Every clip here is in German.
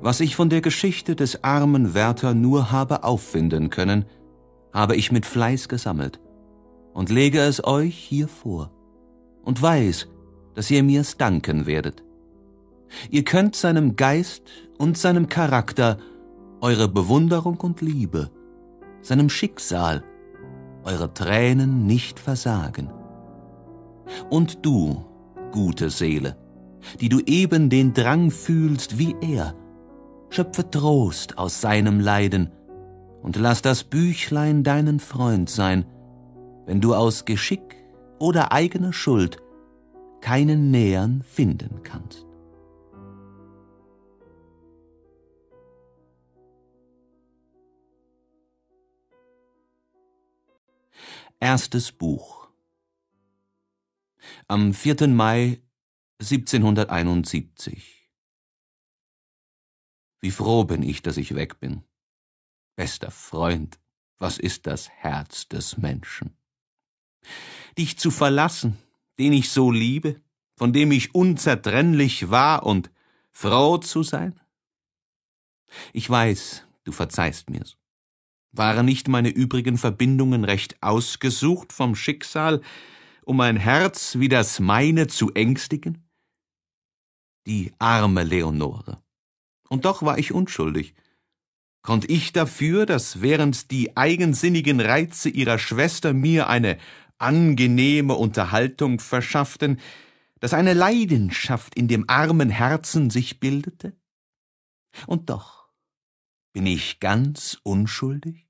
was ich von der Geschichte des armen Wärter nur habe auffinden können, habe ich mit Fleiß gesammelt und lege es euch hier vor und weiß, dass ihr mir's danken werdet. Ihr könnt seinem Geist und seinem Charakter eure Bewunderung und Liebe, seinem Schicksal, eure Tränen nicht versagen. Und du, gute Seele, die du eben den Drang fühlst wie er, schöpfe Trost aus seinem Leiden und lass das Büchlein deinen Freund sein, wenn du aus Geschick oder eigener Schuld keinen nähern finden kannst. Erstes Buch Am 4. Mai 1771 wie froh bin ich, dass ich weg bin. Bester Freund, was ist das Herz des Menschen? Dich zu verlassen, den ich so liebe, von dem ich unzertrennlich war und froh zu sein? Ich weiß, du verzeihst mir's. Waren nicht meine übrigen Verbindungen recht ausgesucht vom Schicksal, um ein Herz wie das meine zu ängstigen? Die arme Leonore. Und doch war ich unschuldig. Konnt ich dafür, dass während die eigensinnigen Reize ihrer Schwester mir eine angenehme Unterhaltung verschafften, dass eine Leidenschaft in dem armen Herzen sich bildete? Und doch bin ich ganz unschuldig?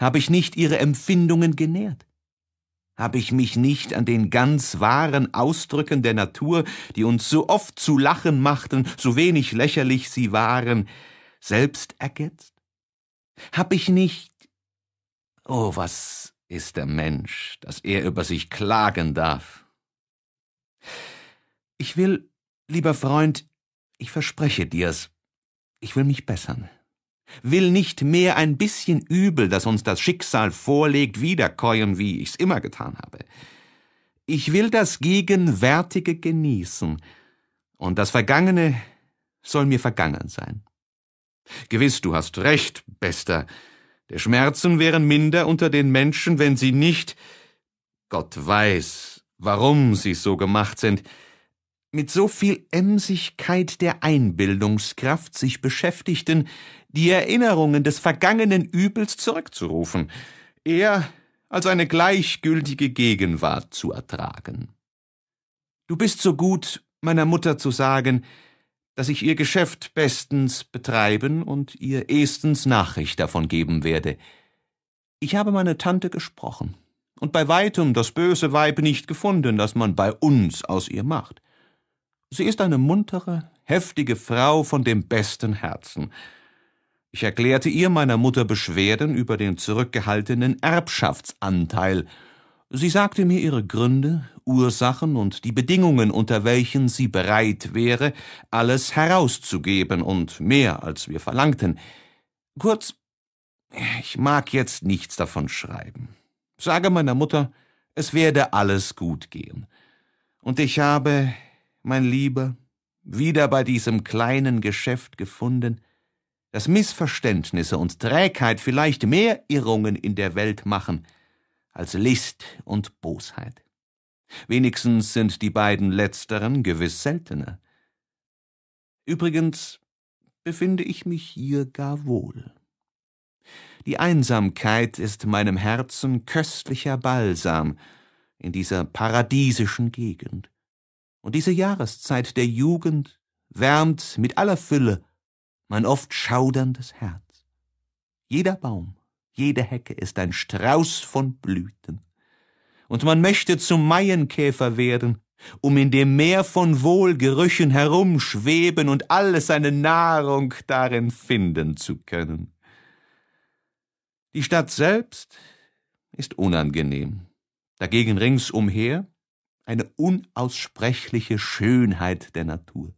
Habe ich nicht ihre Empfindungen genährt? habe ich mich nicht an den ganz wahren Ausdrücken der Natur, die uns so oft zu lachen machten, so wenig lächerlich sie waren, selbst ergötzt? Hab ich nicht Oh, was ist der Mensch, dass er über sich klagen darf? Ich will, lieber Freund, ich verspreche dir's, ich will mich bessern will nicht mehr ein bisschen Übel, das uns das Schicksal vorlegt, wiederkäuen, wie ich's immer getan habe. Ich will das Gegenwärtige genießen, und das Vergangene soll mir vergangen sein. Gewiss, du hast recht, Bester. Der Schmerzen wären minder unter den Menschen, wenn sie nicht, Gott weiß, warum sie so gemacht sind, mit so viel Emsigkeit der Einbildungskraft sich beschäftigten, die Erinnerungen des vergangenen Übels zurückzurufen, eher als eine gleichgültige Gegenwart zu ertragen. Du bist so gut, meiner Mutter zu sagen, dass ich ihr Geschäft bestens betreiben und ihr ehstens Nachricht davon geben werde. Ich habe meine Tante gesprochen und bei weitem das böse Weib nicht gefunden, das man bei uns aus ihr macht. Sie ist eine muntere, heftige Frau von dem besten Herzen, ich erklärte ihr meiner Mutter Beschwerden über den zurückgehaltenen Erbschaftsanteil. Sie sagte mir ihre Gründe, Ursachen und die Bedingungen, unter welchen sie bereit wäre, alles herauszugeben und mehr, als wir verlangten. Kurz, ich mag jetzt nichts davon schreiben. Sage meiner Mutter, es werde alles gut gehen. Und ich habe, mein Lieber, wieder bei diesem kleinen Geschäft gefunden, dass Missverständnisse und Trägheit vielleicht mehr Irrungen in der Welt machen als List und Bosheit. Wenigstens sind die beiden letzteren gewiss seltener. Übrigens befinde ich mich hier gar wohl. Die Einsamkeit ist meinem Herzen köstlicher Balsam in dieser paradiesischen Gegend. Und diese Jahreszeit der Jugend wärmt mit aller Fülle mein oft schauderndes Herz. Jeder Baum, jede Hecke ist ein Strauß von Blüten. Und man möchte zum Maienkäfer werden, um in dem Meer von Wohlgerüchen herumschweben und alles seine Nahrung darin finden zu können. Die Stadt selbst ist unangenehm, dagegen ringsumher eine unaussprechliche Schönheit der Natur.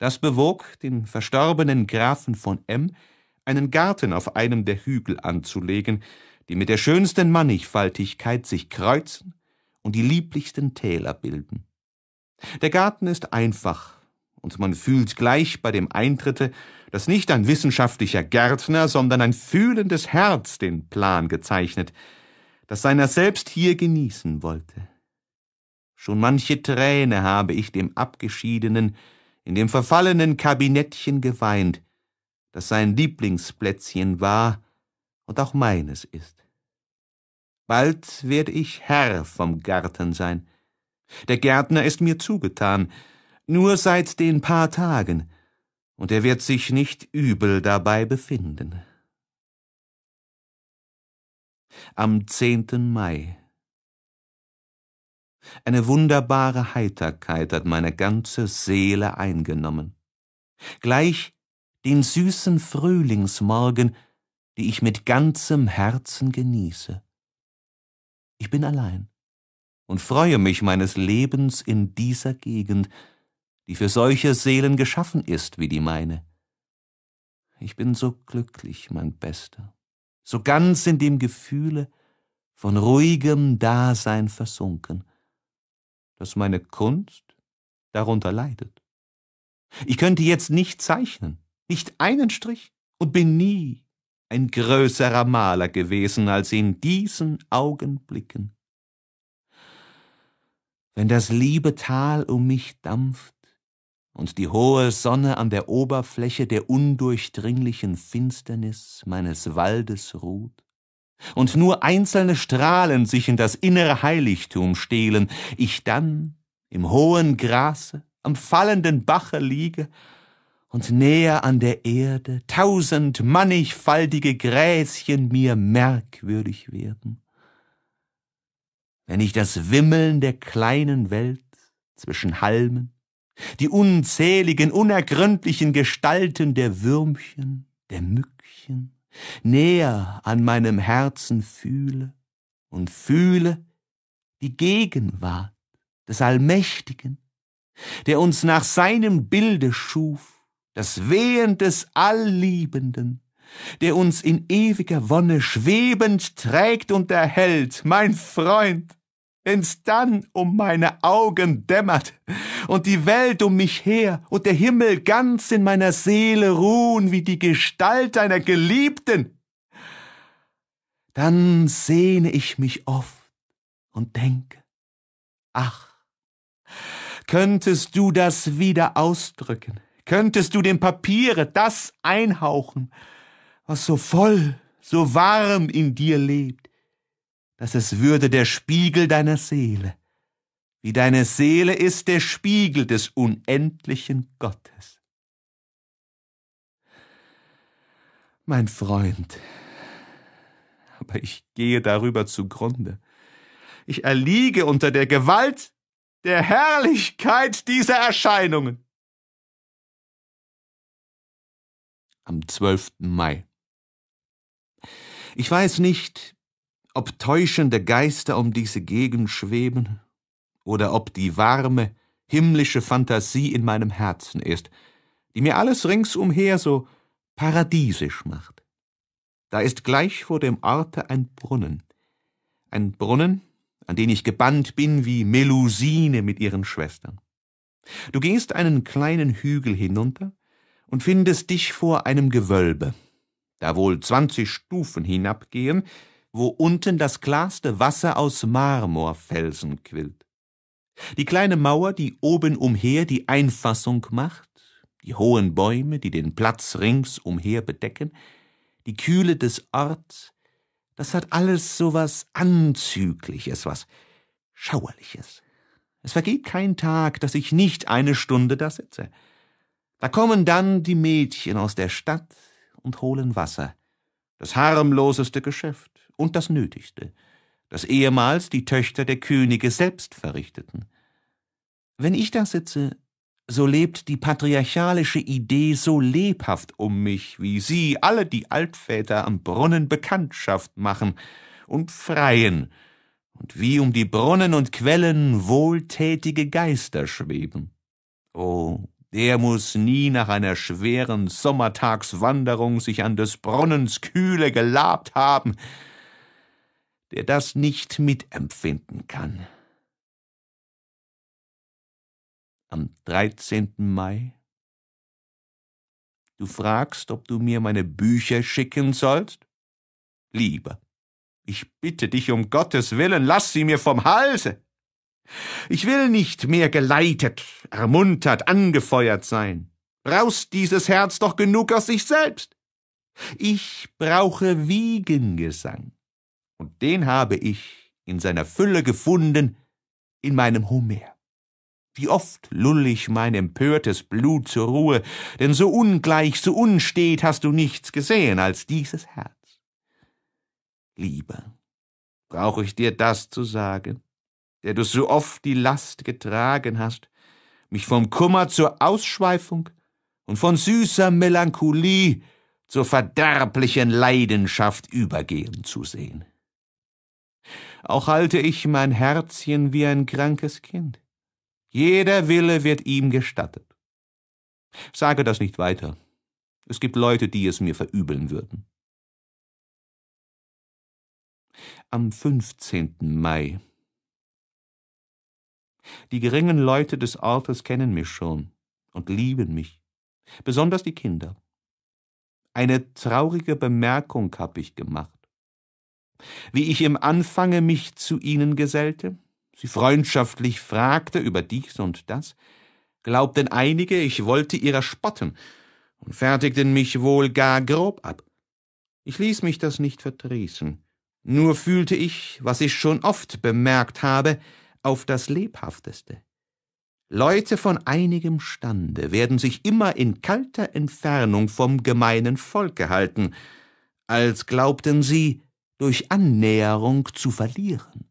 Das bewog den verstorbenen Grafen von M., einen Garten auf einem der Hügel anzulegen, die mit der schönsten Mannigfaltigkeit sich kreuzen und die lieblichsten Täler bilden. Der Garten ist einfach, und man fühlt gleich bei dem Eintritte, dass nicht ein wissenschaftlicher Gärtner, sondern ein fühlendes Herz den Plan gezeichnet, das seiner selbst hier genießen wollte. Schon manche Träne habe ich dem Abgeschiedenen in dem verfallenen Kabinettchen geweint, das sein Lieblingsplätzchen war und auch meines ist. Bald werde ich Herr vom Garten sein. Der Gärtner ist mir zugetan, nur seit den paar Tagen, und er wird sich nicht übel dabei befinden. Am 10. Mai eine wunderbare Heiterkeit hat meine ganze Seele eingenommen. Gleich den süßen Frühlingsmorgen, die ich mit ganzem Herzen genieße. Ich bin allein und freue mich meines Lebens in dieser Gegend, die für solche Seelen geschaffen ist wie die meine. Ich bin so glücklich, mein Bester, so ganz in dem Gefühle von ruhigem Dasein versunken dass meine Kunst darunter leidet. Ich könnte jetzt nicht zeichnen, nicht einen Strich, und bin nie ein größerer Maler gewesen als in diesen Augenblicken. Wenn das liebe Tal um mich dampft und die hohe Sonne an der Oberfläche der undurchdringlichen Finsternis meines Waldes ruht, und nur einzelne Strahlen sich in das innere Heiligtum stehlen, ich dann im hohen Grase, am fallenden Bache liege und näher an der Erde tausend mannigfaltige Gräschen mir merkwürdig werden. Wenn ich das Wimmeln der kleinen Welt zwischen Halmen, die unzähligen, unergründlichen Gestalten der Würmchen, der Mückchen, näher an meinem Herzen fühle und fühle die Gegenwart des Allmächtigen, der uns nach seinem Bilde schuf, das Wehen des Allliebenden, der uns in ewiger Wonne schwebend trägt und erhält, mein Freund, Wenn's dann um meine Augen dämmert und die Welt um mich her und der Himmel ganz in meiner Seele ruhen wie die Gestalt einer Geliebten, dann sehne ich mich oft und denke, ach, könntest du das wieder ausdrücken, könntest du dem Papiere das einhauchen, was so voll, so warm in dir lebt, dass es würde der Spiegel deiner Seele, wie deine Seele ist der Spiegel des unendlichen Gottes. Mein Freund, aber ich gehe darüber zugrunde. Ich erliege unter der Gewalt der Herrlichkeit dieser Erscheinungen. Am 12. Mai. Ich weiß nicht, ob täuschende Geister um diese Gegend schweben oder ob die warme, himmlische Fantasie in meinem Herzen ist, die mir alles ringsumher so paradiesisch macht. Da ist gleich vor dem Orte ein Brunnen, ein Brunnen, an den ich gebannt bin wie Melusine mit ihren Schwestern. Du gehst einen kleinen Hügel hinunter und findest dich vor einem Gewölbe, da wohl zwanzig Stufen hinabgehen, wo unten das klarste Wasser aus Marmorfelsen quillt. Die kleine Mauer, die oben umher die Einfassung macht, die hohen Bäume, die den Platz rings umher bedecken, die Kühle des Orts, das hat alles so was Anzügliches, was Schauerliches. Es vergeht kein Tag, dass ich nicht eine Stunde da sitze. Da kommen dann die Mädchen aus der Stadt und holen Wasser. Das harmloseste Geschäft und das Nötigste, das ehemals die Töchter der Könige selbst verrichteten. Wenn ich da sitze, so lebt die patriarchalische Idee so lebhaft um mich, wie sie alle die Altväter am Brunnen Bekanntschaft machen und freien, und wie um die Brunnen und Quellen wohltätige Geister schweben. Oh, der muß nie nach einer schweren Sommertagswanderung sich an des Brunnens Kühle gelabt haben, der das nicht mitempfinden kann. Am 13. Mai Du fragst, ob du mir meine Bücher schicken sollst? Lieber, ich bitte dich um Gottes Willen, lass sie mir vom Halse. Ich will nicht mehr geleitet, ermuntert, angefeuert sein. Braust dieses Herz doch genug aus sich selbst. Ich brauche Wiegengesang. Und den habe ich in seiner Fülle gefunden in meinem Homer. Wie oft lull ich mein empörtes Blut zur Ruhe, denn so ungleich, so unstet hast du nichts gesehen als dieses Herz. Lieber, brauche ich dir das zu sagen, der du so oft die Last getragen hast, mich vom Kummer zur Ausschweifung und von süßer Melancholie zur verderblichen Leidenschaft übergehen zu sehen auch halte ich mein Herzchen wie ein krankes Kind. Jeder Wille wird ihm gestattet. Sage das nicht weiter. Es gibt Leute, die es mir verübeln würden. Am 15. Mai. Die geringen Leute des Ortes kennen mich schon und lieben mich, besonders die Kinder. Eine traurige Bemerkung habe ich gemacht wie ich im Anfange mich zu ihnen gesellte, sie freundschaftlich fragte über dies und das, glaubten einige, ich wollte ihrer spotten und fertigten mich wohl gar grob ab. Ich ließ mich das nicht verdrießen, nur fühlte ich, was ich schon oft bemerkt habe, auf das lebhafteste. Leute von einigem Stande werden sich immer in kalter Entfernung vom gemeinen Volke halten, als glaubten sie, durch Annäherung zu verlieren.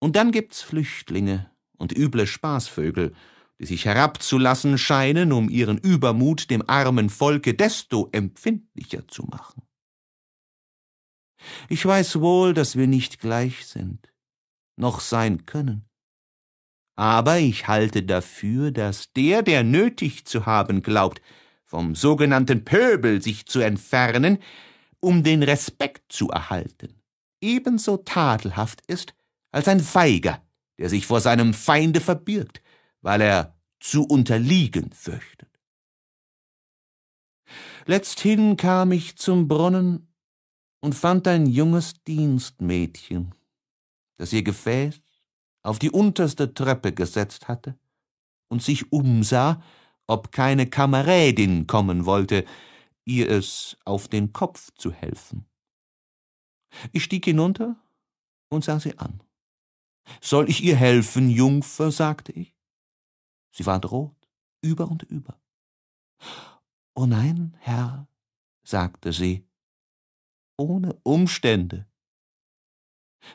Und dann gibt's Flüchtlinge und üble Spaßvögel, die sich herabzulassen scheinen, um ihren Übermut dem armen Volke desto empfindlicher zu machen. Ich weiß wohl, dass wir nicht gleich sind, noch sein können. Aber ich halte dafür, dass der, der nötig zu haben glaubt, vom sogenannten Pöbel sich zu entfernen, um den Respekt zu erhalten, ebenso tadelhaft ist als ein Feiger, der sich vor seinem Feinde verbirgt, weil er zu unterliegen fürchtet. Letzthin kam ich zum Brunnen und fand ein junges Dienstmädchen, das ihr Gefäß auf die unterste Treppe gesetzt hatte und sich umsah, ob keine Kamerädin kommen wollte, ihr es auf den Kopf zu helfen. Ich stieg hinunter und sah sie an. Soll ich ihr helfen, Jungfer? sagte ich. Sie ward rot, über und über. O oh nein, Herr, sagte sie, ohne Umstände.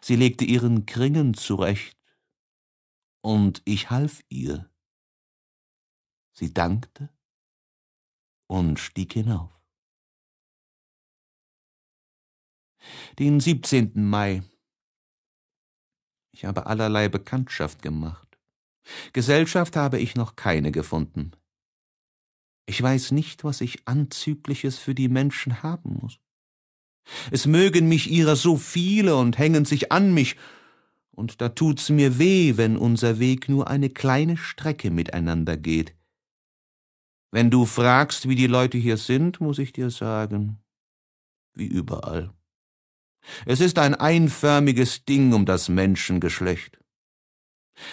Sie legte ihren Kringen zurecht, und ich half ihr. Sie dankte und stieg hinauf. den 17. Mai. Ich habe allerlei Bekanntschaft gemacht. Gesellschaft habe ich noch keine gefunden. Ich weiß nicht, was ich Anzügliches für die Menschen haben muss. Es mögen mich ihrer so viele und hängen sich an mich, und da tut's mir weh, wenn unser Weg nur eine kleine Strecke miteinander geht. Wenn du fragst, wie die Leute hier sind, muss ich dir sagen, wie überall. Es ist ein einförmiges Ding um das Menschengeschlecht.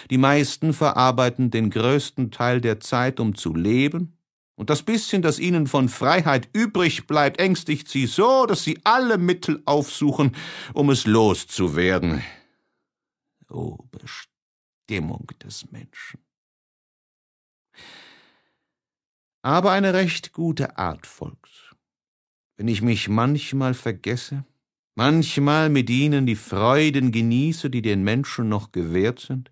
Die meisten verarbeiten den größten Teil der Zeit, um zu leben, und das bisschen, das ihnen von Freiheit übrig bleibt, ängstigt sie so, dass sie alle Mittel aufsuchen, um es loszuwerden. O oh, Bestimmung des Menschen. Aber eine recht gute Art, Volks. Wenn ich mich manchmal vergesse, manchmal mit ihnen die Freuden genieße, die den Menschen noch gewährt sind,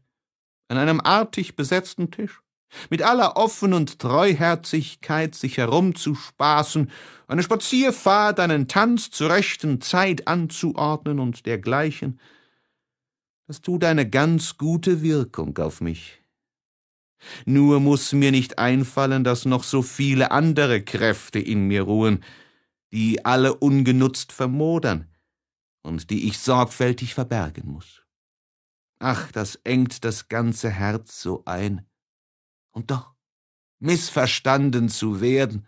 an einem artig besetzten Tisch, mit aller Offen- und Treuherzigkeit sich herumzuspaßen, eine Spazierfahrt, einen Tanz zur rechten Zeit anzuordnen und dergleichen, das tut eine ganz gute Wirkung auf mich. Nur muß mir nicht einfallen, dass noch so viele andere Kräfte in mir ruhen, die alle ungenutzt vermodern, und die ich sorgfältig verbergen muß. Ach, das engt das ganze Herz so ein. Und doch, missverstanden zu werden,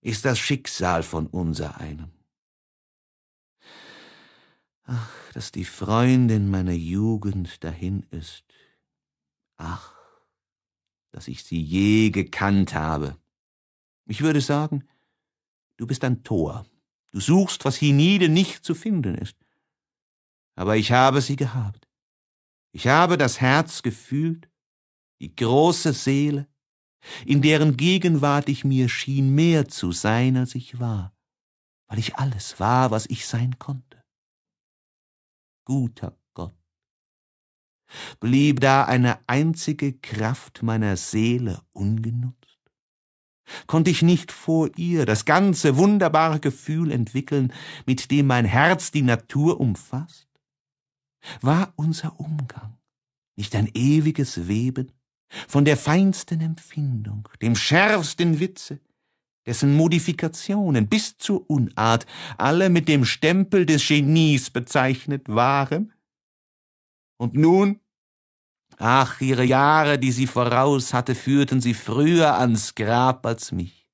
ist das Schicksal von unsereinem. Ach, dass die Freundin meiner Jugend dahin ist. Ach, dass ich sie je gekannt habe. Ich würde sagen, du bist ein Tor. Du suchst, was hienieden nicht zu finden ist. Aber ich habe sie gehabt. Ich habe das Herz gefühlt, die große Seele, in deren Gegenwart ich mir schien, mehr zu sein, als ich war, weil ich alles war, was ich sein konnte. Guter Gott, blieb da eine einzige Kraft meiner Seele ungenutzt? Konnte ich nicht vor ihr das ganze wunderbare Gefühl entwickeln, mit dem mein Herz die Natur umfasst? War unser Umgang nicht ein ewiges Weben von der feinsten Empfindung, dem schärfsten Witze, dessen Modifikationen bis zur Unart alle mit dem Stempel des Genies bezeichnet waren? Und nun Ach, ihre Jahre, die sie voraus hatte, führten sie früher ans Grab als mich.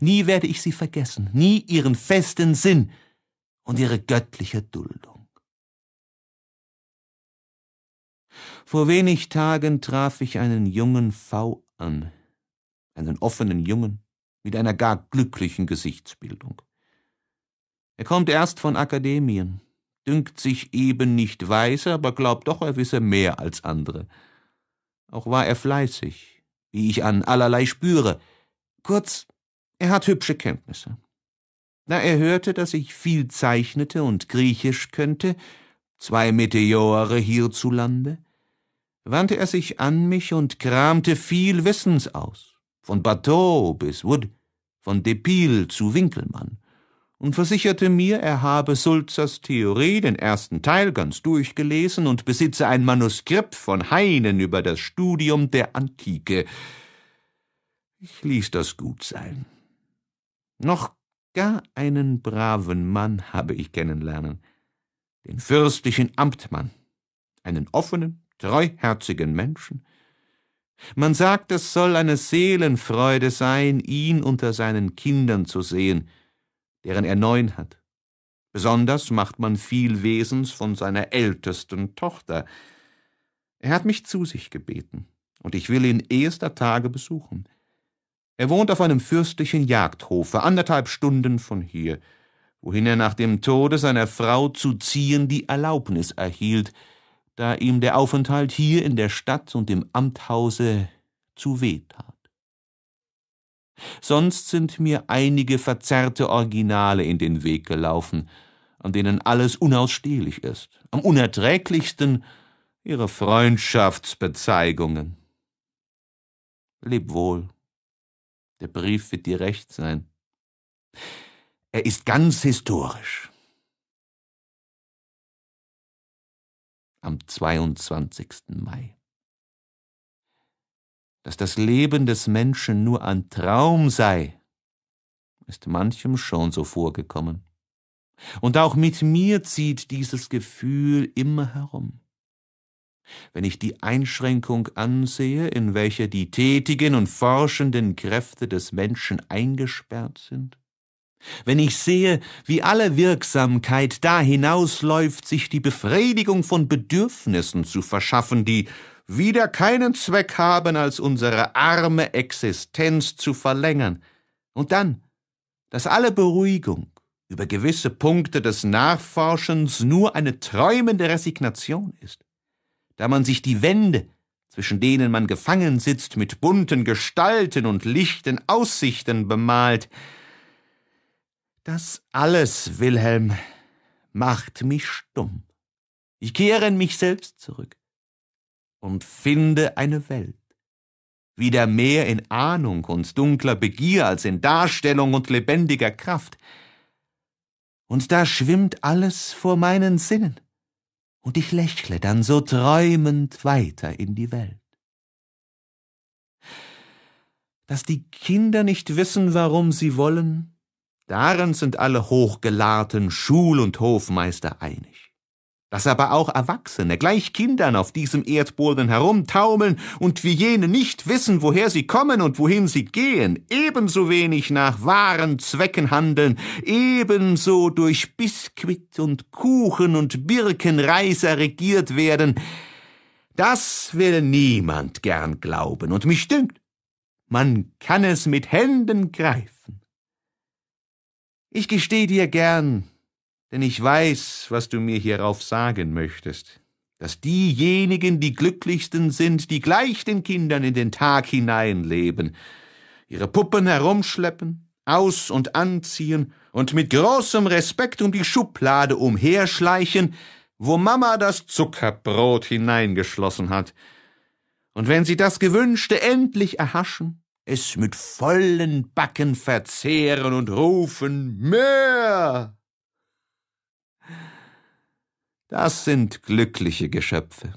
Nie werde ich sie vergessen, nie ihren festen Sinn und ihre göttliche Duldung. Vor wenig Tagen traf ich einen jungen V an, einen offenen Jungen mit einer gar glücklichen Gesichtsbildung. Er kommt erst von Akademien, dünkt sich eben nicht weise, aber glaubt doch, er wisse mehr als andere. Auch war er fleißig, wie ich an allerlei spüre. Kurz, er hat hübsche Kenntnisse. Da er hörte, dass ich viel zeichnete und Griechisch könnte, zwei Meteore hierzulande, wandte er sich an mich und kramte viel Wissens aus, von Bateau bis Wood, von Depil zu Winkelmann und versicherte mir, er habe Sulzers Theorie, den ersten Teil, ganz durchgelesen und besitze ein Manuskript von Heinen über das Studium der Antike. Ich ließ das gut sein. Noch gar einen braven Mann habe ich kennenlernen, den fürstlichen Amtmann, einen offenen, treuherzigen Menschen. Man sagt, es soll eine Seelenfreude sein, ihn unter seinen Kindern zu sehen – deren er neun hat. Besonders macht man viel Wesens von seiner ältesten Tochter. Er hat mich zu sich gebeten, und ich will ihn ehester Tage besuchen. Er wohnt auf einem fürstlichen Jagdhofe, anderthalb Stunden von hier, wohin er nach dem Tode seiner Frau zu ziehen die Erlaubnis erhielt, da ihm der Aufenthalt hier in der Stadt und im Amthause zu weh tat. Sonst sind mir einige verzerrte Originale in den Weg gelaufen, an denen alles unausstehlich ist. Am unerträglichsten ihre Freundschaftsbezeigungen. Leb wohl. Der Brief wird dir recht sein. Er ist ganz historisch. Am 22. Mai dass das Leben des Menschen nur ein Traum sei, ist manchem schon so vorgekommen. Und auch mit mir zieht dieses Gefühl immer herum. Wenn ich die Einschränkung ansehe, in welcher die tätigen und forschenden Kräfte des Menschen eingesperrt sind, wenn ich sehe, wie alle Wirksamkeit da hinausläuft, sich die Befriedigung von Bedürfnissen zu verschaffen, die wieder keinen Zweck haben, als unsere arme Existenz zu verlängern. Und dann, dass alle Beruhigung über gewisse Punkte des Nachforschens nur eine träumende Resignation ist, da man sich die Wände, zwischen denen man gefangen sitzt, mit bunten Gestalten und lichten Aussichten bemalt. Das alles, Wilhelm, macht mich stumm. Ich kehre in mich selbst zurück und finde eine Welt, wieder mehr in Ahnung und dunkler Begier als in Darstellung und lebendiger Kraft. Und da schwimmt alles vor meinen Sinnen, und ich lächle dann so träumend weiter in die Welt. Dass die Kinder nicht wissen, warum sie wollen, darin sind alle hochgeladen Schul- und Hofmeister einig dass aber auch Erwachsene, gleich Kindern auf diesem Erdboden herumtaumeln und wie jene nicht wissen, woher sie kommen und wohin sie gehen, ebenso wenig nach wahren Zwecken handeln, ebenso durch Biskuit und Kuchen und Birkenreiser regiert werden, das will niemand gern glauben, und mich dünkt, man kann es mit Händen greifen. Ich gestehe dir gern, denn ich weiß, was du mir hierauf sagen möchtest, dass diejenigen die glücklichsten sind, die gleich den Kindern in den Tag hineinleben, ihre Puppen herumschleppen, aus- und anziehen und mit großem Respekt um die Schublade umherschleichen, wo Mama das Zuckerbrot hineingeschlossen hat, und wenn sie das Gewünschte endlich erhaschen, es mit vollen Backen verzehren und rufen Mehr. Das sind glückliche Geschöpfe.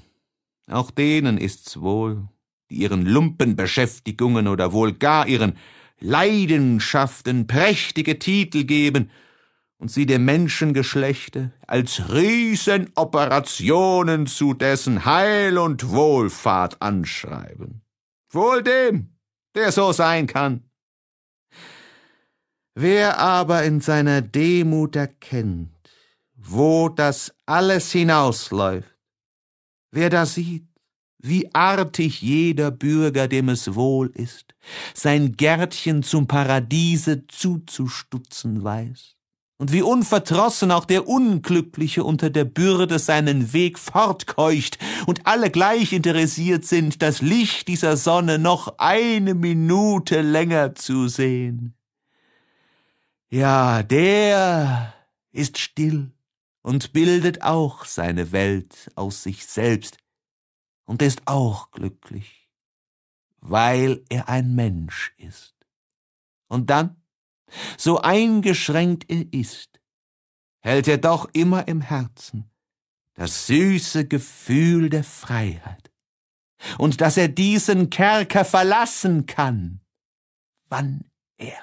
Auch denen ist's wohl, die ihren Lumpenbeschäftigungen oder wohl gar ihren Leidenschaften prächtige Titel geben und sie dem Menschengeschlechte als Riesenoperationen zu dessen Heil und Wohlfahrt anschreiben. Wohl dem, der so sein kann. Wer aber in seiner Demut erkennt, wo das alles hinausläuft. Wer da sieht, wie artig jeder Bürger, dem es wohl ist, sein Gärtchen zum Paradiese zuzustutzen weiß, und wie unverdrossen auch der Unglückliche unter der Bürde seinen Weg fortkeucht und alle gleich interessiert sind, das Licht dieser Sonne noch eine Minute länger zu sehen. Ja, der ist still und bildet auch seine Welt aus sich selbst und ist auch glücklich, weil er ein Mensch ist. Und dann, so eingeschränkt er ist, hält er doch immer im Herzen das süße Gefühl der Freiheit und dass er diesen Kerker verlassen kann, wann er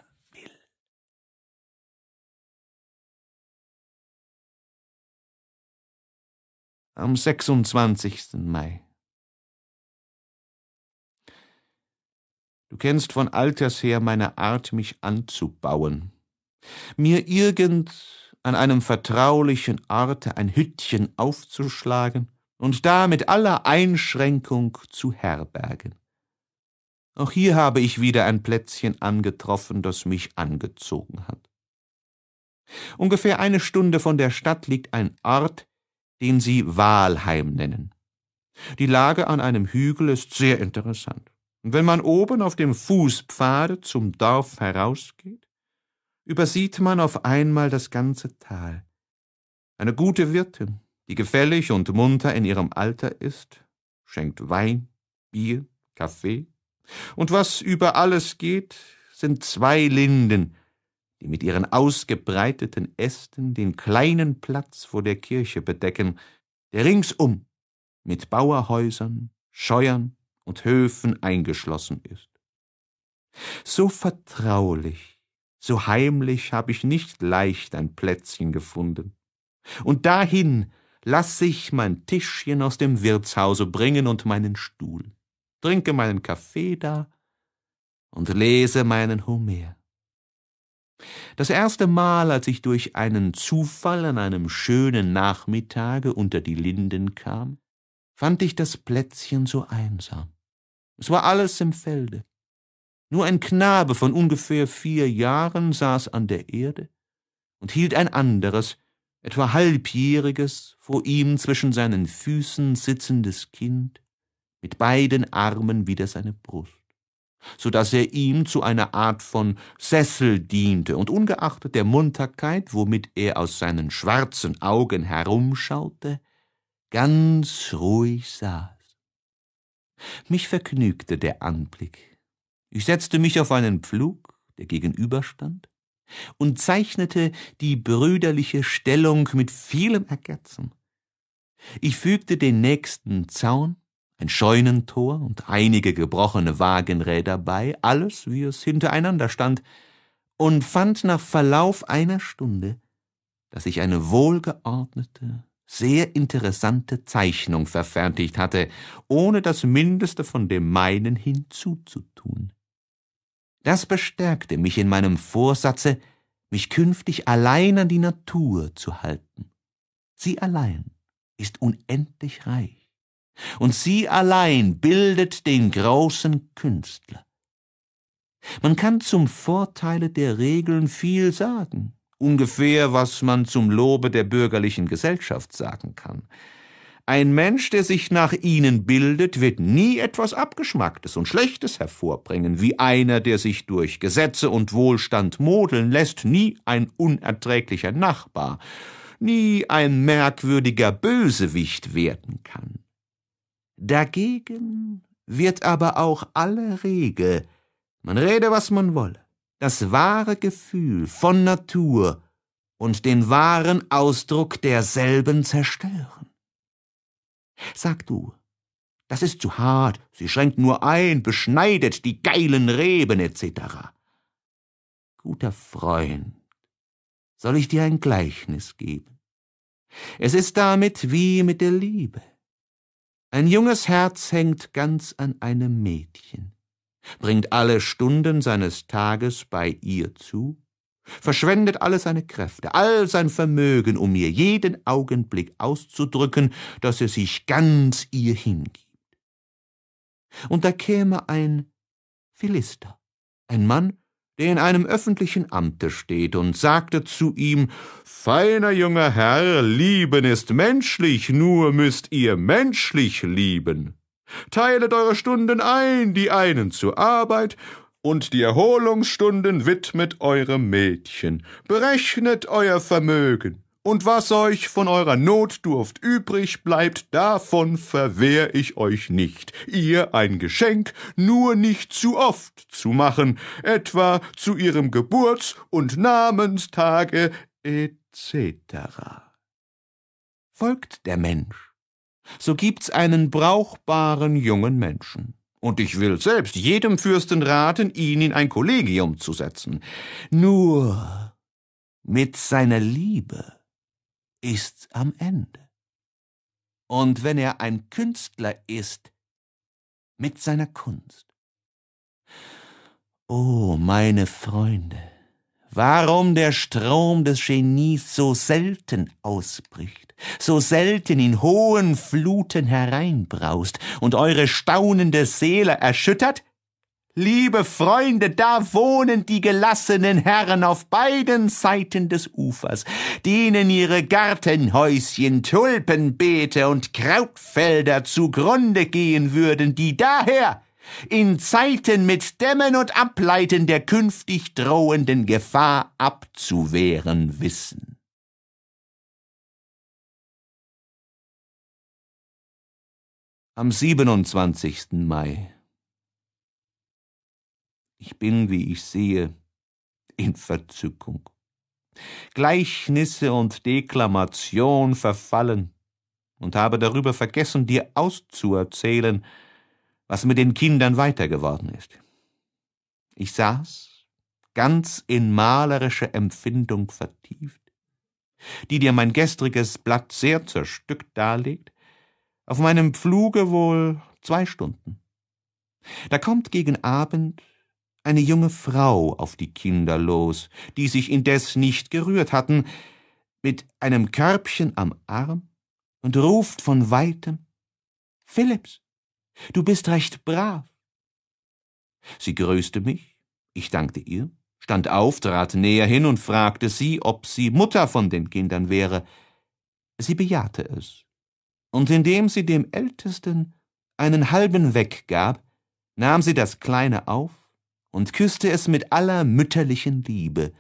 am 26. Mai. Du kennst von alters her meine Art, mich anzubauen. Mir irgend an einem vertraulichen Orte ein Hüttchen aufzuschlagen und da mit aller Einschränkung zu herbergen. Auch hier habe ich wieder ein Plätzchen angetroffen, das mich angezogen hat. Ungefähr eine Stunde von der Stadt liegt ein Ort, den sie Walheim nennen. Die Lage an einem Hügel ist sehr interessant. Und wenn man oben auf dem Fußpfade zum Dorf herausgeht, übersieht man auf einmal das ganze Tal. Eine gute Wirtin, die gefällig und munter in ihrem Alter ist, schenkt Wein, Bier, Kaffee, und was über alles geht, sind zwei Linden, die mit ihren ausgebreiteten Ästen den kleinen Platz vor der Kirche bedecken, der ringsum mit Bauerhäusern, Scheuern und Höfen eingeschlossen ist. So vertraulich, so heimlich habe ich nicht leicht ein Plätzchen gefunden. Und dahin lass ich mein Tischchen aus dem Wirtshause bringen und meinen Stuhl, trinke meinen Kaffee da und lese meinen Homer. Das erste Mal, als ich durch einen Zufall an einem schönen Nachmittage unter die Linden kam, fand ich das Plätzchen so einsam. Es war alles im Felde. Nur ein Knabe von ungefähr vier Jahren saß an der Erde und hielt ein anderes, etwa halbjähriges, vor ihm zwischen seinen Füßen sitzendes Kind, mit beiden Armen wider seine Brust so dass er ihm zu einer Art von Sessel diente, und ungeachtet der Munterkeit, womit er aus seinen schwarzen Augen herumschaute, ganz ruhig saß. Mich vergnügte der Anblick. Ich setzte mich auf einen Pflug, der gegenüberstand, und zeichnete die brüderliche Stellung mit vielem Ergetzen. Ich fügte den nächsten Zaun ein Scheunentor und einige gebrochene Wagenräder bei, alles, wie es hintereinander stand, und fand nach Verlauf einer Stunde, dass ich eine wohlgeordnete, sehr interessante Zeichnung verfertigt hatte, ohne das Mindeste von dem meinen hinzuzutun. Das bestärkte mich in meinem Vorsatze, mich künftig allein an die Natur zu halten. Sie allein ist unendlich reich und sie allein bildet den großen Künstler. Man kann zum Vorteile der Regeln viel sagen, ungefähr was man zum Lobe der bürgerlichen Gesellschaft sagen kann. Ein Mensch, der sich nach ihnen bildet, wird nie etwas Abgeschmacktes und Schlechtes hervorbringen, wie einer, der sich durch Gesetze und Wohlstand modeln lässt, nie ein unerträglicher Nachbar, nie ein merkwürdiger Bösewicht werden kann. Dagegen wird aber auch alle Regel, man rede, was man wolle, das wahre Gefühl von Natur und den wahren Ausdruck derselben zerstören. Sag du, das ist zu hart, sie schränkt nur ein, beschneidet die geilen Reben etc. Guter Freund, soll ich dir ein Gleichnis geben? Es ist damit wie mit der Liebe. Ein junges Herz hängt ganz an einem Mädchen, bringt alle Stunden seines Tages bei ihr zu, verschwendet alle seine Kräfte, all sein Vermögen, um ihr jeden Augenblick auszudrücken, dass er sich ganz ihr hingibt. Und da käme ein Philister, ein Mann der in einem öffentlichen Amte steht, und sagte zu ihm Feiner junger Herr, lieben ist menschlich, nur müsst ihr menschlich lieben. Teilet eure Stunden ein, die einen zur Arbeit, und die Erholungsstunden widmet eurem Mädchen. Berechnet euer Vermögen. Und was euch von eurer Notdurft übrig bleibt, davon verwehr ich euch nicht, ihr ein Geschenk nur nicht zu oft zu machen, etwa zu ihrem Geburts- und Namenstage etc. Folgt der Mensch, so gibt's einen brauchbaren jungen Menschen und ich will selbst jedem Fürsten raten, ihn in ein Kollegium zu setzen. Nur mit seiner Liebe ist's am Ende. Und wenn er ein Künstler ist, mit seiner Kunst. O oh, meine Freunde, warum der Strom des Genies so selten ausbricht, so selten in hohen Fluten hereinbraust und eure staunende Seele erschüttert? Liebe Freunde, da wohnen die gelassenen Herren auf beiden Seiten des Ufers, denen ihre Gartenhäuschen, Tulpenbeete und Krautfelder zugrunde gehen würden, die daher in Zeiten mit Dämmen und Ableiten der künftig drohenden Gefahr abzuwehren wissen. Am 27. Mai ich bin, wie ich sehe, in Verzückung. Gleichnisse und Deklamation verfallen und habe darüber vergessen, dir auszuerzählen, was mit den Kindern weiter geworden ist. Ich saß, ganz in malerische Empfindung vertieft, die dir mein gestriges Blatt sehr zerstückt darlegt, auf meinem Pfluge wohl zwei Stunden. Da kommt gegen Abend eine junge Frau auf die Kinder los, die sich indes nicht gerührt hatten, mit einem Körbchen am Arm und ruft von weitem Philipps, du bist recht brav. Sie grüßte mich, ich dankte ihr, stand auf, trat näher hin und fragte sie, ob sie Mutter von den Kindern wäre. Sie bejahte es, und indem sie dem Ältesten einen halben weggab, nahm sie das Kleine auf und küßte es mit aller mütterlichen Liebe.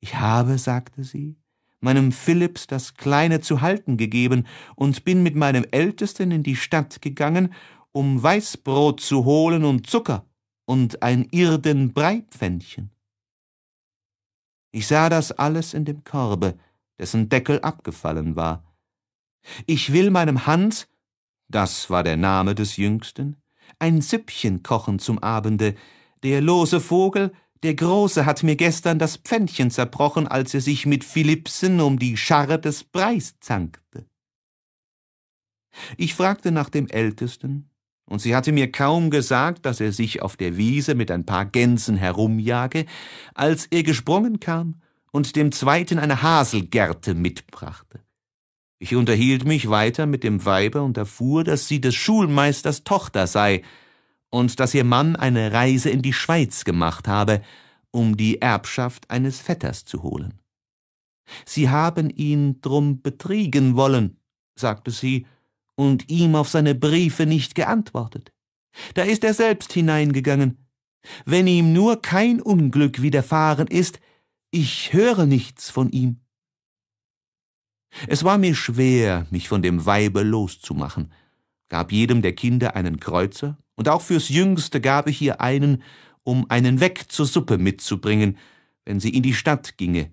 Ich habe, sagte sie, meinem Philipps das Kleine zu halten gegeben und bin mit meinem Ältesten in die Stadt gegangen, um Weißbrot zu holen und Zucker und ein Irdenbreipfändchen. Ich sah das alles in dem Korbe, dessen Deckel abgefallen war. Ich will meinem Hans, das war der Name des Jüngsten, ein Süppchen kochen zum Abende, der lose Vogel, der Große hat mir gestern das Pfändchen zerbrochen, als er sich mit Philipsen um die Scharre des Breis zankte. Ich fragte nach dem Ältesten, und sie hatte mir kaum gesagt, dass er sich auf der Wiese mit ein paar Gänsen herumjage, als er gesprungen kam und dem Zweiten eine Haselgerte mitbrachte. Ich unterhielt mich weiter mit dem Weibe und erfuhr, dass sie des Schulmeisters Tochter sei, und dass ihr Mann eine Reise in die Schweiz gemacht habe, um die Erbschaft eines Vetters zu holen. Sie haben ihn drum betriegen wollen, sagte sie, und ihm auf seine Briefe nicht geantwortet. Da ist er selbst hineingegangen. Wenn ihm nur kein Unglück widerfahren ist, ich höre nichts von ihm. Es war mir schwer, mich von dem Weibe loszumachen, gab jedem der Kinder einen Kreuzer und auch fürs Jüngste gab ich ihr einen, um einen weg zur Suppe mitzubringen, wenn sie in die Stadt ginge.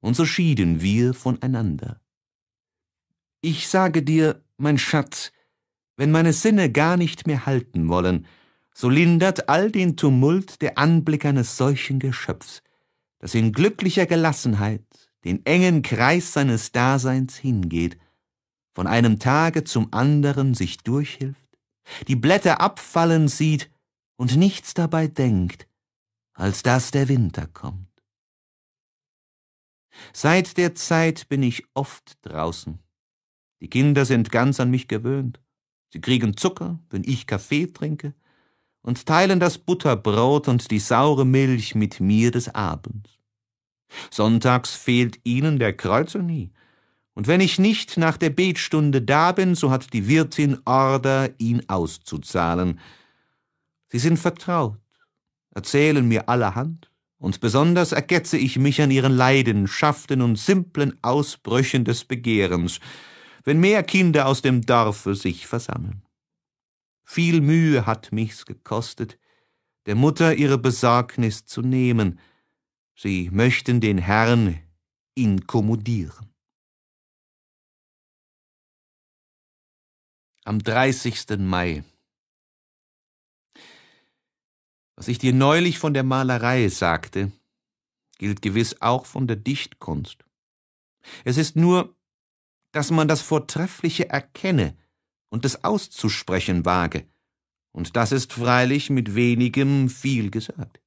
Und so schieden wir voneinander. Ich sage dir, mein Schatz, wenn meine Sinne gar nicht mehr halten wollen, so lindert all den Tumult der Anblick eines solchen Geschöpfs, das in glücklicher Gelassenheit den engen Kreis seines Daseins hingeht, von einem Tage zum anderen sich durchhilft, die Blätter abfallen sieht und nichts dabei denkt, als dass der Winter kommt. Seit der Zeit bin ich oft draußen. Die Kinder sind ganz an mich gewöhnt. Sie kriegen Zucker, wenn ich Kaffee trinke, und teilen das Butterbrot und die saure Milch mit mir des Abends. Sonntags fehlt ihnen der Kreuzer nie, und wenn ich nicht nach der Betstunde da bin, so hat die Wirtin Order, ihn auszuzahlen. Sie sind vertraut, erzählen mir allerhand, und besonders ergetze ich mich an ihren Leidenschaften und simplen Ausbrüchen des Begehrens, wenn mehr Kinder aus dem Dorfe sich versammeln. Viel Mühe hat mich's gekostet, der Mutter ihre Besorgnis zu nehmen. Sie möchten den Herrn inkommodieren. am 30. Mai. Was ich dir neulich von der Malerei sagte, gilt gewiss auch von der Dichtkunst. Es ist nur, dass man das Vortreffliche erkenne und es auszusprechen wage, und das ist freilich mit wenigem viel gesagt.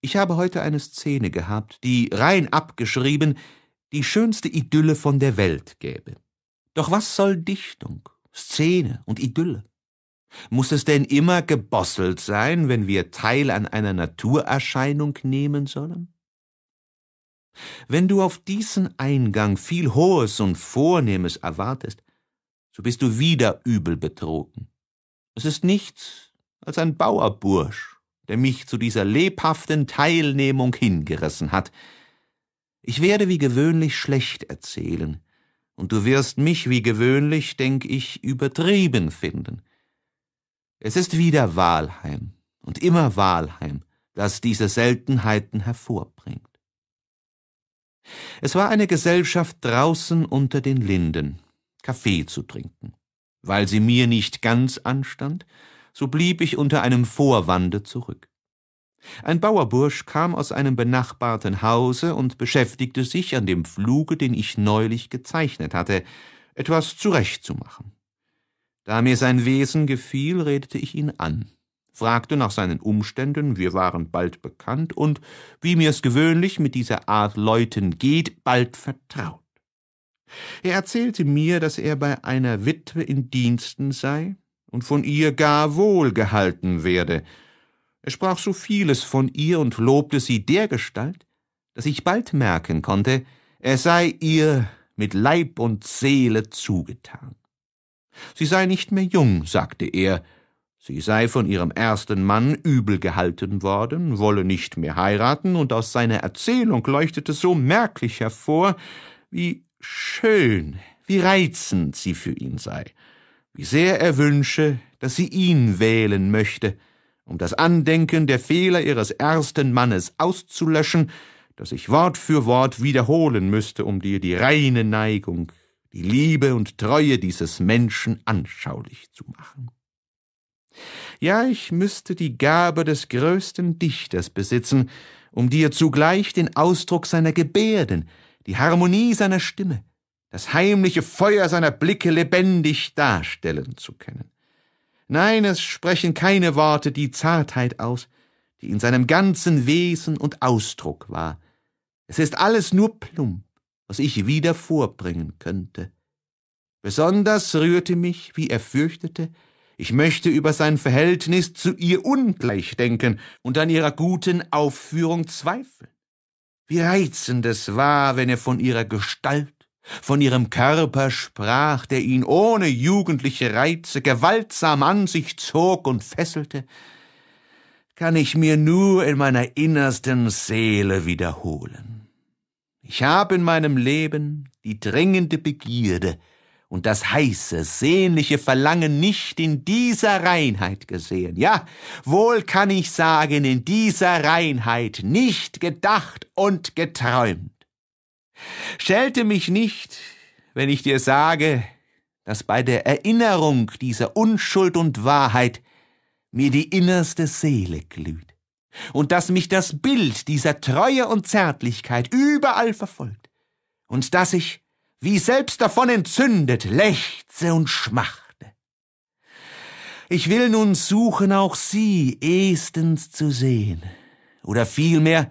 Ich habe heute eine Szene gehabt, die rein abgeschrieben die schönste Idylle von der Welt gäbe. Doch was soll Dichtung? Szene und Idylle? Muss es denn immer gebosselt sein, wenn wir Teil an einer Naturerscheinung nehmen sollen? Wenn du auf diesen Eingang viel Hohes und Vornehmes erwartest, so bist du wieder übel betrogen. Es ist nichts als ein Bauerbursch, der mich zu dieser lebhaften Teilnehmung hingerissen hat. Ich werde wie gewöhnlich schlecht erzählen, und du wirst mich wie gewöhnlich, denk ich, übertrieben finden. Es ist wieder Wahlheim und immer Wahlheim, das diese Seltenheiten hervorbringt. Es war eine Gesellschaft draußen unter den Linden, Kaffee zu trinken. Weil sie mir nicht ganz anstand, so blieb ich unter einem Vorwande zurück. Ein Bauerbursch kam aus einem benachbarten Hause und beschäftigte sich an dem Fluge, den ich neulich gezeichnet hatte, etwas zurechtzumachen. Da mir sein Wesen gefiel, redete ich ihn an, fragte nach seinen Umständen, wir waren bald bekannt und, wie mir's gewöhnlich mit dieser Art Leuten geht, bald vertraut. Er erzählte mir, dass er bei einer Witwe in Diensten sei und von ihr gar wohl gehalten werde, er sprach so vieles von ihr und lobte sie dergestalt, dass ich bald merken konnte, er sei ihr mit Leib und Seele zugetan. Sie sei nicht mehr jung, sagte er, sie sei von ihrem ersten Mann übel gehalten worden, wolle nicht mehr heiraten, und aus seiner Erzählung leuchtete so merklich hervor, wie schön, wie reizend sie für ihn sei, wie sehr er wünsche, dass sie ihn wählen möchte, um das Andenken der Fehler ihres ersten Mannes auszulöschen, das ich Wort für Wort wiederholen müsste, um dir die reine Neigung, die Liebe und Treue dieses Menschen anschaulich zu machen. Ja, ich müsste die Gabe des größten Dichters besitzen, um dir zugleich den Ausdruck seiner Gebärden, die Harmonie seiner Stimme, das heimliche Feuer seiner Blicke lebendig darstellen zu können. Nein, es sprechen keine Worte die Zartheit aus, die in seinem ganzen Wesen und Ausdruck war. Es ist alles nur plump, was ich wieder vorbringen könnte. Besonders rührte mich, wie er fürchtete, ich möchte über sein Verhältnis zu ihr ungleich denken und an ihrer guten Aufführung zweifeln. Wie reizend es war, wenn er von ihrer Gestalt von ihrem Körper sprach, der ihn ohne jugendliche Reize gewaltsam an sich zog und fesselte, kann ich mir nur in meiner innersten Seele wiederholen. Ich habe in meinem Leben die dringende Begierde und das heiße, sehnliche Verlangen nicht in dieser Reinheit gesehen. Ja, wohl kann ich sagen, in dieser Reinheit nicht gedacht und geträumt. Schelte mich nicht, wenn ich dir sage, dass bei der Erinnerung dieser Unschuld und Wahrheit mir die innerste Seele glüht und dass mich das Bild dieser Treue und Zärtlichkeit überall verfolgt und dass ich, wie selbst davon entzündet, lechze und schmachte. Ich will nun suchen, auch sie ehestens zu sehen oder vielmehr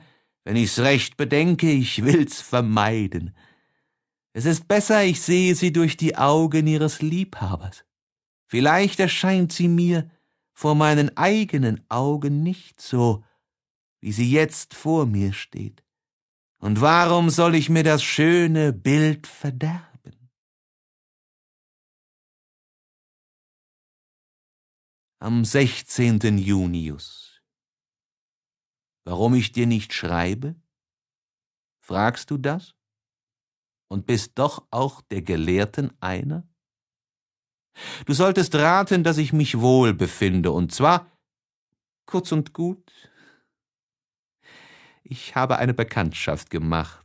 wenn ich's recht bedenke, ich will's vermeiden. Es ist besser, ich sehe sie durch die Augen ihres Liebhabers. Vielleicht erscheint sie mir vor meinen eigenen Augen nicht so, wie sie jetzt vor mir steht. Und warum soll ich mir das schöne Bild verderben? Am 16. Junius warum ich dir nicht schreibe? Fragst du das? Und bist doch auch der Gelehrten einer? Du solltest raten, dass ich mich wohl befinde, und zwar kurz und gut. Ich habe eine Bekanntschaft gemacht,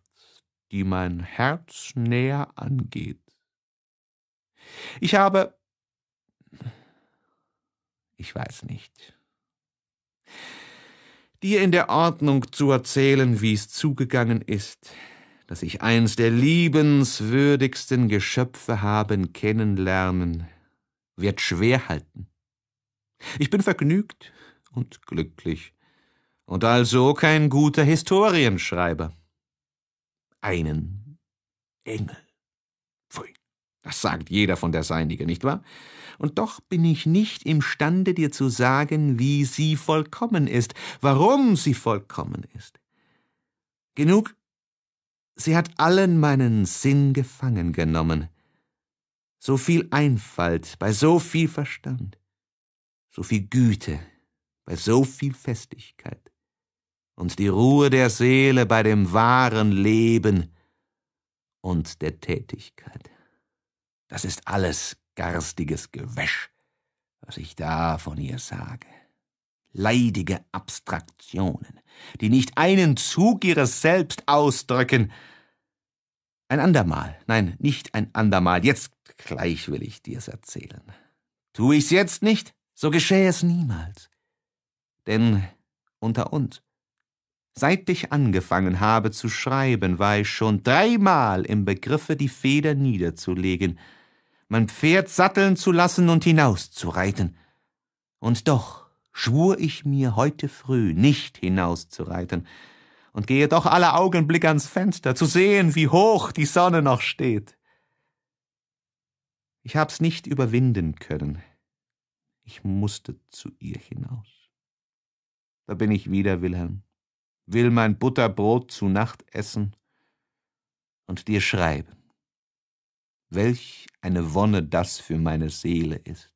die mein Herz näher angeht. Ich habe. Ich weiß nicht dir in der Ordnung zu erzählen, wie es zugegangen ist, dass ich eins der liebenswürdigsten Geschöpfe haben kennenlernen, wird schwer halten. Ich bin vergnügt und glücklich und also kein guter Historienschreiber. Einen Engel. Das sagt jeder von der Seinige, nicht wahr? Und doch bin ich nicht imstande, dir zu sagen, wie sie vollkommen ist, warum sie vollkommen ist. Genug, sie hat allen meinen Sinn gefangen genommen. So viel Einfalt bei so viel Verstand, so viel Güte bei so viel Festigkeit und die Ruhe der Seele bei dem wahren Leben und der Tätigkeit. Das ist alles garstiges Gewäsch, was ich da von ihr sage. Leidige Abstraktionen, die nicht einen Zug ihres Selbst ausdrücken. Ein andermal, nein, nicht ein andermal, jetzt gleich will ich dir's erzählen. Tu ich's jetzt nicht, so geschähe es niemals. Denn unter uns, Seit ich angefangen habe zu schreiben, war ich schon dreimal im Begriffe, die Feder niederzulegen, mein Pferd satteln zu lassen und hinauszureiten. Und doch schwur ich mir heute früh, nicht hinauszureiten, und gehe doch alle Augenblick ans Fenster, zu sehen, wie hoch die Sonne noch steht. Ich hab's nicht überwinden können. Ich musste zu ihr hinaus. Da bin ich wieder, Wilhelm will mein Butterbrot zu Nacht essen und dir schreiben. Welch eine Wonne das für meine Seele ist.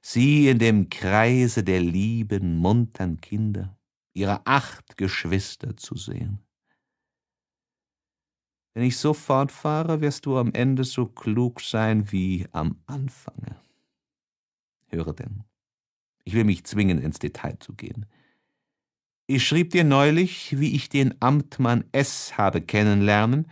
Sie in dem Kreise der lieben, muntern Kinder, ihrer acht Geschwister zu sehen. Wenn ich so fortfahre, wirst du am Ende so klug sein wie am Anfange. Höre denn, ich will mich zwingen, ins Detail zu gehen. Ich schrieb dir neulich, wie ich den Amtmann S. habe kennenlernen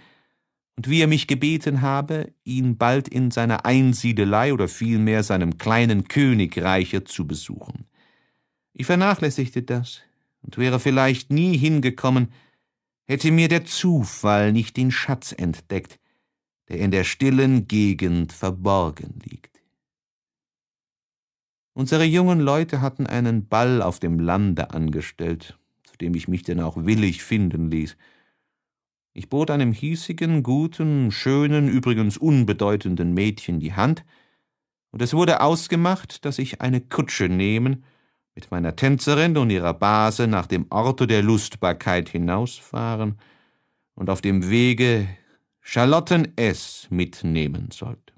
und wie er mich gebeten habe, ihn bald in seiner Einsiedelei oder vielmehr seinem kleinen Königreiche zu besuchen. Ich vernachlässigte das und wäre vielleicht nie hingekommen, hätte mir der Zufall nicht den Schatz entdeckt, der in der stillen Gegend verborgen liegt. Unsere jungen Leute hatten einen Ball auf dem Lande angestellt dem ich mich denn auch willig finden ließ. Ich bot einem hiesigen, guten, schönen, übrigens unbedeutenden Mädchen die Hand, und es wurde ausgemacht, dass ich eine Kutsche nehmen, mit meiner Tänzerin und ihrer Base nach dem Orte der Lustbarkeit hinausfahren und auf dem Wege Charlotten S. mitnehmen sollte.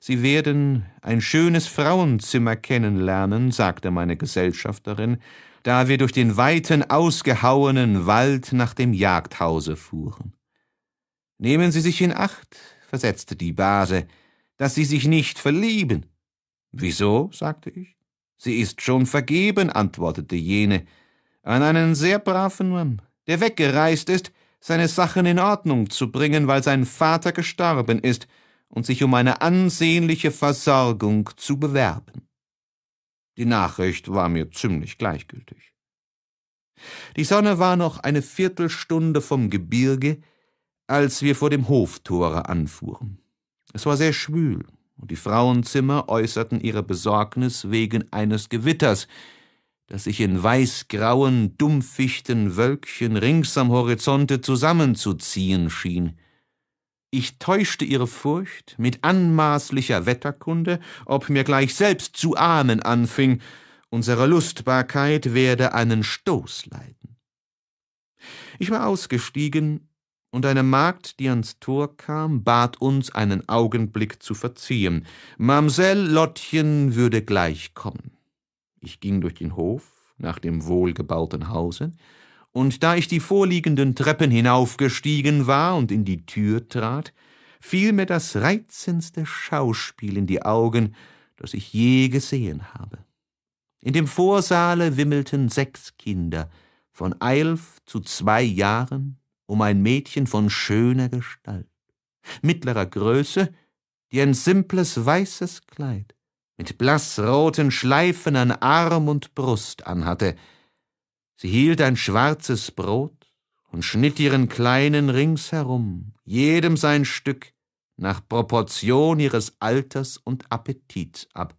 Sie werden ein schönes Frauenzimmer kennenlernen, sagte meine Gesellschafterin, da wir durch den weiten, ausgehauenen Wald nach dem Jagdhause fuhren. Nehmen Sie sich in Acht, versetzte die Base, dass Sie sich nicht verlieben. Wieso? sagte ich. Sie ist schon vergeben, antwortete jene, an einen sehr braven Mann, der weggereist ist, seine Sachen in Ordnung zu bringen, weil sein Vater gestorben ist und sich um eine ansehnliche Versorgung zu bewerben. Die Nachricht war mir ziemlich gleichgültig. Die Sonne war noch eine Viertelstunde vom Gebirge, als wir vor dem Hoftore anfuhren. Es war sehr schwül, und die Frauenzimmer äußerten ihre Besorgnis wegen eines Gewitters, das sich in weißgrauen, dumpfichten Wölkchen rings am Horizonte zusammenzuziehen schien. Ich täuschte ihre Furcht mit anmaßlicher Wetterkunde, ob mir gleich selbst zu ahnen anfing, unsere Lustbarkeit werde einen Stoß leiden. Ich war ausgestiegen, und eine Magd, die ans Tor kam, bat uns, einen Augenblick zu verziehen. Mamsell Lottchen würde gleich kommen. Ich ging durch den Hof nach dem wohlgebauten Hause, und da ich die vorliegenden Treppen hinaufgestiegen war und in die Tür trat, fiel mir das reizendste Schauspiel in die Augen, das ich je gesehen habe. In dem Vorsaale wimmelten sechs Kinder, von elf zu zwei Jahren, um ein Mädchen von schöner Gestalt, mittlerer Größe, die ein simples weißes Kleid mit blassroten Schleifen an Arm und Brust anhatte, Sie hielt ein schwarzes Brot und schnitt ihren Kleinen ringsherum, jedem sein Stück, nach Proportion ihres Alters und Appetits ab,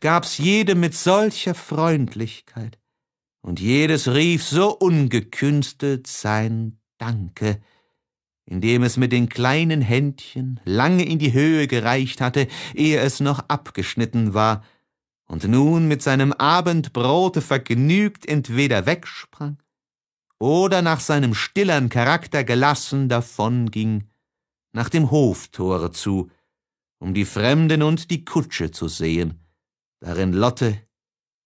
gab's jedem mit solcher Freundlichkeit, und jedes rief so ungekünstelt sein Danke, indem es mit den kleinen Händchen lange in die Höhe gereicht hatte, ehe es noch abgeschnitten war, und nun mit seinem Abendbrote vergnügt entweder wegsprang oder nach seinem stillern Charakter gelassen davonging, nach dem Hoftore zu, um die Fremden und die Kutsche zu sehen, darin Lotte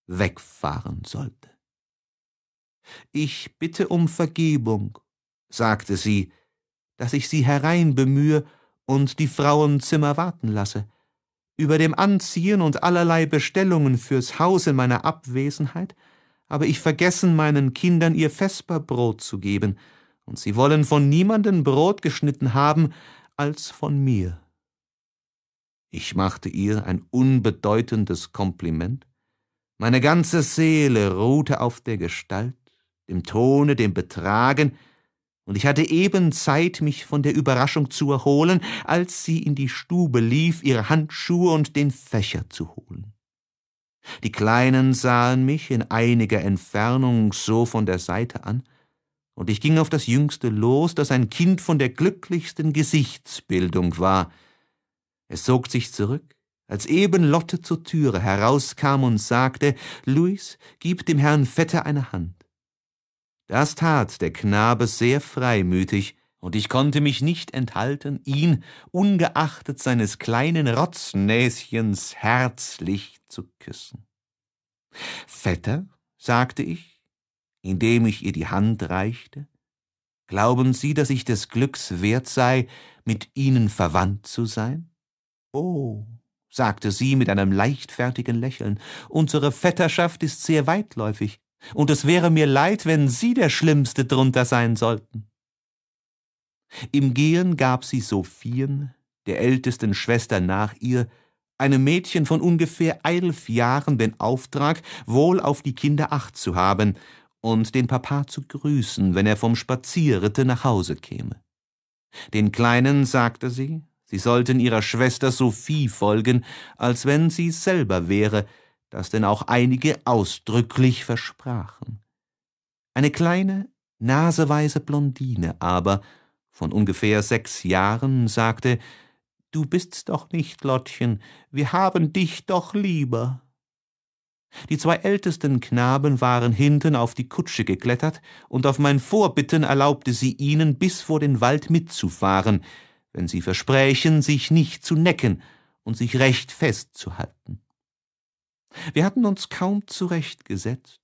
wegfahren sollte. Ich bitte um Vergebung, sagte sie, dass ich sie hereinbemühe und die Frauenzimmer warten lasse über dem Anziehen und allerlei Bestellungen fürs Haus in meiner Abwesenheit, habe ich vergessen, meinen Kindern ihr Vesperbrot zu geben, und sie wollen von niemandem Brot geschnitten haben als von mir. Ich machte ihr ein unbedeutendes Kompliment. Meine ganze Seele ruhte auf der Gestalt, dem Tone, dem Betragen, und ich hatte eben Zeit, mich von der Überraschung zu erholen, als sie in die Stube lief, ihre Handschuhe und den Fächer zu holen. Die Kleinen sahen mich in einiger Entfernung so von der Seite an, und ich ging auf das Jüngste los, das ein Kind von der glücklichsten Gesichtsbildung war. Es zog sich zurück, als eben Lotte zur Türe herauskam und sagte, Luis, gib dem Herrn Vetter eine Hand. Das tat der Knabe sehr freimütig, und ich konnte mich nicht enthalten, ihn, ungeachtet seines kleinen Rotznäschens, herzlich zu küssen. Vetter, sagte ich, indem ich ihr die Hand reichte, glauben Sie, dass ich des Glücks wert sei, mit Ihnen verwandt zu sein? Oh, sagte sie mit einem leichtfertigen Lächeln, unsere Vetterschaft ist sehr weitläufig und es wäre mir leid, wenn Sie der Schlimmste drunter sein sollten. Im Gehen gab sie Sophien, der ältesten Schwester nach ihr, einem Mädchen von ungefähr elf Jahren den Auftrag, wohl auf die Kinder acht zu haben und den Papa zu grüßen, wenn er vom Spazierritte nach Hause käme. Den Kleinen sagte sie, sie sollten ihrer Schwester Sophie folgen, als wenn sie selber wäre, das denn auch einige ausdrücklich versprachen. Eine kleine, naseweise Blondine aber, von ungefähr sechs Jahren, sagte Du bist's doch nicht, Lottchen, wir haben dich doch lieber. Die zwei ältesten Knaben waren hinten auf die Kutsche geklettert, und auf mein Vorbitten erlaubte sie ihnen, bis vor den Wald mitzufahren, wenn sie versprächen, sich nicht zu necken und sich recht festzuhalten. Wir hatten uns kaum zurechtgesetzt.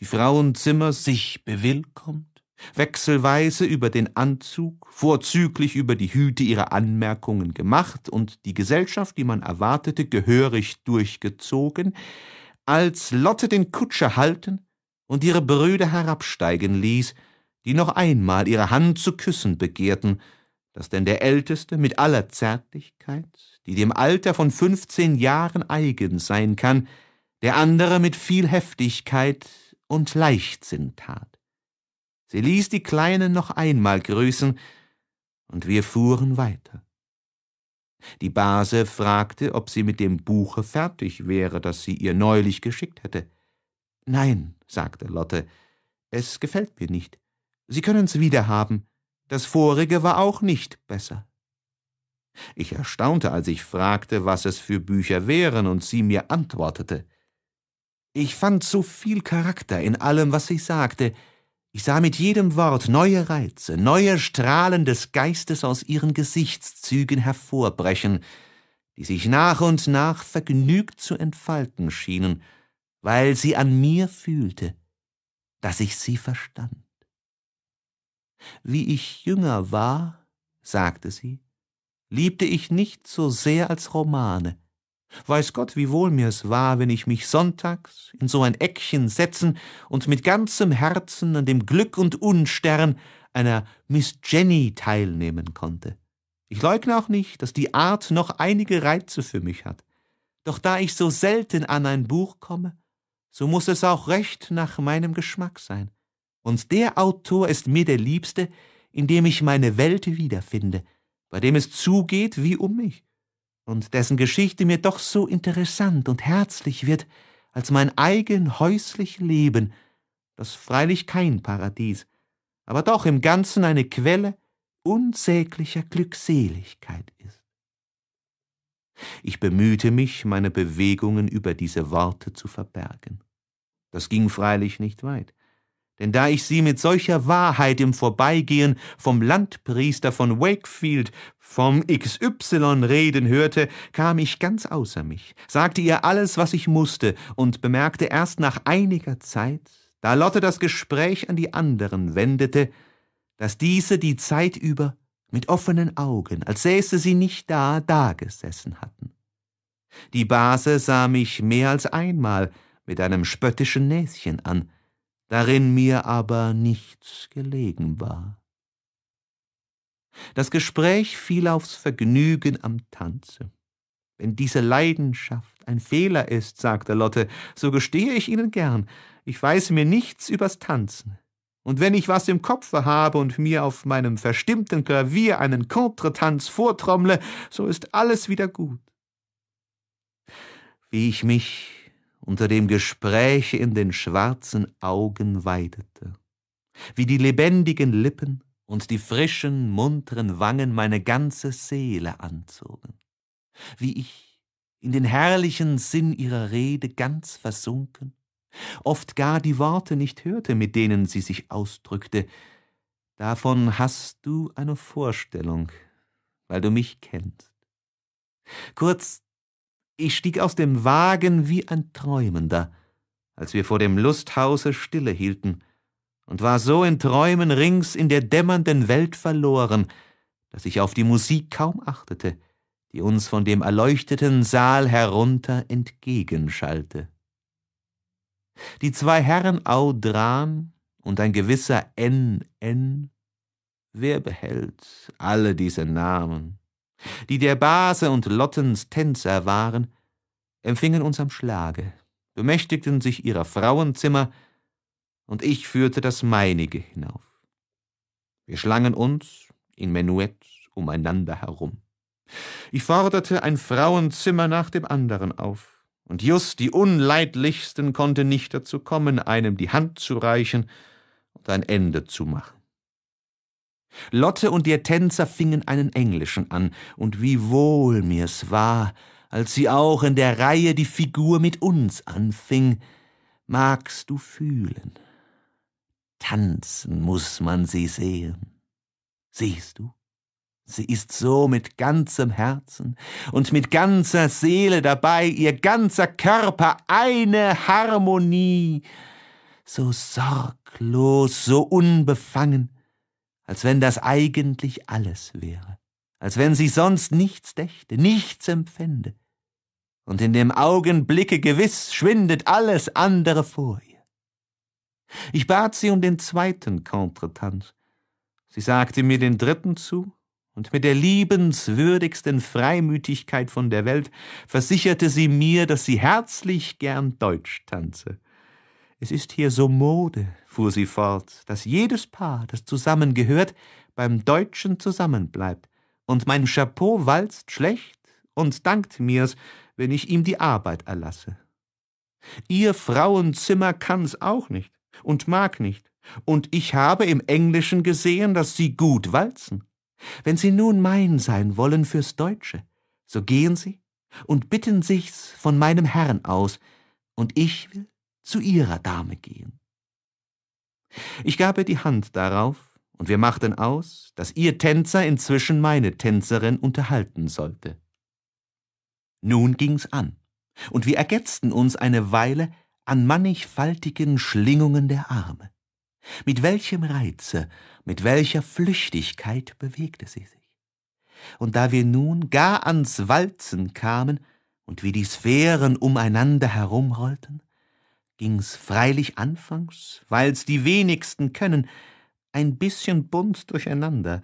Die Frauenzimmer sich bewillkommt, wechselweise über den Anzug, vorzüglich über die Hüte ihre Anmerkungen gemacht und die Gesellschaft, die man erwartete, gehörig durchgezogen, als Lotte den Kutscher halten und ihre Brüder herabsteigen ließ, die noch einmal ihre Hand zu küssen begehrten, dass denn der Älteste mit aller Zärtlichkeit, die dem Alter von fünfzehn Jahren eigen sein kann, der andere mit viel Heftigkeit und Leichtsinn tat. Sie ließ die Kleinen noch einmal grüßen, und wir fuhren weiter. Die Base fragte, ob sie mit dem Buche fertig wäre, das sie ihr neulich geschickt hätte. Nein, sagte Lotte, es gefällt mir nicht. Sie können's wieder haben. Das vorige war auch nicht besser. Ich erstaunte, als ich fragte, was es für Bücher wären, und sie mir antwortete. Ich fand so viel Charakter in allem, was sie sagte. Ich sah mit jedem Wort neue Reize, neue Strahlen des Geistes aus ihren Gesichtszügen hervorbrechen, die sich nach und nach vergnügt zu entfalten schienen, weil sie an mir fühlte, dass ich sie verstand. Wie ich jünger war, sagte sie, liebte ich nicht so sehr als Romane. Weiß Gott, wie wohl mir es war, wenn ich mich sonntags in so ein Eckchen setzen und mit ganzem Herzen an dem Glück und Unstern einer Miss Jenny teilnehmen konnte. Ich leugne auch nicht, dass die Art noch einige Reize für mich hat. Doch da ich so selten an ein Buch komme, so muß es auch recht nach meinem Geschmack sein. Und der Autor ist mir der Liebste, in dem ich meine Welt wiederfinde, bei dem es zugeht wie um mich, und dessen Geschichte mir doch so interessant und herzlich wird, als mein eigen häuslich Leben, das freilich kein Paradies, aber doch im Ganzen eine Quelle unsäglicher Glückseligkeit ist. Ich bemühte mich, meine Bewegungen über diese Worte zu verbergen. Das ging freilich nicht weit denn da ich sie mit solcher Wahrheit im Vorbeigehen vom Landpriester von Wakefield, vom XY reden hörte, kam ich ganz außer mich, sagte ihr alles, was ich musste, und bemerkte erst nach einiger Zeit, da Lotte das Gespräch an die anderen wendete, dass diese die Zeit über mit offenen Augen, als säße sie nicht da, dagesessen hatten. Die Base sah mich mehr als einmal mit einem spöttischen Näschen an, darin mir aber nichts gelegen war. Das Gespräch fiel aufs Vergnügen am Tanze. Wenn diese Leidenschaft ein Fehler ist, sagte Lotte, so gestehe ich Ihnen gern, ich weiß mir nichts übers Tanzen. Und wenn ich was im Kopfe habe und mir auf meinem verstimmten Klavier einen Contretanz vortrommle, so ist alles wieder gut. Wie ich mich unter dem Gespräche in den schwarzen Augen weidete, wie die lebendigen Lippen und die frischen, munteren Wangen meine ganze Seele anzogen, wie ich, in den herrlichen Sinn ihrer Rede ganz versunken, oft gar die Worte nicht hörte, mit denen sie sich ausdrückte, davon hast du eine Vorstellung, weil du mich kennst. Kurz, ich stieg aus dem Wagen wie ein Träumender, als wir vor dem Lusthause Stille hielten, und war so in Träumen rings in der dämmernden Welt verloren, dass ich auf die Musik kaum achtete, die uns von dem erleuchteten Saal herunter entgegenschallte. Die zwei Herren Audran und ein gewisser N. N. Wer behält alle diese Namen? die der Base und Lottens Tänzer waren, empfingen uns am Schlage, bemächtigten sich ihrer Frauenzimmer, und ich führte das meinige hinauf. Wir schlangen uns in Menuett umeinander herum. Ich forderte ein Frauenzimmer nach dem anderen auf, und just die Unleidlichsten konnten nicht dazu kommen, einem die Hand zu reichen und ein Ende zu machen. Lotte und ihr Tänzer fingen einen englischen an, und wie wohl mir's war, als sie auch in der Reihe die Figur mit uns anfing, magst du fühlen. Tanzen muß man sie sehen. Siehst du? Sie ist so mit ganzem Herzen und mit ganzer Seele dabei, ihr ganzer Körper eine Harmonie, so sorglos, so unbefangen, als wenn das eigentlich alles wäre, als wenn sie sonst nichts dächte, nichts empfände. Und in dem Augenblicke gewiss schwindet alles andere vor ihr. Ich bat sie um den zweiten Contretanz. Sie sagte mir den dritten zu und mit der liebenswürdigsten Freimütigkeit von der Welt versicherte sie mir, dass sie herzlich gern Deutsch tanze. Es ist hier so Mode, fuhr sie fort, dass jedes Paar, das zusammengehört, beim Deutschen zusammenbleibt, und mein Chapeau walzt schlecht und dankt mir's, wenn ich ihm die Arbeit erlasse. Ihr Frauenzimmer kann's auch nicht und mag nicht, und ich habe im Englischen gesehen, dass Sie gut walzen. Wenn Sie nun mein sein wollen fürs Deutsche, so gehen Sie und bitten sich's von meinem Herrn aus, und ich will zu Ihrer Dame gehen. Ich gab ihr die Hand darauf, und wir machten aus, dass ihr Tänzer inzwischen meine Tänzerin unterhalten sollte. Nun ging's an, und wir ergetzten uns eine Weile an mannigfaltigen Schlingungen der Arme. Mit welchem Reize, mit welcher Flüchtigkeit bewegte sie sich. Und da wir nun gar ans Walzen kamen und wie die Sphären umeinander herumrollten, ging's freilich anfangs, weil's die wenigsten können, ein bisschen bunt durcheinander.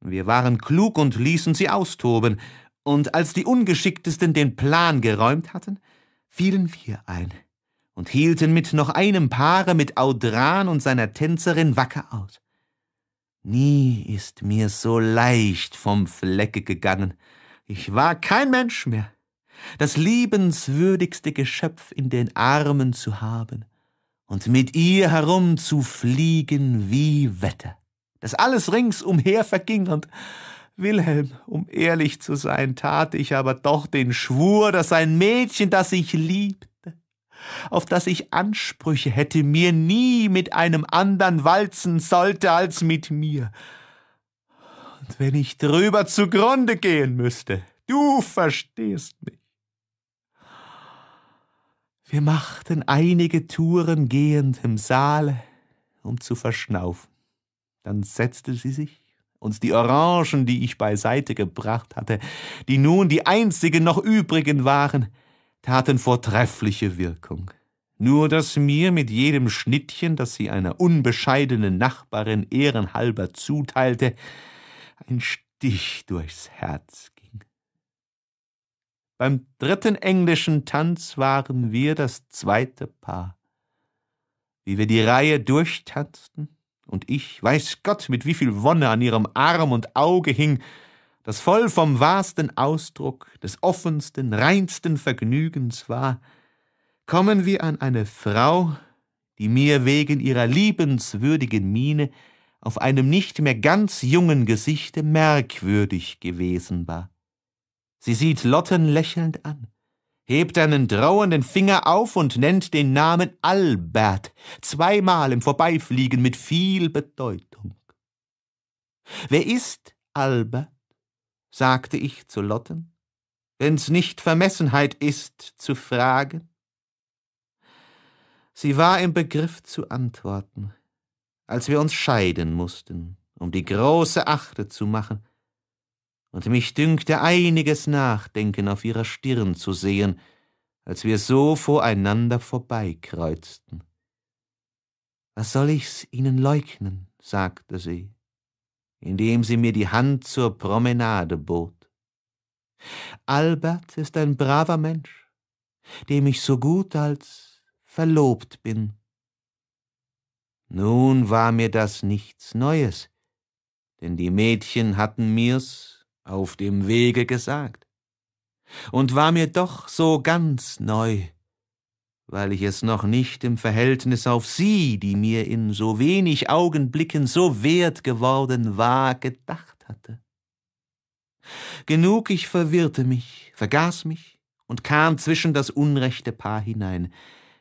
Wir waren klug und ließen sie austoben, und als die Ungeschicktesten den Plan geräumt hatten, fielen wir ein und hielten mit noch einem Paare mit Audran und seiner Tänzerin wacker aus. Nie ist mir so leicht vom Flecke gegangen. Ich war kein Mensch mehr das liebenswürdigste Geschöpf in den Armen zu haben und mit ihr herumzufliegen wie Wetter. Das alles ringsumher verging und Wilhelm, um ehrlich zu sein, tat ich aber doch den Schwur, dass ein Mädchen, das ich liebte, auf das ich Ansprüche hätte, mir nie mit einem andern walzen sollte als mit mir. Und wenn ich drüber zugrunde gehen müsste, du verstehst mich. Wir machten einige Touren gehend im Saale, um zu verschnaufen. Dann setzte sie sich und die Orangen, die ich beiseite gebracht hatte, die nun die einzigen noch übrigen waren, taten vortreffliche Wirkung. Nur dass mir mit jedem Schnittchen, das sie einer unbescheidenen Nachbarin ehrenhalber zuteilte, ein Stich durchs Herz beim dritten englischen Tanz waren wir das zweite Paar. Wie wir die Reihe durchtanzten und ich, weiß Gott, mit wie viel Wonne an ihrem Arm und Auge hing, das voll vom wahrsten Ausdruck, des offensten, reinsten Vergnügens war, kommen wir an eine Frau, die mir wegen ihrer liebenswürdigen Miene auf einem nicht mehr ganz jungen Gesichte merkwürdig gewesen war. Sie sieht Lotten lächelnd an, hebt einen drohenden Finger auf und nennt den Namen Albert zweimal im Vorbeifliegen mit viel Bedeutung. Wer ist Albert? sagte ich zu Lotten, wenn's nicht Vermessenheit ist, zu fragen. Sie war im Begriff zu antworten, als wir uns scheiden mussten, um die große Achte zu machen, und mich dünkte einiges Nachdenken auf ihrer Stirn zu sehen, als wir so voreinander vorbeikreuzten. Was soll ich's Ihnen leugnen, sagte sie, indem sie mir die Hand zur Promenade bot. Albert ist ein braver Mensch, dem ich so gut als verlobt bin. Nun war mir das nichts Neues, denn die Mädchen hatten mir's auf dem Wege gesagt, und war mir doch so ganz neu, weil ich es noch nicht im Verhältnis auf sie, die mir in so wenig Augenblicken so wert geworden war, gedacht hatte. Genug ich verwirrte mich, vergaß mich und kam zwischen das unrechte Paar hinein,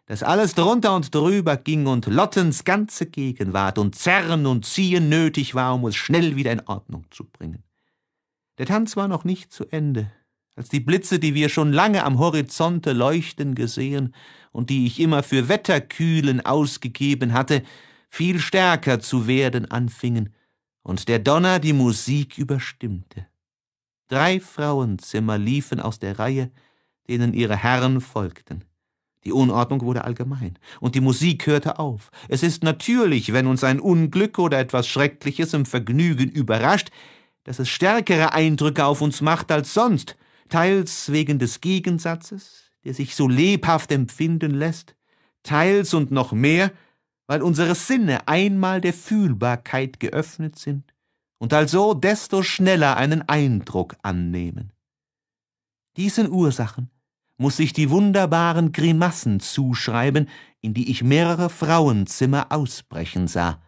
das alles drunter und drüber ging und Lottens ganze Gegenwart und Zerren und Ziehen nötig war, um es schnell wieder in Ordnung zu bringen. Der Tanz war noch nicht zu Ende, als die Blitze, die wir schon lange am Horizonte leuchten gesehen und die ich immer für Wetterkühlen ausgegeben hatte, viel stärker zu werden anfingen und der Donner die Musik überstimmte. Drei Frauenzimmer liefen aus der Reihe, denen ihre Herren folgten. Die Unordnung wurde allgemein, und die Musik hörte auf. Es ist natürlich, wenn uns ein Unglück oder etwas Schreckliches im Vergnügen überrascht, dass es stärkere Eindrücke auf uns macht als sonst, teils wegen des Gegensatzes, der sich so lebhaft empfinden lässt, teils und noch mehr, weil unsere Sinne einmal der Fühlbarkeit geöffnet sind und also desto schneller einen Eindruck annehmen. Diesen Ursachen muss ich die wunderbaren Grimassen zuschreiben, in die ich mehrere Frauenzimmer ausbrechen sah.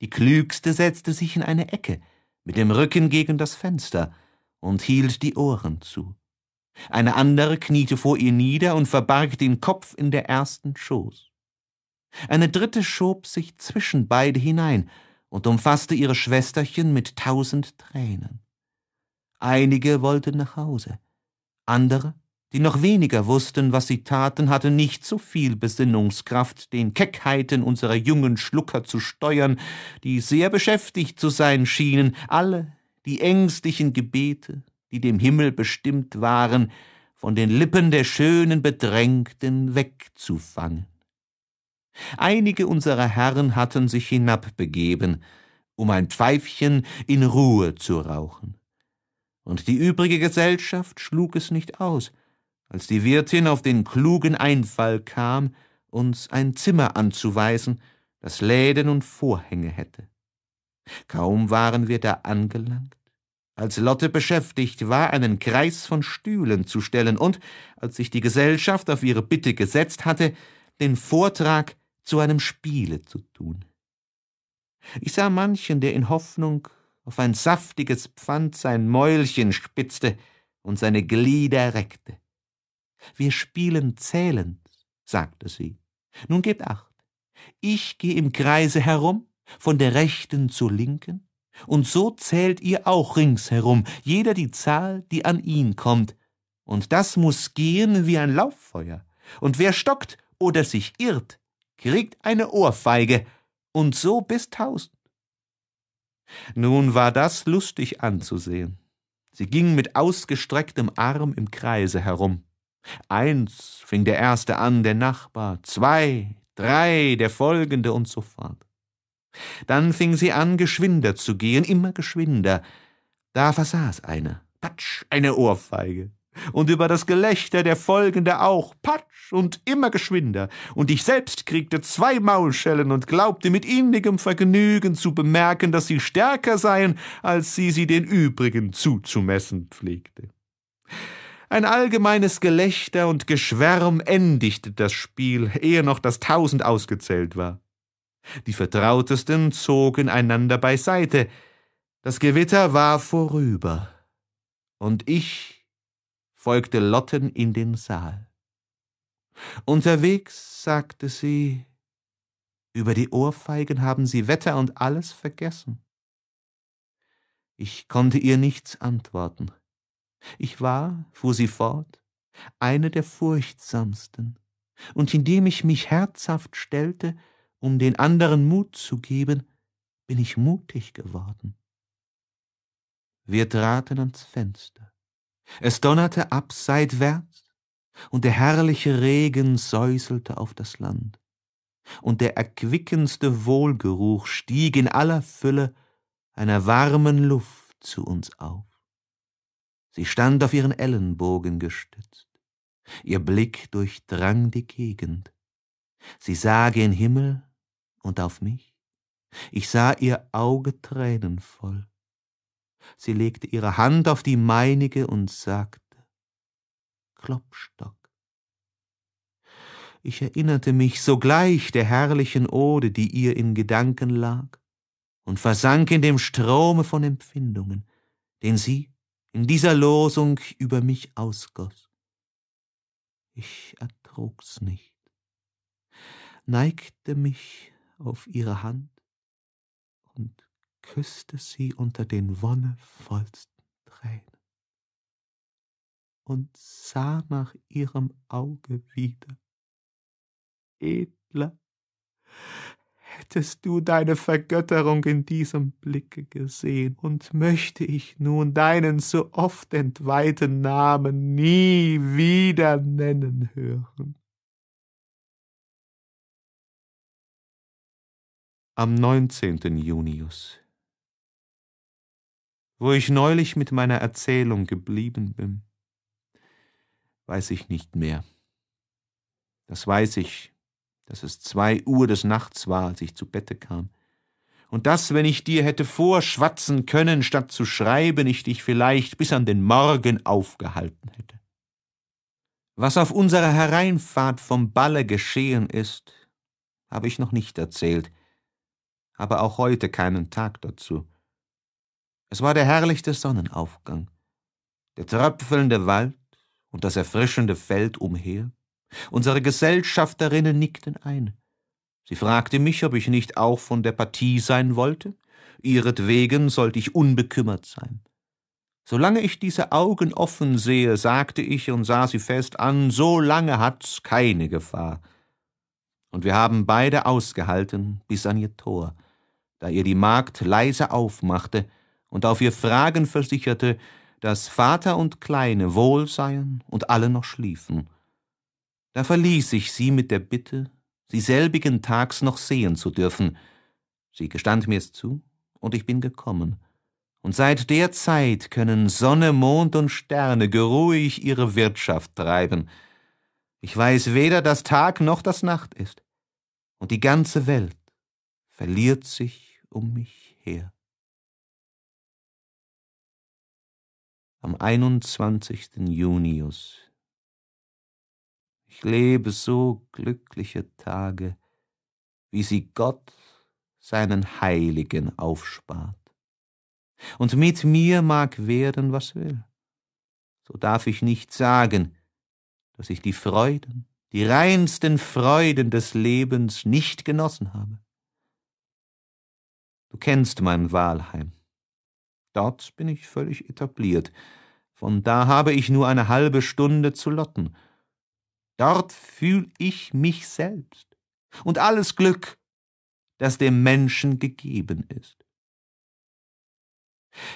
Die klügste setzte sich in eine Ecke, mit dem Rücken gegen das Fenster und hielt die Ohren zu. Eine andere kniete vor ihr nieder und verbarg den Kopf in der ersten Schoß. Eine dritte schob sich zwischen beide hinein und umfasste ihre Schwesterchen mit tausend Tränen. Einige wollten nach Hause, andere die noch weniger wussten, was sie taten, hatten nicht so viel Besinnungskraft, den Keckheiten unserer jungen Schlucker zu steuern, die sehr beschäftigt zu sein schienen, alle die ängstlichen Gebete, die dem Himmel bestimmt waren, von den Lippen der schönen Bedrängten wegzufangen. Einige unserer Herren hatten sich hinabbegeben, um ein Pfeifchen in Ruhe zu rauchen. Und die übrige Gesellschaft schlug es nicht aus, als die Wirtin auf den klugen Einfall kam, uns ein Zimmer anzuweisen, das Läden und Vorhänge hätte. Kaum waren wir da angelangt, als Lotte beschäftigt war, einen Kreis von Stühlen zu stellen und, als sich die Gesellschaft auf ihre Bitte gesetzt hatte, den Vortrag zu einem Spiele zu tun. Ich sah manchen, der in Hoffnung auf ein saftiges Pfand sein Mäulchen spitzte und seine Glieder reckte. Wir spielen zählend, sagte sie. Nun gebt acht. Ich gehe im Kreise herum, von der rechten zur linken, und so zählt ihr auch ringsherum, jeder die Zahl, die an ihn kommt. Und das muß gehen wie ein Lauffeuer. Und wer stockt oder sich irrt, kriegt eine Ohrfeige, und so bis tausend. Nun war das lustig anzusehen. Sie ging mit ausgestrecktem Arm im Kreise herum. Eins fing der erste an, der Nachbar, zwei, drei, der folgende und so fort. Dann fing sie an, geschwinder zu gehen, immer geschwinder. Da versaß einer, patsch, eine Ohrfeige. Und über das Gelächter der folgende auch, patsch und immer geschwinder. Und ich selbst kriegte zwei Maulschellen und glaubte mit innigem Vergnügen zu bemerken, dass sie stärker seien, als sie sie den übrigen zuzumessen pflegte. Ein allgemeines Gelächter und Geschwärm endigte das Spiel, ehe noch das Tausend ausgezählt war. Die Vertrautesten zogen einander beiseite. Das Gewitter war vorüber, und ich folgte Lotten in den Saal. Unterwegs sagte sie, über die Ohrfeigen haben sie Wetter und alles vergessen. Ich konnte ihr nichts antworten. Ich war, fuhr sie fort, eine der furchtsamsten, und indem ich mich herzhaft stellte, um den anderen Mut zu geben, bin ich mutig geworden. Wir traten ans Fenster. Es donnerte ab seitwärts, und der herrliche Regen säuselte auf das Land, und der erquickendste Wohlgeruch stieg in aller Fülle einer warmen Luft zu uns auf. Sie stand auf ihren Ellenbogen gestützt. Ihr Blick durchdrang die Gegend. Sie sah gen Himmel und auf mich. Ich sah ihr Auge tränenvoll. Sie legte ihre Hand auf die meinige und sagte, Klopstock. Ich erinnerte mich sogleich der herrlichen Ode, die ihr in Gedanken lag, und versank in dem Strome von Empfindungen, den sie in dieser Losung über mich ausgoss. Ich ertrug's nicht, neigte mich auf ihre Hand und küsste sie unter den wonnevollsten Tränen und sah nach ihrem Auge wieder. Edler, hättest du deine Vergötterung in diesem Blicke gesehen, und möchte ich nun deinen so oft entweihten Namen nie wieder nennen hören. Am 19. Junius Wo ich neulich mit meiner Erzählung geblieben bin, weiß ich nicht mehr. Das weiß ich, dass es zwei Uhr des Nachts war, als ich zu Bette kam. Und dass, wenn ich dir hätte vorschwatzen können, statt zu schreiben, ich dich vielleicht bis an den Morgen aufgehalten hätte. Was auf unserer Hereinfahrt vom Balle geschehen ist, habe ich noch nicht erzählt, aber auch heute keinen Tag dazu. Es war der herrlichste Sonnenaufgang, der tröpfelnde Wald und das erfrischende Feld umher, Unsere Gesellschafterinnen nickten ein. Sie fragte mich, ob ich nicht auch von der Partie sein wollte. Ihretwegen sollte ich unbekümmert sein. Solange ich diese Augen offen sehe, sagte ich und sah sie fest an, so lange hat's keine Gefahr. Und wir haben beide ausgehalten bis an ihr Tor, da ihr die Magd leise aufmachte und auf ihr Fragen versicherte, dass Vater und Kleine wohl seien und alle noch schliefen da verließ ich sie mit der Bitte, sie selbigen Tags noch sehen zu dürfen. Sie gestand mir's zu, und ich bin gekommen. Und seit der Zeit können Sonne, Mond und Sterne geruhig ihre Wirtschaft treiben. Ich weiß weder, dass Tag noch dass Nacht ist. Und die ganze Welt verliert sich um mich her. Am 21. Junius ich lebe so glückliche Tage, wie sie Gott seinen Heiligen aufspart. Und mit mir mag werden, was will. So darf ich nicht sagen, dass ich die Freuden, die reinsten Freuden des Lebens nicht genossen habe. Du kennst mein Wahlheim. Dort bin ich völlig etabliert. Von da habe ich nur eine halbe Stunde zu lotten – Dort fühl ich mich selbst und alles Glück, das dem Menschen gegeben ist.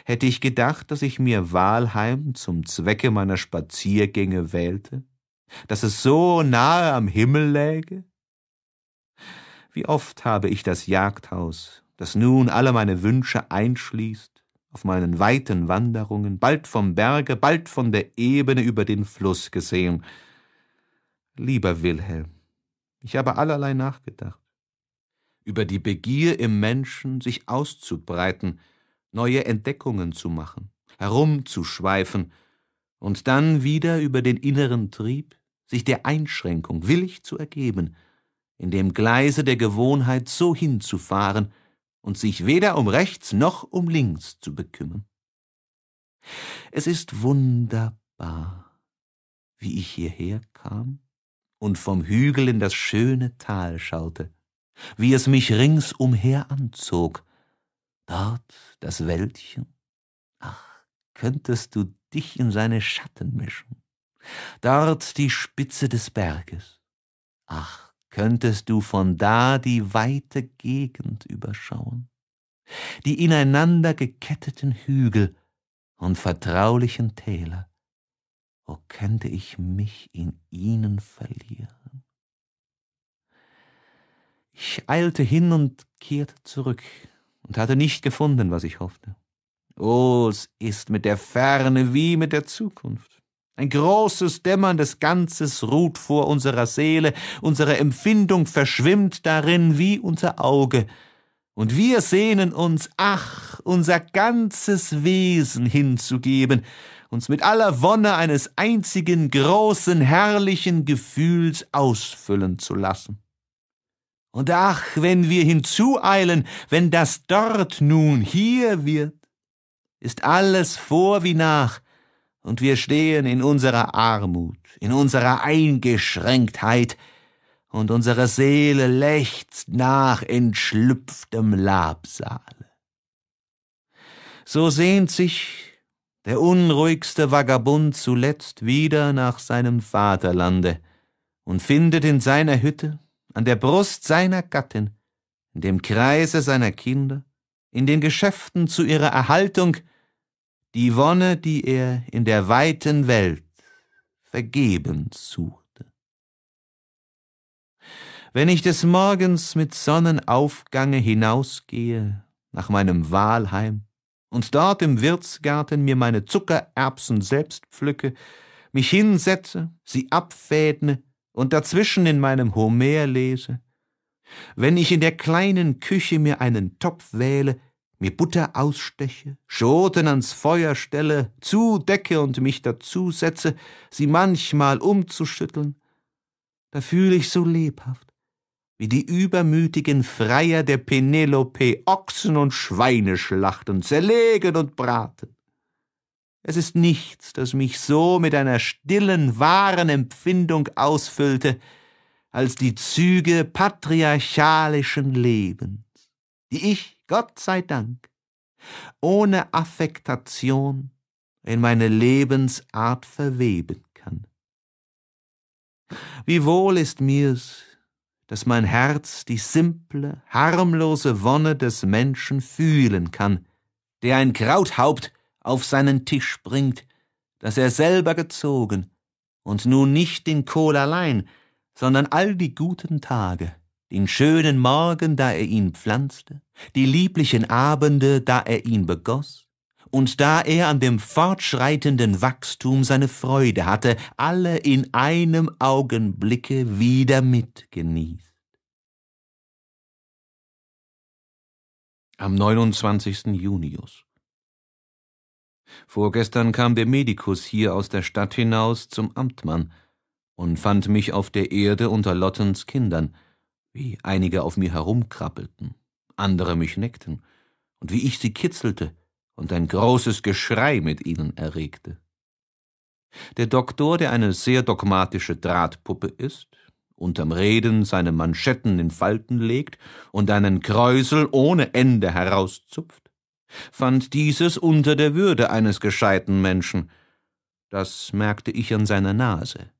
Hätte ich gedacht, dass ich mir Wahlheim zum Zwecke meiner Spaziergänge wählte, dass es so nahe am Himmel läge? Wie oft habe ich das Jagdhaus, das nun alle meine Wünsche einschließt, auf meinen weiten Wanderungen, bald vom Berge, bald von der Ebene über den Fluss gesehen, Lieber Wilhelm, ich habe allerlei nachgedacht. Über die Begier im Menschen, sich auszubreiten, neue Entdeckungen zu machen, herumzuschweifen und dann wieder über den inneren Trieb, sich der Einschränkung willig zu ergeben, in dem Gleise der Gewohnheit so hinzufahren und sich weder um rechts noch um links zu bekümmern. Es ist wunderbar, wie ich hierher kam und vom Hügel in das schöne Tal schaute, wie es mich ringsumher anzog. Dort das Wäldchen. Ach, könntest du dich in seine Schatten mischen. Dort die Spitze des Berges. Ach, könntest du von da die weite Gegend überschauen. Die ineinander geketteten Hügel und vertraulichen Täler. O oh, könnte ich mich in ihnen verlieren. Ich eilte hin und kehrte zurück und hatte nicht gefunden, was ich hoffte. Oh, es ist mit der Ferne wie mit der Zukunft. Ein großes, dämmerndes Ganzes ruht vor unserer Seele, unsere Empfindung verschwimmt darin wie unser Auge, und wir sehnen uns, ach, unser ganzes Wesen hinzugeben uns mit aller Wonne eines einzigen großen, herrlichen Gefühls ausfüllen zu lassen. Und ach, wenn wir hinzueilen, wenn das dort nun hier wird, ist alles vor wie nach, und wir stehen in unserer Armut, in unserer Eingeschränktheit, und unsere Seele lechzt nach entschlüpftem Labsale. So sehnt sich der unruhigste Vagabund zuletzt wieder nach seinem Vaterlande und findet in seiner Hütte, an der Brust seiner Gattin, in dem Kreise seiner Kinder, in den Geschäften zu ihrer Erhaltung, die Wonne, die er in der weiten Welt vergebens suchte. Wenn ich des Morgens mit Sonnenaufgange hinausgehe nach meinem Wahlheim, und dort im Wirtsgarten mir meine Zuckererbsen selbst pflücke, mich hinsetze, sie abfädne und dazwischen in meinem Homer lese, wenn ich in der kleinen Küche mir einen Topf wähle, mir Butter aussteche, Schoten ans Feuer stelle, zudecke und mich dazusetze, sie manchmal umzuschütteln, da fühle ich so lebhaft, wie die übermütigen Freier der Penelope Ochsen und Schweine schlachten, zerlegen und braten. Es ist nichts, das mich so mit einer stillen, wahren Empfindung ausfüllte, als die Züge patriarchalischen Lebens, die ich, Gott sei Dank, ohne Affektation in meine Lebensart verweben kann. Wie wohl ist mir's, dass mein Herz die simple, harmlose Wonne des Menschen fühlen kann, der ein Krauthaupt auf seinen Tisch bringt, das er selber gezogen, und nun nicht den Kohl allein, sondern all die guten Tage, den schönen Morgen, da er ihn pflanzte, die lieblichen Abende, da er ihn begoss, und da er an dem fortschreitenden Wachstum seine Freude hatte, alle in einem Augenblicke wieder mitgenießt. Am 29. Junius. Vorgestern kam der Medikus hier aus der Stadt hinaus zum Amtmann und fand mich auf der Erde unter Lottens Kindern, wie einige auf mir herumkrabbelten, andere mich neckten, und wie ich sie kitzelte, und ein großes Geschrei mit ihnen erregte. Der Doktor, der eine sehr dogmatische Drahtpuppe ist, unterm Reden seine Manschetten in Falten legt und einen Kräusel ohne Ende herauszupft, fand dieses unter der Würde eines gescheiten Menschen. Das merkte ich an seiner Nase.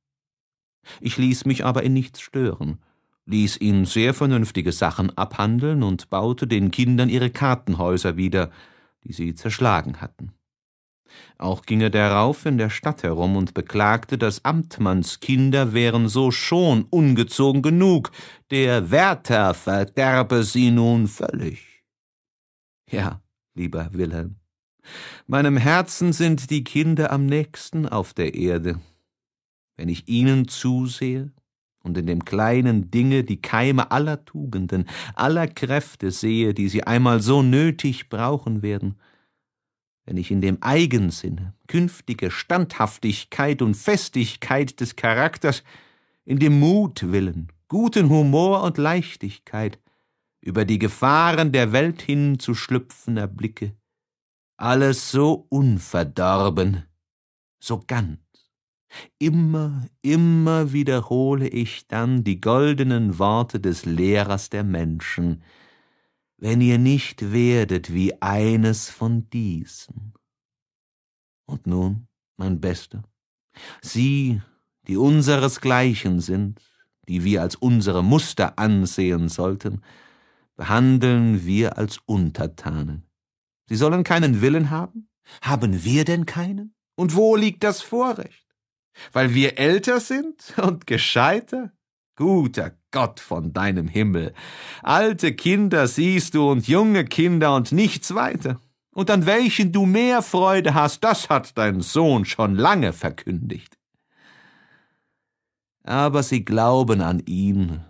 Ich ließ mich aber in nichts stören, ließ ihn sehr vernünftige Sachen abhandeln und baute den Kindern ihre Kartenhäuser wieder – die sie zerschlagen hatten. Auch ging er darauf in der Stadt herum und beklagte, das Amtmannskinder wären so schon ungezogen genug, der Wärter verderbe sie nun völlig. Ja, lieber Wilhelm, meinem Herzen sind die Kinder am nächsten auf der Erde. Wenn ich ihnen zusehe, und in dem kleinen Dinge die Keime aller Tugenden, aller Kräfte sehe, die sie einmal so nötig brauchen werden, wenn ich in dem Eigensinne künftige Standhaftigkeit und Festigkeit des Charakters, in dem Mutwillen, guten Humor und Leichtigkeit, über die Gefahren der Welt hin zu schlüpfen erblicke, alles so unverdorben, so ganz Immer, immer wiederhole ich dann die goldenen Worte des Lehrers der Menschen, wenn ihr nicht werdet wie eines von diesen. Und nun, mein Bester, Sie, die unseresgleichen sind, die wir als unsere Muster ansehen sollten, behandeln wir als Untertanen. Sie sollen keinen Willen haben? Haben wir denn keinen? Und wo liegt das Vorrecht? weil wir älter sind und gescheiter? Guter Gott von deinem Himmel. Alte Kinder siehst du und junge Kinder und nichts weiter. Und an welchen du mehr Freude hast, das hat dein Sohn schon lange verkündigt. Aber sie glauben an ihn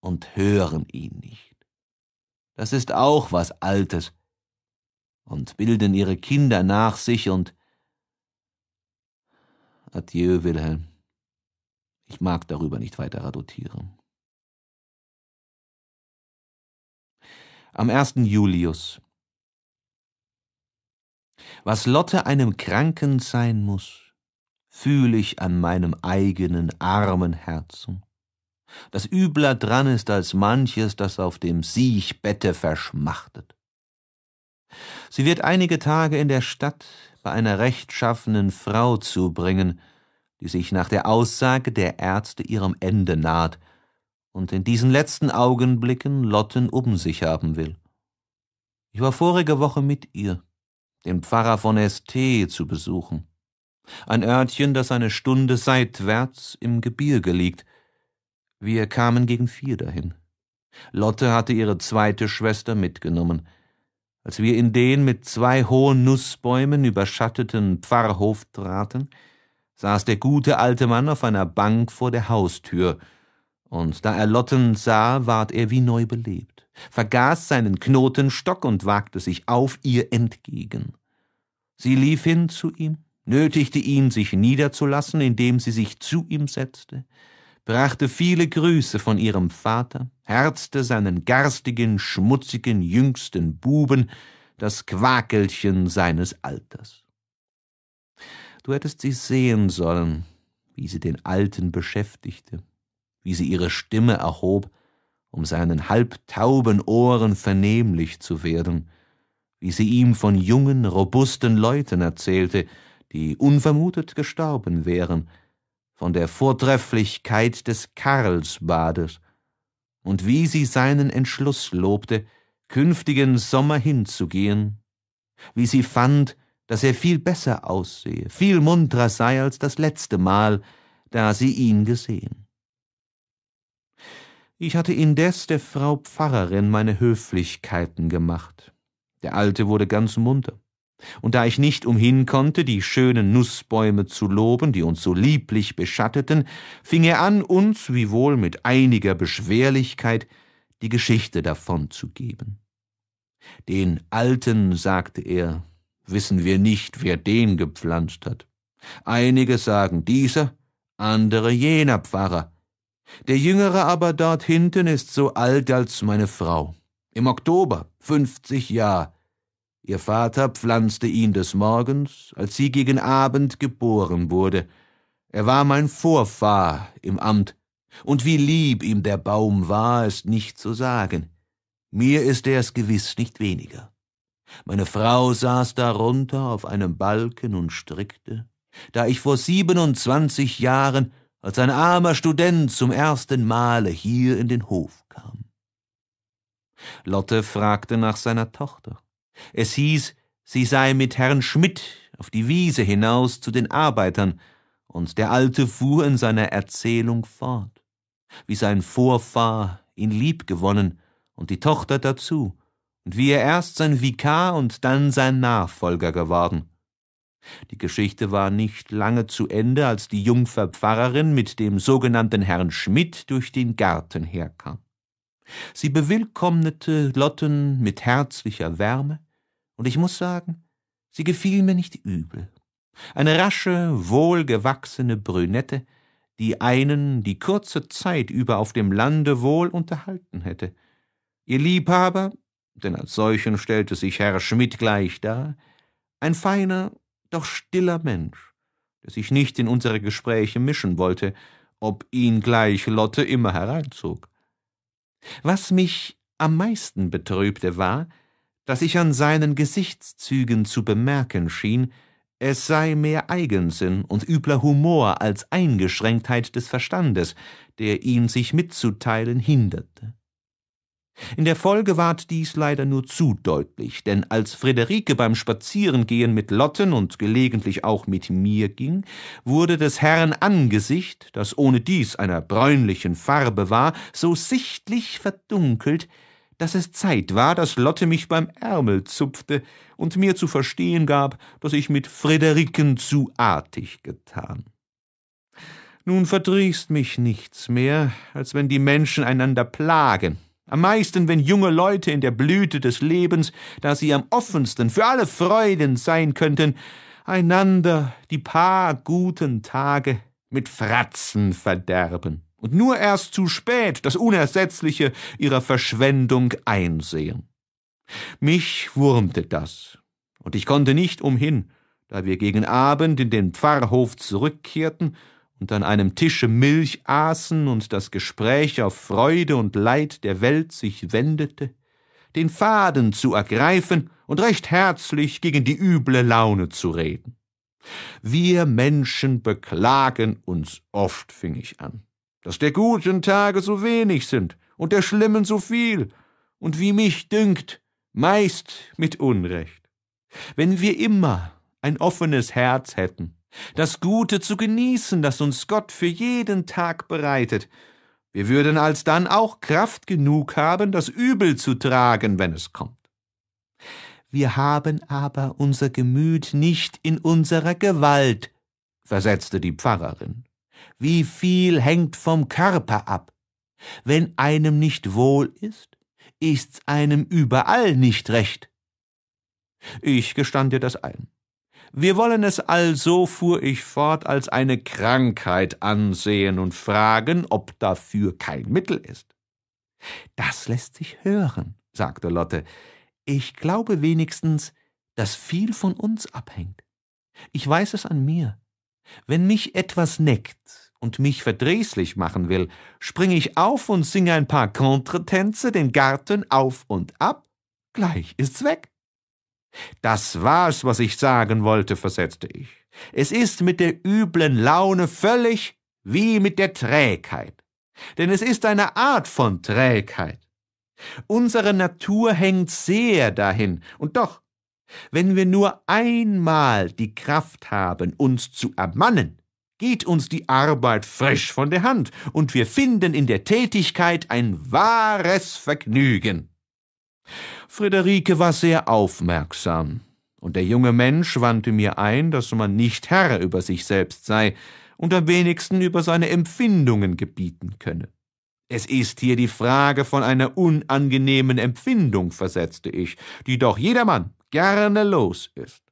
und hören ihn nicht. Das ist auch was Altes und bilden ihre Kinder nach sich und Adieu, Wilhelm. Ich mag darüber nicht weiter radotieren. Am 1. Julius. Was Lotte einem Kranken sein muss, fühle ich an meinem eigenen armen Herzen, das übler dran ist als manches, das auf dem Siechbette verschmachtet. Sie wird einige Tage in der Stadt bei einer rechtschaffenen Frau zubringen, die sich nach der Aussage der Ärzte ihrem Ende naht und in diesen letzten Augenblicken Lotten um sich haben will. Ich war vorige Woche mit ihr, den Pfarrer von St. zu besuchen, ein Örtchen, das eine Stunde seitwärts im Gebirge liegt. Wir kamen gegen vier dahin. Lotte hatte ihre zweite Schwester mitgenommen, als wir in den mit zwei hohen Nussbäumen überschatteten Pfarrhof traten, saß der gute alte Mann auf einer Bank vor der Haustür, und da er Lotten sah, ward er wie neu belebt, vergaß seinen Knotenstock und wagte sich auf ihr entgegen. Sie lief hin zu ihm, nötigte ihn, sich niederzulassen, indem sie sich zu ihm setzte, brachte viele Grüße von ihrem Vater, herzte seinen garstigen, schmutzigen, jüngsten Buben, das Quakelchen seines Alters. Du hättest sie sehen sollen, wie sie den Alten beschäftigte, wie sie ihre Stimme erhob, um seinen halbtauben Ohren vernehmlich zu werden, wie sie ihm von jungen, robusten Leuten erzählte, die unvermutet gestorben wären, von der Vortrefflichkeit des Karlsbades und wie sie seinen Entschluss lobte, künftigen Sommer hinzugehen, wie sie fand, dass er viel besser aussehe, viel muntrer sei als das letzte Mal, da sie ihn gesehen. Ich hatte indes der Frau Pfarrerin meine Höflichkeiten gemacht. Der Alte wurde ganz munter. Und da ich nicht umhin konnte, die schönen Nussbäume zu loben, die uns so lieblich beschatteten, fing er an, uns, wiewohl mit einiger Beschwerlichkeit, die Geschichte davon zu geben. Den Alten, sagte er, wissen wir nicht, wer den gepflanzt hat. Einige sagen dieser, andere jener Pfarrer. Der Jüngere aber dort hinten ist so alt als meine Frau. Im Oktober fünfzig Jahre. Ihr Vater pflanzte ihn des Morgens, als sie gegen Abend geboren wurde. Er war mein Vorfahr im Amt, und wie lieb ihm der Baum war, ist nicht zu sagen. Mir ist er es gewiss nicht weniger. Meine Frau saß darunter auf einem Balken und strickte, da ich vor siebenundzwanzig Jahren als ein armer Student zum ersten Male hier in den Hof kam. Lotte fragte nach seiner Tochter. Es hieß, sie sei mit Herrn Schmidt auf die Wiese hinaus zu den Arbeitern, und der Alte fuhr in seiner Erzählung fort, wie sein Vorfahr ihn liebgewonnen und die Tochter dazu, und wie er erst sein Vikar und dann sein Nachfolger geworden. Die Geschichte war nicht lange zu Ende, als die Jungfer Pfarrerin mit dem sogenannten Herrn Schmidt durch den Garten herkam. Sie bewillkommnete Lotten mit herzlicher Wärme, und ich muss sagen, sie gefiel mir nicht übel. Eine rasche, wohlgewachsene Brünette, die einen die kurze Zeit über auf dem Lande wohl unterhalten hätte. Ihr Liebhaber, denn als solchen stellte sich Herr Schmidt gleich dar, ein feiner, doch stiller Mensch, der sich nicht in unsere Gespräche mischen wollte, ob ihn gleich Lotte immer hereinzog. Was mich am meisten betrübte war, dass ich an seinen Gesichtszügen zu bemerken schien, es sei mehr Eigensinn und übler Humor als Eingeschränktheit des Verstandes, der ihn sich mitzuteilen hinderte. In der Folge ward dies leider nur zu deutlich, denn als Friederike beim Spazierengehen mit Lotten und gelegentlich auch mit mir ging, wurde des Herrn Angesicht, das ohne dies einer bräunlichen Farbe war, so sichtlich verdunkelt, dass es Zeit war, dass Lotte mich beim Ärmel zupfte und mir zu verstehen gab, dass ich mit Frederiken zu artig getan. Nun verdrießt mich nichts mehr, als wenn die Menschen einander plagen, am meisten, wenn junge Leute in der Blüte des Lebens, da sie am offensten für alle Freuden sein könnten, einander die paar guten Tage mit Fratzen verderben und nur erst zu spät das Unersetzliche ihrer Verschwendung einsehen. Mich wurmte das, und ich konnte nicht umhin, da wir gegen Abend in den Pfarrhof zurückkehrten und an einem Tische Milch aßen und das Gespräch auf Freude und Leid der Welt sich wendete, den Faden zu ergreifen und recht herzlich gegen die üble Laune zu reden. Wir Menschen beklagen uns oft, fing ich an dass der guten Tage so wenig sind und der schlimmen so viel und wie mich dünkt, meist mit Unrecht. Wenn wir immer ein offenes Herz hätten, das Gute zu genießen, das uns Gott für jeden Tag bereitet, wir würden alsdann auch Kraft genug haben, das Übel zu tragen, wenn es kommt. Wir haben aber unser Gemüt nicht in unserer Gewalt, versetzte die Pfarrerin wie viel hängt vom Körper ab. Wenn einem nicht wohl ist, ist's einem überall nicht recht. Ich gestand dir das ein. Wir wollen es also, fuhr ich fort, als eine Krankheit ansehen und fragen, ob dafür kein Mittel ist. Das lässt sich hören, sagte Lotte. Ich glaube wenigstens, dass viel von uns abhängt. Ich weiß es an mir. Wenn mich etwas neckt und mich verdrießlich machen will, springe ich auf und singe ein paar Contretänze den Garten auf und ab, gleich ist's weg. Das war's, was ich sagen wollte, versetzte ich. Es ist mit der üblen Laune völlig wie mit der Trägheit. Denn es ist eine Art von Trägheit. Unsere Natur hängt sehr dahin, und doch wenn wir nur einmal die Kraft haben, uns zu ermannen, geht uns die Arbeit frisch von der Hand, und wir finden in der Tätigkeit ein wahres Vergnügen. Friederike war sehr aufmerksam, und der junge Mensch wandte mir ein, dass man nicht Herr über sich selbst sei und am wenigsten über seine Empfindungen gebieten könne. Es ist hier die Frage von einer unangenehmen Empfindung, versetzte ich, die doch jedermann gerne los ist.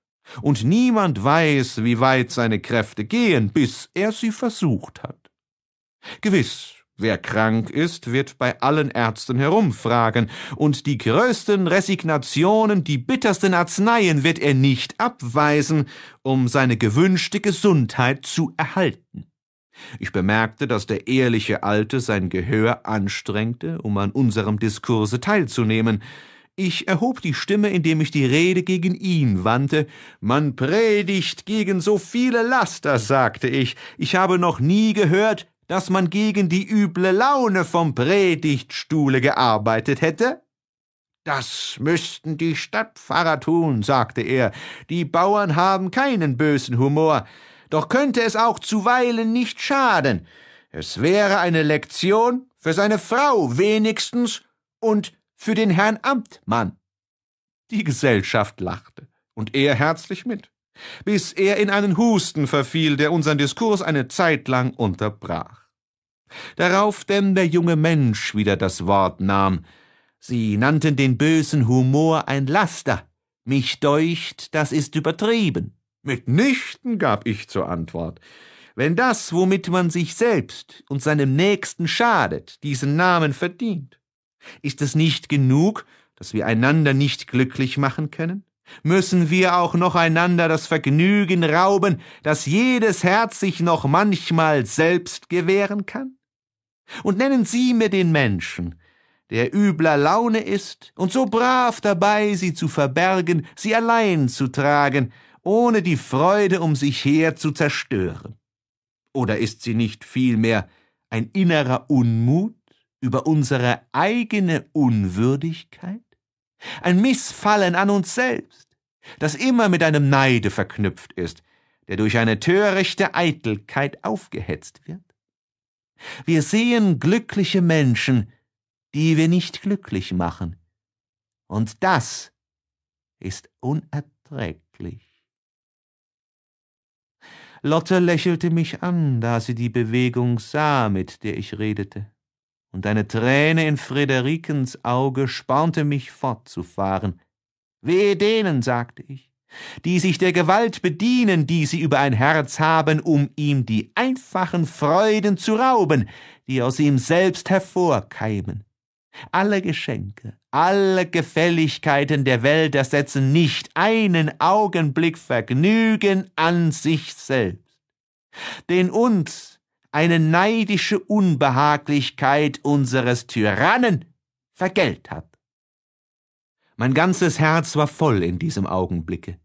Und niemand weiß, wie weit seine Kräfte gehen, bis er sie versucht hat. Gewiss, wer krank ist, wird bei allen Ärzten herumfragen, und die größten Resignationen, die bittersten Arzneien wird er nicht abweisen, um seine gewünschte Gesundheit zu erhalten. Ich bemerkte, dass der ehrliche Alte sein Gehör anstrengte, um an unserem Diskurse teilzunehmen, ich erhob die Stimme, indem ich die Rede gegen ihn wandte. Man predigt gegen so viele Laster, sagte ich. Ich habe noch nie gehört, dass man gegen die üble Laune vom Predigtstuhle gearbeitet hätte. Das müssten die Stadtpfarrer tun, sagte er. Die Bauern haben keinen bösen Humor. Doch könnte es auch zuweilen nicht schaden. Es wäre eine Lektion für seine Frau wenigstens und für den Herrn Amtmann. Die Gesellschaft lachte und er herzlich mit, bis er in einen Husten verfiel, der unseren Diskurs eine Zeit lang unterbrach. Darauf denn der junge Mensch wieder das Wort nahm. Sie nannten den bösen Humor ein Laster. Mich deucht, das ist übertrieben. Mitnichten gab ich zur Antwort. Wenn das, womit man sich selbst und seinem Nächsten schadet, diesen Namen verdient, ist es nicht genug, dass wir einander nicht glücklich machen können? Müssen wir auch noch einander das Vergnügen rauben, das jedes Herz sich noch manchmal selbst gewähren kann? Und nennen Sie mir den Menschen, der übler Laune ist und so brav dabei, sie zu verbergen, sie allein zu tragen, ohne die Freude um sich her zu zerstören. Oder ist sie nicht vielmehr ein innerer Unmut, über unsere eigene Unwürdigkeit? Ein Missfallen an uns selbst, das immer mit einem Neide verknüpft ist, der durch eine törichte Eitelkeit aufgehetzt wird? Wir sehen glückliche Menschen, die wir nicht glücklich machen. Und das ist unerträglich. Lotte lächelte mich an, da sie die Bewegung sah, mit der ich redete und eine Träne in Friederikens Auge spornte mich fortzufahren. Wehe denen, sagte ich, die sich der Gewalt bedienen, die sie über ein Herz haben, um ihm die einfachen Freuden zu rauben, die aus ihm selbst hervorkeimen. Alle Geschenke, alle Gefälligkeiten der Welt ersetzen nicht einen Augenblick Vergnügen an sich selbst. Denn uns, eine neidische Unbehaglichkeit unseres Tyrannen vergelt hat. Mein ganzes Herz war voll in diesem Augenblicke.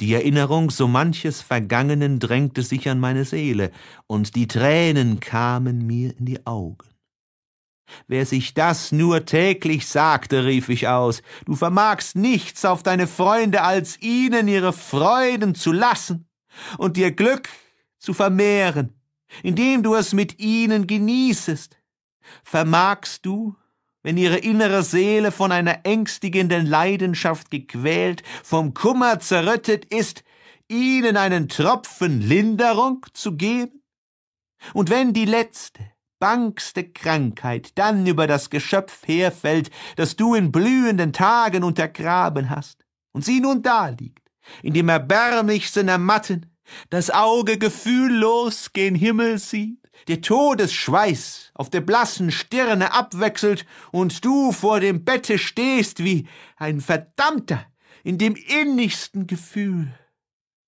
Die Erinnerung so manches Vergangenen drängte sich an meine Seele, und die Tränen kamen mir in die Augen. Wer sich das nur täglich sagte, rief ich aus, du vermagst nichts auf deine Freunde, als ihnen ihre Freuden zu lassen und ihr Glück zu vermehren indem du es mit ihnen genießest, vermagst du, wenn ihre innere Seele von einer ängstigenden Leidenschaft gequält, vom Kummer zerrüttet ist, ihnen einen Tropfen Linderung zu geben? Und wenn die letzte, bangste Krankheit dann über das Geschöpf herfällt, das du in blühenden Tagen untergraben hast, und sie nun daliegt, in dem erbärmlichsten Ermatten, das Auge gefühllos gen Himmel sieht, der Todesschweiß auf der blassen Stirne abwechselt und du vor dem Bette stehst wie ein Verdammter in dem innigsten Gefühl,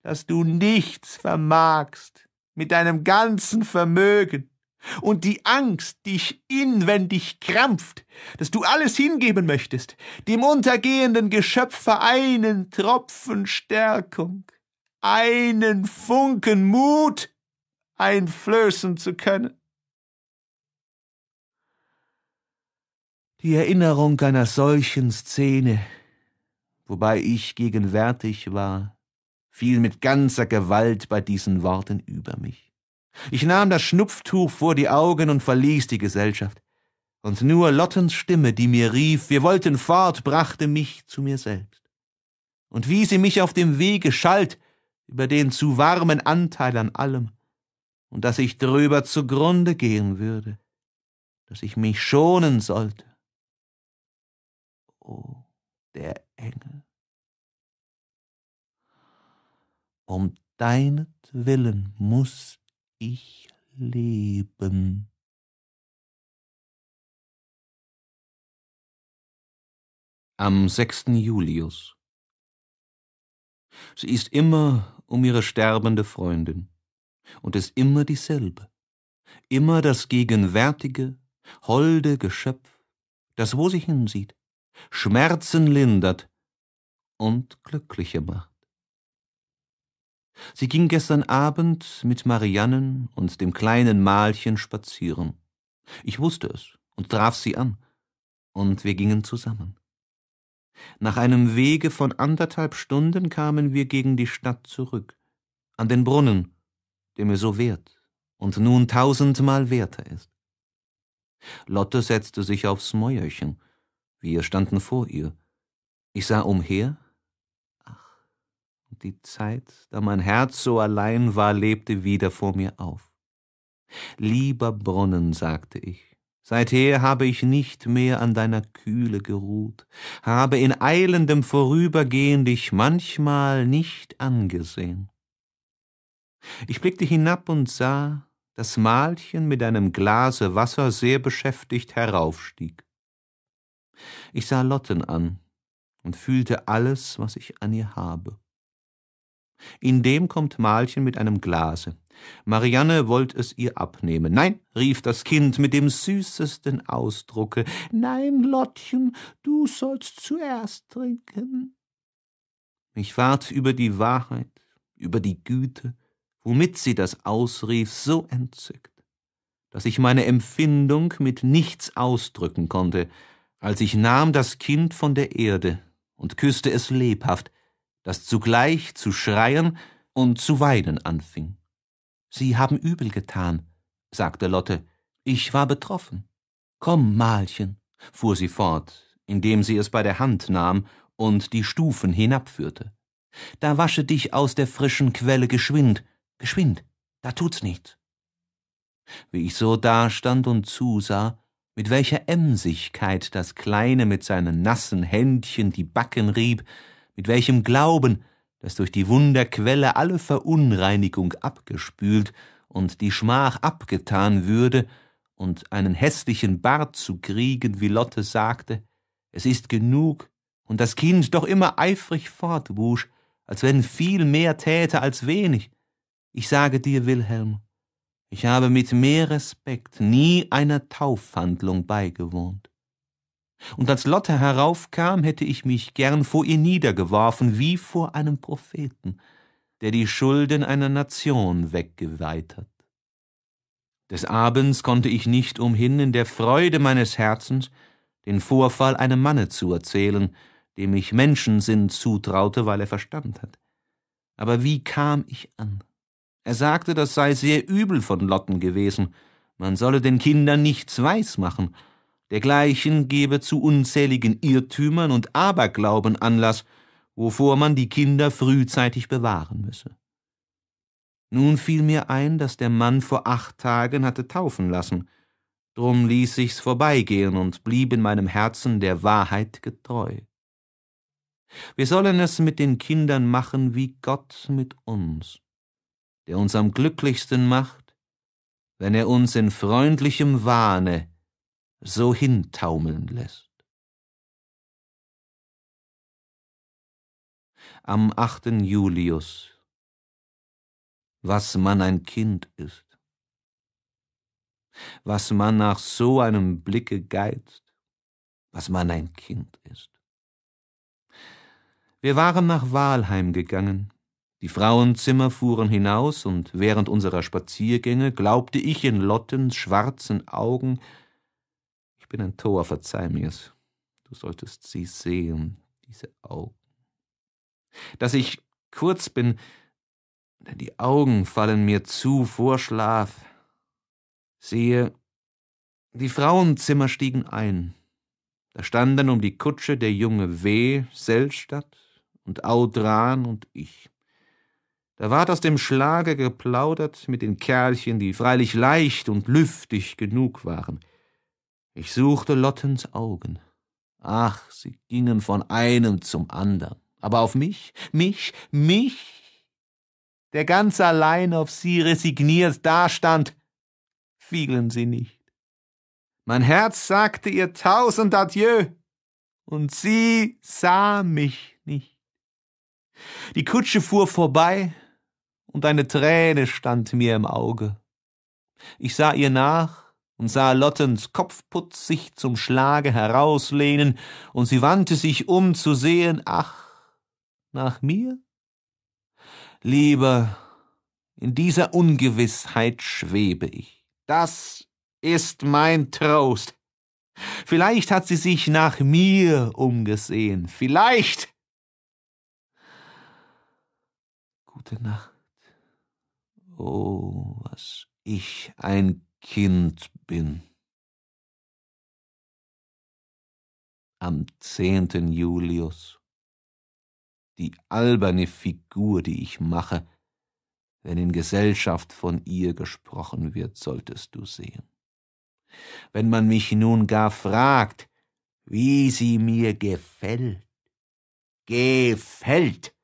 dass du nichts vermagst mit deinem ganzen Vermögen und die Angst dich inwendig krampft, dass du alles hingeben möchtest, dem untergehenden Geschöpf einen Tropfen Stärkung einen Funken Mut einflößen zu können. Die Erinnerung einer solchen Szene, wobei ich gegenwärtig war, fiel mit ganzer Gewalt bei diesen Worten über mich. Ich nahm das Schnupftuch vor die Augen und verließ die Gesellschaft. Und nur Lottens Stimme, die mir rief, wir wollten fort, brachte mich zu mir selbst. Und wie sie mich auf dem Wege schalt, über den zu warmen Anteil an allem, und dass ich drüber zugrunde gehen würde, dass ich mich schonen sollte. Oh, der Engel. Um deinetwillen muß ich leben. Am 6. Julius. Sie ist immer um ihre sterbende Freundin. Und es immer dieselbe. Immer das gegenwärtige, holde Geschöpf, das wo sie hinsieht, Schmerzen lindert und glücklicher macht. Sie ging gestern Abend mit Mariannen und dem kleinen Malchen spazieren. Ich wusste es und traf sie an, und wir gingen zusammen. Nach einem Wege von anderthalb Stunden kamen wir gegen die Stadt zurück, an den Brunnen, der mir so wert und nun tausendmal werter ist. Lotte setzte sich aufs Mäuerchen. Wir standen vor ihr. Ich sah umher. Ach, die Zeit, da mein Herz so allein war, lebte wieder vor mir auf. Lieber Brunnen, sagte ich, Seither habe ich nicht mehr an deiner Kühle geruht, habe in eilendem Vorübergehen dich manchmal nicht angesehen. Ich blickte hinab und sah, dass Malchen mit einem Glase Wasser sehr beschäftigt heraufstieg. Ich sah Lotten an und fühlte alles, was ich an ihr habe. In dem kommt Malchen mit einem Glase. Marianne wollte es ihr abnehmen. Nein, rief das Kind mit dem süßesten Ausdrucke. Nein, Lottchen, du sollst zuerst trinken. Ich ward über die Wahrheit, über die Güte, womit sie das ausrief, so entzückt, dass ich meine Empfindung mit nichts ausdrücken konnte, als ich nahm das Kind von der Erde und küßte es lebhaft, das zugleich zu schreien und zu weinen anfing. Sie haben übel getan, sagte Lotte. Ich war betroffen. Komm, Malchen, fuhr sie fort, indem sie es bei der Hand nahm und die Stufen hinabführte. Da wasche dich aus der frischen Quelle geschwind, geschwind, da tut's nichts. Wie ich so dastand und zusah, mit welcher Emsigkeit das Kleine mit seinen nassen Händchen die Backen rieb, mit welchem Glauben, dass durch die Wunderquelle alle Verunreinigung abgespült und die Schmach abgetan würde, und einen hässlichen Bart zu kriegen, wie Lotte sagte, es ist genug, und das Kind doch immer eifrig fortwusch, als wenn viel mehr täte als wenig. Ich sage dir, Wilhelm, ich habe mit mehr Respekt nie einer Taufhandlung beigewohnt. Und als Lotte heraufkam, hätte ich mich gern vor ihr niedergeworfen, wie vor einem Propheten, der die Schulden einer Nation weggeweiht hat. Des Abends konnte ich nicht umhin, in der Freude meines Herzens, den Vorfall einem Manne zu erzählen, dem ich Menschensinn zutraute, weil er Verstand hat. Aber wie kam ich an? Er sagte, das sei sehr übel von Lotten gewesen, man solle den Kindern nichts weiß machen, dergleichen gebe zu unzähligen Irrtümern und Aberglauben Anlass, wovor man die Kinder frühzeitig bewahren müsse. Nun fiel mir ein, dass der Mann vor acht Tagen hatte taufen lassen, drum ließ ich's vorbeigehen und blieb in meinem Herzen der Wahrheit getreu. Wir sollen es mit den Kindern machen wie Gott mit uns, der uns am glücklichsten macht, wenn er uns in freundlichem Wahne so hintaumeln lässt. Am 8. Julius, was man ein Kind ist, was man nach so einem Blicke geizt, was man ein Kind ist. Wir waren nach Walheim gegangen, die Frauenzimmer fuhren hinaus, und während unserer Spaziergänge glaubte ich in Lottens schwarzen Augen bin ein Tor, verzeih mir's. Du solltest sie sehen, diese Augen. Dass ich kurz bin, denn die Augen fallen mir zu vor Schlaf. Siehe, die Frauenzimmer stiegen ein. Da standen um die Kutsche der junge W., Selstadt und Audran und ich. Da ward aus dem Schlage geplaudert mit den Kerlchen, die freilich leicht und lüftig genug waren – ich suchte Lottens Augen. Ach, sie gingen von einem zum anderen. aber auf mich, mich, mich, der ganz allein auf sie resigniert dastand, fielen sie nicht. Mein Herz sagte ihr tausend Adieu, und sie sah mich nicht. Die Kutsche fuhr vorbei, und eine Träne stand mir im Auge. Ich sah ihr nach, und sah Lottens Kopfputz sich zum Schlage herauslehnen, und sie wandte sich um zu sehen, ach, nach mir? Lieber, in dieser Ungewissheit schwebe ich. Das ist mein Trost. Vielleicht hat sie sich nach mir umgesehen, vielleicht. Gute Nacht. Oh, was ich ein Kind bin. Am 10. Julius, die alberne Figur, die ich mache, wenn in Gesellschaft von ihr gesprochen wird, solltest du sehen. Wenn man mich nun gar fragt, wie sie mir gefällt, gefällt,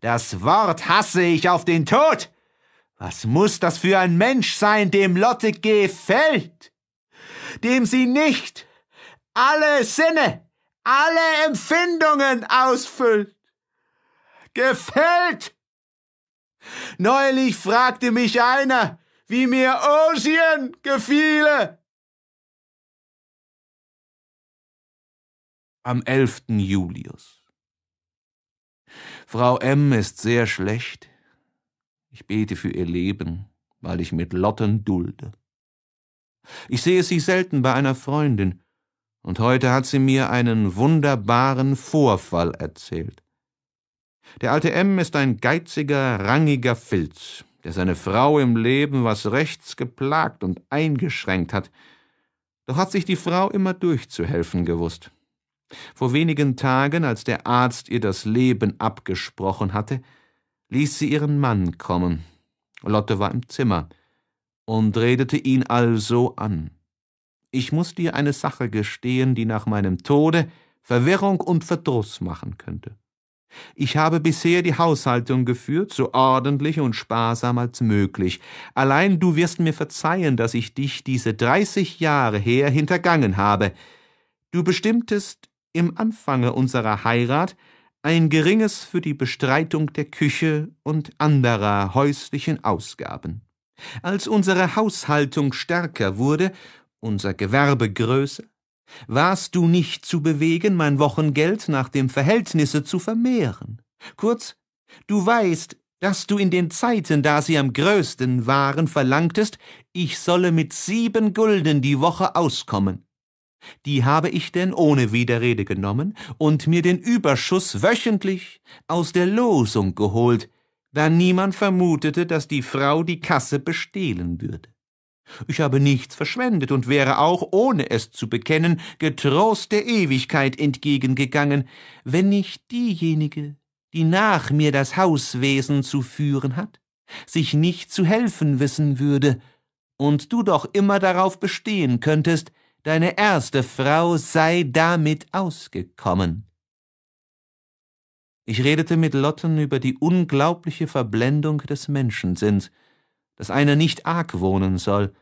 das Wort hasse ich auf den Tod, was muss das für ein Mensch sein, dem Lotte gefällt? Dem sie nicht alle Sinne, alle Empfindungen ausfüllt. Gefällt! Neulich fragte mich einer, wie mir Osien gefiele. Am 11. Julius. Frau M. ist sehr schlecht. Ich bete für ihr Leben, weil ich mit Lotten dulde. Ich sehe sie selten bei einer Freundin, und heute hat sie mir einen wunderbaren Vorfall erzählt. Der alte M ist ein geiziger, rangiger Filz, der seine Frau im Leben was rechts geplagt und eingeschränkt hat, doch hat sich die Frau immer durchzuhelfen gewusst. Vor wenigen Tagen, als der Arzt ihr das Leben abgesprochen hatte, ließ sie ihren Mann kommen. Lotte war im Zimmer und redete ihn also an. Ich muß dir eine Sache gestehen, die nach meinem Tode Verwirrung und Verdruss machen könnte. Ich habe bisher die Haushaltung geführt, so ordentlich und sparsam als möglich. Allein du wirst mir verzeihen, dass ich dich diese dreißig Jahre her hintergangen habe. Du bestimmtest im Anfange unserer Heirat, ein geringes für die Bestreitung der Küche und anderer häuslichen Ausgaben. Als unsere Haushaltung stärker wurde, unser Gewerbe größer, warst du nicht zu bewegen, mein Wochengeld nach dem Verhältnisse zu vermehren. Kurz, du weißt, dass du in den Zeiten, da sie am größten waren, verlangtest, ich solle mit sieben Gulden die Woche auskommen. Die habe ich denn ohne Widerrede genommen und mir den Überschuss wöchentlich aus der Losung geholt, da niemand vermutete, dass die Frau die Kasse bestehlen würde. Ich habe nichts verschwendet und wäre auch, ohne es zu bekennen, getrost der Ewigkeit entgegengegangen, wenn nicht diejenige, die nach mir das Hauswesen zu führen hat, sich nicht zu helfen wissen würde, und du doch immer darauf bestehen könntest, deine erste Frau sei damit ausgekommen. Ich redete mit Lotten über die unglaubliche Verblendung des Menschensinns, dass einer nicht argwohnen soll,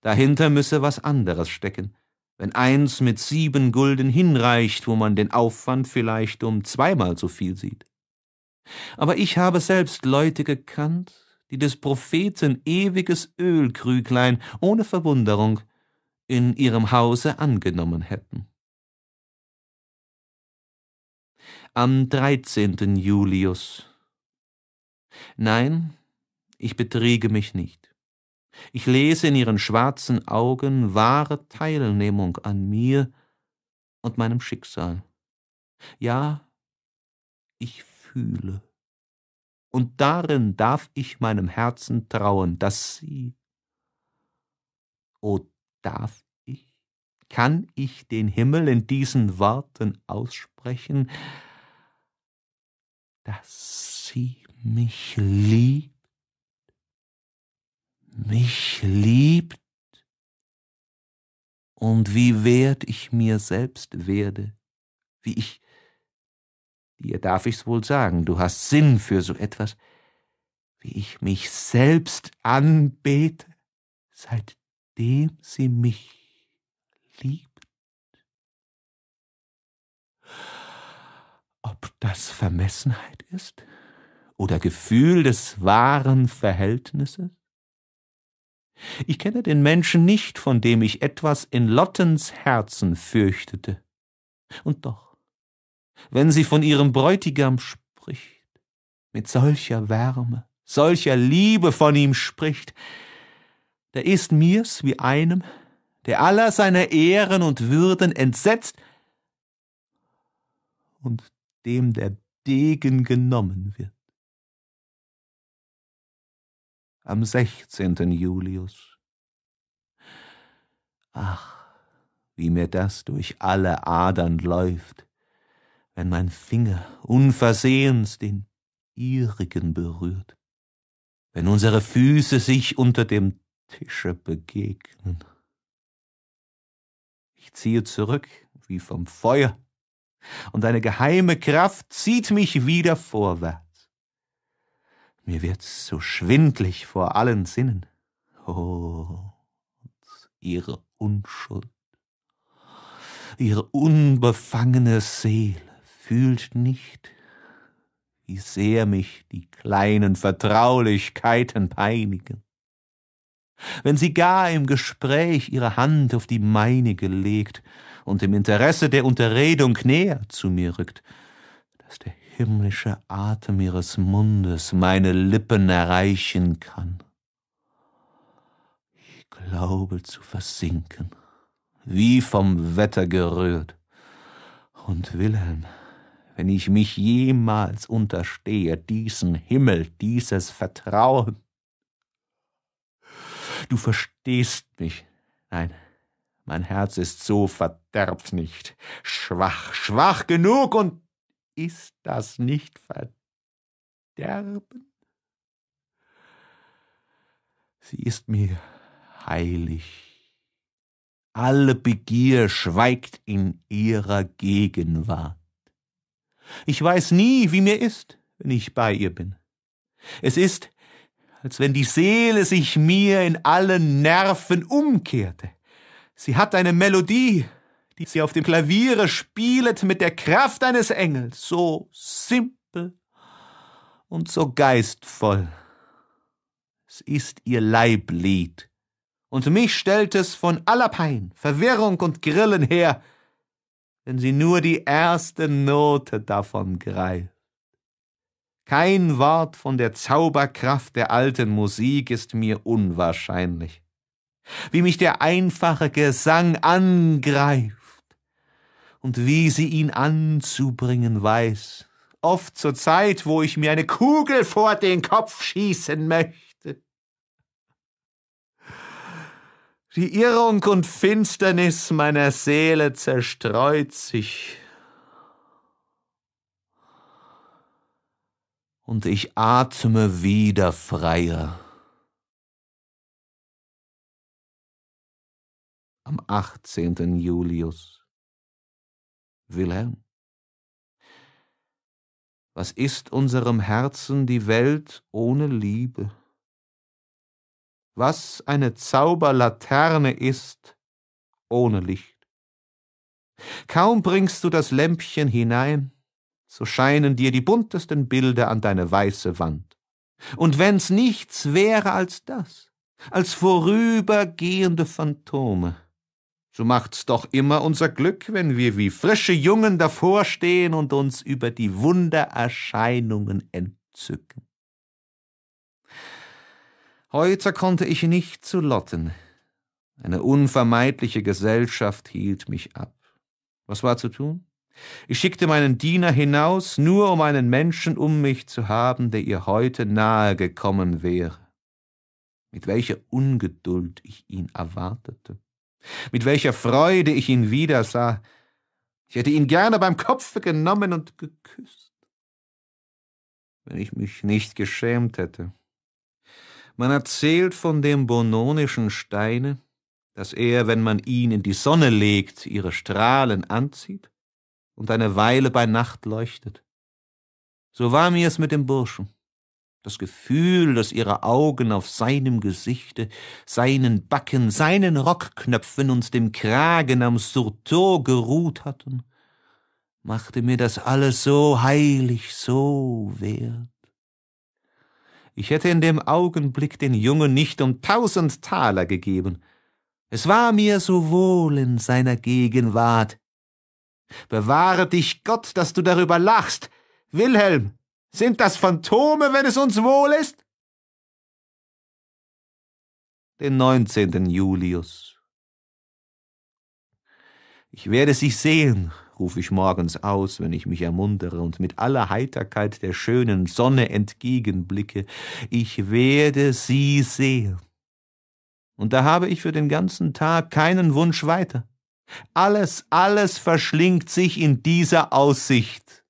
dahinter müsse was anderes stecken. Wenn eins mit sieben Gulden hinreicht, wo man den Aufwand vielleicht um zweimal so viel sieht. Aber ich habe selbst Leute gekannt, die des Propheten ewiges Ölkrüglein ohne Verwunderung in ihrem Hause angenommen hätten. Am 13. Julius. Nein, ich betriege mich nicht. Ich lese in ihren schwarzen Augen wahre Teilnehmung an mir und meinem Schicksal. Ja, ich fühle. Und darin darf ich meinem Herzen trauen, dass sie, o oh Darf ich? Kann ich den Himmel in diesen Worten aussprechen, dass sie mich liebt? Mich liebt? Und wie wert ich mir selbst werde, wie ich, dir darf ich's wohl sagen, du hast Sinn für so etwas, wie ich mich selbst anbete, seit dem sie mich liebt. Ob das Vermessenheit ist oder Gefühl des wahren Verhältnisses? Ich kenne den Menschen nicht, von dem ich etwas in Lottens Herzen fürchtete. Und doch, wenn sie von ihrem Bräutigam spricht, mit solcher Wärme, solcher Liebe von ihm spricht, da ist mir's wie einem, der aller seiner Ehren und Würden entsetzt und dem der Degen genommen wird. Am 16. Julius. Ach, wie mir das durch alle Adern läuft, wenn mein Finger unversehens den ihrigen berührt, wenn unsere Füße sich unter dem Tische begegnen. Ich ziehe zurück wie vom Feuer, und eine geheime Kraft zieht mich wieder vorwärts. Mir wird's so schwindlig vor allen Sinnen. Oh, ihre Unschuld, ihre unbefangene Seele fühlt nicht, wie sehr mich die kleinen Vertraulichkeiten peinigen wenn sie gar im Gespräch ihre Hand auf die meinige legt und im Interesse der Unterredung näher zu mir rückt, dass der himmlische Atem ihres Mundes meine Lippen erreichen kann. Ich glaube zu versinken, wie vom Wetter gerührt. Und Wilhelm, wenn ich mich jemals unterstehe, diesen Himmel, dieses Vertrauen, du verstehst mich. Nein, mein Herz ist so verderbt nicht, schwach, schwach genug, und ist das nicht verderben? Sie ist mir heilig. Alle Begier schweigt in ihrer Gegenwart. Ich weiß nie, wie mir ist, wenn ich bei ihr bin. Es ist, als wenn die Seele sich mir in allen Nerven umkehrte. Sie hat eine Melodie, die sie auf dem Klaviere spielet mit der Kraft eines Engels, so simpel und so geistvoll. Es ist ihr Leiblied, und mich stellt es von aller Pein, Verwirrung und Grillen her, wenn sie nur die erste Note davon greift. Kein Wort von der Zauberkraft der alten Musik ist mir unwahrscheinlich. Wie mich der einfache Gesang angreift und wie sie ihn anzubringen weiß, oft zur Zeit, wo ich mir eine Kugel vor den Kopf schießen möchte. Die Irrung und Finsternis meiner Seele zerstreut sich und ich atme wieder freier. Am 18. Julius. Wilhelm. Was ist unserem Herzen die Welt ohne Liebe? Was eine Zauberlaterne ist ohne Licht. Kaum bringst du das Lämpchen hinein, so scheinen dir die buntesten Bilder an deine weiße Wand. Und wenn's nichts wäre als das, als vorübergehende Phantome, so macht's doch immer unser Glück, wenn wir wie frische Jungen davorstehen und uns über die Wundererscheinungen entzücken. Heute konnte ich nicht zu Lotten. Eine unvermeidliche Gesellschaft hielt mich ab. Was war zu tun? Ich schickte meinen Diener hinaus, nur um einen Menschen um mich zu haben, der ihr heute nahe gekommen wäre. Mit welcher Ungeduld ich ihn erwartete, mit welcher Freude ich ihn wiedersah. Ich hätte ihn gerne beim Kopfe genommen und geküsst, wenn ich mich nicht geschämt hätte. Man erzählt von dem bononischen Steine, dass er, wenn man ihn in die Sonne legt, ihre Strahlen anzieht und eine Weile bei Nacht leuchtet. So war mir es mit dem Burschen. Das Gefühl, dass ihre Augen auf seinem Gesichte, seinen Backen, seinen Rockknöpfen und dem Kragen am Surtout geruht hatten, machte mir das alles so heilig, so wert. Ich hätte in dem Augenblick den Jungen nicht um tausend Taler gegeben. Es war mir so wohl in seiner Gegenwart, Bewahre dich Gott, dass du darüber lachst. Wilhelm, sind das Phantome, wenn es uns wohl ist? Den 19. Julius. Ich werde sie sehen, rufe ich morgens aus, wenn ich mich ermuntere und mit aller Heiterkeit der schönen Sonne entgegenblicke. Ich werde sie sehen. Und da habe ich für den ganzen Tag keinen Wunsch weiter. Alles, alles verschlingt sich in dieser Aussicht.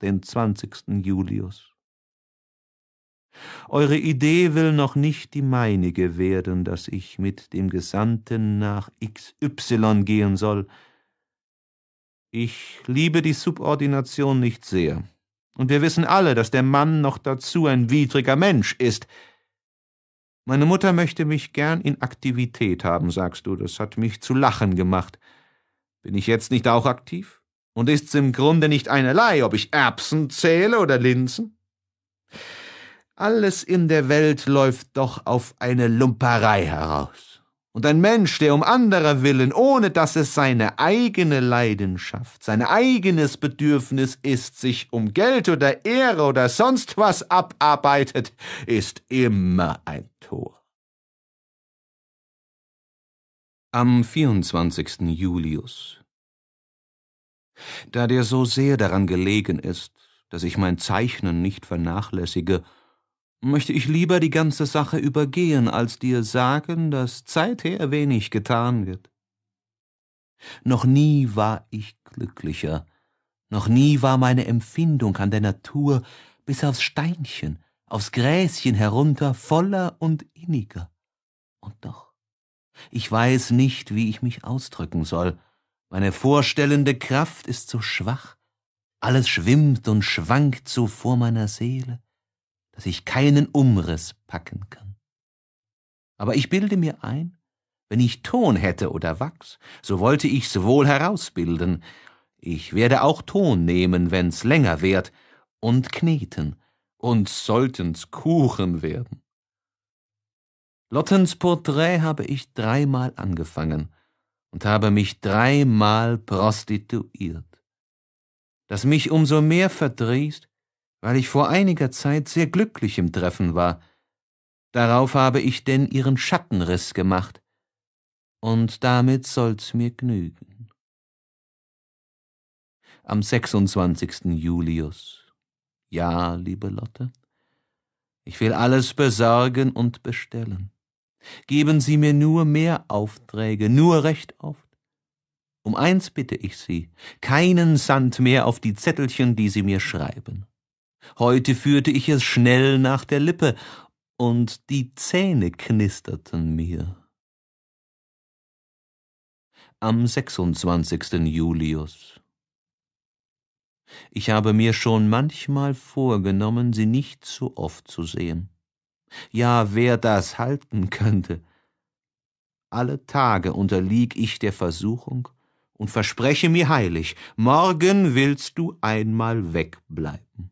Den 20. Julius. Eure Idee will noch nicht die meinige werden, dass ich mit dem Gesandten nach XY gehen soll. Ich liebe die Subordination nicht sehr. Und wir wissen alle, dass der Mann noch dazu ein widriger Mensch ist, meine Mutter möchte mich gern in Aktivität haben, sagst du, das hat mich zu lachen gemacht. Bin ich jetzt nicht auch aktiv? Und ist's im Grunde nicht einerlei, ob ich Erbsen zähle oder Linsen? Alles in der Welt läuft doch auf eine Lumperei heraus. Und ein Mensch, der um anderer willen, ohne dass es seine eigene Leidenschaft, sein eigenes Bedürfnis ist, sich um Geld oder Ehre oder sonst was abarbeitet, ist immer ein Tor. Am 24. Julius. Da dir so sehr daran gelegen ist, dass ich mein Zeichnen nicht vernachlässige möchte ich lieber die ganze Sache übergehen, als dir sagen, dass zeither wenig getan wird. Noch nie war ich glücklicher, noch nie war meine Empfindung an der Natur bis aufs Steinchen, aufs Gräschen herunter voller und inniger. Und doch, ich weiß nicht, wie ich mich ausdrücken soll, meine vorstellende Kraft ist so schwach, alles schwimmt und schwankt so vor meiner Seele, dass ich keinen Umriss packen kann. Aber ich bilde mir ein, wenn ich Ton hätte oder Wachs, so wollte ich's wohl herausbilden. Ich werde auch Ton nehmen, wenn's länger währt, und kneten, und sollten's Kuchen werden. Lottens Porträt habe ich dreimal angefangen und habe mich dreimal prostituiert. Das mich umso mehr verdrießt, weil ich vor einiger Zeit sehr glücklich im Treffen war. Darauf habe ich denn ihren Schattenriss gemacht. Und damit soll's mir gnügen. Am 26. Julius. Ja, liebe Lotte, ich will alles besorgen und bestellen. Geben Sie mir nur mehr Aufträge, nur recht oft. Um eins bitte ich Sie, keinen Sand mehr auf die Zettelchen, die Sie mir schreiben. Heute führte ich es schnell nach der Lippe, und die Zähne knisterten mir. Am 26. Julius. Ich habe mir schon manchmal vorgenommen, sie nicht so oft zu sehen. Ja, wer das halten könnte. Alle Tage unterlieg ich der Versuchung und verspreche mir heilig, morgen willst du einmal wegbleiben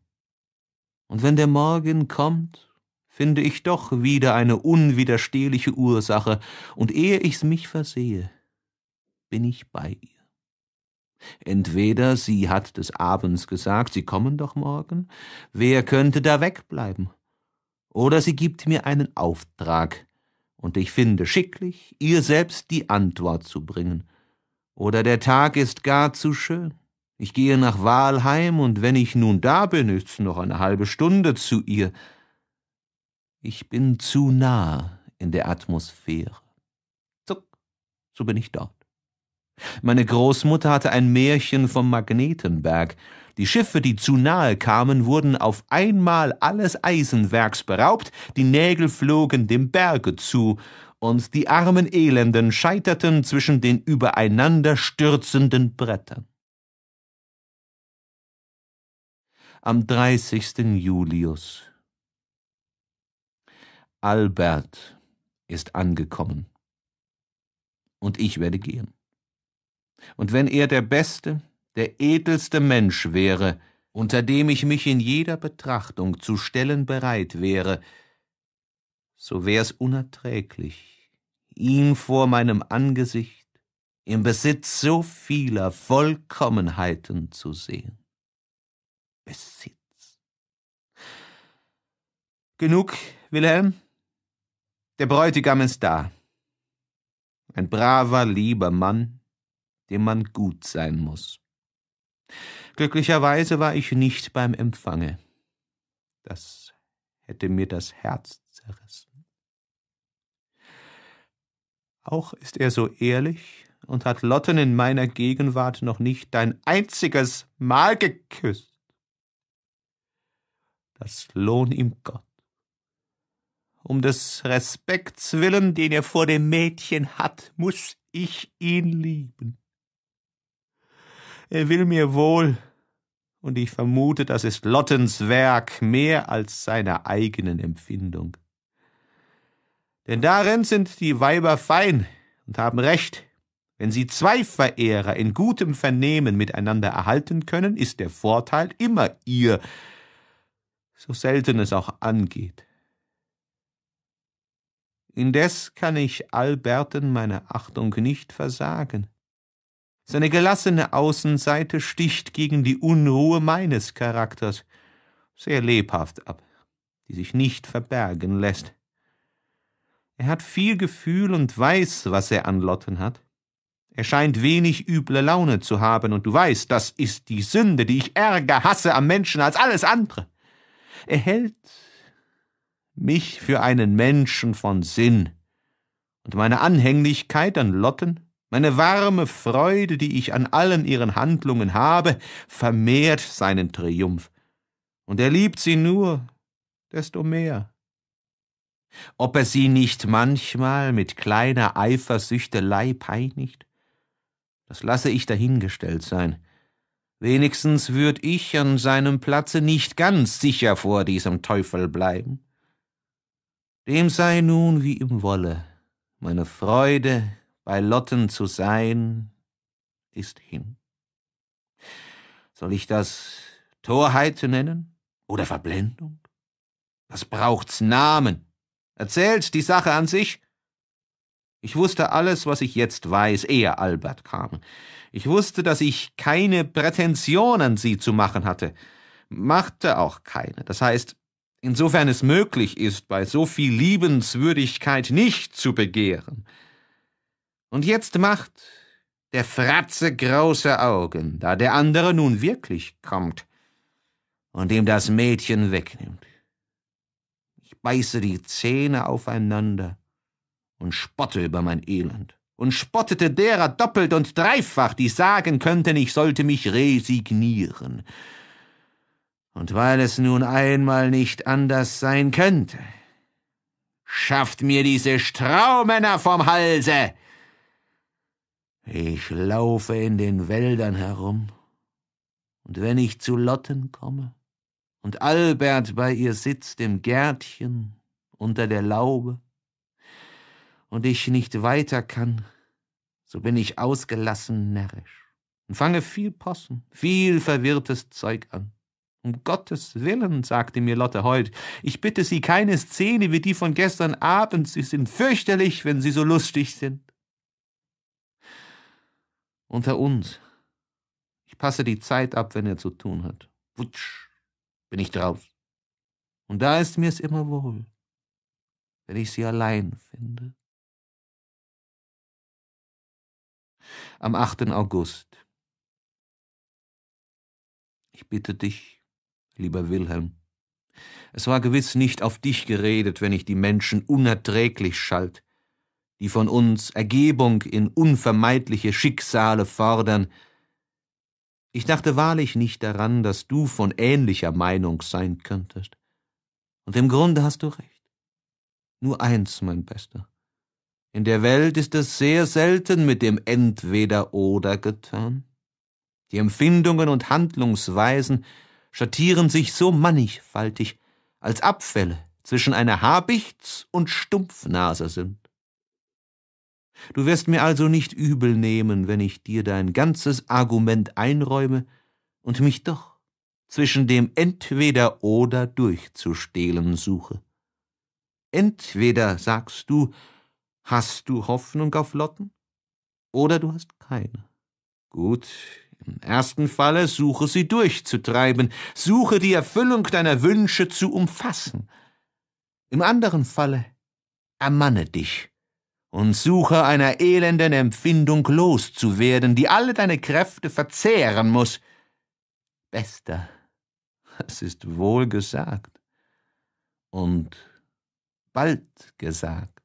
und wenn der Morgen kommt, finde ich doch wieder eine unwiderstehliche Ursache, und ehe ich's mich versehe, bin ich bei ihr. Entweder sie hat des Abends gesagt, Sie kommen doch morgen, wer könnte da wegbleiben? Oder sie gibt mir einen Auftrag, und ich finde schicklich, ihr selbst die Antwort zu bringen. Oder der Tag ist gar zu schön, ich gehe nach Wahlheim, und wenn ich nun da bin, ist's noch eine halbe Stunde zu ihr. Ich bin zu nah in der Atmosphäre. Zuck, so bin ich dort. Meine Großmutter hatte ein Märchen vom Magnetenberg. Die Schiffe, die zu nahe kamen, wurden auf einmal alles Eisenwerks beraubt, die Nägel flogen dem Berge zu, und die armen Elenden scheiterten zwischen den übereinander stürzenden Brettern. am 30. Julius. Albert ist angekommen und ich werde gehen. Und wenn er der beste, der edelste Mensch wäre, unter dem ich mich in jeder Betrachtung zu stellen bereit wäre, so wäre es unerträglich, ihn vor meinem Angesicht im Besitz so vieler Vollkommenheiten zu sehen. Besitz. Genug, Wilhelm? Der Bräutigam ist da. Ein braver, lieber Mann, dem man gut sein muss. Glücklicherweise war ich nicht beim Empfange. Das hätte mir das Herz zerrissen. Auch ist er so ehrlich und hat Lotten in meiner Gegenwart noch nicht dein einziges Mal geküsst das lohn ihm Gott. Um des Respekts willen, den er vor dem Mädchen hat, muß ich ihn lieben. Er will mir wohl, und ich vermute, das ist Lottens Werk mehr als seiner eigenen Empfindung. Denn darin sind die Weiber fein und haben recht. Wenn sie zwei Verehrer in gutem Vernehmen miteinander erhalten können, ist der Vorteil immer ihr, so selten es auch angeht. Indes kann ich Alberten meine Achtung nicht versagen. Seine gelassene Außenseite sticht gegen die Unruhe meines Charakters sehr lebhaft ab, die sich nicht verbergen lässt. Er hat viel Gefühl und weiß, was er an Lotten hat. Er scheint wenig üble Laune zu haben, und du weißt, das ist die Sünde, die ich ärger hasse am Menschen als alles andere. Er hält mich für einen Menschen von Sinn, und meine Anhänglichkeit an Lotten, meine warme Freude, die ich an allen ihren Handlungen habe, vermehrt seinen Triumph, und er liebt sie nur desto mehr. Ob er sie nicht manchmal mit kleiner Eifersüchtelei peinigt, das lasse ich dahingestellt sein. Wenigstens würd ich an seinem Platze nicht ganz sicher vor diesem Teufel bleiben. Dem sei nun wie ihm wolle, meine Freude, bei Lotten zu sein, ist hin. Soll ich das Torheit nennen oder Verblendung? Was braucht's Namen. Erzählt die Sache an sich, ich wusste alles, was ich jetzt weiß, ehe Albert kam. Ich wusste, dass ich keine Prätension an sie zu machen hatte. Machte auch keine. Das heißt, insofern es möglich ist, bei so viel Liebenswürdigkeit nicht zu begehren. Und jetzt macht der Fratze große Augen, da der andere nun wirklich kommt und ihm das Mädchen wegnimmt. Ich beiße die Zähne aufeinander und spotte über mein Elend und spottete derer doppelt und dreifach, die sagen könnten, ich sollte mich resignieren. Und weil es nun einmal nicht anders sein könnte, schafft mir diese Straumänner vom Halse! Ich laufe in den Wäldern herum, und wenn ich zu Lotten komme, und Albert bei ihr sitzt im Gärtchen unter der Laube, und ich nicht weiter kann, so bin ich ausgelassen närrisch und fange viel Possen, viel verwirrtes Zeug an. Um Gottes Willen, sagte mir Lotte heut, ich bitte Sie keine Szene wie die von gestern Abend, Sie sind fürchterlich, wenn Sie so lustig sind. Unter uns. Ich passe die Zeit ab, wenn er zu tun hat. Wutsch, bin ich drauf. Und da ist mir's immer wohl, wenn ich sie allein finde. am 8. August. Ich bitte dich, lieber Wilhelm, es war gewiss nicht auf dich geredet, wenn ich die Menschen unerträglich schalt, die von uns Ergebung in unvermeidliche Schicksale fordern. Ich dachte wahrlich nicht daran, dass du von ähnlicher Meinung sein könntest. Und im Grunde hast du recht. Nur eins, mein Bester. In der Welt ist es sehr selten mit dem Entweder oder getan. Die Empfindungen und Handlungsweisen schattieren sich so mannigfaltig, als Abfälle zwischen einer Habichts- und Stumpfnase sind. Du wirst mir also nicht übel nehmen, wenn ich dir dein ganzes Argument einräume und mich doch zwischen dem Entweder oder durchzustehlen suche. Entweder sagst du, Hast du Hoffnung auf Lotten? Oder du hast keine. Gut, im ersten Falle suche sie durchzutreiben, suche die Erfüllung deiner Wünsche zu umfassen. Im anderen Falle ermanne dich und suche einer elenden Empfindung loszuwerden, die alle deine Kräfte verzehren muss. Bester, es ist wohl gesagt und bald gesagt.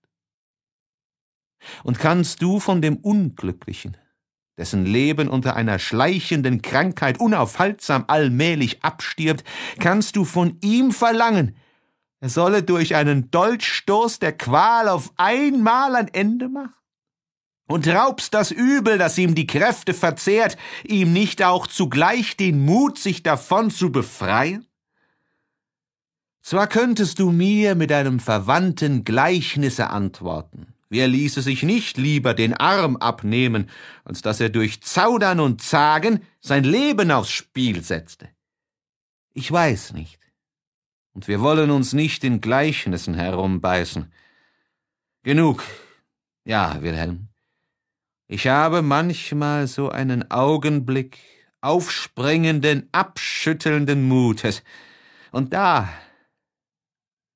Und kannst du von dem Unglücklichen, dessen Leben unter einer schleichenden Krankheit unaufhaltsam allmählich abstirbt, kannst du von ihm verlangen, er solle durch einen Dolchstoß der Qual auf einmal ein Ende machen? Und raubst das Übel, das ihm die Kräfte verzehrt, ihm nicht auch zugleich den Mut, sich davon zu befreien? Zwar könntest du mir mit einem verwandten Gleichnisse antworten, Wer ließe sich nicht lieber den Arm abnehmen, als dass er durch Zaudern und Zagen sein Leben aufs Spiel setzte? Ich weiß nicht. Und wir wollen uns nicht in Gleichnissen herumbeißen. Genug. Ja, Wilhelm. Ich habe manchmal so einen Augenblick aufspringenden, abschüttelnden Mutes. Und da,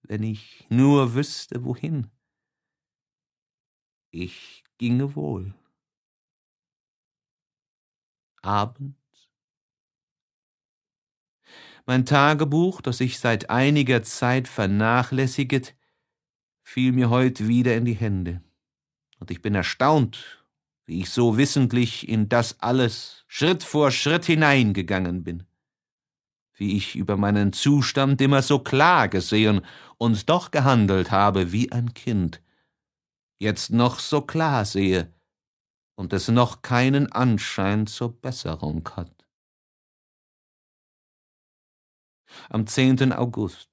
wenn ich nur wüsste, wohin ich ginge wohl. Abend. Mein Tagebuch, das ich seit einiger Zeit vernachlässiget, fiel mir heute wieder in die Hände. Und ich bin erstaunt, wie ich so wissentlich in das alles Schritt vor Schritt hineingegangen bin, wie ich über meinen Zustand immer so klar gesehen und doch gehandelt habe wie ein Kind, jetzt noch so klar sehe und es noch keinen Anschein zur Besserung hat. Am 10. August.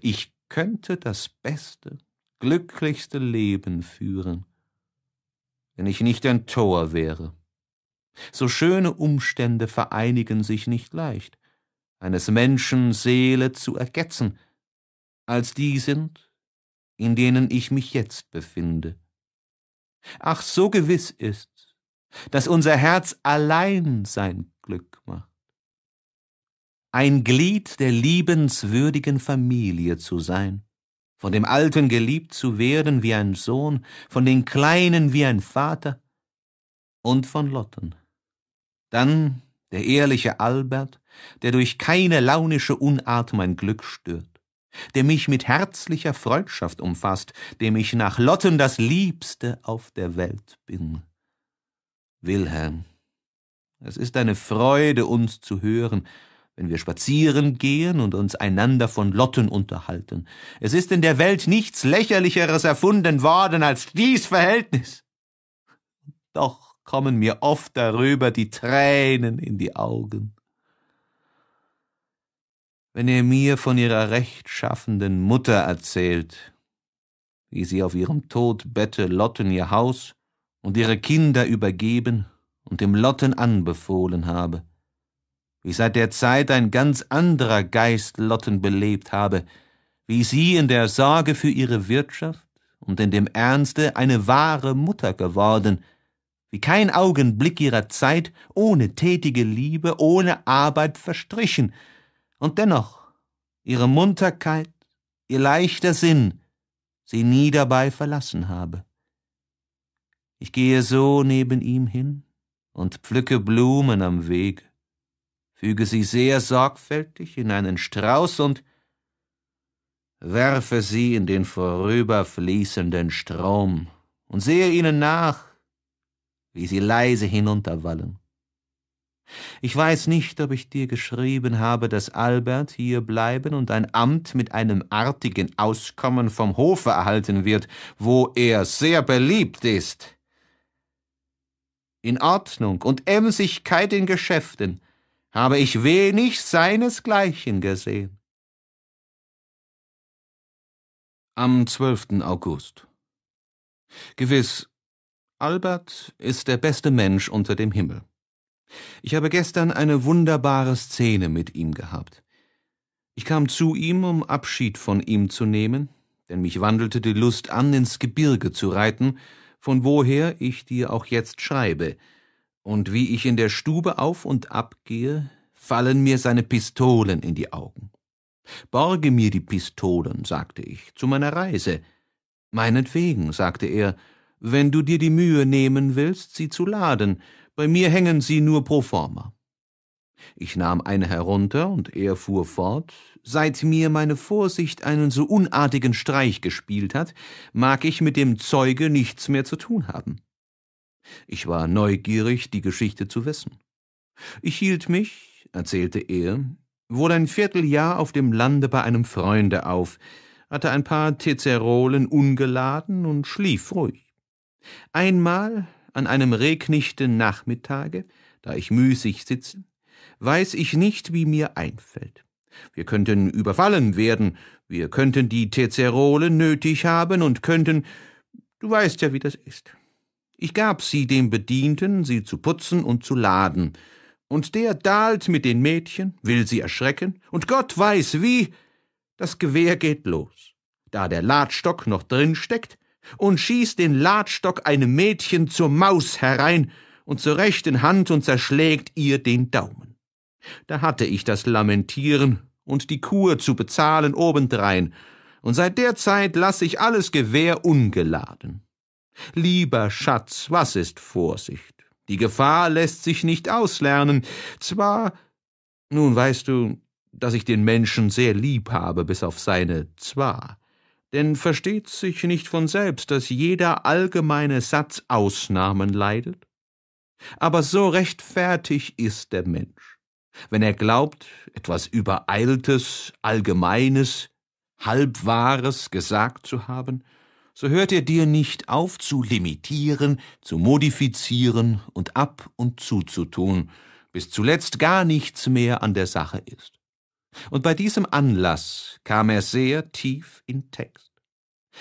Ich könnte das beste, glücklichste Leben führen, wenn ich nicht ein Tor wäre. So schöne Umstände vereinigen sich nicht leicht, eines Menschen Seele zu ergetzen, als die sind, in denen ich mich jetzt befinde. Ach, so gewiss ist's, dass unser Herz allein sein Glück macht. Ein Glied der liebenswürdigen Familie zu sein, von dem Alten geliebt zu werden wie ein Sohn, von den Kleinen wie ein Vater und von Lotten. Dann der ehrliche Albert, der durch keine launische Unart mein Glück stört der mich mit herzlicher Freundschaft umfasst, dem ich nach Lotten das Liebste auf der Welt bin. Wilhelm, es ist eine Freude, uns zu hören, wenn wir spazieren gehen und uns einander von Lotten unterhalten. Es ist in der Welt nichts Lächerlicheres erfunden worden als dies Verhältnis. Doch kommen mir oft darüber die Tränen in die Augen wenn ihr mir von ihrer rechtschaffenden Mutter erzählt, wie sie auf ihrem Todbette Lotten ihr Haus und ihre Kinder übergeben und dem Lotten anbefohlen habe, wie seit der Zeit ein ganz anderer Geist Lotten belebt habe, wie sie in der Sorge für ihre Wirtschaft und in dem Ernste eine wahre Mutter geworden, wie kein Augenblick ihrer Zeit ohne tätige Liebe, ohne Arbeit verstrichen, und dennoch ihre Munterkeit, ihr leichter Sinn sie nie dabei verlassen habe. Ich gehe so neben ihm hin und pflücke Blumen am Wege, füge sie sehr sorgfältig in einen Strauß und werfe sie in den vorüberfließenden Strom und sehe ihnen nach, wie sie leise hinunterwallen. Ich weiß nicht, ob ich dir geschrieben habe, dass Albert hier bleiben und ein Amt mit einem artigen Auskommen vom Hofe erhalten wird, wo er sehr beliebt ist. In Ordnung und Emsigkeit in Geschäften habe ich wenig seinesgleichen gesehen. Am 12. August. Gewiss, Albert ist der beste Mensch unter dem Himmel. Ich habe gestern eine wunderbare Szene mit ihm gehabt. Ich kam zu ihm, um Abschied von ihm zu nehmen, denn mich wandelte die Lust an, ins Gebirge zu reiten, von woher ich dir auch jetzt schreibe. Und wie ich in der Stube auf und ab gehe, fallen mir seine Pistolen in die Augen. Borge mir die Pistolen, sagte ich, zu meiner Reise. Meinetwegen, sagte er, wenn du dir die Mühe nehmen willst, sie zu laden, bei mir hängen sie nur pro forma. Ich nahm eine herunter, und er fuhr fort Seit mir meine Vorsicht einen so unartigen Streich gespielt hat, mag ich mit dem Zeuge nichts mehr zu tun haben. Ich war neugierig, die Geschichte zu wissen. Ich hielt mich, erzählte er, wohl ein Vierteljahr auf dem Lande bei einem Freunde auf, hatte ein paar Tezerolen ungeladen und schlief ruhig. Einmal, an einem regnichten Nachmittage, da ich müßig sitze, weiß ich nicht, wie mir einfällt. Wir könnten überfallen werden, wir könnten die Terzerole nötig haben und könnten, du weißt ja, wie das ist. Ich gab sie dem Bedienten, sie zu putzen und zu laden, und der dahlt mit den Mädchen, will sie erschrecken, und Gott weiß wie, das Gewehr geht los. Da der Ladstock noch drin steckt, und schießt den Ladstock einem Mädchen zur Maus herein und zur rechten Hand und zerschlägt ihr den Daumen. Da hatte ich das Lamentieren und die Kur zu bezahlen obendrein, und seit der Zeit lass ich alles Gewehr ungeladen. Lieber Schatz, was ist Vorsicht? Die Gefahr lässt sich nicht auslernen. Zwar, nun weißt du, dass ich den Menschen sehr lieb habe, bis auf seine Zwar. Denn versteht sich nicht von selbst, dass jeder allgemeine Satz Ausnahmen leidet? Aber so rechtfertig ist der Mensch, wenn er glaubt, etwas Übereiltes, Allgemeines, Halbwahres gesagt zu haben, so hört er dir nicht auf zu limitieren, zu modifizieren und ab und zuzutun, bis zuletzt gar nichts mehr an der Sache ist. Und bei diesem Anlass kam er sehr tief in Text.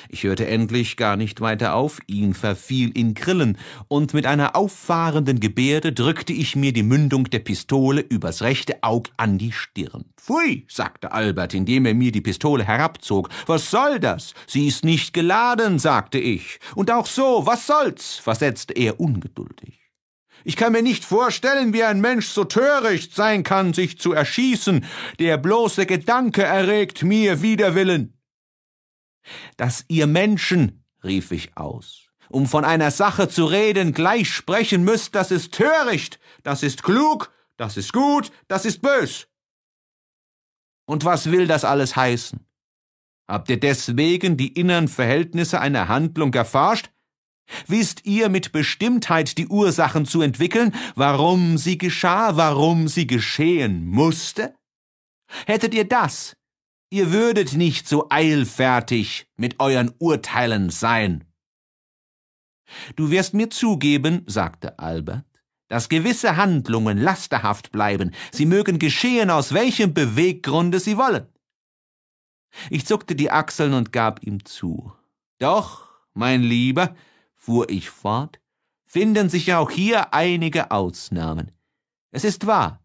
Ich hörte endlich gar nicht weiter auf ihn, verfiel in Grillen, und mit einer auffahrenden Gebärde drückte ich mir die Mündung der Pistole übers rechte Aug an die Stirn. Pfui, sagte Albert, indem er mir die Pistole herabzog. Was soll das? Sie ist nicht geladen, sagte ich. Und auch so, was soll's? versetzte er ungeduldig. Ich kann mir nicht vorstellen, wie ein Mensch so töricht sein kann, sich zu erschießen. Der bloße Gedanke erregt mir Widerwillen. Dass ihr Menschen, rief ich aus, um von einer Sache zu reden, gleich sprechen müsst, das ist töricht, das ist klug, das ist gut, das ist bös. Und was will das alles heißen? Habt ihr deswegen die inneren Verhältnisse einer Handlung erforscht? Wisst ihr mit Bestimmtheit die Ursachen zu entwickeln, warum sie geschah, warum sie geschehen musste? Hättet ihr das ihr würdet nicht so eilfertig mit euren Urteilen sein. Du wirst mir zugeben, sagte Albert, dass gewisse Handlungen lasterhaft bleiben, sie mögen geschehen aus welchem Beweggrunde sie wollen. Ich zuckte die Achseln und gab ihm zu. Doch, mein Lieber, fuhr ich fort, finden sich auch hier einige Ausnahmen. Es ist wahr,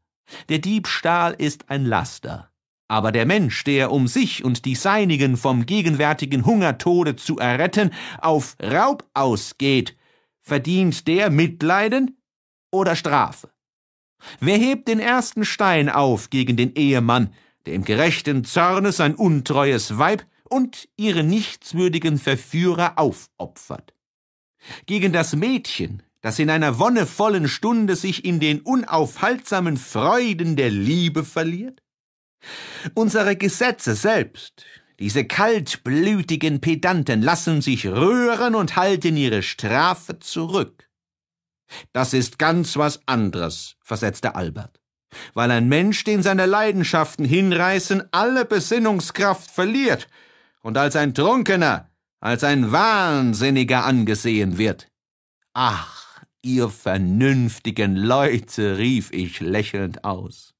der Diebstahl ist ein Laster, aber der Mensch, der um sich und die Seinigen vom gegenwärtigen Hungertode zu erretten, auf Raub ausgeht, verdient der Mitleiden oder Strafe? Wer hebt den ersten Stein auf gegen den Ehemann, der im gerechten Zorne sein untreues Weib und ihre nichtswürdigen Verführer aufopfert? Gegen das Mädchen, das in einer wonnevollen Stunde sich in den unaufhaltsamen Freuden der Liebe verliert? Unsere Gesetze selbst, diese kaltblütigen Pedanten, lassen sich rühren und halten ihre Strafe zurück. Das ist ganz was anderes, versetzte Albert, weil ein Mensch, den seine Leidenschaften hinreißen, alle Besinnungskraft verliert und als ein Trunkener, als ein Wahnsinniger angesehen wird. Ach, ihr vernünftigen Leute, rief ich lächelnd aus.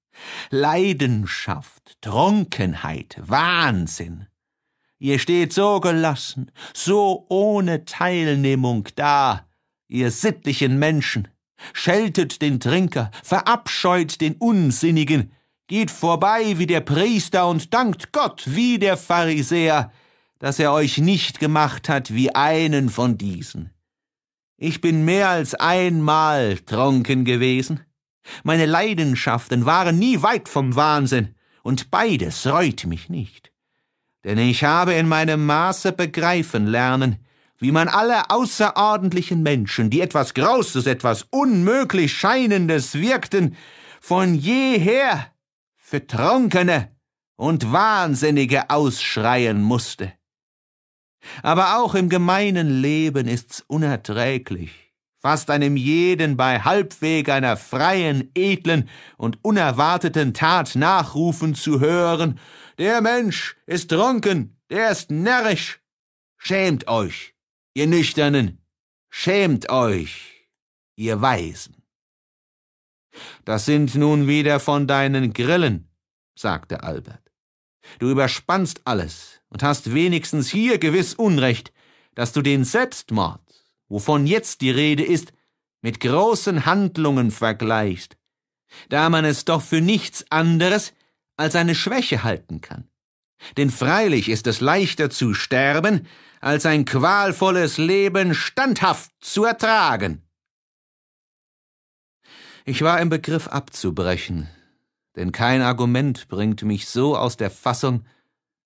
Leidenschaft, Trunkenheit, Wahnsinn. Ihr steht so gelassen, so ohne Teilnehmung da, ihr sittlichen Menschen. Scheltet den Trinker, verabscheut den Unsinnigen, geht vorbei wie der Priester und dankt Gott wie der Pharisäer, dass er euch nicht gemacht hat wie einen von diesen. Ich bin mehr als einmal trunken gewesen, meine Leidenschaften waren nie weit vom Wahnsinn, und beides reut mich nicht. Denn ich habe in meinem Maße begreifen lernen, wie man alle außerordentlichen Menschen, die etwas Großes, etwas Unmöglich Scheinendes wirkten, von jeher für Trunkene und Wahnsinnige ausschreien musste. Aber auch im gemeinen Leben ist's unerträglich, fast einem jeden bei halbweg einer freien, edlen und unerwarteten Tat nachrufen zu hören, der Mensch ist trunken, der ist närrisch. Schämt euch, ihr Nüchternen, schämt euch, ihr Weisen. Das sind nun wieder von deinen Grillen, sagte Albert. Du überspannst alles und hast wenigstens hier gewiss Unrecht, dass du den Selbstmord wovon jetzt die Rede ist, mit großen Handlungen vergleicht, da man es doch für nichts anderes als eine Schwäche halten kann. Denn freilich ist es leichter zu sterben, als ein qualvolles Leben standhaft zu ertragen. Ich war im Begriff abzubrechen, denn kein Argument bringt mich so aus der Fassung,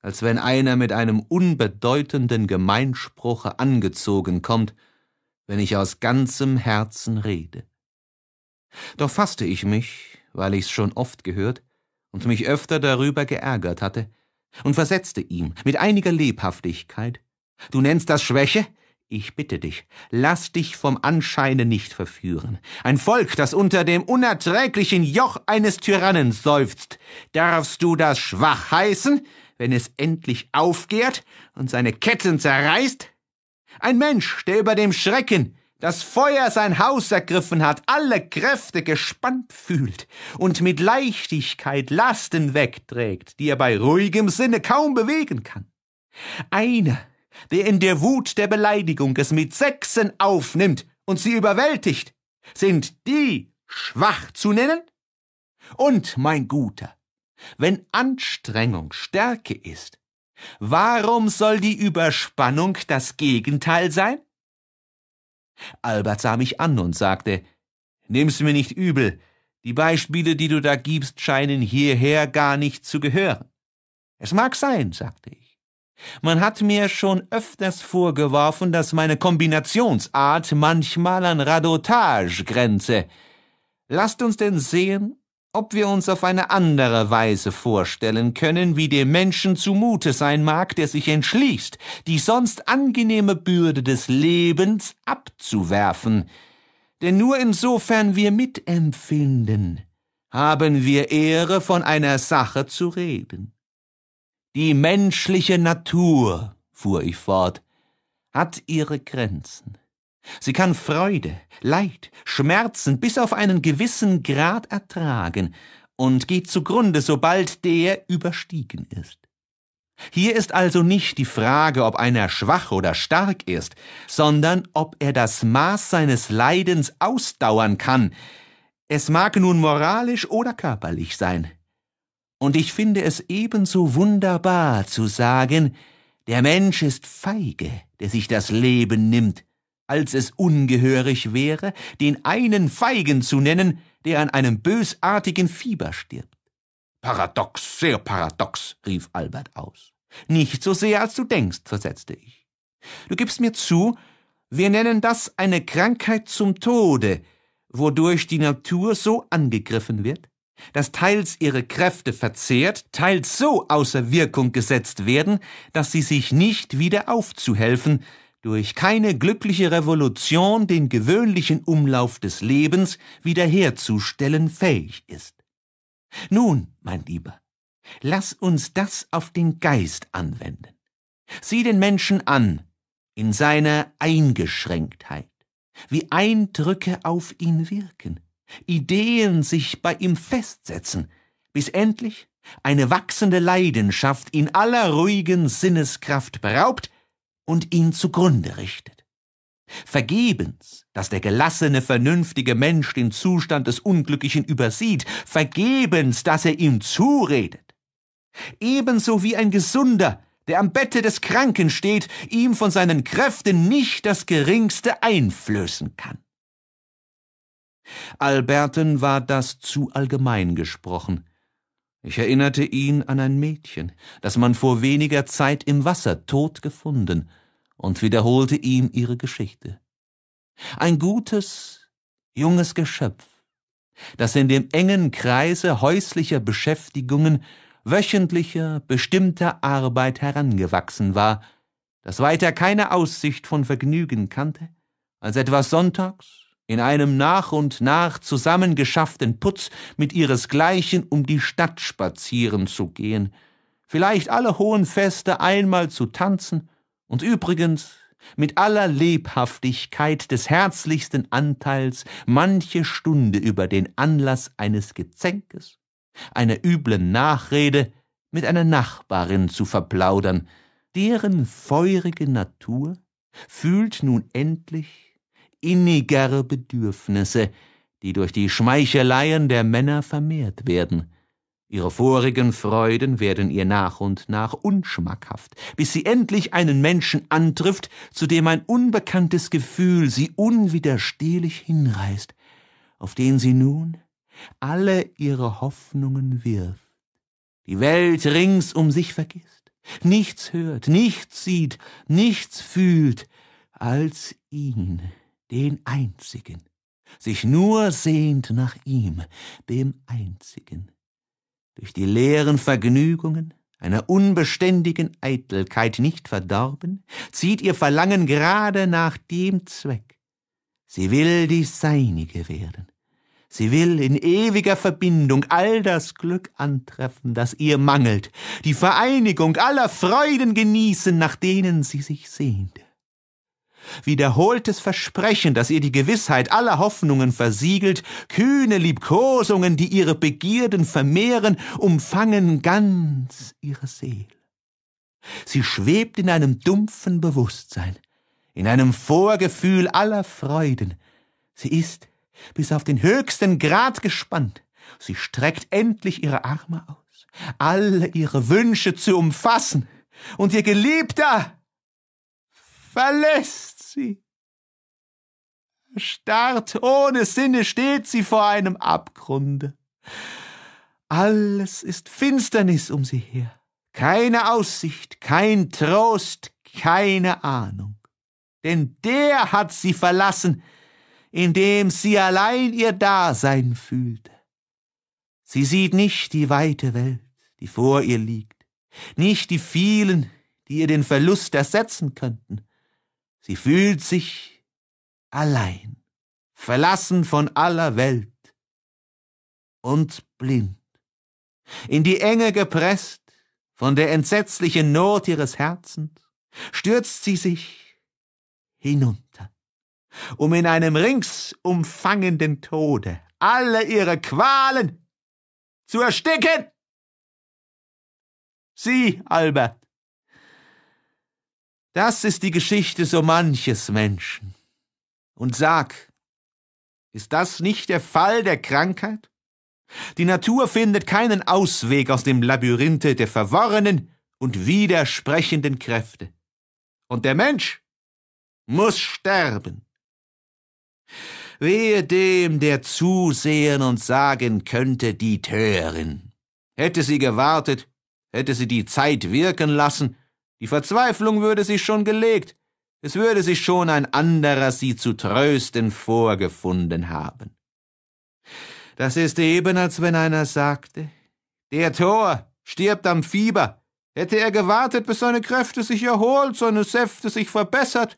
als wenn einer mit einem unbedeutenden Gemeinspruche angezogen kommt wenn ich aus ganzem Herzen rede. Doch fasste ich mich, weil ich's schon oft gehört und mich öfter darüber geärgert hatte, und versetzte ihm mit einiger Lebhaftigkeit Du nennst das Schwäche? Ich bitte dich, lass dich vom Anscheine nicht verführen. Ein Volk, das unter dem unerträglichen Joch eines Tyrannen seufzt, darfst du das schwach heißen, wenn es endlich aufgehrt und seine Ketten zerreißt? Ein Mensch, der über dem Schrecken, das Feuer sein Haus ergriffen hat, alle Kräfte gespannt fühlt und mit Leichtigkeit Lasten wegträgt, die er bei ruhigem Sinne kaum bewegen kann. Einer, der in der Wut der Beleidigung es mit Sechsen aufnimmt und sie überwältigt, sind die schwach zu nennen? Und, mein Guter, wenn Anstrengung Stärke ist, Warum soll die Überspannung das Gegenteil sein? Albert sah mich an und sagte, Nimm's mir nicht übel, die Beispiele, die du da gibst, scheinen hierher gar nicht zu gehören. Es mag sein, sagte ich. Man hat mir schon öfters vorgeworfen, dass meine Kombinationsart manchmal an Radotage grenze. Lasst uns denn sehen, ob wir uns auf eine andere Weise vorstellen können, wie dem Menschen zumute sein mag, der sich entschließt, die sonst angenehme Bürde des Lebens abzuwerfen. Denn nur insofern wir mitempfinden, haben wir Ehre, von einer Sache zu reden. Die menschliche Natur, fuhr ich fort, hat ihre Grenzen. Sie kann Freude, Leid, Schmerzen bis auf einen gewissen Grad ertragen und geht zugrunde, sobald der überstiegen ist. Hier ist also nicht die Frage, ob einer schwach oder stark ist, sondern ob er das Maß seines Leidens ausdauern kann. Es mag nun moralisch oder körperlich sein. Und ich finde es ebenso wunderbar zu sagen, der Mensch ist feige, der sich das Leben nimmt, als es ungehörig wäre, den einen Feigen zu nennen, der an einem bösartigen Fieber stirbt. Paradox, sehr paradox, rief Albert aus. Nicht so sehr, als du denkst, versetzte ich. Du gibst mir zu, wir nennen das eine Krankheit zum Tode, wodurch die Natur so angegriffen wird, dass teils ihre Kräfte verzehrt, teils so außer Wirkung gesetzt werden, dass sie sich nicht wieder aufzuhelfen, durch keine glückliche Revolution den gewöhnlichen Umlauf des Lebens wiederherzustellen fähig ist. Nun, mein Lieber, lass uns das auf den Geist anwenden. Sieh den Menschen an, in seiner Eingeschränktheit, wie Eindrücke auf ihn wirken, Ideen sich bei ihm festsetzen, bis endlich eine wachsende Leidenschaft in aller ruhigen Sinneskraft beraubt und ihn zugrunde richtet. Vergebens, dass der gelassene, vernünftige Mensch den Zustand des Unglücklichen übersieht, vergebens, dass er ihm zuredet. Ebenso wie ein Gesunder, der am Bette des Kranken steht, ihm von seinen Kräften nicht das geringste einflößen kann. Alberten war das zu allgemein gesprochen. Ich erinnerte ihn an ein Mädchen, das man vor weniger Zeit im Wasser tot gefunden, und wiederholte ihm ihre Geschichte. Ein gutes, junges Geschöpf, das in dem engen Kreise häuslicher Beschäftigungen, wöchentlicher, bestimmter Arbeit herangewachsen war, das weiter keine Aussicht von Vergnügen kannte, als etwas sonntags in einem nach und nach zusammengeschafften Putz mit ihresgleichen um die Stadt spazieren zu gehen, vielleicht alle hohen Feste einmal zu tanzen und übrigens mit aller Lebhaftigkeit des herzlichsten Anteils manche Stunde über den Anlass eines Gezänkes, einer üblen Nachrede mit einer Nachbarin zu verplaudern, deren feurige Natur fühlt nun endlich inniger Bedürfnisse, die durch die Schmeicheleien der Männer vermehrt werden. Ihre vorigen Freuden werden ihr nach und nach unschmackhaft, bis sie endlich einen Menschen antrifft, zu dem ein unbekanntes Gefühl sie unwiderstehlich hinreißt, auf den sie nun alle ihre Hoffnungen wirft, die Welt rings um sich vergisst, nichts hört, nichts sieht, nichts fühlt als ihn den einzigen, sich nur sehnt nach ihm, dem einzigen. Durch die leeren Vergnügungen einer unbeständigen Eitelkeit nicht verdorben, zieht ihr Verlangen gerade nach dem Zweck. Sie will die Seinige werden. Sie will in ewiger Verbindung all das Glück antreffen, das ihr mangelt, die Vereinigung aller Freuden genießen, nach denen sie sich sehnte wiederholtes Versprechen, das ihr die Gewissheit aller Hoffnungen versiegelt, kühne Liebkosungen, die ihre Begierden vermehren, umfangen ganz ihre Seele. Sie schwebt in einem dumpfen Bewusstsein, in einem Vorgefühl aller Freuden. Sie ist bis auf den höchsten Grad gespannt. Sie streckt endlich ihre Arme aus, alle ihre Wünsche zu umfassen, und ihr Geliebter verlässt sie. Starrt ohne Sinne steht sie vor einem Abgrunde. Alles ist Finsternis um sie her, keine Aussicht, kein Trost, keine Ahnung. Denn der hat sie verlassen, indem sie allein ihr Dasein fühlte. Sie sieht nicht die weite Welt, die vor ihr liegt, nicht die vielen, die ihr den Verlust ersetzen könnten, Sie fühlt sich allein, verlassen von aller Welt und blind, in die Enge gepresst von der entsetzlichen Not ihres Herzens, stürzt sie sich hinunter, um in einem ringsumfangenden Tode alle ihre Qualen zu ersticken. Sie, Albert, das ist die Geschichte so manches Menschen. Und sag, ist das nicht der Fall der Krankheit? Die Natur findet keinen Ausweg aus dem Labyrinthe der verworrenen und widersprechenden Kräfte. Und der Mensch muss sterben. Wehe dem, der zusehen und sagen könnte, die Törin. Hätte sie gewartet, hätte sie die Zeit wirken lassen, die Verzweiflung würde sich schon gelegt, es würde sich schon ein anderer sie zu trösten vorgefunden haben. Das ist eben, als wenn einer sagte, der Tor stirbt am Fieber. Hätte er gewartet, bis seine Kräfte sich erholt, seine Säfte sich verbessert,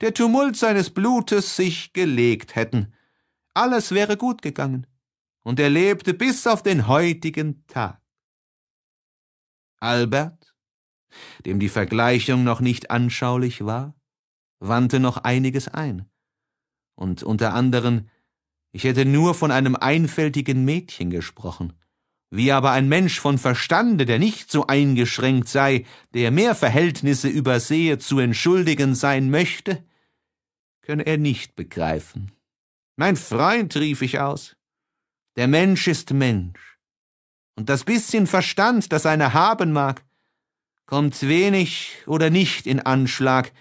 der Tumult seines Blutes sich gelegt hätten. Alles wäre gut gegangen. Und er lebte bis auf den heutigen Tag. Albert dem die Vergleichung noch nicht anschaulich war, wandte noch einiges ein. Und unter anderem, ich hätte nur von einem einfältigen Mädchen gesprochen, wie aber ein Mensch von Verstande, der nicht so eingeschränkt sei, der mehr Verhältnisse übersehe, zu entschuldigen sein möchte, könne er nicht begreifen. Mein Freund, rief ich aus, der Mensch ist Mensch, und das bisschen Verstand, das einer haben mag, kommt wenig oder nicht in Anschlag,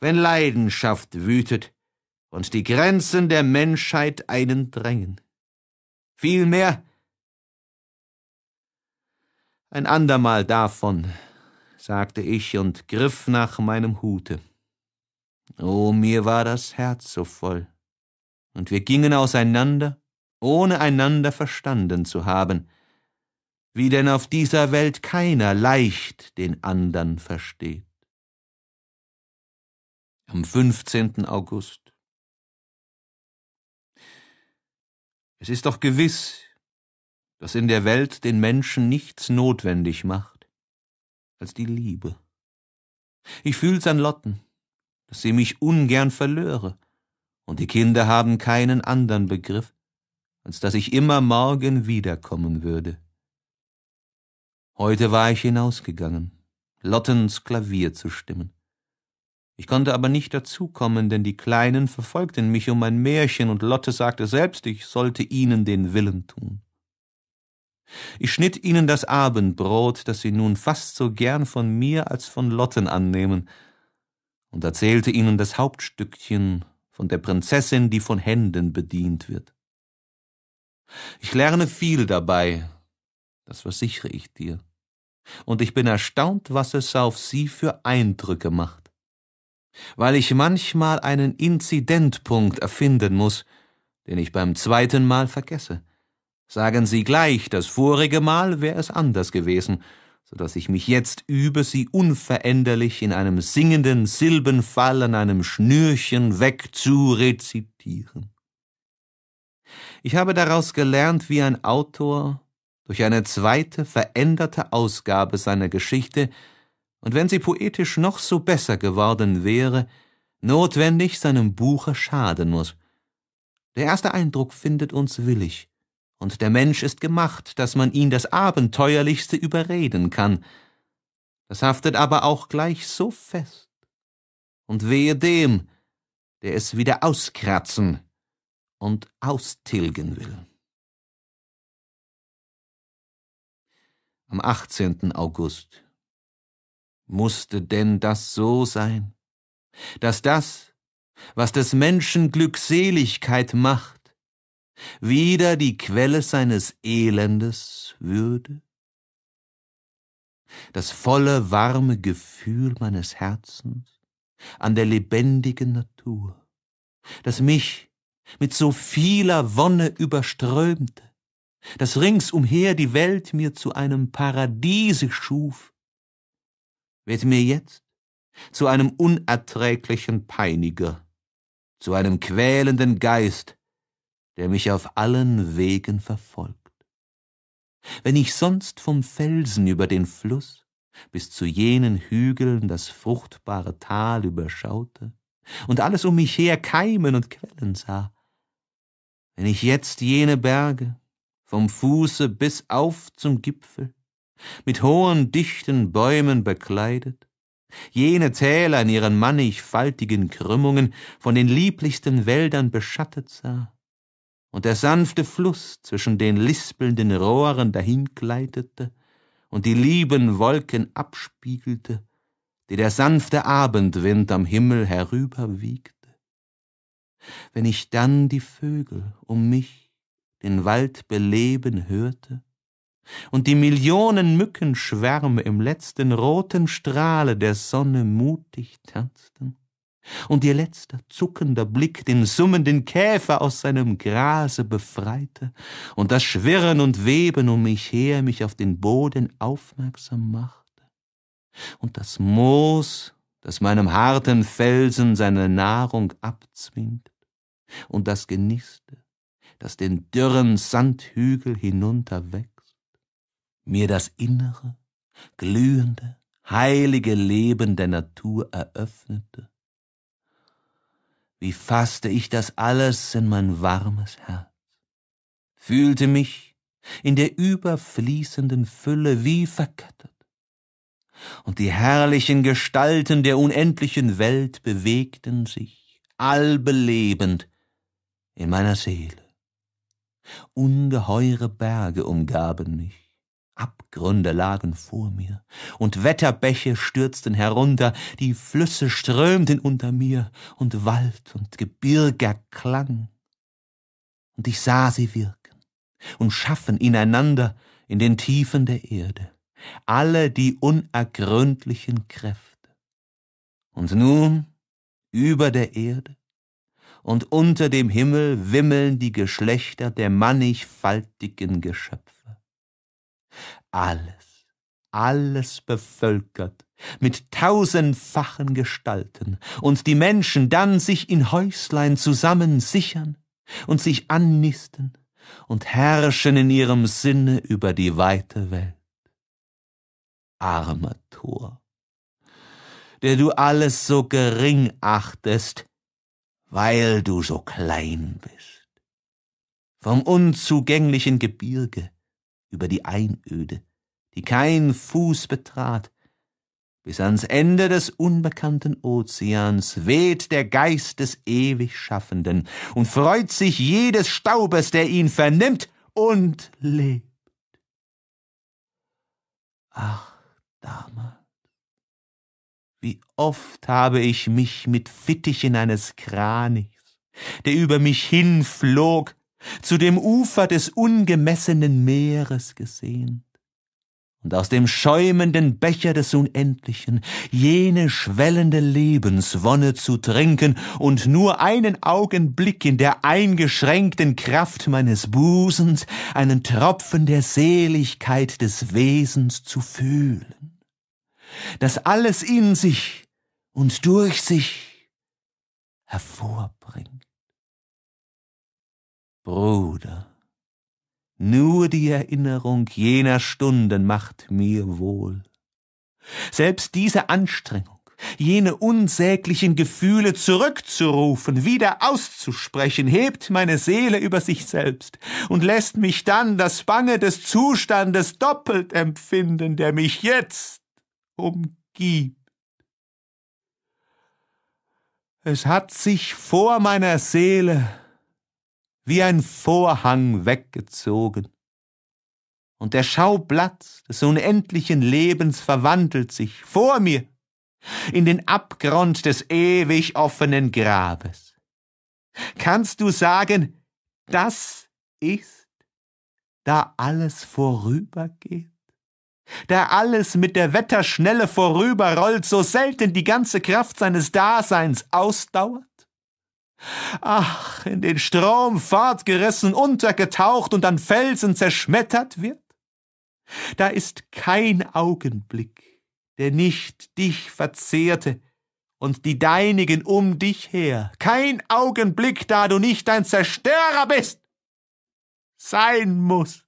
wenn Leidenschaft wütet und die Grenzen der Menschheit einen drängen. Vielmehr ein andermal davon, sagte ich und griff nach meinem Hute. Oh, mir war das Herz so voll, und wir gingen auseinander, ohne einander verstanden zu haben, wie denn auf dieser Welt keiner leicht den andern versteht. Am 15. August. Es ist doch gewiss, dass in der Welt den Menschen nichts notwendig macht als die Liebe. Ich fühl's an Lotten, dass sie mich ungern verlöre, und die Kinder haben keinen anderen Begriff, als dass ich immer morgen wiederkommen würde. Heute war ich hinausgegangen, Lottens Klavier zu stimmen. Ich konnte aber nicht dazukommen, denn die Kleinen verfolgten mich um ein Märchen und Lotte sagte selbst, ich sollte ihnen den Willen tun. Ich schnitt ihnen das Abendbrot, das sie nun fast so gern von mir als von Lotten annehmen, und erzählte ihnen das Hauptstückchen von der Prinzessin, die von Händen bedient wird. Ich lerne viel dabei, das versichere ich dir. Und ich bin erstaunt, was es auf sie für Eindrücke macht. Weil ich manchmal einen Inzidentpunkt erfinden muss, den ich beim zweiten Mal vergesse. Sagen Sie gleich, das vorige Mal wäre es anders gewesen, so dass ich mich jetzt übe, Sie unveränderlich in einem singenden Silbenfall an einem Schnürchen wegzurezitieren. Ich habe daraus gelernt, wie ein Autor durch eine zweite, veränderte Ausgabe seiner Geschichte, und wenn sie poetisch noch so besser geworden wäre, notwendig seinem Buche schaden muss. Der erste Eindruck findet uns willig, und der Mensch ist gemacht, dass man ihn das Abenteuerlichste überreden kann. Das haftet aber auch gleich so fest. Und wehe dem, der es wieder auskratzen und austilgen will. am 18. August. Musste denn das so sein, dass das, was des Menschen Glückseligkeit macht, wieder die Quelle seines Elendes würde? Das volle, warme Gefühl meines Herzens an der lebendigen Natur, das mich mit so vieler Wonne überströmte, das ringsumher die Welt mir zu einem Paradiese schuf, wird mir jetzt zu einem unerträglichen Peiniger, zu einem quälenden Geist, der mich auf allen Wegen verfolgt. Wenn ich sonst vom Felsen über den Fluss bis zu jenen Hügeln das fruchtbare Tal überschaute und alles um mich her keimen und quellen sah, wenn ich jetzt jene Berge vom Fuße bis auf zum Gipfel, mit hohen, dichten Bäumen bekleidet, jene Täler in ihren mannigfaltigen Krümmungen von den lieblichsten Wäldern beschattet sah, und der sanfte Fluss zwischen den lispelnden Rohren dahingleitete und die lieben Wolken abspiegelte, die der sanfte Abendwind am Himmel herüberwiegte. Wenn ich dann die Vögel um mich den Wald beleben hörte, und die Millionen Mückenschwärme im letzten roten Strahle der Sonne mutig tanzten, und ihr letzter zuckender Blick den summenden Käfer aus seinem Grase befreite, und das Schwirren und Weben um mich her mich auf den Boden aufmerksam machte, und das Moos, das meinem harten Felsen seine Nahrung abzwingt, und das Geniste, das den dürren Sandhügel hinunter wächst, mir das innere, glühende, heilige Leben der Natur eröffnete. Wie fasste ich das alles in mein warmes Herz, fühlte mich in der überfließenden Fülle wie verkettet, und die herrlichen Gestalten der unendlichen Welt bewegten sich, allbelebend, in meiner Seele. Ungeheure Berge umgaben mich, Abgründe lagen vor mir, und Wetterbäche stürzten herunter, die Flüsse strömten unter mir, und Wald und Gebirg erklang. Und ich sah sie wirken und schaffen ineinander in den Tiefen der Erde, alle die unergründlichen Kräfte. Und nun, über der Erde, und unter dem Himmel wimmeln die Geschlechter der mannigfaltigen Geschöpfe. Alles, alles bevölkert mit tausendfachen Gestalten, und die Menschen dann sich in Häuslein zusammen sichern und sich annisten und herrschen in ihrem Sinne über die weite Welt. Armer Tor, der du alles so gering achtest, weil du so klein bist. Vom unzugänglichen Gebirge über die Einöde, die kein Fuß betrat, bis ans Ende des unbekannten Ozeans weht der Geist des ewig Schaffenden und freut sich jedes Staubes, der ihn vernimmt und lebt. Ach, damals wie oft habe ich mich mit Fittichen eines Kranichs, der über mich hinflog, zu dem Ufer des ungemessenen Meeres gesehnt und aus dem schäumenden Becher des Unendlichen jene schwellende Lebenswonne zu trinken und nur einen Augenblick in der eingeschränkten Kraft meines Busens einen Tropfen der Seligkeit des Wesens zu fühlen das alles in sich und durch sich hervorbringt. Bruder, nur die Erinnerung jener Stunden macht mir wohl. Selbst diese Anstrengung, jene unsäglichen Gefühle zurückzurufen, wieder auszusprechen, hebt meine Seele über sich selbst und lässt mich dann das Bange des Zustandes doppelt empfinden, der mich jetzt umgibt. Es hat sich vor meiner Seele wie ein Vorhang weggezogen, und der Schauplatz des unendlichen Lebens verwandelt sich vor mir in den Abgrund des ewig offenen Grabes. Kannst du sagen, das ist, da alles vorübergeht? da alles mit der Wetterschnelle vorüberrollt, so selten die ganze Kraft seines Daseins ausdauert? Ach, in den Strom fortgerissen, untergetaucht und an Felsen zerschmettert wird? Da ist kein Augenblick, der nicht dich verzehrte und die deinigen um dich her, kein Augenblick, da du nicht ein Zerstörer bist, sein muss.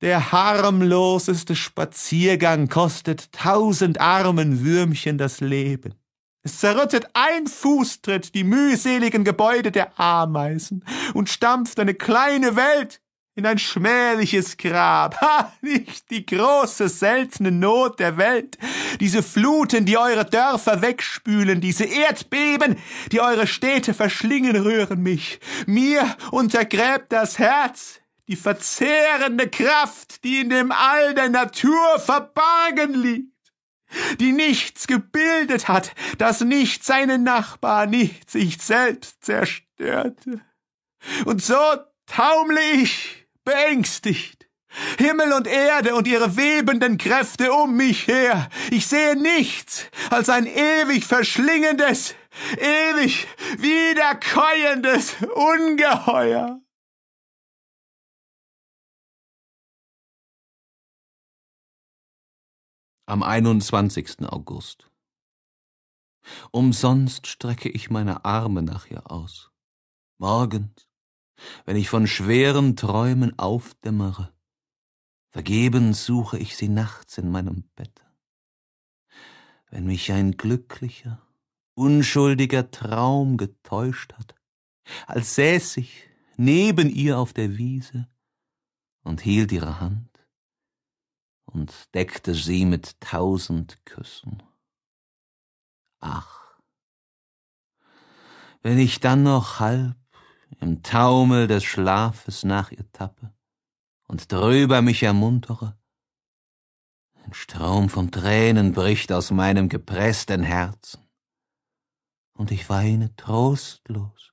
Der harmloseste Spaziergang kostet tausend armen Würmchen das Leben. Es zerrüttet ein Fußtritt die mühseligen Gebäude der Ameisen und stampft eine kleine Welt in ein schmähliches Grab. Ha, nicht die große, seltene Not der Welt. Diese Fluten, die eure Dörfer wegspülen, diese Erdbeben, die eure Städte verschlingen, rühren mich. Mir untergräbt das Herz die verzehrende Kraft, die in dem All der Natur verborgen liegt, die nichts gebildet hat, das nicht seine Nachbar, nicht sich selbst zerstörte. Und so taumle ich, beängstigt, Himmel und Erde und ihre webenden Kräfte um mich her. Ich sehe nichts als ein ewig verschlingendes, ewig wiederkäuendes Ungeheuer. am 21. August. Umsonst strecke ich meine Arme nach ihr aus. Morgens, wenn ich von schweren Träumen aufdämmere, vergebens suche ich sie nachts in meinem Bett. Wenn mich ein glücklicher, unschuldiger Traum getäuscht hat, als säß ich neben ihr auf der Wiese und hielt ihre Hand, und deckte sie mit tausend Küssen. Ach, wenn ich dann noch halb im Taumel des Schlafes nach ihr tappe und drüber mich ermuntere, ein Strom von Tränen bricht aus meinem gepressten Herzen, und ich weine trostlos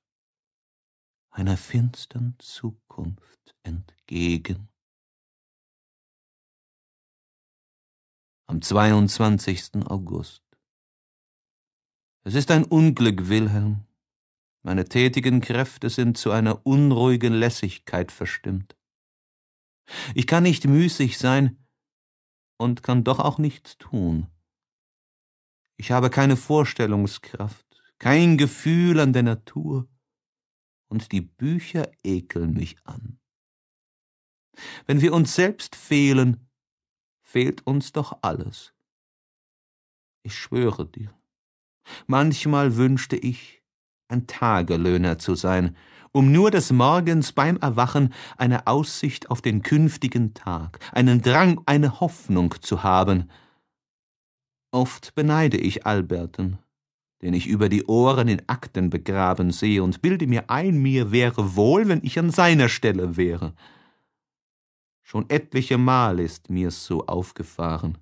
einer finstern Zukunft entgegen. am 22. August. Es ist ein Unglück, Wilhelm. Meine tätigen Kräfte sind zu einer unruhigen Lässigkeit verstimmt. Ich kann nicht müßig sein und kann doch auch nichts tun. Ich habe keine Vorstellungskraft, kein Gefühl an der Natur, und die Bücher ekeln mich an. Wenn wir uns selbst fehlen, fehlt uns doch alles. Ich schwöre dir. Manchmal wünschte ich, ein Tagelöhner zu sein, um nur des Morgens beim Erwachen eine Aussicht auf den künftigen Tag, einen Drang, eine Hoffnung zu haben. Oft beneide ich Alberten, den ich über die Ohren in Akten begraben sehe und bilde mir ein, mir wäre wohl, wenn ich an seiner Stelle wäre. Schon etliche Mal ist mir's so aufgefahren.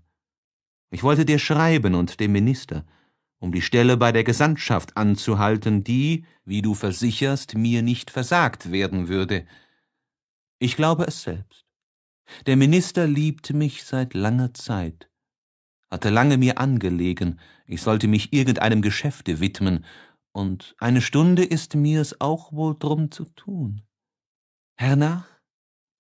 Ich wollte dir schreiben und dem Minister, um die Stelle bei der Gesandtschaft anzuhalten, die, wie du versicherst, mir nicht versagt werden würde. Ich glaube es selbst. Der Minister liebt mich seit langer Zeit, hatte lange mir angelegen, ich sollte mich irgendeinem Geschäfte widmen, und eine Stunde ist mir's auch wohl drum zu tun. Hernach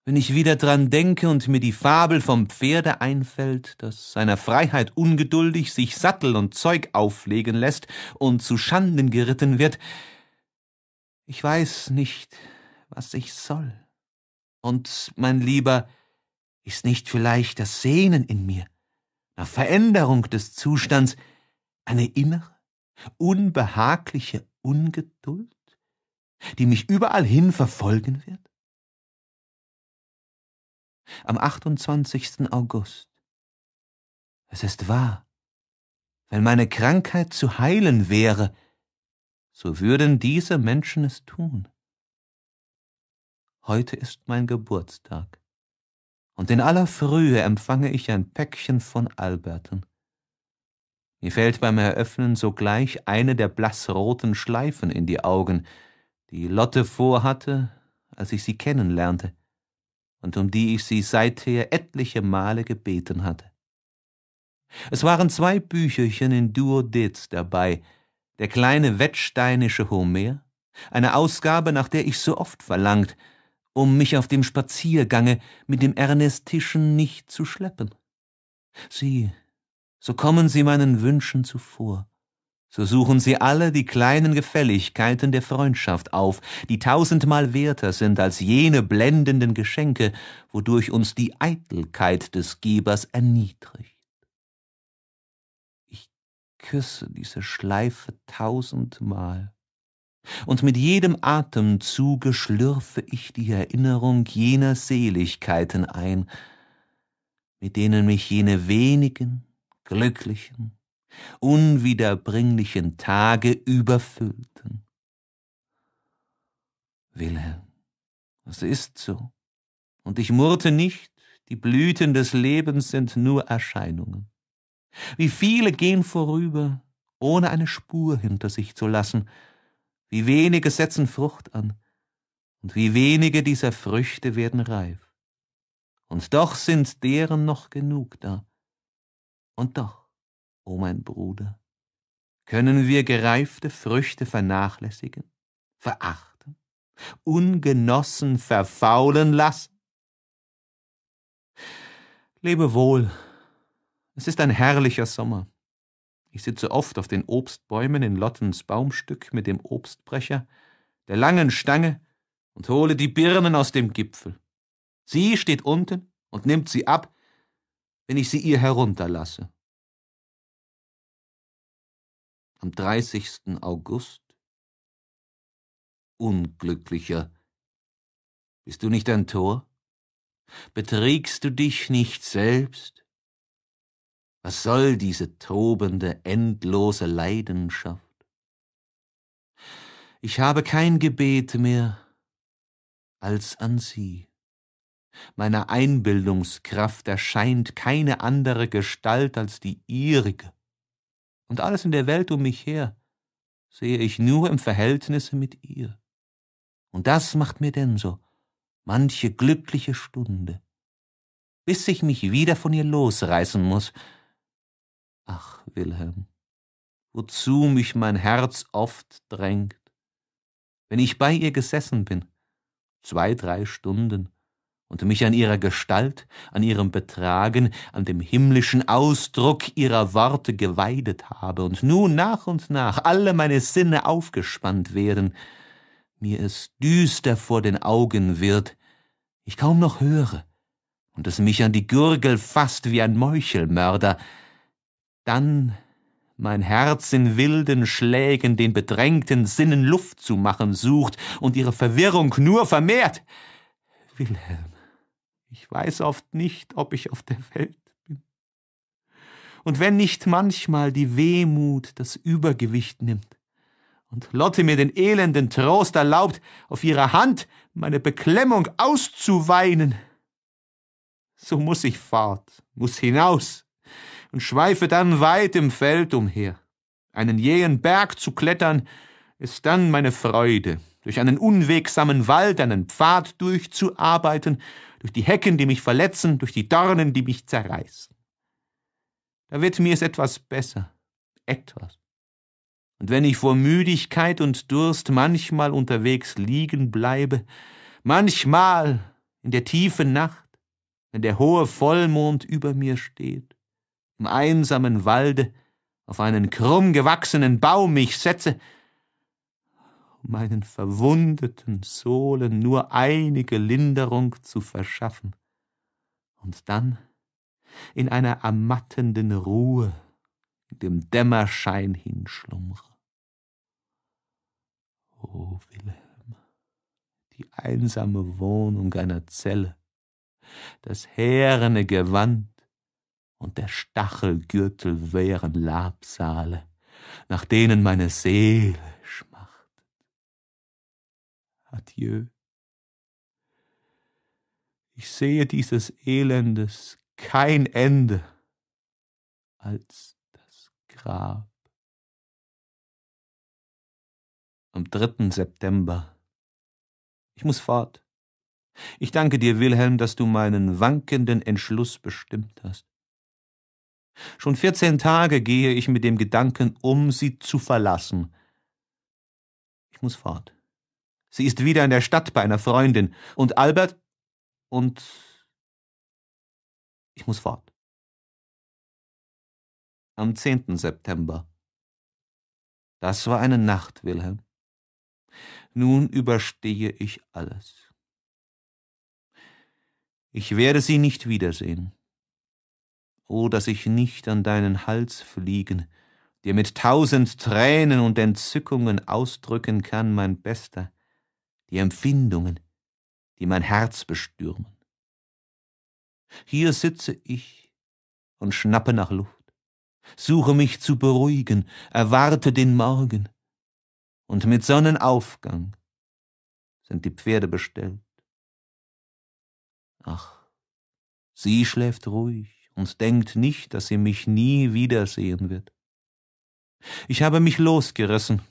wenn ich wieder dran denke und mir die Fabel vom Pferde einfällt, das seiner Freiheit ungeduldig sich Sattel und Zeug auflegen lässt und zu Schanden geritten wird, ich weiß nicht, was ich soll. Und, mein Lieber, ist nicht vielleicht das Sehnen in mir, nach Veränderung des Zustands, eine innere, unbehagliche Ungeduld, die mich überall hin verfolgen wird? am 28. August. Es ist wahr, wenn meine Krankheit zu heilen wäre, so würden diese Menschen es tun. Heute ist mein Geburtstag, und in aller Frühe empfange ich ein Päckchen von Alberten. Mir fällt beim Eröffnen sogleich eine der blassroten Schleifen in die Augen, die Lotte vorhatte, als ich sie kennenlernte und um die ich sie seither etliche Male gebeten hatte. Es waren zwei Bücherchen in Duodez dabei, der kleine wettsteinische Homer, eine Ausgabe, nach der ich so oft verlangt, um mich auf dem Spaziergange mit dem Ernestischen nicht zu schleppen. Sieh, so kommen sie meinen Wünschen zuvor so suchen sie alle die kleinen Gefälligkeiten der Freundschaft auf, die tausendmal werter sind als jene blendenden Geschenke, wodurch uns die Eitelkeit des Gebers erniedrigt. Ich küsse diese Schleife tausendmal, und mit jedem Atemzuge schlürfe ich die Erinnerung jener Seligkeiten ein, mit denen mich jene wenigen, glücklichen, unwiederbringlichen Tage überfüllten. Wilhelm, es ist so. Und ich murrte nicht, die Blüten des Lebens sind nur Erscheinungen. Wie viele gehen vorüber, ohne eine Spur hinter sich zu lassen, wie wenige setzen Frucht an, und wie wenige dieser Früchte werden reif. Und doch sind deren noch genug da. Und doch, o mein Bruder, können wir gereifte Früchte vernachlässigen, verachten, ungenossen verfaulen lassen? Lebe wohl, es ist ein herrlicher Sommer. Ich sitze oft auf den Obstbäumen in Lottens Baumstück mit dem Obstbrecher, der langen Stange, und hole die Birnen aus dem Gipfel. Sie steht unten und nimmt sie ab, wenn ich sie ihr herunterlasse am 30. August? Unglücklicher, bist du nicht ein Tor? Betriegst du dich nicht selbst? Was soll diese tobende, endlose Leidenschaft? Ich habe kein Gebet mehr als an sie. Meiner Einbildungskraft erscheint keine andere Gestalt als die ihrige und alles in der Welt um mich her sehe ich nur im Verhältnisse mit ihr. Und das macht mir denn so manche glückliche Stunde, bis ich mich wieder von ihr losreißen muß. Ach, Wilhelm, wozu mich mein Herz oft drängt, wenn ich bei ihr gesessen bin, zwei, drei Stunden, und mich an ihrer Gestalt, an ihrem Betragen, an dem himmlischen Ausdruck ihrer Worte geweidet habe und nun nach und nach alle meine Sinne aufgespannt werden, mir es düster vor den Augen wird, ich kaum noch höre, und es mich an die Gürgel fasst wie ein Meuchelmörder, dann mein Herz in wilden Schlägen den bedrängten Sinnen Luft zu machen sucht und ihre Verwirrung nur vermehrt. Wilhelm, ich weiß oft nicht, ob ich auf der Welt bin. Und wenn nicht manchmal die Wehmut das Übergewicht nimmt und Lotte mir den elenden Trost erlaubt, auf ihrer Hand meine Beklemmung auszuweinen, so muß ich fort, muß hinaus und schweife dann weit im Feld umher. Einen jähen Berg zu klettern, ist dann meine Freude, durch einen unwegsamen Wald einen Pfad durchzuarbeiten durch die Hecken, die mich verletzen, durch die Dornen, die mich zerreißen. Da wird mir es etwas besser, etwas. Und wenn ich vor Müdigkeit und Durst manchmal unterwegs liegen bleibe, manchmal in der tiefen Nacht, wenn der hohe Vollmond über mir steht, im einsamen Walde auf einen krumm gewachsenen Baum mich setze, meinen verwundeten Sohlen nur einige Linderung zu verschaffen. Und dann, in einer ermattenden Ruhe, in dem Dämmerschein hinschlummere. O oh, Wilhelm, die einsame Wohnung einer Zelle, das härene Gewand und der Stachelgürtel wären Labsale, nach denen meine Seele Adieu. Ich sehe dieses Elendes kein Ende als das Grab. Am 3. September. Ich muss fort. Ich danke dir, Wilhelm, dass du meinen wankenden Entschluss bestimmt hast. Schon vierzehn Tage gehe ich mit dem Gedanken um, sie zu verlassen. Ich muss fort. Sie ist wieder in der Stadt bei einer Freundin. Und Albert und ich muss fort. Am 10. September. Das war eine Nacht, Wilhelm. Nun überstehe ich alles. Ich werde sie nicht wiedersehen. oh, dass ich nicht an deinen Hals fliegen, dir mit tausend Tränen und Entzückungen ausdrücken kann, mein Bester, die Empfindungen, die mein Herz bestürmen. Hier sitze ich und schnappe nach Luft, suche mich zu beruhigen, erwarte den Morgen, und mit Sonnenaufgang sind die Pferde bestellt. Ach, sie schläft ruhig und denkt nicht, dass sie mich nie wiedersehen wird. Ich habe mich losgerissen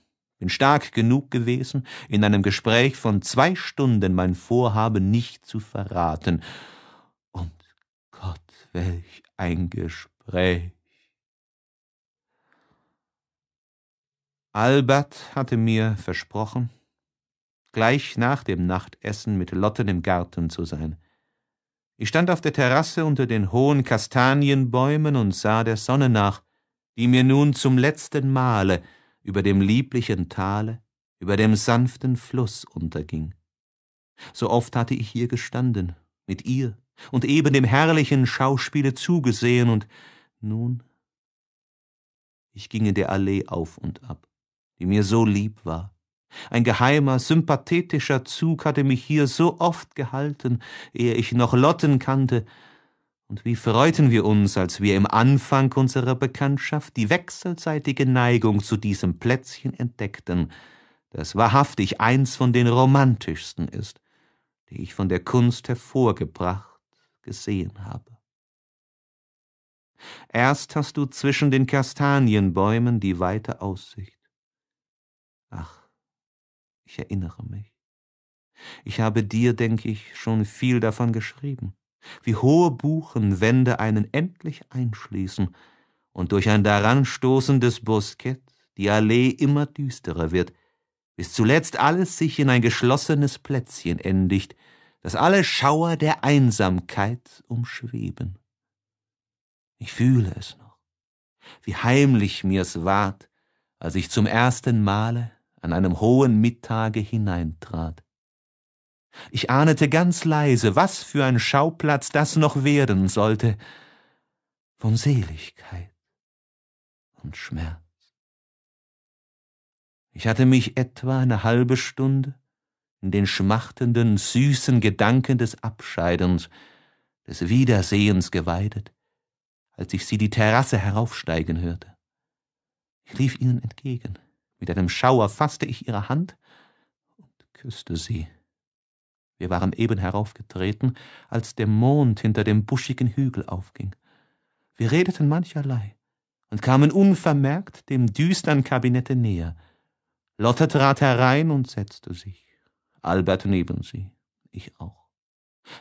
bin stark genug gewesen, in einem Gespräch von zwei Stunden mein Vorhaben nicht zu verraten. Und Gott, welch ein Gespräch! Albert hatte mir versprochen, gleich nach dem Nachtessen mit Lotten im Garten zu sein. Ich stand auf der Terrasse unter den hohen Kastanienbäumen und sah der Sonne nach, die mir nun zum letzten Male über dem lieblichen Tale, über dem sanften Fluss unterging. So oft hatte ich hier gestanden, mit ihr, und eben dem herrlichen Schauspiele zugesehen, und nun ich ging in der Allee auf und ab, die mir so lieb war. Ein geheimer, sympathetischer Zug hatte mich hier so oft gehalten, ehe ich noch Lotten kannte, und wie freuten wir uns, als wir im Anfang unserer Bekanntschaft die wechselseitige Neigung zu diesem Plätzchen entdeckten, das wahrhaftig eins von den romantischsten ist, die ich von der Kunst hervorgebracht gesehen habe. Erst hast du zwischen den Kastanienbäumen die weite Aussicht. Ach, ich erinnere mich. Ich habe dir, denke ich, schon viel davon geschrieben wie hohe Buchenwände einen endlich einschließen und durch ein daranstoßendes des Boskett die Allee immer düsterer wird, bis zuletzt alles sich in ein geschlossenes Plätzchen endigt, das alle Schauer der Einsamkeit umschweben. Ich fühle es noch, wie heimlich mir's ward, als ich zum ersten Male an einem hohen Mittage hineintrat. Ich ahnete ganz leise, was für ein Schauplatz das noch werden sollte, von Seligkeit und Schmerz. Ich hatte mich etwa eine halbe Stunde in den schmachtenden, süßen Gedanken des Abscheidens, des Wiedersehens geweidet, als ich sie die Terrasse heraufsteigen hörte. Ich lief ihnen entgegen. Mit einem Schauer fasste ich ihre Hand und küsste sie. Wir waren eben heraufgetreten, als der Mond hinter dem buschigen Hügel aufging. Wir redeten mancherlei und kamen unvermerkt dem düstern Kabinette näher. Lotte trat herein und setzte sich. Albert neben sie, ich auch.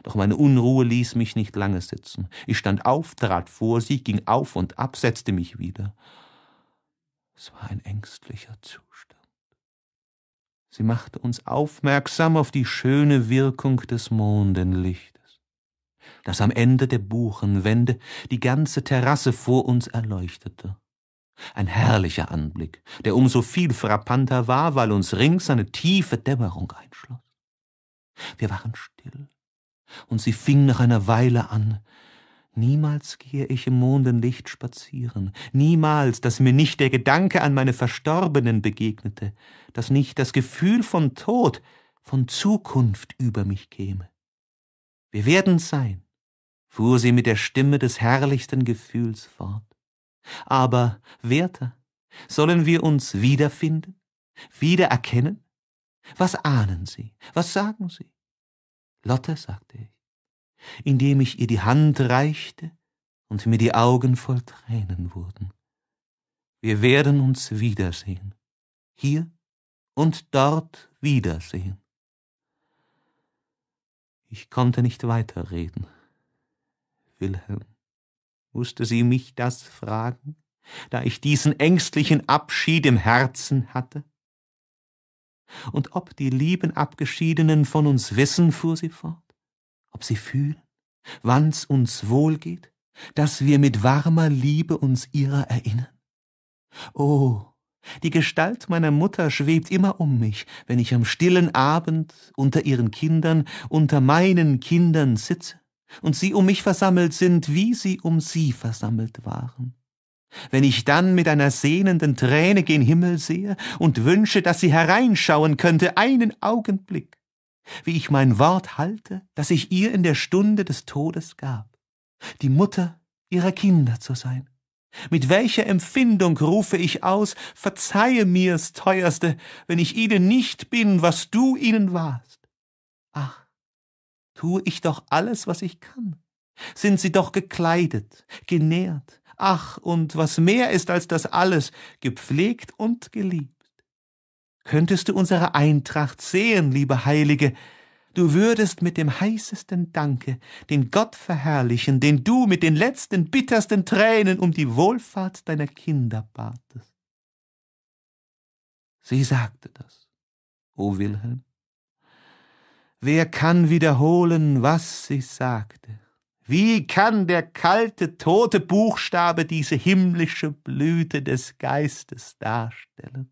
Doch meine Unruhe ließ mich nicht lange sitzen. Ich stand auf, trat vor sie, ging auf und ab, setzte mich wieder. Es war ein ängstlicher Zustand. Sie machte uns aufmerksam auf die schöne Wirkung des Mondenlichtes, das am Ende der Buchenwände die ganze Terrasse vor uns erleuchtete. Ein herrlicher Anblick, der umso viel frappanter war, weil uns rings eine tiefe Dämmerung einschloss. Wir waren still, und sie fing nach einer Weile an, Niemals gehe ich im Mondenlicht spazieren, niemals, dass mir nicht der Gedanke an meine Verstorbenen begegnete, dass nicht das Gefühl von Tod, von Zukunft über mich käme. Wir werden sein, fuhr sie mit der Stimme des herrlichsten Gefühls fort. Aber, Werter, sollen wir uns wiederfinden, wiedererkennen? Was ahnen Sie? Was sagen Sie? Lotte, sagte ich, indem ich ihr die Hand reichte und mir die Augen voll Tränen wurden. Wir werden uns wiedersehen, hier und dort wiedersehen. Ich konnte nicht weiterreden. Wilhelm, musste sie mich das fragen, da ich diesen ängstlichen Abschied im Herzen hatte? Und ob die lieben Abgeschiedenen von uns wissen, fuhr sie fort, ob sie fühlen, wann's uns wohl geht, dass wir mit warmer Liebe uns ihrer erinnern? Oh, die Gestalt meiner Mutter schwebt immer um mich, wenn ich am stillen Abend unter ihren Kindern, unter meinen Kindern sitze und sie um mich versammelt sind, wie sie um sie versammelt waren. Wenn ich dann mit einer sehnenden Träne gen Himmel sehe und wünsche, dass sie hereinschauen könnte, einen Augenblick, wie ich mein Wort halte, das ich ihr in der Stunde des Todes gab, die Mutter ihrer Kinder zu sein. Mit welcher Empfindung rufe ich aus, verzeihe mir's, teuerste, wenn ich ihnen nicht bin, was du ihnen warst. Ach, tue ich doch alles, was ich kann. Sind sie doch gekleidet, genährt, ach, und was mehr ist als das alles, gepflegt und geliebt. Könntest du unsere Eintracht sehen, liebe Heilige, du würdest mit dem heißesten Danke den Gott verherrlichen, den du mit den letzten bittersten Tränen um die Wohlfahrt deiner Kinder batest. Sie sagte das, o Wilhelm. Wer kann wiederholen, was sie sagte? Wie kann der kalte, tote Buchstabe diese himmlische Blüte des Geistes darstellen?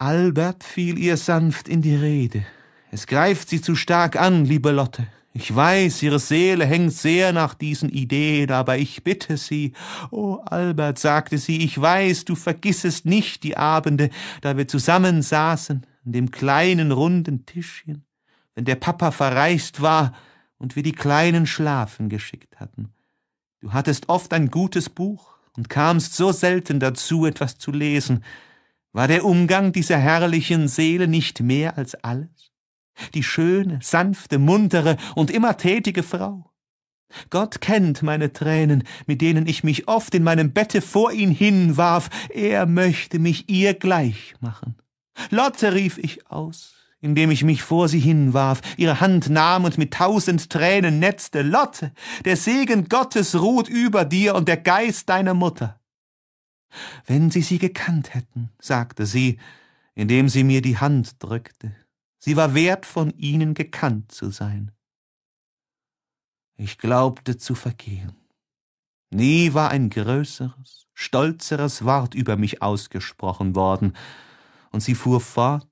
Albert fiel ihr sanft in die Rede. Es greift sie zu stark an, liebe Lotte. Ich weiß, ihre Seele hängt sehr nach diesen Ideen, aber ich bitte Sie, oh Albert, sagte sie, ich weiß, du vergissest nicht die Abende, da wir zusammen saßen, an dem kleinen runden Tischchen, wenn der Papa verreist war und wir die Kleinen schlafen geschickt hatten. Du hattest oft ein gutes Buch und kamst so selten dazu, etwas zu lesen, war der Umgang dieser herrlichen Seele nicht mehr als alles? Die schöne, sanfte, muntere und immer tätige Frau. Gott kennt meine Tränen, mit denen ich mich oft in meinem Bette vor ihn hinwarf. Er möchte mich ihr gleich machen. Lotte rief ich aus, indem ich mich vor sie hinwarf, ihre Hand nahm und mit tausend Tränen netzte. Lotte, der Segen Gottes ruht über dir und der Geist deiner Mutter. Wenn Sie sie gekannt hätten, sagte sie, indem sie mir die Hand drückte. Sie war wert, von Ihnen gekannt zu sein. Ich glaubte zu vergehen. Nie war ein größeres, stolzeres Wort über mich ausgesprochen worden, und sie fuhr fort,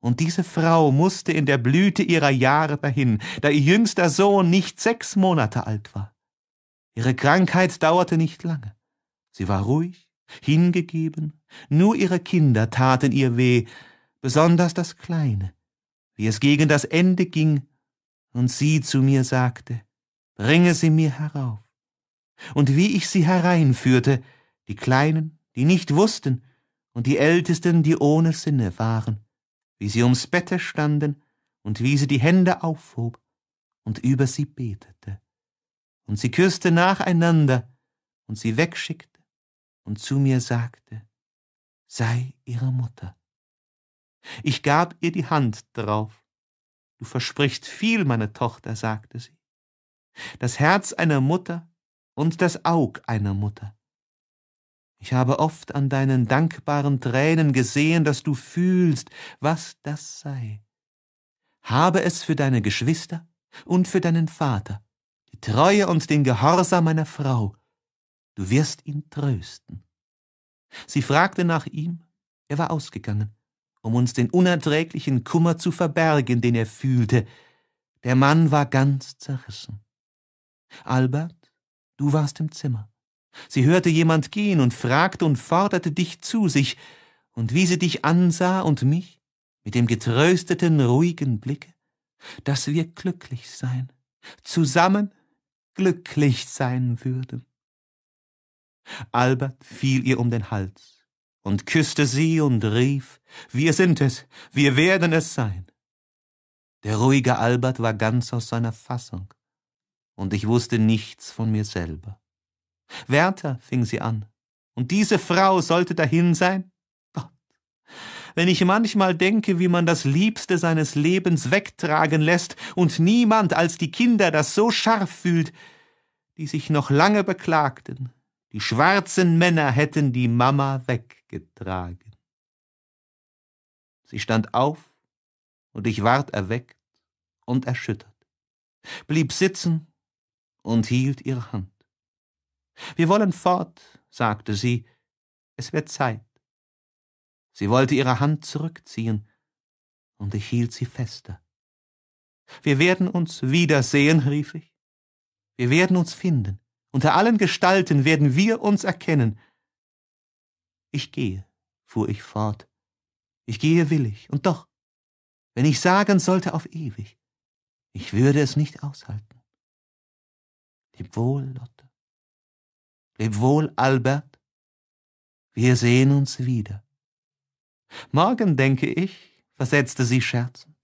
und diese Frau musste in der Blüte ihrer Jahre dahin, da ihr jüngster Sohn nicht sechs Monate alt war. Ihre Krankheit dauerte nicht lange. Sie war ruhig, Hingegeben, nur ihre Kinder taten ihr weh, besonders das Kleine, wie es gegen das Ende ging, und sie zu mir sagte, bringe sie mir herauf. Und wie ich sie hereinführte, die Kleinen, die nicht wussten, und die Ältesten, die ohne Sinne waren, wie sie ums Bette standen und wie sie die Hände aufhob und über sie betete. Und sie küßte nacheinander und sie wegschickte und zu mir sagte, sei ihre Mutter. Ich gab ihr die Hand darauf. Du versprichst viel, meine Tochter, sagte sie. Das Herz einer Mutter und das Aug einer Mutter. Ich habe oft an deinen dankbaren Tränen gesehen, dass du fühlst, was das sei. Habe es für deine Geschwister und für deinen Vater, die Treue und den Gehorsam meiner Frau, du wirst ihn trösten. Sie fragte nach ihm, er war ausgegangen, um uns den unerträglichen Kummer zu verbergen, den er fühlte. Der Mann war ganz zerrissen. Albert, du warst im Zimmer. Sie hörte jemand gehen und fragte und forderte dich zu sich, und wie sie dich ansah und mich, mit dem getrösteten, ruhigen Blicke, dass wir glücklich sein, zusammen glücklich sein würden. Albert fiel ihr um den Hals und küßte sie und rief, wir sind es, wir werden es sein. Der ruhige Albert war ganz aus seiner Fassung, und ich wusste nichts von mir selber. Werther fing sie an, und diese Frau sollte dahin sein? Gott, wenn ich manchmal denke, wie man das Liebste seines Lebens wegtragen lässt und niemand als die Kinder das so scharf fühlt, die sich noch lange beklagten, die schwarzen Männer hätten die Mama weggetragen. Sie stand auf und ich ward erweckt und erschüttert, blieb sitzen und hielt ihre Hand. Wir wollen fort, sagte sie, es wird Zeit. Sie wollte ihre Hand zurückziehen, und ich hielt sie fester. Wir werden uns wiedersehen, rief ich. Wir werden uns finden. Unter allen Gestalten werden wir uns erkennen. Ich gehe, fuhr ich fort. Ich gehe willig, und doch, wenn ich sagen sollte auf ewig, ich würde es nicht aushalten. Leb wohl, Lotte. Leb wohl, Albert. Wir sehen uns wieder. Morgen, denke ich, versetzte sie scherzend.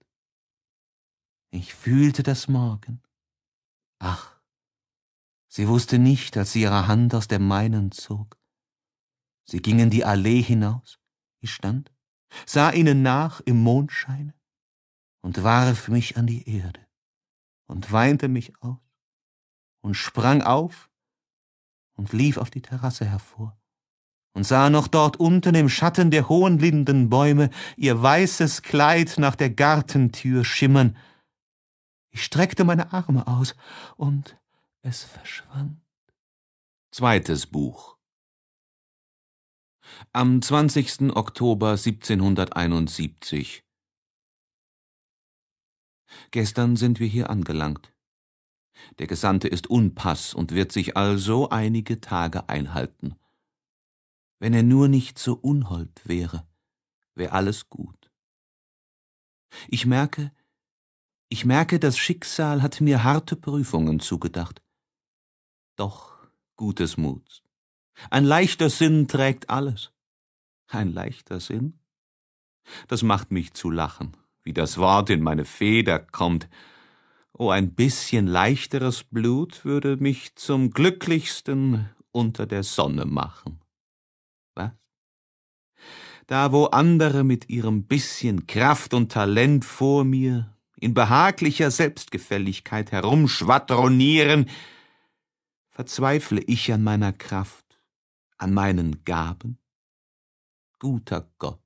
Ich fühlte das Morgen. Ach, Sie wusste nicht, als sie ihre Hand aus der meinen zog. Sie gingen die Allee hinaus, ich stand, sah ihnen nach im Mondschein und warf mich an die Erde und weinte mich aus und sprang auf und lief auf die Terrasse hervor und sah noch dort unten im Schatten der hohen Lindenbäume ihr weißes Kleid nach der Gartentür schimmern. Ich streckte meine Arme aus und es verschwand. Zweites Buch Am 20. Oktober 1771 Gestern sind wir hier angelangt. Der Gesandte ist unpass und wird sich also einige Tage einhalten. Wenn er nur nicht so unhold wäre, wäre alles gut. Ich merke, ich merke, das Schicksal hat mir harte Prüfungen zugedacht doch gutes Muts. Ein leichter Sinn trägt alles. Ein leichter Sinn? Das macht mich zu lachen, wie das Wort in meine Feder kommt. Oh, ein bisschen leichteres Blut würde mich zum glücklichsten unter der Sonne machen. Was? Da, wo andere mit ihrem bisschen Kraft und Talent vor mir in behaglicher Selbstgefälligkeit herumschwadronieren, verzweifle ich an meiner Kraft, an meinen Gaben? Guter Gott,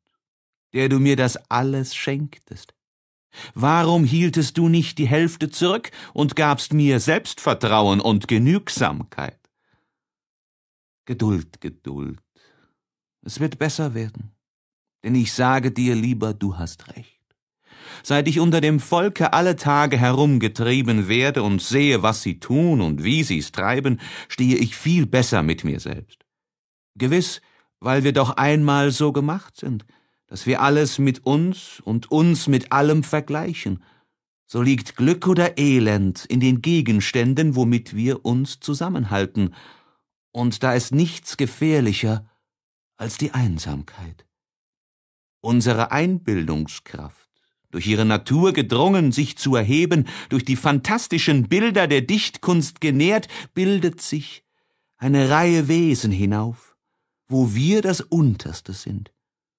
der du mir das alles schenktest, warum hieltest du nicht die Hälfte zurück und gabst mir Selbstvertrauen und Genügsamkeit? Geduld, Geduld, es wird besser werden, denn ich sage dir lieber, du hast recht seit ich unter dem Volke alle Tage herumgetrieben werde und sehe, was sie tun und wie sie's treiben, stehe ich viel besser mit mir selbst. Gewiss, weil wir doch einmal so gemacht sind, dass wir alles mit uns und uns mit allem vergleichen. So liegt Glück oder Elend in den Gegenständen, womit wir uns zusammenhalten, und da ist nichts gefährlicher als die Einsamkeit. Unsere Einbildungskraft durch ihre Natur gedrungen, sich zu erheben, durch die fantastischen Bilder der Dichtkunst genährt, bildet sich eine Reihe Wesen hinauf, wo wir das Unterste sind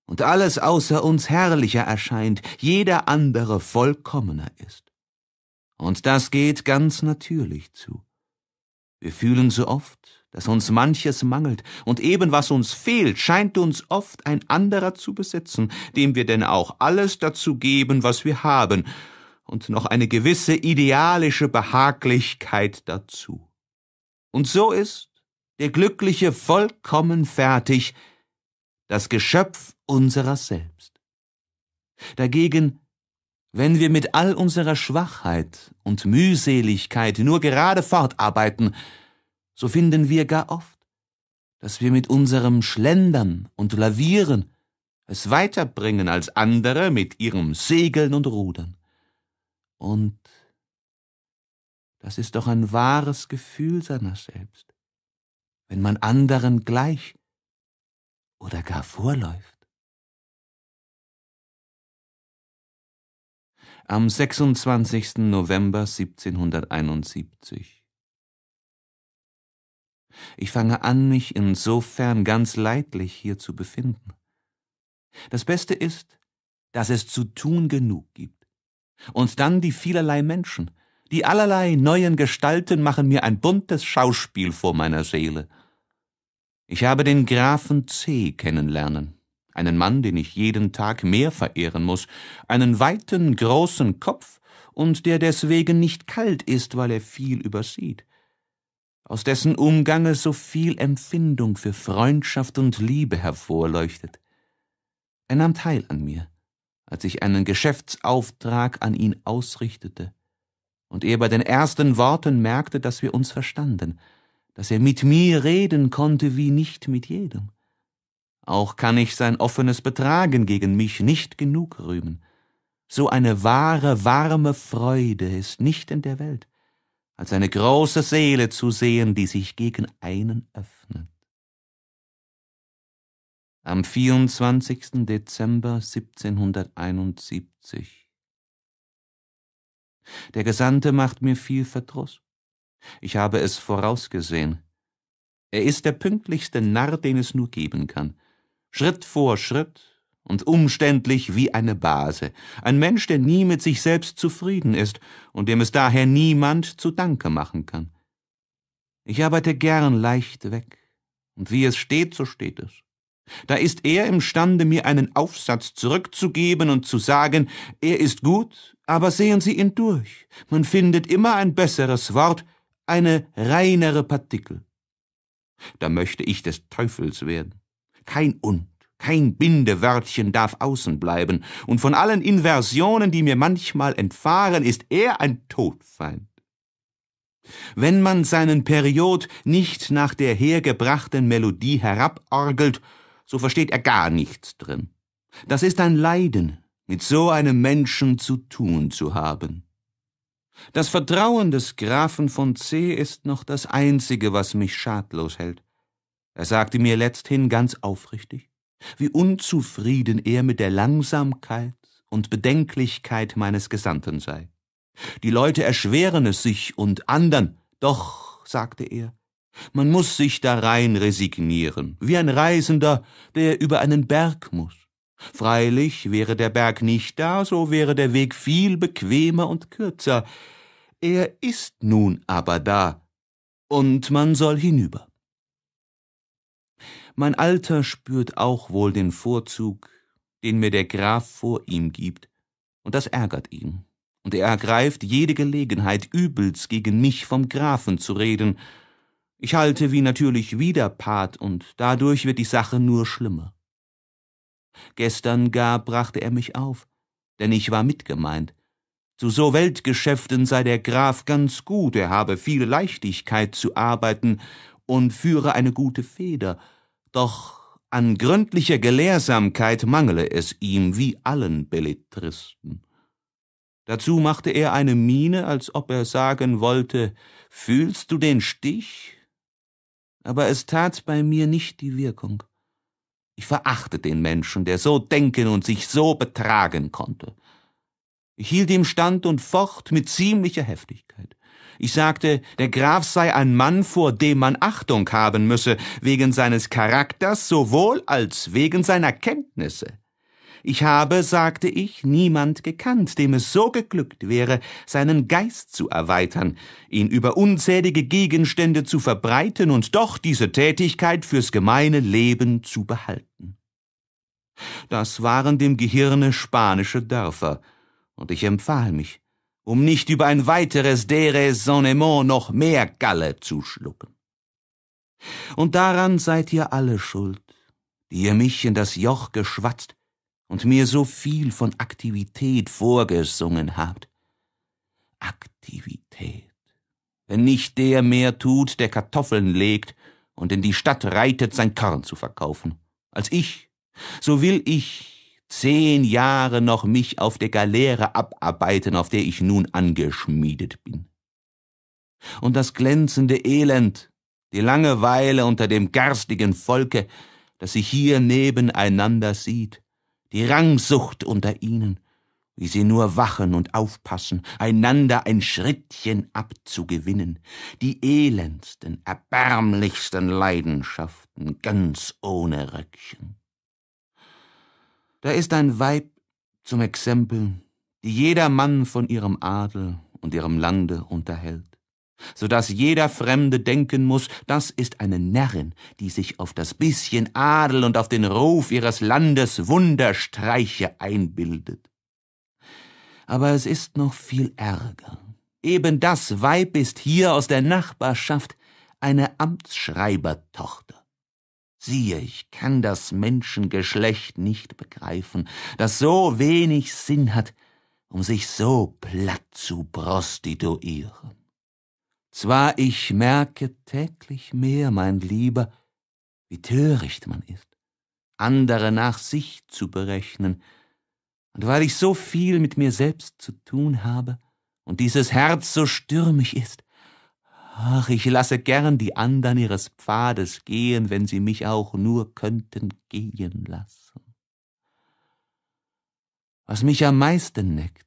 und alles außer uns herrlicher erscheint, jeder andere vollkommener ist. Und das geht ganz natürlich zu. Wir fühlen so oft, dass uns manches mangelt, und eben was uns fehlt, scheint uns oft ein anderer zu besitzen, dem wir denn auch alles dazu geben, was wir haben, und noch eine gewisse idealische Behaglichkeit dazu. Und so ist der Glückliche vollkommen fertig, das Geschöpf unserer selbst. Dagegen wenn wir mit all unserer Schwachheit und Mühseligkeit nur gerade fortarbeiten, so finden wir gar oft, dass wir mit unserem Schlendern und Lavieren es weiterbringen als andere mit ihrem Segeln und Rudern. Und das ist doch ein wahres Gefühl seiner selbst, wenn man anderen gleich oder gar vorläuft. Am 26. November 1771 ich fange an, mich insofern ganz leidlich hier zu befinden. Das Beste ist, dass es zu tun genug gibt. Und dann die vielerlei Menschen, die allerlei neuen Gestalten machen mir ein buntes Schauspiel vor meiner Seele. Ich habe den Grafen C. kennenlernen, einen Mann, den ich jeden Tag mehr verehren muss, einen weiten, großen Kopf und der deswegen nicht kalt ist, weil er viel übersieht aus dessen Umgange so viel Empfindung für Freundschaft und Liebe hervorleuchtet. Er nahm teil an mir, als ich einen Geschäftsauftrag an ihn ausrichtete, und er bei den ersten Worten merkte, dass wir uns verstanden, dass er mit mir reden konnte wie nicht mit jedem. Auch kann ich sein offenes Betragen gegen mich nicht genug rühmen. So eine wahre, warme Freude ist nicht in der Welt als eine große Seele zu sehen, die sich gegen einen öffnet. Am 24. Dezember 1771. Der Gesandte macht mir viel Verdruss. Ich habe es vorausgesehen. Er ist der pünktlichste Narr, den es nur geben kann. Schritt vor Schritt und umständlich wie eine Base, ein Mensch, der nie mit sich selbst zufrieden ist und dem es daher niemand zu Danke machen kann. Ich arbeite gern leicht weg, und wie es steht, so steht es. Da ist er imstande, mir einen Aufsatz zurückzugeben und zu sagen, er ist gut, aber sehen Sie ihn durch. Man findet immer ein besseres Wort, eine reinere Partikel. Da möchte ich des Teufels werden. Kein Un, kein Bindewörtchen darf außen bleiben, und von allen Inversionen, die mir manchmal entfahren, ist er ein Todfeind. Wenn man seinen Period nicht nach der hergebrachten Melodie heraborgelt, so versteht er gar nichts drin. Das ist ein Leiden, mit so einem Menschen zu tun zu haben. Das Vertrauen des Grafen von C. ist noch das einzige, was mich schadlos hält. Er sagte mir letzthin ganz aufrichtig, wie unzufrieden er mit der Langsamkeit und Bedenklichkeit meines Gesandten sei. Die Leute erschweren es sich und andern, doch, sagte er, man muß sich darein resignieren, wie ein Reisender, der über einen Berg muß. Freilich wäre der Berg nicht da, so wäre der Weg viel bequemer und kürzer. Er ist nun aber da, und man soll hinüber. Mein Alter spürt auch wohl den Vorzug, den mir der Graf vor ihm gibt, und das ärgert ihn. Und er ergreift jede Gelegenheit, übels gegen mich vom Grafen zu reden. Ich halte wie natürlich wieder Part, und dadurch wird die Sache nur schlimmer. Gestern gar brachte er mich auf, denn ich war mitgemeint. Zu so Weltgeschäften sei der Graf ganz gut, er habe viel Leichtigkeit zu arbeiten und führe eine gute Feder, doch an gründlicher Gelehrsamkeit mangele es ihm wie allen Belletristen. Dazu machte er eine Miene, als ob er sagen wollte, fühlst du den Stich? Aber es tat bei mir nicht die Wirkung. Ich verachte den Menschen, der so denken und sich so betragen konnte. Ich hielt ihm stand und focht mit ziemlicher Heftigkeit. Ich sagte, der Graf sei ein Mann, vor dem man Achtung haben müsse, wegen seines Charakters sowohl als wegen seiner Kenntnisse. Ich habe, sagte ich, niemand gekannt, dem es so geglückt wäre, seinen Geist zu erweitern, ihn über unzählige Gegenstände zu verbreiten und doch diese Tätigkeit fürs gemeine Leben zu behalten. Das waren dem Gehirne spanische Dörfer, und ich empfahl mich, um nicht über ein weiteres de raisonnement noch mehr Galle zu schlucken. Und daran seid ihr alle schuld, die ihr mich in das Joch geschwatzt und mir so viel von Aktivität vorgesungen habt. Aktivität. Wenn nicht der mehr tut, der Kartoffeln legt und in die Stadt reitet, sein Korn zu verkaufen, als ich, so will ich zehn Jahre noch mich auf der Galeere abarbeiten, auf der ich nun angeschmiedet bin. Und das glänzende Elend, die Langeweile unter dem garstigen Volke, das sich hier nebeneinander sieht, die Rangsucht unter ihnen, wie sie nur wachen und aufpassen, einander ein Schrittchen abzugewinnen, die elendsten, erbärmlichsten Leidenschaften ganz ohne Röckchen. Da ist ein Weib zum Exempel, die jeder Mann von ihrem Adel und ihrem Lande unterhält, so dass jeder Fremde denken muß, das ist eine Närrin, die sich auf das bisschen Adel und auf den Ruf ihres Landes Wunderstreiche einbildet. Aber es ist noch viel ärger. Eben das Weib ist hier aus der Nachbarschaft eine Amtsschreibertochter. Siehe, ich kann das Menschengeschlecht nicht begreifen, das so wenig Sinn hat, um sich so platt zu prostituieren. Zwar ich merke täglich mehr, mein Lieber, wie töricht man ist, andere nach sich zu berechnen, und weil ich so viel mit mir selbst zu tun habe und dieses Herz so stürmisch ist, Ach, ich lasse gern die andern ihres Pfades gehen, wenn sie mich auch nur könnten gehen lassen. Was mich am meisten neckt,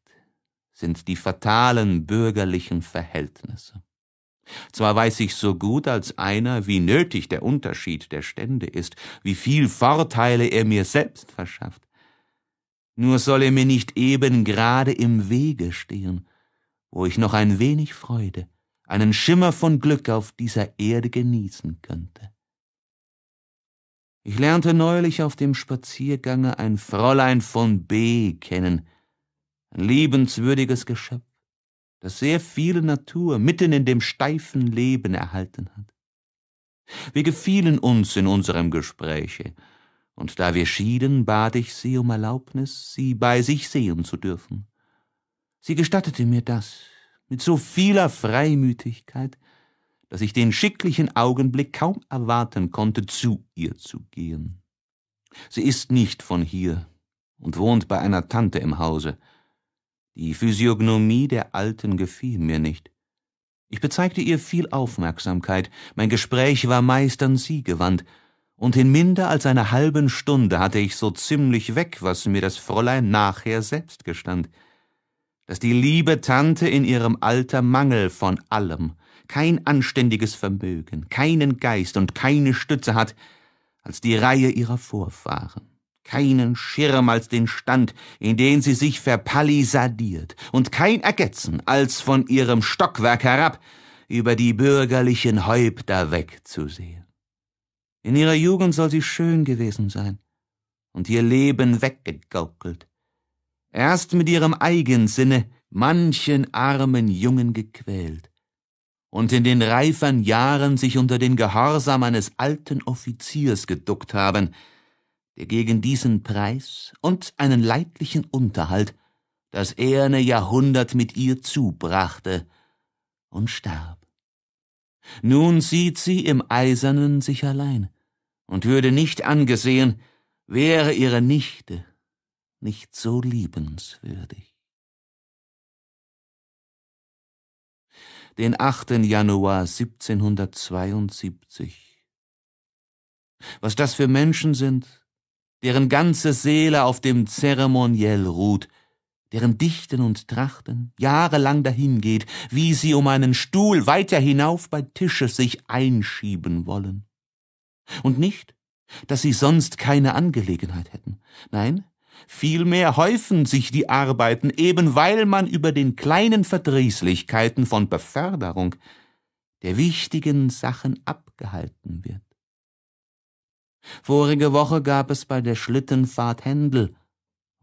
sind die fatalen bürgerlichen Verhältnisse. Zwar weiß ich so gut als einer, wie nötig der Unterschied der Stände ist, wie viel Vorteile er mir selbst verschafft, nur soll er mir nicht eben gerade im Wege stehen, wo ich noch ein wenig Freude, einen Schimmer von Glück auf dieser Erde genießen könnte. Ich lernte neulich auf dem Spaziergange ein Fräulein von B kennen, ein liebenswürdiges Geschöpf, das sehr viel Natur mitten in dem steifen Leben erhalten hat. Wir gefielen uns in unserem Gespräche, und da wir schieden, bat ich sie um Erlaubnis, sie bei sich sehen zu dürfen. Sie gestattete mir das, mit so vieler Freimütigkeit, dass ich den schicklichen Augenblick kaum erwarten konnte, zu ihr zu gehen. Sie ist nicht von hier und wohnt bei einer Tante im Hause. Die Physiognomie der Alten gefiel mir nicht. Ich bezeigte ihr viel Aufmerksamkeit, mein Gespräch war meist an sie gewandt, und in minder als einer halben Stunde hatte ich so ziemlich weg, was mir das Fräulein nachher selbst gestand dass die liebe Tante in ihrem Alter Mangel von allem, kein anständiges Vermögen, keinen Geist und keine Stütze hat, als die Reihe ihrer Vorfahren, keinen Schirm als den Stand, in den sie sich verpalisadiert, und kein Ergetzen als von ihrem Stockwerk herab über die bürgerlichen Häupter wegzusehen. In ihrer Jugend soll sie schön gewesen sein und ihr Leben weggegaukelt, erst mit ihrem Eigensinne manchen armen Jungen gequält und in den reifern Jahren sich unter den Gehorsam eines alten Offiziers geduckt haben, der gegen diesen Preis und einen leidlichen Unterhalt das eherne Jahrhundert mit ihr zubrachte und starb. Nun sieht sie im Eisernen sich allein und würde nicht angesehen, wäre ihre Nichte, nicht so liebenswürdig. Den 8. Januar 1772. Was das für Menschen sind, deren ganze Seele auf dem Zeremoniell ruht, deren Dichten und Trachten jahrelang dahingeht, wie sie um einen Stuhl weiter hinauf bei Tische sich einschieben wollen. Und nicht, dass sie sonst keine Angelegenheit hätten. Nein, Vielmehr häufen sich die Arbeiten, eben weil man über den kleinen Verdrießlichkeiten von Beförderung der wichtigen Sachen abgehalten wird. Vorige Woche gab es bei der Schlittenfahrt Händel,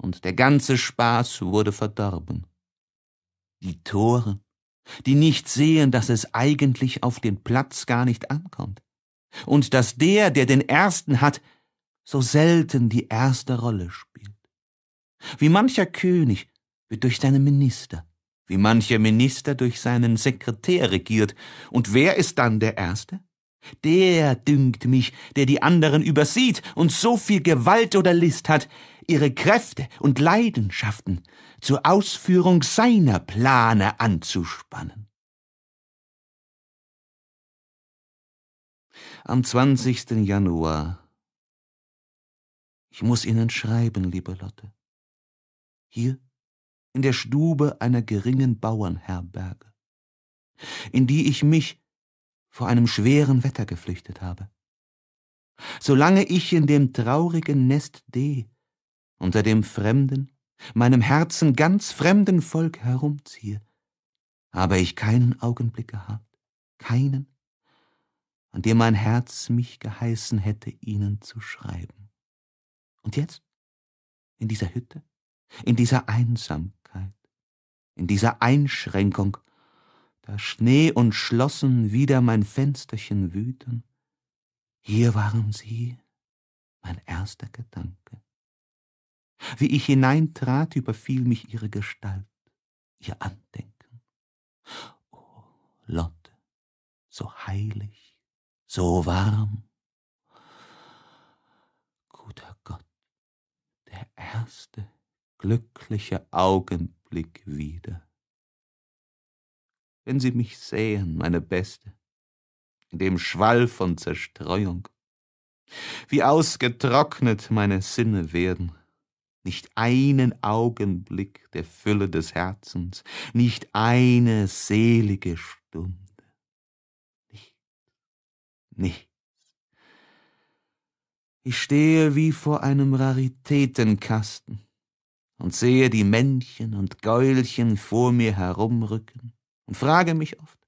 und der ganze Spaß wurde verdorben. Die Tore, die nicht sehen, dass es eigentlich auf den Platz gar nicht ankommt, und dass der, der den ersten hat, so selten die erste Rolle spielt. Wie mancher König wird durch seine Minister, wie mancher Minister durch seinen Sekretär regiert. Und wer ist dann der Erste? Der dünkt mich, der die anderen übersieht und so viel Gewalt oder List hat, ihre Kräfte und Leidenschaften zur Ausführung seiner Plane anzuspannen. Am 20. Januar. Ich muss Ihnen schreiben, liebe Lotte hier in der Stube einer geringen Bauernherberge, in die ich mich vor einem schweren Wetter geflüchtet habe. Solange ich in dem traurigen Nest D, unter dem fremden, meinem Herzen ganz fremden Volk herumziehe, habe ich keinen Augenblick gehabt, keinen, an dem mein Herz mich geheißen hätte, ihnen zu schreiben. Und jetzt, in dieser Hütte, in dieser Einsamkeit, in dieser Einschränkung, da Schnee und Schlossen wieder mein Fensterchen wüten. Hier waren sie, mein erster Gedanke. Wie ich hineintrat, überfiel mich ihre Gestalt, ihr Andenken. Oh, Lotte, so heilig, so warm. Guter Gott, der erste glückliche Augenblick wieder. Wenn Sie mich sehen, meine Beste, in dem Schwall von Zerstreuung, wie ausgetrocknet meine Sinne werden, nicht einen Augenblick der Fülle des Herzens, nicht eine selige Stunde. nicht, nichts. Ich stehe wie vor einem Raritätenkasten, und sehe die Männchen und Gäulchen vor mir herumrücken und frage mich oft,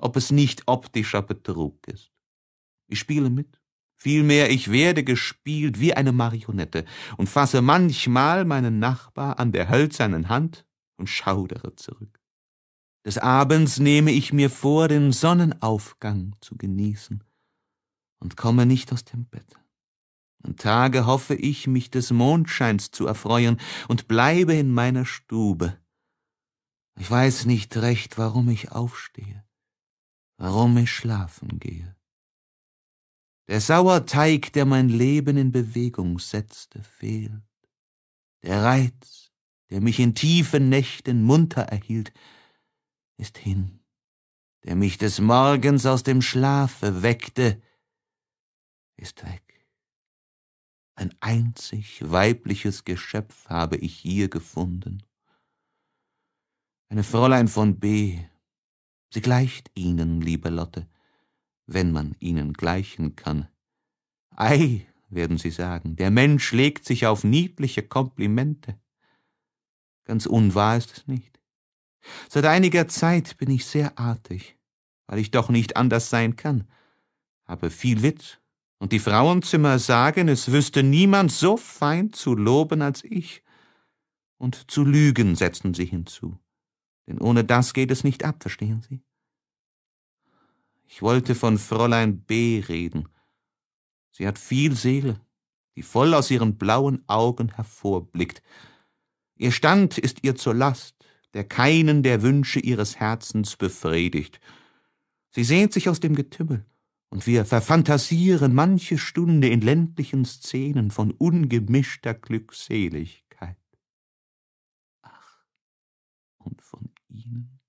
ob es nicht optischer Betrug ist. Ich spiele mit, vielmehr ich werde gespielt wie eine Marionette und fasse manchmal meinen Nachbar an der hölzernen Hand und schaudere zurück. Des Abends nehme ich mir vor, den Sonnenaufgang zu genießen und komme nicht aus dem Bett. Tage hoffe ich, mich des Mondscheins zu erfreuen und bleibe in meiner Stube. Ich weiß nicht recht, warum ich aufstehe, warum ich schlafen gehe. Der Sauerteig, der mein Leben in Bewegung setzte, fehlt. Der Reiz, der mich in tiefen Nächten munter erhielt, ist hin, der mich des Morgens aus dem Schlafe weckte, ist weg ein einzig weibliches Geschöpf habe ich hier gefunden. Eine Fräulein von B. Sie gleicht Ihnen, liebe Lotte, wenn man Ihnen gleichen kann. Ei, werden Sie sagen, der Mensch legt sich auf niedliche Komplimente. Ganz unwahr ist es nicht. Seit einiger Zeit bin ich sehr artig, weil ich doch nicht anders sein kann, habe viel Witz und die Frauenzimmer sagen, es wüsste niemand so fein zu loben als ich. Und zu lügen setzen sie hinzu, denn ohne das geht es nicht ab, verstehen Sie? Ich wollte von Fräulein B. reden. Sie hat viel Seele, die voll aus ihren blauen Augen hervorblickt. Ihr Stand ist ihr zur Last, der keinen der Wünsche ihres Herzens befriedigt. Sie sehnt sich aus dem Getümmel, und wir verfantasieren manche Stunde in ländlichen Szenen von ungemischter Glückseligkeit. Ach, und von ihnen?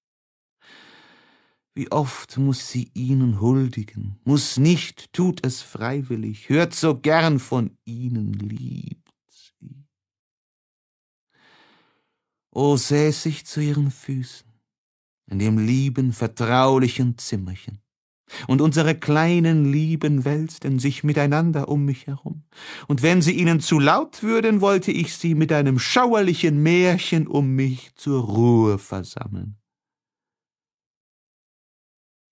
Wie oft muß sie ihnen huldigen, muß nicht, tut es freiwillig, hört so gern von ihnen, liebt sie. O säß ich zu ihren Füßen, in dem lieben, vertraulichen Zimmerchen, und unsere kleinen Lieben wälzten sich miteinander um mich herum, und wenn sie ihnen zu laut würden, wollte ich sie mit einem schauerlichen Märchen um mich zur Ruhe versammeln.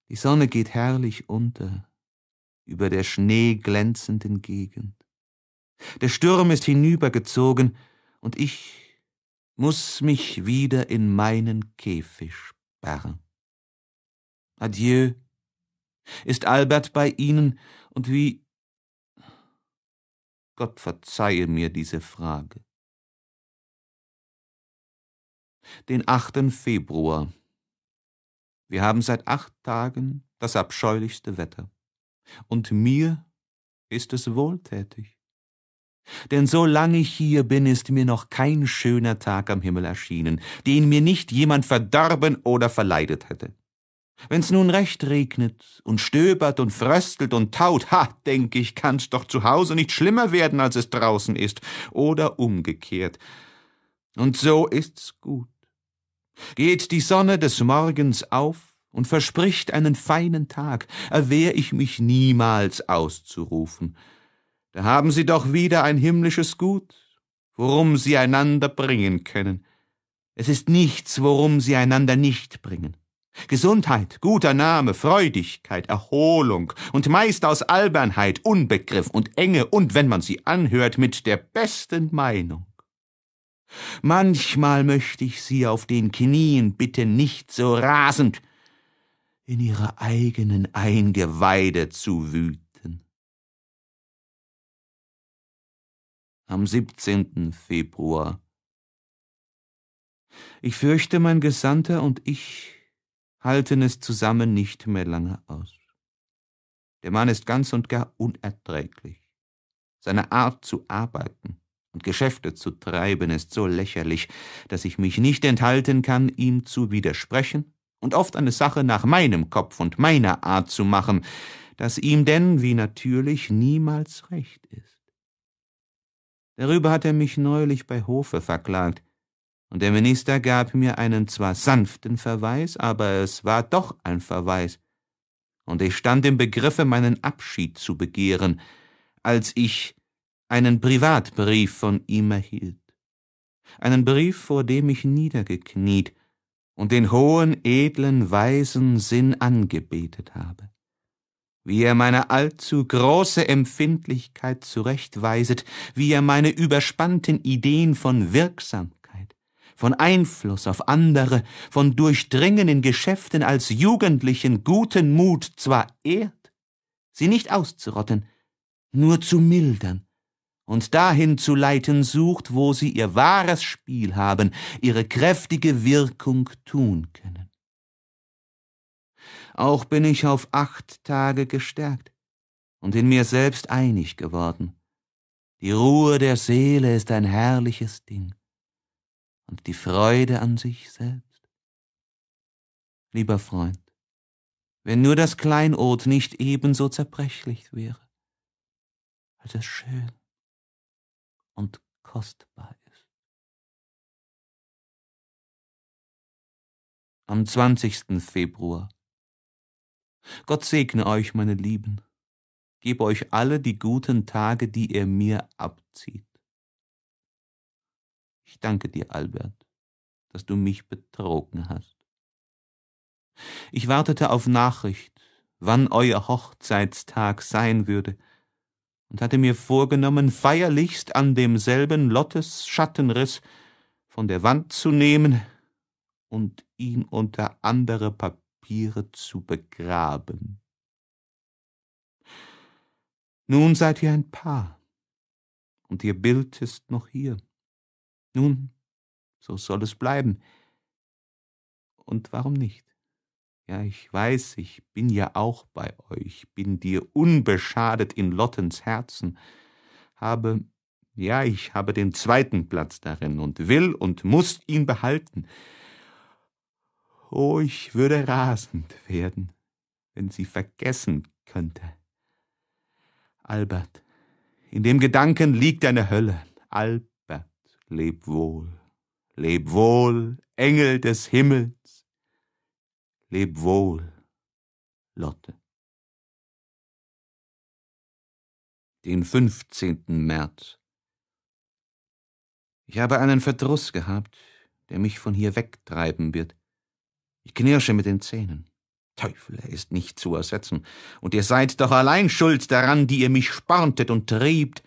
Die Sonne geht herrlich unter über der schneeglänzenden Gegend. Der Sturm ist hinübergezogen, und ich muß mich wieder in meinen Käfig sperren. Adieu, ist Albert bei Ihnen und wie. Gott verzeihe mir diese Frage. Den 8. Februar. Wir haben seit acht Tagen das abscheulichste Wetter. Und mir ist es wohltätig. Denn solange ich hier bin, ist mir noch kein schöner Tag am Himmel erschienen, den mir nicht jemand verdorben oder verleidet hätte. Wenn's nun recht regnet und stöbert und fröstelt und taut, ha, denk ich, kann's doch zu Hause nicht schlimmer werden, als es draußen ist, oder umgekehrt. Und so ist's gut. Geht die Sonne des Morgens auf und verspricht einen feinen Tag, erwehr ich mich niemals auszurufen. Da haben sie doch wieder ein himmlisches Gut, worum sie einander bringen können. Es ist nichts, worum sie einander nicht bringen. Gesundheit, guter Name, Freudigkeit, Erholung und meist aus Albernheit, Unbegriff und Enge und, wenn man sie anhört, mit der besten Meinung. Manchmal möchte ich sie auf den Knien bitten, nicht so rasend in ihre eigenen Eingeweide zu wüten. Am 17. Februar. Ich fürchte, mein Gesandter und ich halten es zusammen nicht mehr lange aus. Der Mann ist ganz und gar unerträglich. Seine Art zu arbeiten und Geschäfte zu treiben ist so lächerlich, dass ich mich nicht enthalten kann, ihm zu widersprechen und oft eine Sache nach meinem Kopf und meiner Art zu machen, das ihm denn, wie natürlich, niemals recht ist. Darüber hat er mich neulich bei Hofe verklagt, und der Minister gab mir einen zwar sanften Verweis, aber es war doch ein Verweis, und ich stand im Begriffe, meinen Abschied zu begehren, als ich einen Privatbrief von ihm erhielt, einen Brief, vor dem ich niedergekniet und den hohen, edlen, weisen Sinn angebetet habe wie er meine allzu große Empfindlichkeit zurechtweiset, wie er meine überspannten Ideen von Wirksamkeit, von Einfluss auf andere, von Durchdringen in Geschäften als Jugendlichen guten Mut zwar ehrt, sie nicht auszurotten, nur zu mildern und dahin zu leiten sucht, wo sie ihr wahres Spiel haben, ihre kräftige Wirkung tun können. Auch bin ich auf acht Tage gestärkt und in mir selbst einig geworden. Die Ruhe der Seele ist ein herrliches Ding und die Freude an sich selbst. Lieber Freund, wenn nur das Kleinod nicht ebenso zerbrechlich wäre, als es schön und kostbar ist. Am 20. Februar. Gott segne euch, meine Lieben, gebe euch alle die guten Tage, die ihr mir abzieht. Ich danke dir, Albert, dass du mich betrogen hast. Ich wartete auf Nachricht, wann euer Hochzeitstag sein würde, und hatte mir vorgenommen, feierlichst an demselben Lottes Schattenriss von der Wand zu nehmen und ihn unter andere Papiere zu begraben. Nun seid ihr ein Paar, und ihr Bild ist noch hier. Nun, so soll es bleiben. Und warum nicht? Ja, ich weiß, ich bin ja auch bei euch, bin dir unbeschadet in Lottens Herzen, habe, ja, ich habe den zweiten Platz darin und will und muß ihn behalten. Oh, ich würde rasend werden, wenn sie vergessen könnte. Albert, in dem Gedanken liegt eine Hölle. Albert, leb wohl, leb wohl, Engel des Himmels, leb wohl, Lotte. Den 15. März. Ich habe einen Verdruss gehabt, der mich von hier wegtreiben wird. Ich knirsche mit den Zähnen. Teufel, er ist nicht zu ersetzen. Und ihr seid doch allein schuld daran, die ihr mich sporntet und triebt,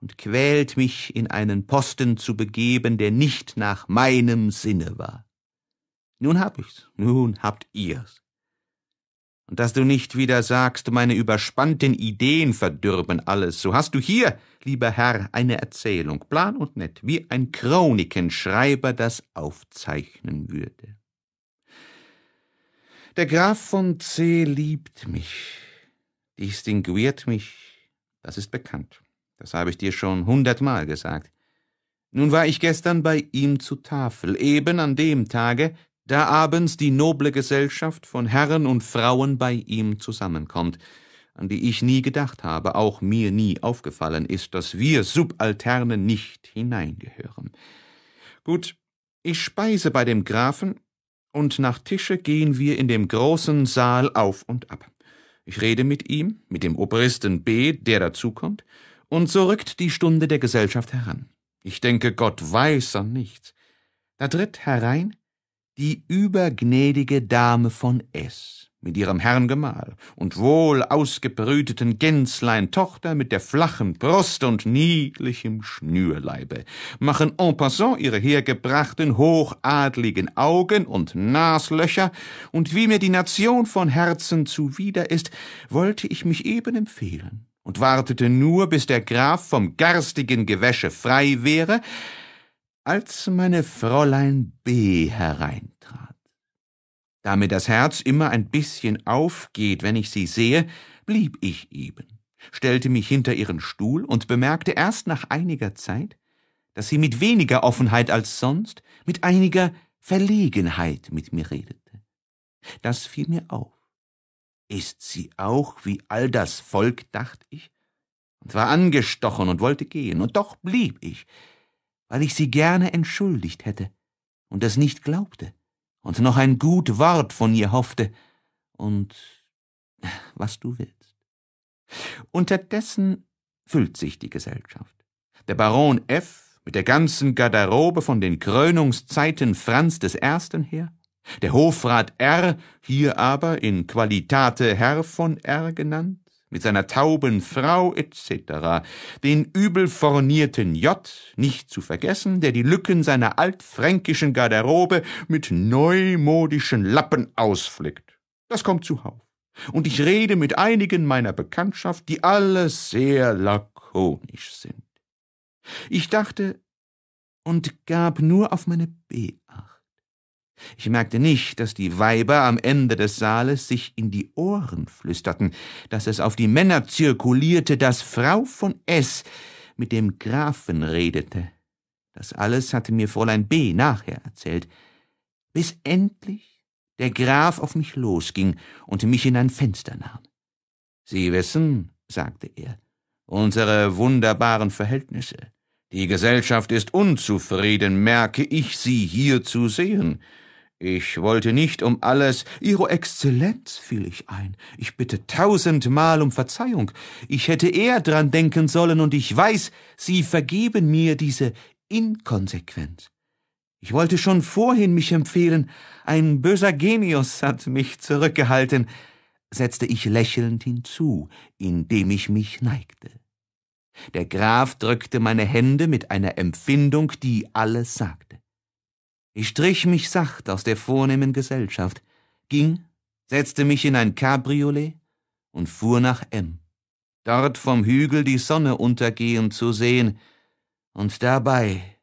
und quält mich, in einen Posten zu begeben, der nicht nach meinem Sinne war. Nun hab ich's, nun habt ihr's. Und dass du nicht wieder sagst, meine überspannten Ideen verdürben alles, so hast du hier, lieber Herr, eine Erzählung, plan und nett, wie ein Chronikenschreiber das aufzeichnen würde. Der Graf von C. liebt mich, distinguiert mich, das ist bekannt. Das habe ich dir schon hundertmal gesagt. Nun war ich gestern bei ihm zu Tafel, eben an dem Tage, da abends die noble Gesellschaft von Herren und Frauen bei ihm zusammenkommt, an die ich nie gedacht habe, auch mir nie aufgefallen ist, dass wir Subalterne nicht hineingehören. Gut, ich speise bei dem Grafen, und nach Tische gehen wir in dem großen Saal auf und ab. Ich rede mit ihm, mit dem Obristen B., der dazukommt, und so rückt die Stunde der Gesellschaft heran. Ich denke, Gott weiß an nichts. Da tritt herein die übergnädige Dame von S. mit ihrem Herrn Gemahl und wohl ausgebrüteten Gänzlein Tochter mit der flachen Brust und niedlichem Schnürleibe, machen en passant ihre hergebrachten hochadligen Augen und Naslöcher, und wie mir die Nation von Herzen zuwider ist, wollte ich mich eben empfehlen und wartete nur, bis der Graf vom garstigen Gewäsche frei wäre, als meine Fräulein B. hereintrat. Da mir das Herz immer ein bisschen aufgeht, wenn ich sie sehe, blieb ich eben, stellte mich hinter ihren Stuhl und bemerkte erst nach einiger Zeit, dass sie mit weniger Offenheit als sonst, mit einiger Verlegenheit mit mir redete. Das fiel mir auf. Ist sie auch wie all das Volk, dacht ich, und war angestochen und wollte gehen, und doch blieb ich, weil ich sie gerne entschuldigt hätte und es nicht glaubte und noch ein gut Wort von ihr hoffte und was du willst. Unterdessen füllt sich die Gesellschaft. Der Baron F. mit der ganzen Garderobe von den Krönungszeiten Franz des Ersten her, der Hofrat R., hier aber in Qualitate Herr von R. genannt, mit seiner tauben Frau etc., den übel fornierten J. nicht zu vergessen, der die Lücken seiner altfränkischen Garderobe mit neumodischen Lappen ausflickt. Das kommt zuhauf. Und ich rede mit einigen meiner Bekanntschaft, die alle sehr lakonisch sind. Ich dachte und gab nur auf meine Beat ich merkte nicht, dass die Weiber am Ende des Saales sich in die Ohren flüsterten, dass es auf die Männer zirkulierte, dass Frau von S. mit dem Grafen redete. Das alles hatte mir Fräulein B. nachher erzählt, bis endlich der Graf auf mich losging und mich in ein Fenster nahm. Sie wissen, sagte er, unsere wunderbaren Verhältnisse. Die Gesellschaft ist unzufrieden, merke ich, sie hier zu sehen. Ich wollte nicht um alles. Ihre Exzellenz fiel ich ein. Ich bitte tausendmal um Verzeihung. Ich hätte eher dran denken sollen, und ich weiß, Sie vergeben mir diese Inkonsequenz. Ich wollte schon vorhin mich empfehlen. Ein böser Genius hat mich zurückgehalten, setzte ich lächelnd hinzu, indem ich mich neigte. Der Graf drückte meine Hände mit einer Empfindung, die alles sagt. Ich strich mich sacht aus der vornehmen Gesellschaft, ging, setzte mich in ein Cabriolet und fuhr nach M. Dort vom Hügel die Sonne untergehen zu sehen und dabei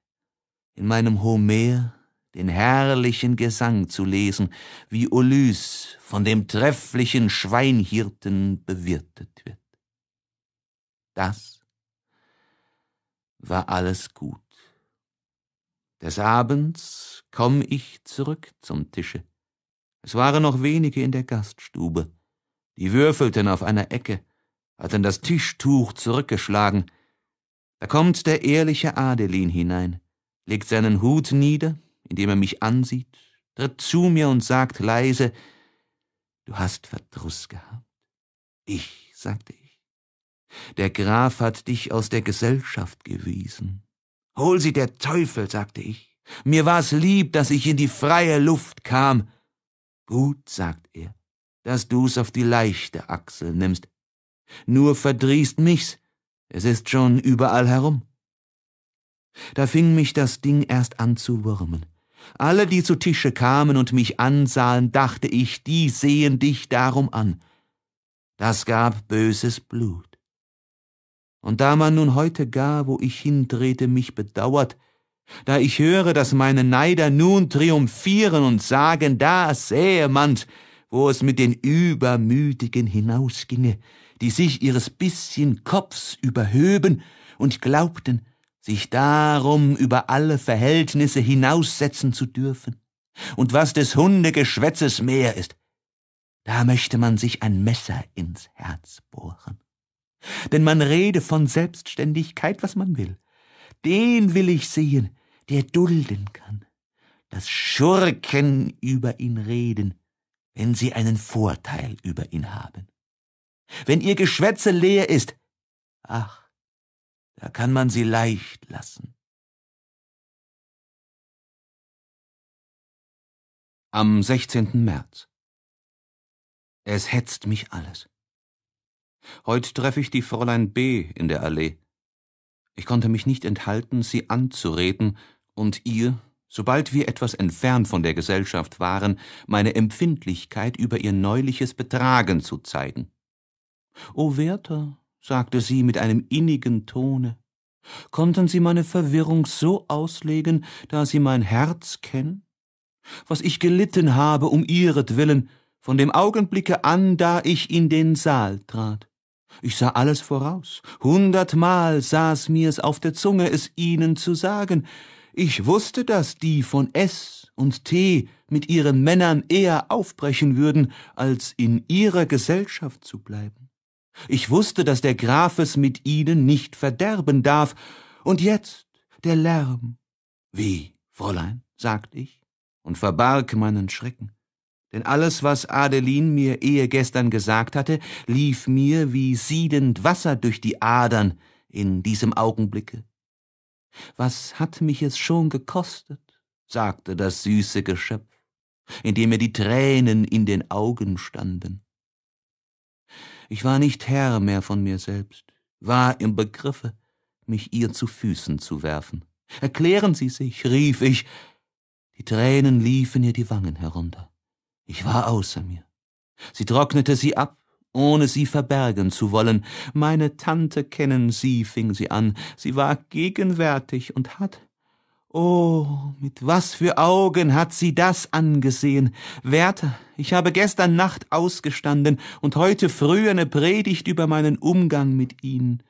in meinem Homer den herrlichen Gesang zu lesen, wie Ulys von dem trefflichen Schweinhirten bewirtet wird. Das war alles gut. Des Abends komm ich zurück zum Tische. Es waren noch wenige in der Gaststube. Die würfelten auf einer Ecke, hatten das Tischtuch zurückgeschlagen. Da kommt der ehrliche Adelin hinein, legt seinen Hut nieder, indem er mich ansieht, tritt zu mir und sagt leise, Du hast Verdruss gehabt. Ich, sagte ich. Der Graf hat dich aus der Gesellschaft gewiesen. Hol sie der Teufel, sagte ich. Mir war's lieb, dass ich in die freie Luft kam. Gut, sagt er, dass du's auf die leichte Achsel nimmst. Nur verdrießt mich's, es ist schon überall herum. Da fing mich das Ding erst an zu wurmen. Alle, die zu Tische kamen und mich ansahen, dachte ich, die sehen dich darum an. Das gab böses Blut. Und da man nun heute gar, wo ich hintrete, mich bedauert, da ich höre, dass meine Neider nun triumphieren und sagen, da sähe man's, wo es mit den Übermütigen hinausginge, die sich ihres bisschen Kopfs überhöben und glaubten, sich darum über alle Verhältnisse hinaussetzen zu dürfen. Und was des Hundegeschwätzes mehr ist, da möchte man sich ein Messer ins Herz bohren. Denn man rede von Selbstständigkeit, was man will. Den will ich sehen, der dulden kann, dass Schurken über ihn reden, wenn sie einen Vorteil über ihn haben. Wenn ihr Geschwätze leer ist, ach, da kann man sie leicht lassen. Am 16. März. Es hetzt mich alles. Heute treffe ich die Fräulein B. in der Allee. Ich konnte mich nicht enthalten, sie anzureden und ihr, sobald wir etwas entfernt von der Gesellschaft waren, meine Empfindlichkeit über ihr neuliches Betragen zu zeigen. O Werther, sagte sie mit einem innigen Tone, konnten Sie meine Verwirrung so auslegen, da Sie mein Herz kennen? Was ich gelitten habe um Ihretwillen, von dem Augenblicke an, da ich in den Saal trat. Ich sah alles voraus. Hundertmal saß mir's auf der Zunge, es ihnen zu sagen. Ich wusste, dass die von S und T mit ihren Männern eher aufbrechen würden, als in ihrer Gesellschaft zu bleiben. Ich wusste, dass der Graf es mit ihnen nicht verderben darf. Und jetzt der Lärm. Wie, Fräulein, sagt ich und verbarg meinen Schrecken denn alles, was Adeline mir ehegestern gesagt hatte, lief mir wie siedend Wasser durch die Adern in diesem Augenblicke. Was hat mich es schon gekostet, sagte das süße Geschöpf, indem mir die Tränen in den Augen standen. Ich war nicht Herr mehr von mir selbst, war im Begriffe, mich ihr zu Füßen zu werfen. Erklären Sie sich, rief ich, die Tränen liefen ihr die Wangen herunter. Ich war außer mir. Sie trocknete sie ab, ohne sie verbergen zu wollen. Meine Tante kennen Sie, fing sie an. Sie war gegenwärtig und hat Oh, mit was für Augen hat sie das angesehen? Wärter, ich habe gestern Nacht ausgestanden und heute früh eine Predigt über meinen Umgang mit ihnen.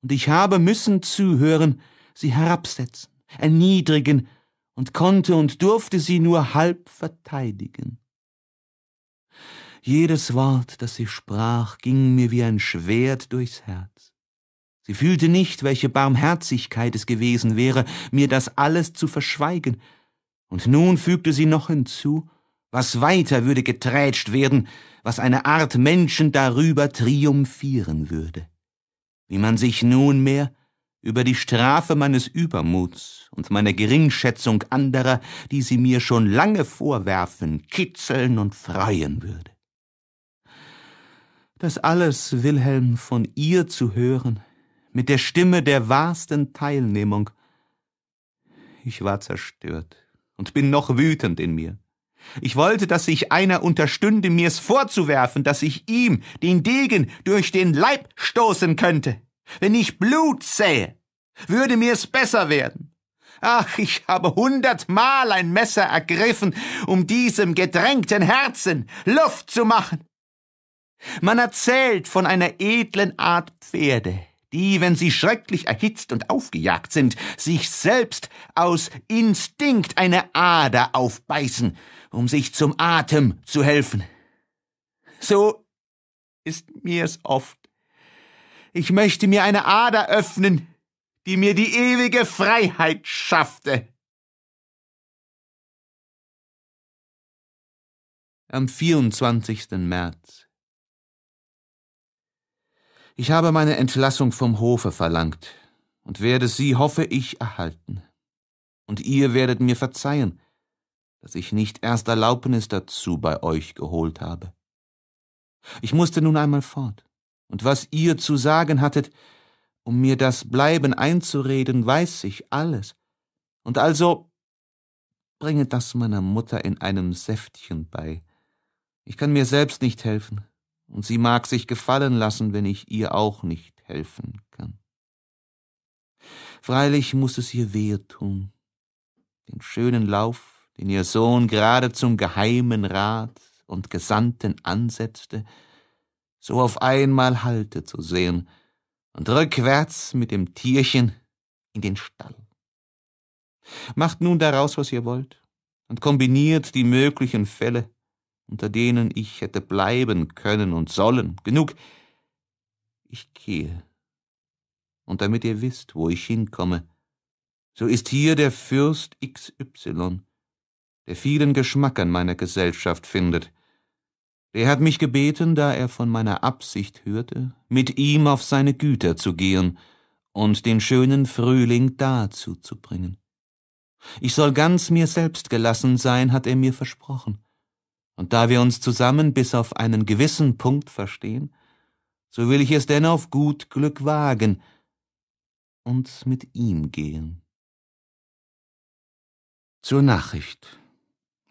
Und ich habe müssen zuhören, sie herabsetzen, erniedrigen und konnte und durfte sie nur halb verteidigen. Jedes Wort, das sie sprach, ging mir wie ein Schwert durchs Herz. Sie fühlte nicht, welche Barmherzigkeit es gewesen wäre, mir das alles zu verschweigen. Und nun fügte sie noch hinzu, was weiter würde geträtscht werden, was eine Art Menschen darüber triumphieren würde. Wie man sich nunmehr über die Strafe meines Übermuts und meiner Geringschätzung anderer, die sie mir schon lange vorwerfen, kitzeln und freuen würde. Das alles, Wilhelm, von ihr zu hören, mit der Stimme der wahrsten Teilnehmung. Ich war zerstört und bin noch wütend in mir. Ich wollte, dass sich einer unterstünde, mir's vorzuwerfen, dass ich ihm den Degen durch den Leib stoßen könnte. Wenn ich Blut sähe, würde mir's besser werden. Ach, ich habe hundertmal ein Messer ergriffen, um diesem gedrängten Herzen Luft zu machen. Man erzählt von einer edlen Art Pferde, die, wenn sie schrecklich erhitzt und aufgejagt sind, sich selbst aus Instinkt eine Ader aufbeißen, um sich zum Atem zu helfen. So ist mir's oft. Ich möchte mir eine Ader öffnen, die mir die ewige Freiheit schaffte. Am 24. März ich habe meine Entlassung vom Hofe verlangt und werde sie, hoffe ich, erhalten. Und ihr werdet mir verzeihen, dass ich nicht erst Erlaubnis dazu bei euch geholt habe. Ich musste nun einmal fort, und was ihr zu sagen hattet, um mir das Bleiben einzureden, weiß ich alles. Und also bringe das meiner Mutter in einem Säftchen bei. Ich kann mir selbst nicht helfen und sie mag sich gefallen lassen, wenn ich ihr auch nicht helfen kann. Freilich muß es ihr wehe tun, den schönen Lauf, den ihr Sohn gerade zum geheimen Rat und Gesandten ansetzte, so auf einmal halte zu sehen und rückwärts mit dem Tierchen in den Stall. Macht nun daraus, was ihr wollt, und kombiniert die möglichen Fälle, unter denen ich hätte bleiben können und sollen. Genug. Ich gehe. Und damit ihr wisst, wo ich hinkomme, so ist hier der Fürst XY, der vielen Geschmack an meiner Gesellschaft findet. Der hat mich gebeten, da er von meiner Absicht hörte, mit ihm auf seine Güter zu gehen und den schönen Frühling dazu zu bringen. Ich soll ganz mir selbst gelassen sein, hat er mir versprochen. Und da wir uns zusammen bis auf einen gewissen Punkt verstehen, so will ich es denn auf gut Glück wagen und mit ihm gehen. Zur Nachricht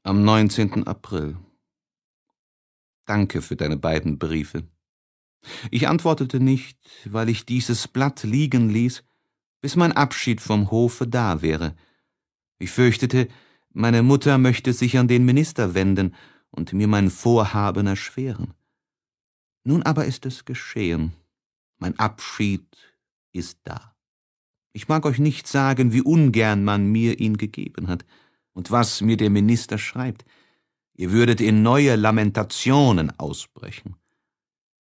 am 19. April. Danke für deine beiden Briefe. Ich antwortete nicht, weil ich dieses Blatt liegen ließ, bis mein Abschied vom Hofe da wäre. Ich fürchtete, meine Mutter möchte sich an den Minister wenden und mir mein Vorhaben erschweren. Nun aber ist es geschehen. Mein Abschied ist da. Ich mag euch nicht sagen, wie ungern man mir ihn gegeben hat und was mir der Minister schreibt. Ihr würdet in neue Lamentationen ausbrechen.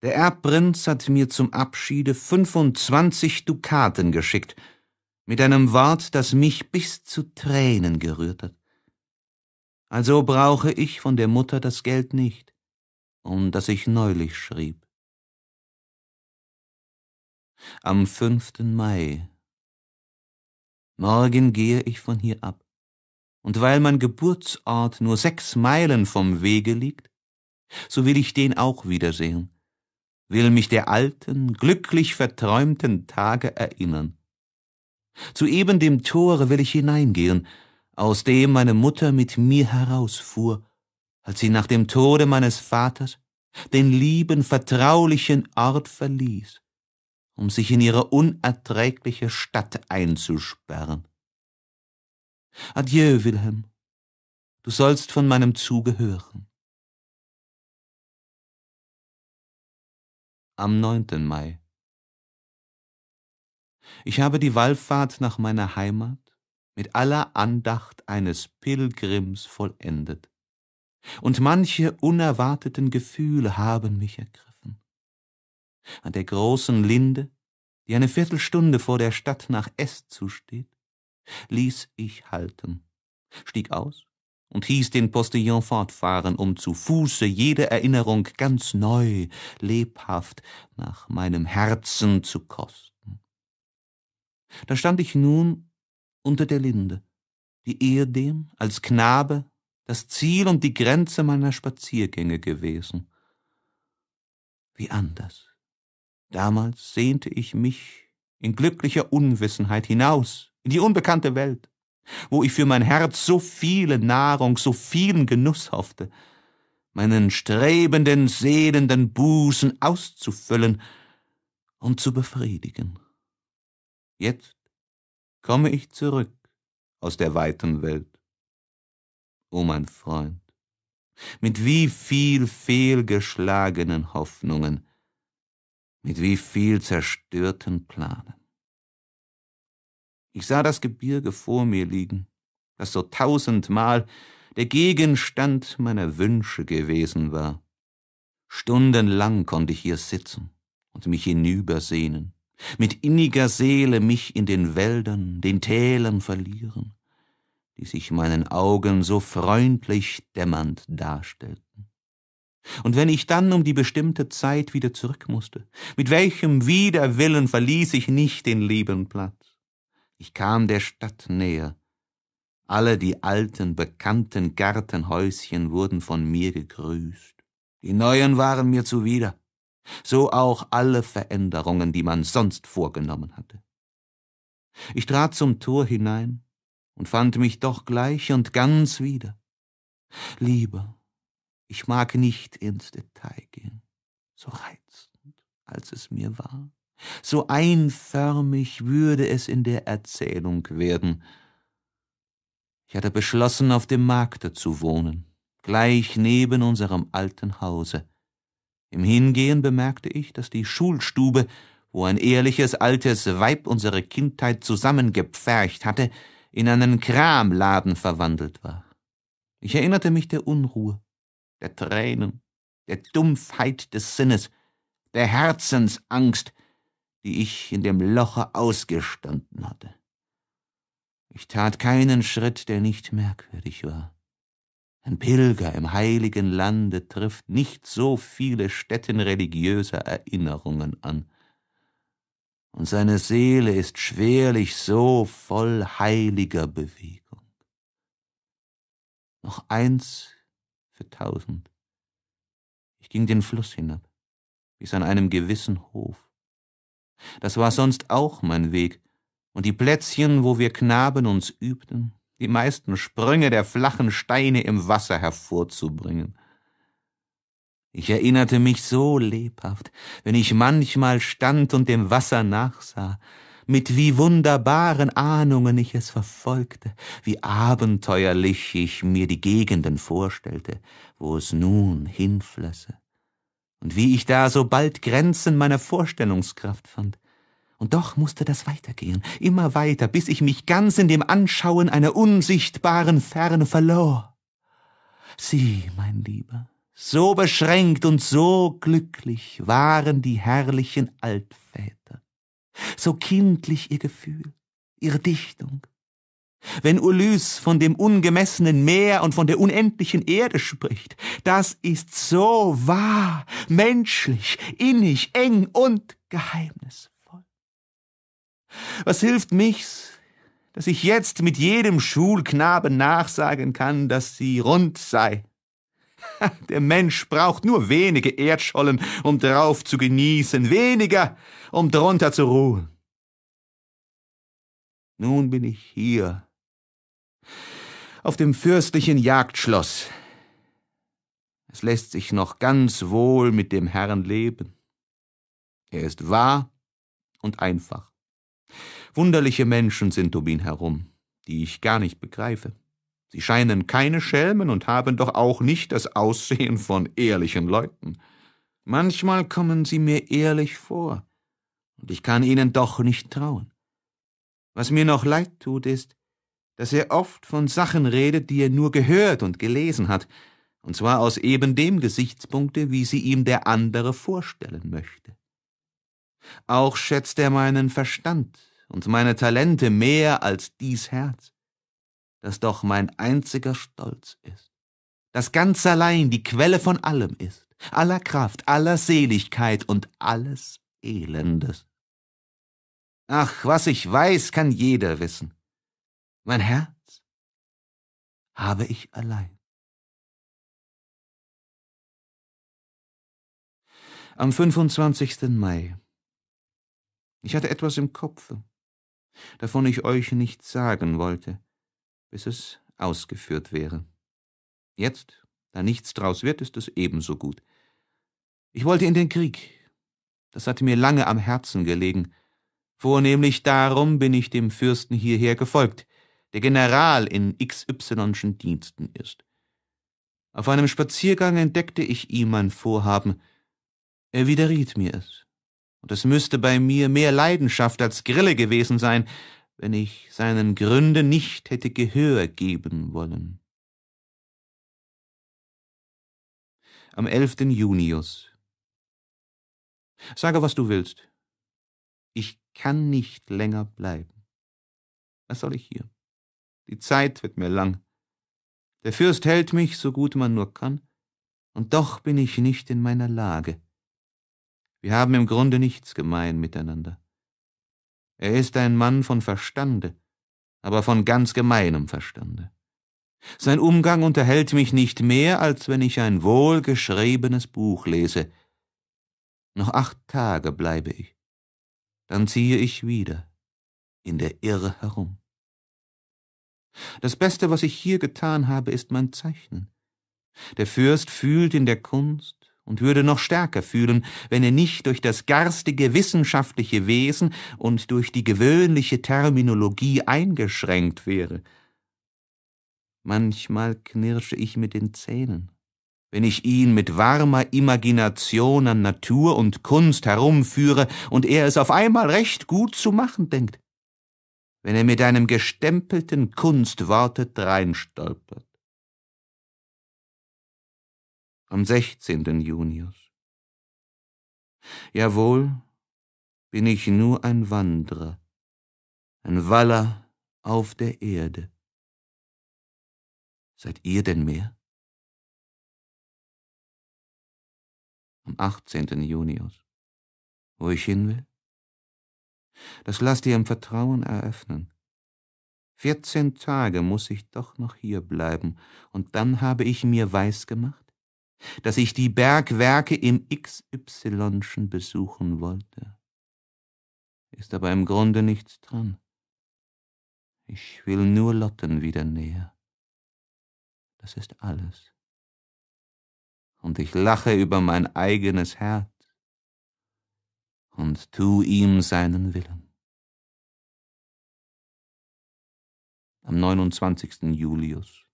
Der Erbprinz hat mir zum Abschiede 25 Dukaten geschickt, mit einem Wort, das mich bis zu Tränen gerührt hat also brauche ich von der Mutter das Geld nicht, um das ich neulich schrieb. Am 5. Mai. Morgen gehe ich von hier ab, und weil mein Geburtsort nur sechs Meilen vom Wege liegt, so will ich den auch wiedersehen, will mich der alten, glücklich verträumten Tage erinnern. Zu eben dem Tore will ich hineingehen, aus dem meine Mutter mit mir herausfuhr, als sie nach dem Tode meines Vaters den lieben, vertraulichen Ort verließ, um sich in ihre unerträgliche Stadt einzusperren. Adieu, Wilhelm, du sollst von meinem Zuge hören. Am 9. Mai. Ich habe die Wallfahrt nach meiner Heimat mit aller Andacht eines Pilgrims vollendet. Und manche unerwarteten Gefühle haben mich ergriffen. An der großen Linde, die eine Viertelstunde vor der Stadt nach S zusteht, ließ ich halten, stieg aus und hieß den Postillon fortfahren, um zu Fuße jede Erinnerung ganz neu, lebhaft nach meinem Herzen zu kosten. Da stand ich nun unter der Linde, die ehedem als Knabe das Ziel und die Grenze meiner Spaziergänge gewesen. Wie anders. Damals sehnte ich mich in glücklicher Unwissenheit hinaus, in die unbekannte Welt, wo ich für mein Herz so viele Nahrung, so vielen Genuss hoffte, meinen strebenden, sehnenden Busen auszufüllen und zu befriedigen. Jetzt komme ich zurück aus der weiten Welt. O mein Freund, mit wie viel fehlgeschlagenen Hoffnungen, mit wie viel zerstörten Planen. Ich sah das Gebirge vor mir liegen, das so tausendmal der Gegenstand meiner Wünsche gewesen war. Stundenlang konnte ich hier sitzen und mich hinübersehnen mit inniger Seele mich in den Wäldern, den Tälern verlieren, die sich meinen Augen so freundlich dämmernd darstellten. Und wenn ich dann um die bestimmte Zeit wieder zurück musste, mit welchem Widerwillen verließ ich nicht den lieben Platz. Ich kam der Stadt näher. Alle die alten, bekannten Gartenhäuschen wurden von mir gegrüßt. Die neuen waren mir zuwider so auch alle Veränderungen, die man sonst vorgenommen hatte. Ich trat zum Tor hinein und fand mich doch gleich und ganz wieder. Lieber, ich mag nicht ins Detail gehen, so reizend, als es mir war, so einförmig würde es in der Erzählung werden. Ich hatte beschlossen, auf dem Markte zu wohnen, gleich neben unserem alten Hause, im Hingehen bemerkte ich, dass die Schulstube, wo ein ehrliches altes Weib unsere Kindheit zusammengepfercht hatte, in einen Kramladen verwandelt war. Ich erinnerte mich der Unruhe, der Tränen, der Dumpfheit des Sinnes, der Herzensangst, die ich in dem Loche ausgestanden hatte. Ich tat keinen Schritt, der nicht merkwürdig war. Ein Pilger im heiligen Lande trifft nicht so viele Stätten religiöser Erinnerungen an. Und seine Seele ist schwerlich so voll heiliger Bewegung. Noch eins für tausend. Ich ging den Fluss hinab, bis an einem gewissen Hof. Das war sonst auch mein Weg, und die Plätzchen, wo wir Knaben uns übten, die meisten Sprünge der flachen Steine im Wasser hervorzubringen. Ich erinnerte mich so lebhaft, wenn ich manchmal stand und dem Wasser nachsah, mit wie wunderbaren Ahnungen ich es verfolgte, wie abenteuerlich ich mir die Gegenden vorstellte, wo es nun hinflösse, und wie ich da so bald Grenzen meiner Vorstellungskraft fand, und doch musste das weitergehen, immer weiter, bis ich mich ganz in dem Anschauen einer unsichtbaren Ferne verlor. Sieh, mein Lieber, so beschränkt und so glücklich waren die herrlichen Altväter, so kindlich ihr Gefühl, ihre Dichtung. Wenn Ulyss von dem ungemessenen Meer und von der unendlichen Erde spricht, das ist so wahr, menschlich, innig, eng und geheimnisvoll. Was hilft mich's, dass ich jetzt mit jedem Schulknaben nachsagen kann, dass sie rund sei? Der Mensch braucht nur wenige Erdschollen, um drauf zu genießen, weniger, um drunter zu ruhen. Nun bin ich hier, auf dem fürstlichen Jagdschloss. Es lässt sich noch ganz wohl mit dem Herrn leben. Er ist wahr und einfach. Wunderliche Menschen sind um ihn herum, die ich gar nicht begreife. Sie scheinen keine Schelmen und haben doch auch nicht das Aussehen von ehrlichen Leuten. Manchmal kommen sie mir ehrlich vor, und ich kann ihnen doch nicht trauen. Was mir noch leid tut, ist, dass er oft von Sachen redet, die er nur gehört und gelesen hat, und zwar aus eben dem Gesichtspunkte, wie sie ihm der andere vorstellen möchte. Auch schätzt er meinen Verstand und meine Talente mehr als dies Herz, das doch mein einziger Stolz ist, das ganz allein die Quelle von allem ist, aller Kraft, aller Seligkeit und alles Elendes. Ach, was ich weiß, kann jeder wissen. Mein Herz habe ich allein. Am 25. Mai ich hatte etwas im Kopfe, davon ich euch nichts sagen wollte, bis es ausgeführt wäre. Jetzt, da nichts draus wird, ist es ebenso gut. Ich wollte in den Krieg. Das hatte mir lange am Herzen gelegen. Vornehmlich darum bin ich dem Fürsten hierher gefolgt, der General in XY'schen Diensten ist. Auf einem Spaziergang entdeckte ich ihm mein Vorhaben. Er widerriet mir es und es müsste bei mir mehr Leidenschaft als Grille gewesen sein, wenn ich seinen Gründen nicht hätte Gehör geben wollen. Am 11. Junius. Sage, was du willst. Ich kann nicht länger bleiben. Was soll ich hier? Die Zeit wird mir lang. Der Fürst hält mich so gut man nur kann, und doch bin ich nicht in meiner Lage wir haben im Grunde nichts gemein miteinander. Er ist ein Mann von Verstande, aber von ganz gemeinem Verstande. Sein Umgang unterhält mich nicht mehr, als wenn ich ein wohlgeschriebenes Buch lese. Noch acht Tage bleibe ich, dann ziehe ich wieder in der Irre herum. Das Beste, was ich hier getan habe, ist mein Zeichnen. Der Fürst fühlt in der Kunst, und würde noch stärker fühlen, wenn er nicht durch das garstige wissenschaftliche Wesen und durch die gewöhnliche Terminologie eingeschränkt wäre. Manchmal knirsche ich mit den Zähnen, wenn ich ihn mit warmer Imagination an Natur und Kunst herumführe und er es auf einmal recht gut zu machen denkt, wenn er mit einem gestempelten Kunstworte dreinstolpert am 16. Junius. Jawohl, bin ich nur ein Wanderer, ein Waller auf der Erde. Seid ihr denn mehr? Am 18. Junius. Wo ich hin will? Das lasst ihr im Vertrauen eröffnen. Vierzehn Tage muss ich doch noch hier bleiben, und dann habe ich mir weiß gemacht, dass ich die Bergwerke im XY-schen besuchen wollte. Ist aber im Grunde nichts dran. Ich will nur Lotten wieder näher. Das ist alles. Und ich lache über mein eigenes Herz und tu ihm seinen Willen. Am 29. Julius.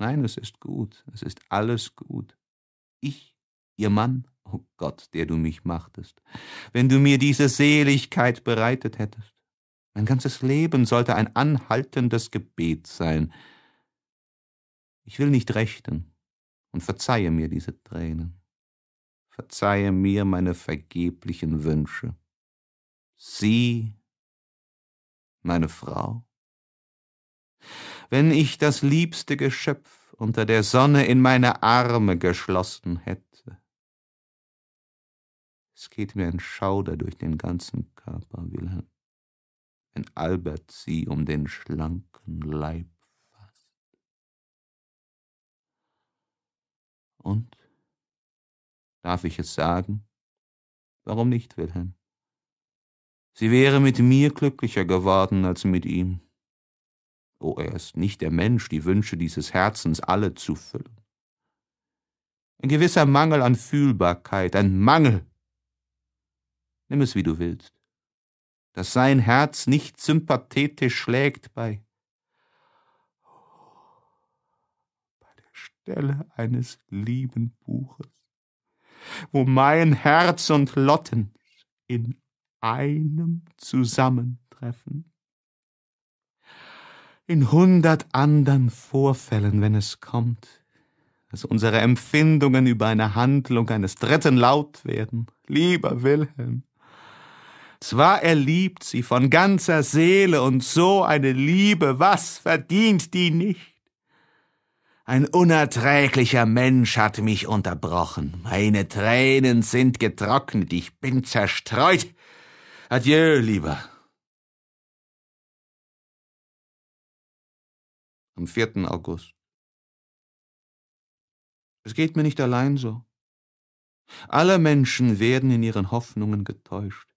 Nein, es ist gut, es ist alles gut. Ich, ihr Mann, o oh Gott, der du mich machtest, wenn du mir diese Seligkeit bereitet hättest. Mein ganzes Leben sollte ein anhaltendes Gebet sein. Ich will nicht rechten und verzeihe mir diese Tränen. Verzeihe mir meine vergeblichen Wünsche. Sie, meine Frau. Wenn ich das liebste Geschöpf unter der Sonne in meine Arme geschlossen hätte. Es geht mir ein Schauder durch den ganzen Körper, Wilhelm, wenn Albert sie um den schlanken Leib fasst. Und? Darf ich es sagen? Warum nicht, Wilhelm? Sie wäre mit mir glücklicher geworden als mit ihm. O oh, er ist nicht der Mensch, die Wünsche dieses Herzens alle zu füllen. Ein gewisser Mangel an Fühlbarkeit, ein Mangel. Nimm es, wie du willst, dass sein Herz nicht sympathetisch schlägt bei, bei der Stelle eines lieben Buches, wo mein Herz und Lotten in einem zusammentreffen in hundert andern Vorfällen, wenn es kommt, dass unsere Empfindungen über eine Handlung eines Dritten laut werden. Lieber Wilhelm, zwar er liebt sie von ganzer Seele und so eine Liebe, was verdient die nicht? Ein unerträglicher Mensch hat mich unterbrochen. Meine Tränen sind getrocknet. Ich bin zerstreut. Adieu, lieber. am 4. August. Es geht mir nicht allein so. Alle Menschen werden in ihren Hoffnungen getäuscht,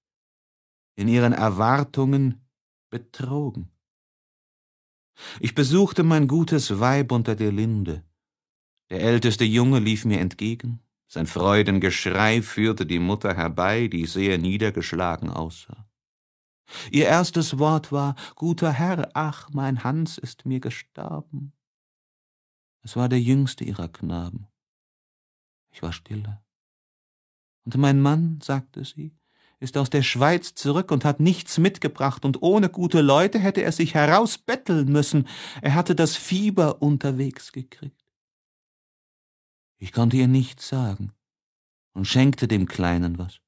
in ihren Erwartungen betrogen. Ich besuchte mein gutes Weib unter der Linde. Der älteste Junge lief mir entgegen. Sein Freudengeschrei führte die Mutter herbei, die sehr niedergeschlagen aussah. Ihr erstes Wort war, Guter Herr, ach, mein Hans ist mir gestorben. Es war der jüngste ihrer Knaben. Ich war stille. Und mein Mann, sagte sie, ist aus der Schweiz zurück und hat nichts mitgebracht, und ohne gute Leute hätte er sich herausbetteln müssen. Er hatte das Fieber unterwegs gekriegt. Ich konnte ihr nichts sagen und schenkte dem Kleinen was.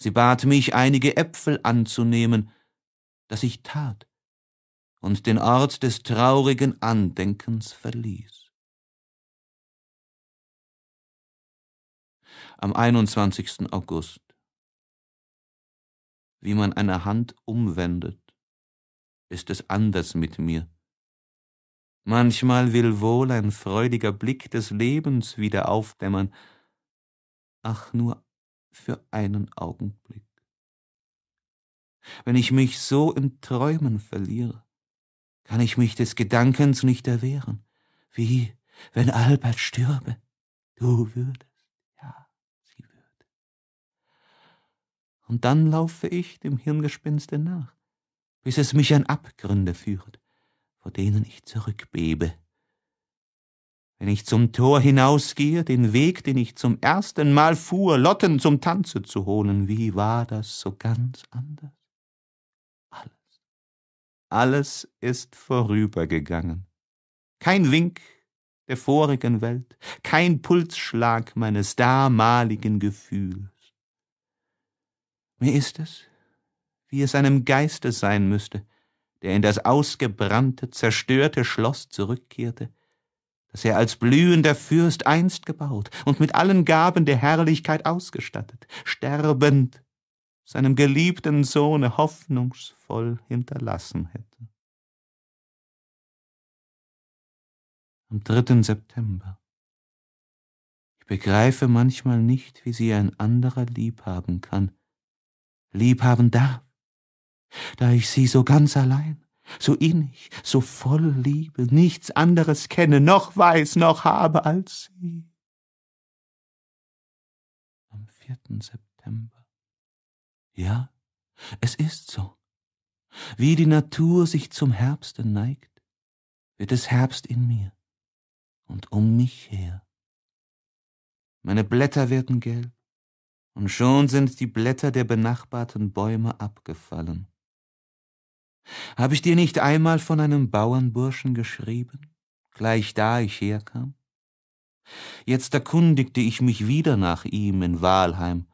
Sie bat mich, einige Äpfel anzunehmen, das ich tat und den Ort des traurigen Andenkens verließ. Am 21. August Wie man eine Hand umwendet, ist es anders mit mir. Manchmal will wohl ein freudiger Blick des Lebens wieder aufdämmern, ach nur für einen Augenblick. Wenn ich mich so in Träumen verliere, kann ich mich des Gedankens nicht erwehren, wie wenn Albert stürbe. Du würdest, ja, sie würde. Und dann laufe ich dem Hirngespinste nach, bis es mich an Abgründe führt, vor denen ich zurückbebe. Wenn ich zum Tor hinausgehe, den Weg, den ich zum ersten Mal fuhr, Lotten zum Tanze zu holen, wie war das so ganz anders? Alles, alles ist vorübergegangen. Kein Wink der vorigen Welt, kein Pulsschlag meines damaligen Gefühls. Mir ist es, wie es einem Geiste sein müsste, der in das ausgebrannte, zerstörte Schloss zurückkehrte, das er als blühender Fürst einst gebaut und mit allen Gaben der Herrlichkeit ausgestattet, sterbend seinem geliebten Sohne hoffnungsvoll hinterlassen hätte. Am 3. September. Ich begreife manchmal nicht, wie sie ein anderer liebhaben kann, liebhaben darf, da ich sie so ganz allein, so innig, so voll Liebe, nichts anderes kenne, noch weiß, noch habe als sie. Am 4. September. Ja, es ist so. Wie die Natur sich zum Herbste neigt, wird es Herbst in mir und um mich her. Meine Blätter werden gelb, und schon sind die Blätter der benachbarten Bäume abgefallen habe ich dir nicht einmal von einem Bauernburschen geschrieben, gleich da ich herkam? Jetzt erkundigte ich mich wieder nach ihm in Walheim.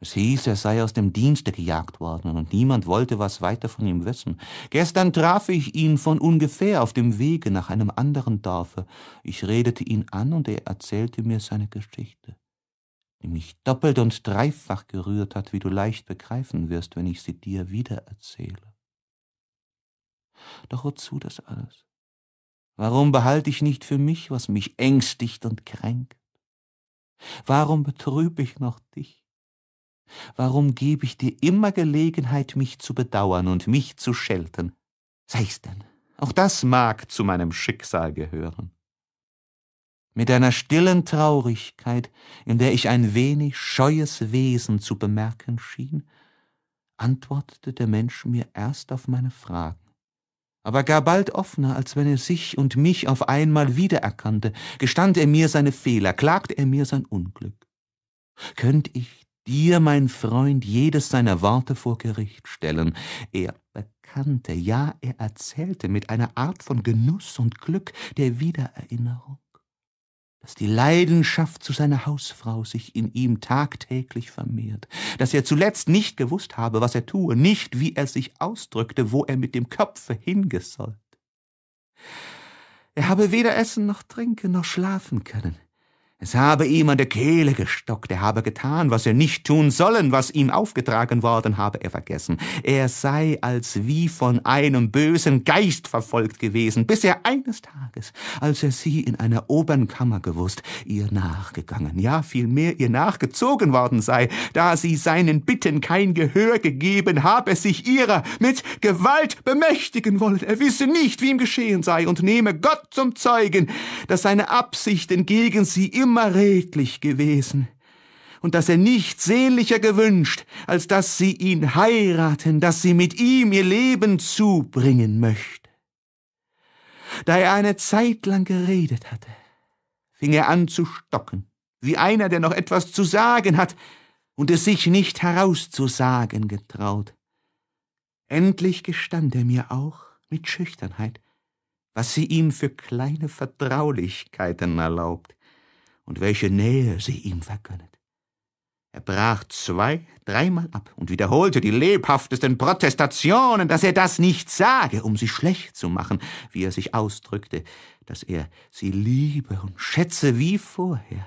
Es hieß, er sei aus dem Dienste gejagt worden und niemand wollte was weiter von ihm wissen. Gestern traf ich ihn von ungefähr auf dem Wege nach einem anderen Dorfe. Ich redete ihn an und er erzählte mir seine Geschichte, die mich doppelt und dreifach gerührt hat, wie du leicht begreifen wirst, wenn ich sie dir wiedererzähle. Doch wozu das alles? Warum behalte ich nicht für mich, was mich ängstigt und kränkt? Warum betrübe ich noch dich? Warum gebe ich dir immer Gelegenheit, mich zu bedauern und mich zu schelten? Sei's denn, auch das mag zu meinem Schicksal gehören. Mit einer stillen Traurigkeit, in der ich ein wenig scheues Wesen zu bemerken schien, antwortete der Mensch mir erst auf meine Fragen aber gar bald offener, als wenn er sich und mich auf einmal wiedererkannte, gestand er mir seine Fehler, klagte er mir sein Unglück. Könnt ich dir, mein Freund, jedes seiner Worte vor Gericht stellen? Er bekannte, ja, er erzählte mit einer Art von Genuss und Glück der Wiedererinnerung dass die Leidenschaft zu seiner Hausfrau sich in ihm tagtäglich vermehrt, dass er zuletzt nicht gewusst habe, was er tue, nicht wie er sich ausdrückte, wo er mit dem Köpfe hingesollt. Er habe weder essen noch trinken noch schlafen können. Es habe ihm an der Kehle gestockt, er habe getan, was er nicht tun sollen, was ihm aufgetragen worden habe er vergessen. Er sei als wie von einem bösen Geist verfolgt gewesen, bis er eines Tages, als er sie in einer oberen Kammer gewusst, ihr nachgegangen, ja vielmehr ihr nachgezogen worden sei, da sie seinen Bitten kein Gehör gegeben, habe sich ihrer mit Gewalt bemächtigen wollen. Er wisse nicht, wie ihm geschehen sei und nehme Gott zum Zeugen, dass seine Absichten gegen sie immer redlich gewesen und dass er nichts sehnlicher gewünscht, als dass sie ihn heiraten, dass sie mit ihm ihr Leben zubringen möchte. Da er eine Zeit lang geredet hatte, fing er an zu stocken, wie einer, der noch etwas zu sagen hat und es sich nicht herauszusagen getraut. Endlich gestand er mir auch mit Schüchternheit, was sie ihm für kleine Vertraulichkeiten erlaubt und welche Nähe sie ihm vergönnet. Er brach zwei, dreimal ab und wiederholte die lebhaftesten Protestationen, dass er das nicht sage, um sie schlecht zu machen, wie er sich ausdrückte, dass er sie liebe und schätze wie vorher,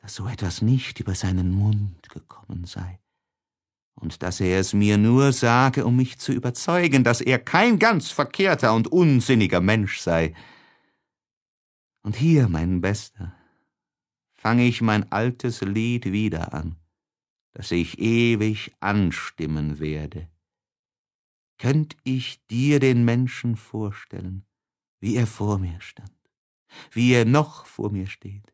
dass so etwas nicht über seinen Mund gekommen sei und dass er es mir nur sage, um mich zu überzeugen, dass er kein ganz verkehrter und unsinniger Mensch sei. Und hier, mein Bester, fange ich mein altes Lied wieder an, das ich ewig anstimmen werde. Könnt ich dir den Menschen vorstellen, wie er vor mir stand, wie er noch vor mir steht?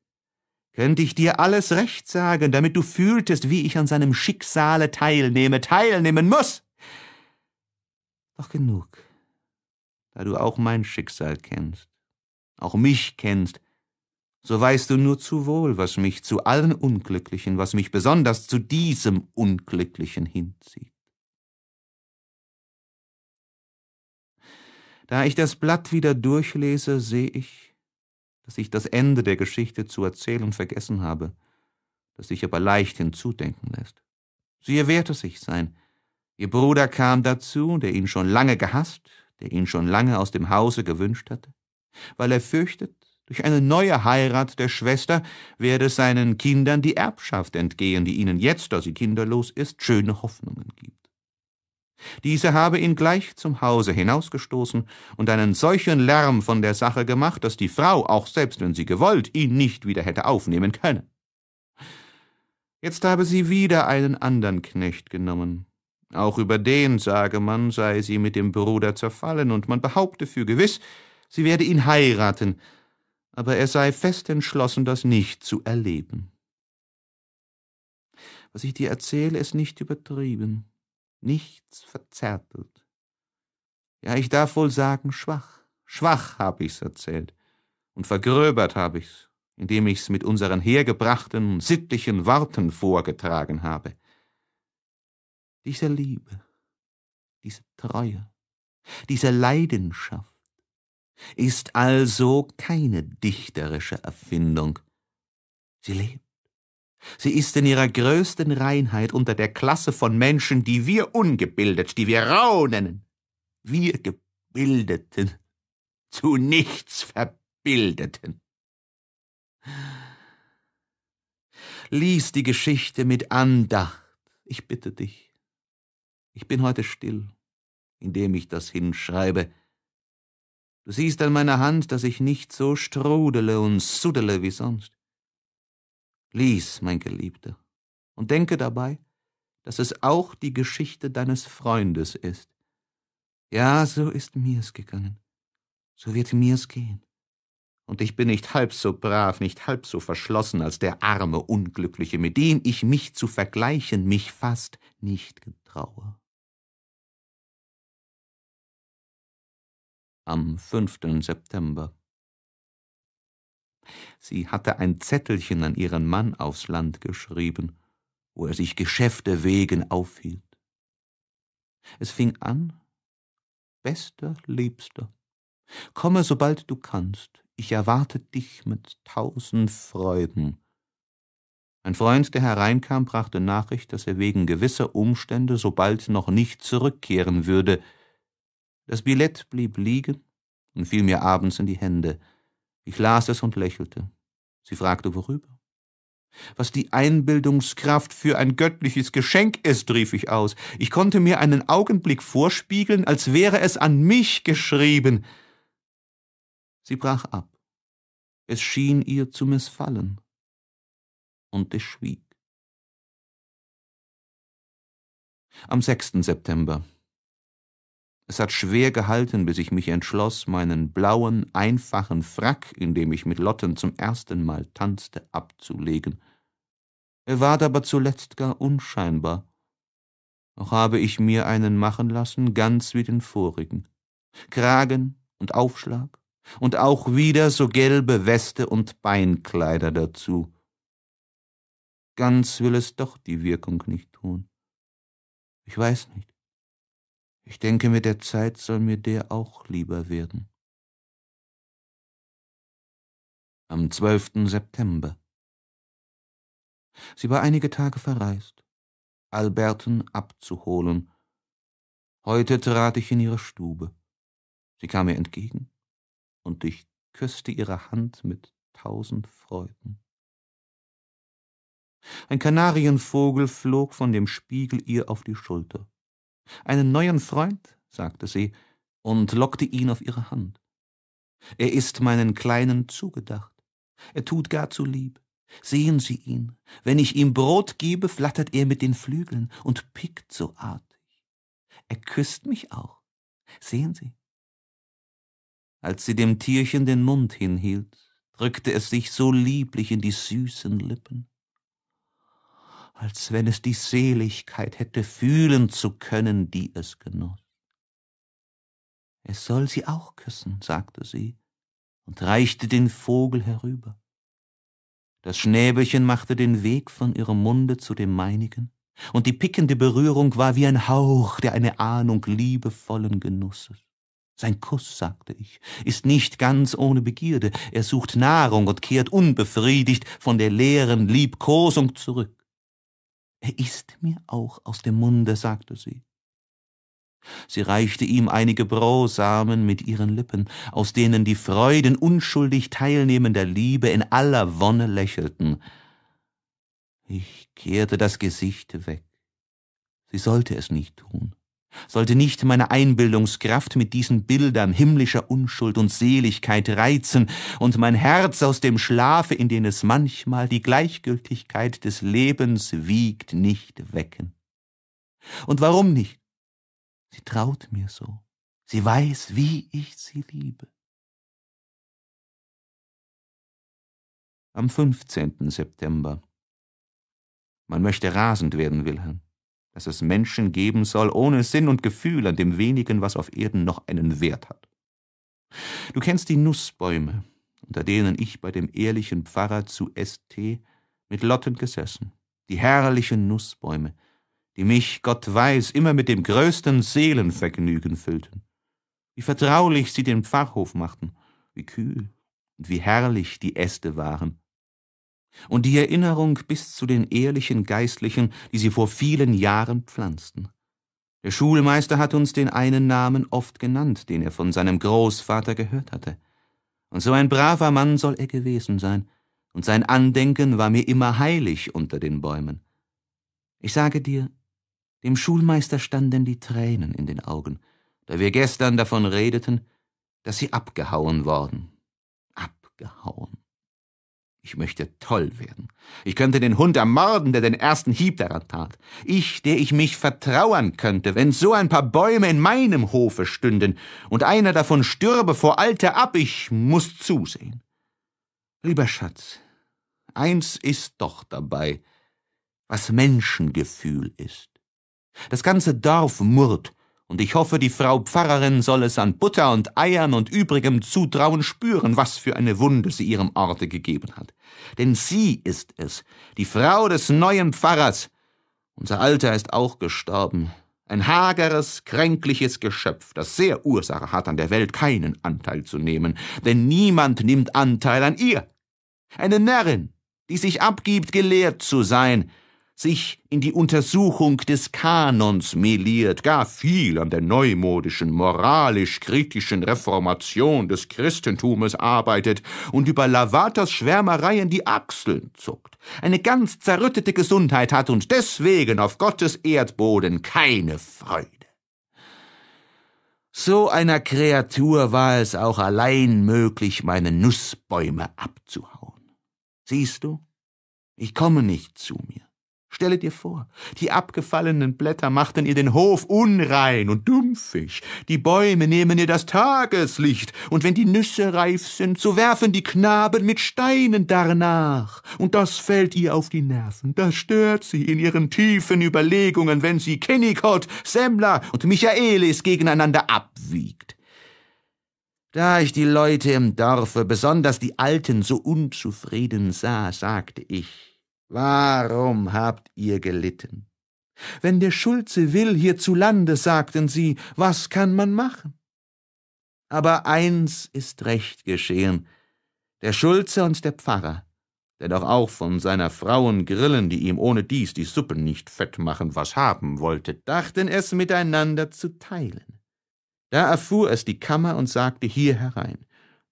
Könnt ich dir alles recht sagen, damit du fühltest, wie ich an seinem Schicksale teilnehme, teilnehmen muss? Doch genug, da du auch mein Schicksal kennst, auch mich kennst, so weißt du nur zu wohl, was mich zu allen Unglücklichen, was mich besonders zu diesem Unglücklichen hinzieht. Da ich das Blatt wieder durchlese, sehe ich, dass ich das Ende der Geschichte zu erzählen vergessen habe, das sich aber leicht hinzudenken lässt. Sie erwehrte sich sein. Ihr Bruder kam dazu, der ihn schon lange gehasst, der ihn schon lange aus dem Hause gewünscht hatte, weil er fürchtet, durch eine neue Heirat der Schwester werde seinen Kindern die Erbschaft entgehen, die ihnen jetzt, da sie kinderlos ist, schöne Hoffnungen gibt. Diese habe ihn gleich zum Hause hinausgestoßen und einen solchen Lärm von der Sache gemacht, dass die Frau, auch selbst wenn sie gewollt, ihn nicht wieder hätte aufnehmen können. Jetzt habe sie wieder einen anderen Knecht genommen. Auch über den, sage man, sei sie mit dem Bruder zerfallen, und man behaupte für gewiss, sie werde ihn heiraten, aber er sei fest entschlossen, das nicht zu erleben. Was ich dir erzähle, ist nicht übertrieben, nichts verzärtelt. Ja, ich darf wohl sagen, schwach, schwach habe ich's erzählt und vergröbert habe ich's, indem ich's mit unseren hergebrachten sittlichen Worten vorgetragen habe. Diese Liebe, diese Treue, diese Leidenschaft, ist also keine dichterische Erfindung. Sie lebt. Sie ist in ihrer größten Reinheit unter der Klasse von Menschen, die wir ungebildet, die wir rau nennen, wir Gebildeten, zu nichts Verbildeten. Lies die Geschichte mit Andacht, ich bitte dich. Ich bin heute still, indem ich das hinschreibe, Du siehst an meiner Hand, dass ich nicht so strudele und suddele wie sonst. Lies, mein Geliebter, und denke dabei, dass es auch die Geschichte deines Freundes ist. Ja, so ist mir's gegangen. So wird mir's gehen. Und ich bin nicht halb so brav, nicht halb so verschlossen als der arme Unglückliche, mit dem ich mich zu vergleichen, mich fast nicht getraue. am 5. September. Sie hatte ein Zettelchen an ihren Mann aufs Land geschrieben, wo er sich Geschäfte wegen aufhielt. Es fing an, bester Liebster, komme sobald du kannst, ich erwarte dich mit tausend Freuden. Ein Freund, der hereinkam, brachte Nachricht, dass er wegen gewisser Umstände sobald noch nicht zurückkehren würde, das Billett blieb liegen und fiel mir abends in die Hände. Ich las es und lächelte. Sie fragte, worüber? Was die Einbildungskraft für ein göttliches Geschenk ist, rief ich aus. Ich konnte mir einen Augenblick vorspiegeln, als wäre es an mich geschrieben. Sie brach ab. Es schien ihr zu missfallen. Und ich schwieg. Am 6. September. Es hat schwer gehalten, bis ich mich entschloss, meinen blauen, einfachen Frack, in dem ich mit Lotten zum ersten Mal tanzte, abzulegen. Er ward aber zuletzt gar unscheinbar. Auch habe ich mir einen machen lassen, ganz wie den vorigen. Kragen und Aufschlag und auch wieder so gelbe Weste und Beinkleider dazu. Ganz will es doch die Wirkung nicht tun. Ich weiß nicht. Ich denke, mit der Zeit soll mir der auch lieber werden. Am 12. September. Sie war einige Tage verreist, Alberten abzuholen. Heute trat ich in ihre Stube. Sie kam mir entgegen, und ich küsste ihre Hand mit tausend Freuden. Ein Kanarienvogel flog von dem Spiegel ihr auf die Schulter. Einen neuen Freund, sagte sie und lockte ihn auf ihre Hand. Er ist meinen Kleinen zugedacht. Er tut gar zu lieb. Sehen Sie ihn. Wenn ich ihm Brot gebe, flattert er mit den Flügeln und pickt so artig. Er küsst mich auch. Sehen Sie. Als sie dem Tierchen den Mund hinhielt, drückte es sich so lieblich in die süßen Lippen als wenn es die Seligkeit hätte fühlen zu können, die es genoss. Es soll sie auch küssen, sagte sie und reichte den Vogel herüber. Das Schnäbelchen machte den Weg von ihrem Munde zu dem meinigen, und die pickende Berührung war wie ein Hauch, der eine Ahnung liebevollen Genusses. Sein Kuss, sagte ich, ist nicht ganz ohne Begierde, er sucht Nahrung und kehrt unbefriedigt von der leeren Liebkosung zurück. Er ist mir auch aus dem Munde, sagte sie. Sie reichte ihm einige Brosamen mit ihren Lippen, aus denen die Freuden unschuldig teilnehmender Liebe in aller Wonne lächelten. Ich kehrte das Gesicht weg. Sie sollte es nicht tun. Sollte nicht meine Einbildungskraft mit diesen Bildern himmlischer Unschuld und Seligkeit reizen und mein Herz aus dem Schlafe, in den es manchmal die Gleichgültigkeit des Lebens wiegt, nicht wecken? Und warum nicht? Sie traut mir so. Sie weiß, wie ich sie liebe. Am 15. September. Man möchte rasend werden, Wilhelm dass es Menschen geben soll ohne Sinn und Gefühl an dem wenigen, was auf Erden noch einen Wert hat. Du kennst die Nussbäume, unter denen ich bei dem ehrlichen Pfarrer zu ST mit Lotten gesessen, die herrlichen Nussbäume, die mich, Gott weiß, immer mit dem größten Seelenvergnügen füllten, wie vertraulich sie den Pfarrhof machten, wie kühl und wie herrlich die Äste waren, und die Erinnerung bis zu den ehrlichen Geistlichen, die sie vor vielen Jahren pflanzten. Der Schulmeister hat uns den einen Namen oft genannt, den er von seinem Großvater gehört hatte. Und so ein braver Mann soll er gewesen sein, und sein Andenken war mir immer heilig unter den Bäumen. Ich sage dir, dem Schulmeister standen die Tränen in den Augen, da wir gestern davon redeten, dass sie abgehauen worden. Abgehauen. Ich möchte toll werden. Ich könnte den Hund ermorden, der den ersten Hieb daran tat. Ich, der ich mich vertrauern könnte, wenn so ein paar Bäume in meinem Hofe stünden und einer davon stürbe vor Alter ab, ich muß zusehen. Lieber Schatz, eins ist doch dabei, was Menschengefühl ist. Das ganze Dorf murrt, und ich hoffe, die Frau Pfarrerin soll es an Butter und Eiern und übrigem Zutrauen spüren, was für eine Wunde sie ihrem Orte gegeben hat. Denn sie ist es, die Frau des neuen Pfarrers. Unser Alter ist auch gestorben. Ein hageres, kränkliches Geschöpf, das sehr Ursache hat, an der Welt keinen Anteil zu nehmen, denn niemand nimmt Anteil an ihr. Eine Närrin, die sich abgibt, gelehrt zu sein, sich in die Untersuchung des Kanons meliert, gar viel an der neumodischen, moralisch-kritischen Reformation des Christentumes arbeitet und über Lavatas Schwärmereien die Achseln zuckt, eine ganz zerrüttete Gesundheit hat und deswegen auf Gottes Erdboden keine Freude. So einer Kreatur war es auch allein möglich, meine Nussbäume abzuhauen. Siehst du, ich komme nicht zu mir. Stelle dir vor, die abgefallenen Blätter machten ihr den Hof unrein und dumpfig, die Bäume nehmen ihr das Tageslicht, und wenn die Nüsse reif sind, so werfen die Knaben mit Steinen darnach, und das fällt ihr auf die Nerven, das stört sie in ihren tiefen Überlegungen, wenn sie Kennicott, Semmler und Michaelis gegeneinander abwiegt. Da ich die Leute im Dorfe, besonders die Alten, so unzufrieden sah, sagte ich, Warum habt ihr gelitten? Wenn der Schulze will hier zu Lande, sagten sie, was kann man machen? Aber eins ist recht geschehen, der Schulze und der Pfarrer, der doch auch von seiner Frauen Grillen, die ihm ohne dies die Suppen nicht fett machen, was haben wollte, dachten es miteinander zu teilen. Da erfuhr es die Kammer und sagte hier herein,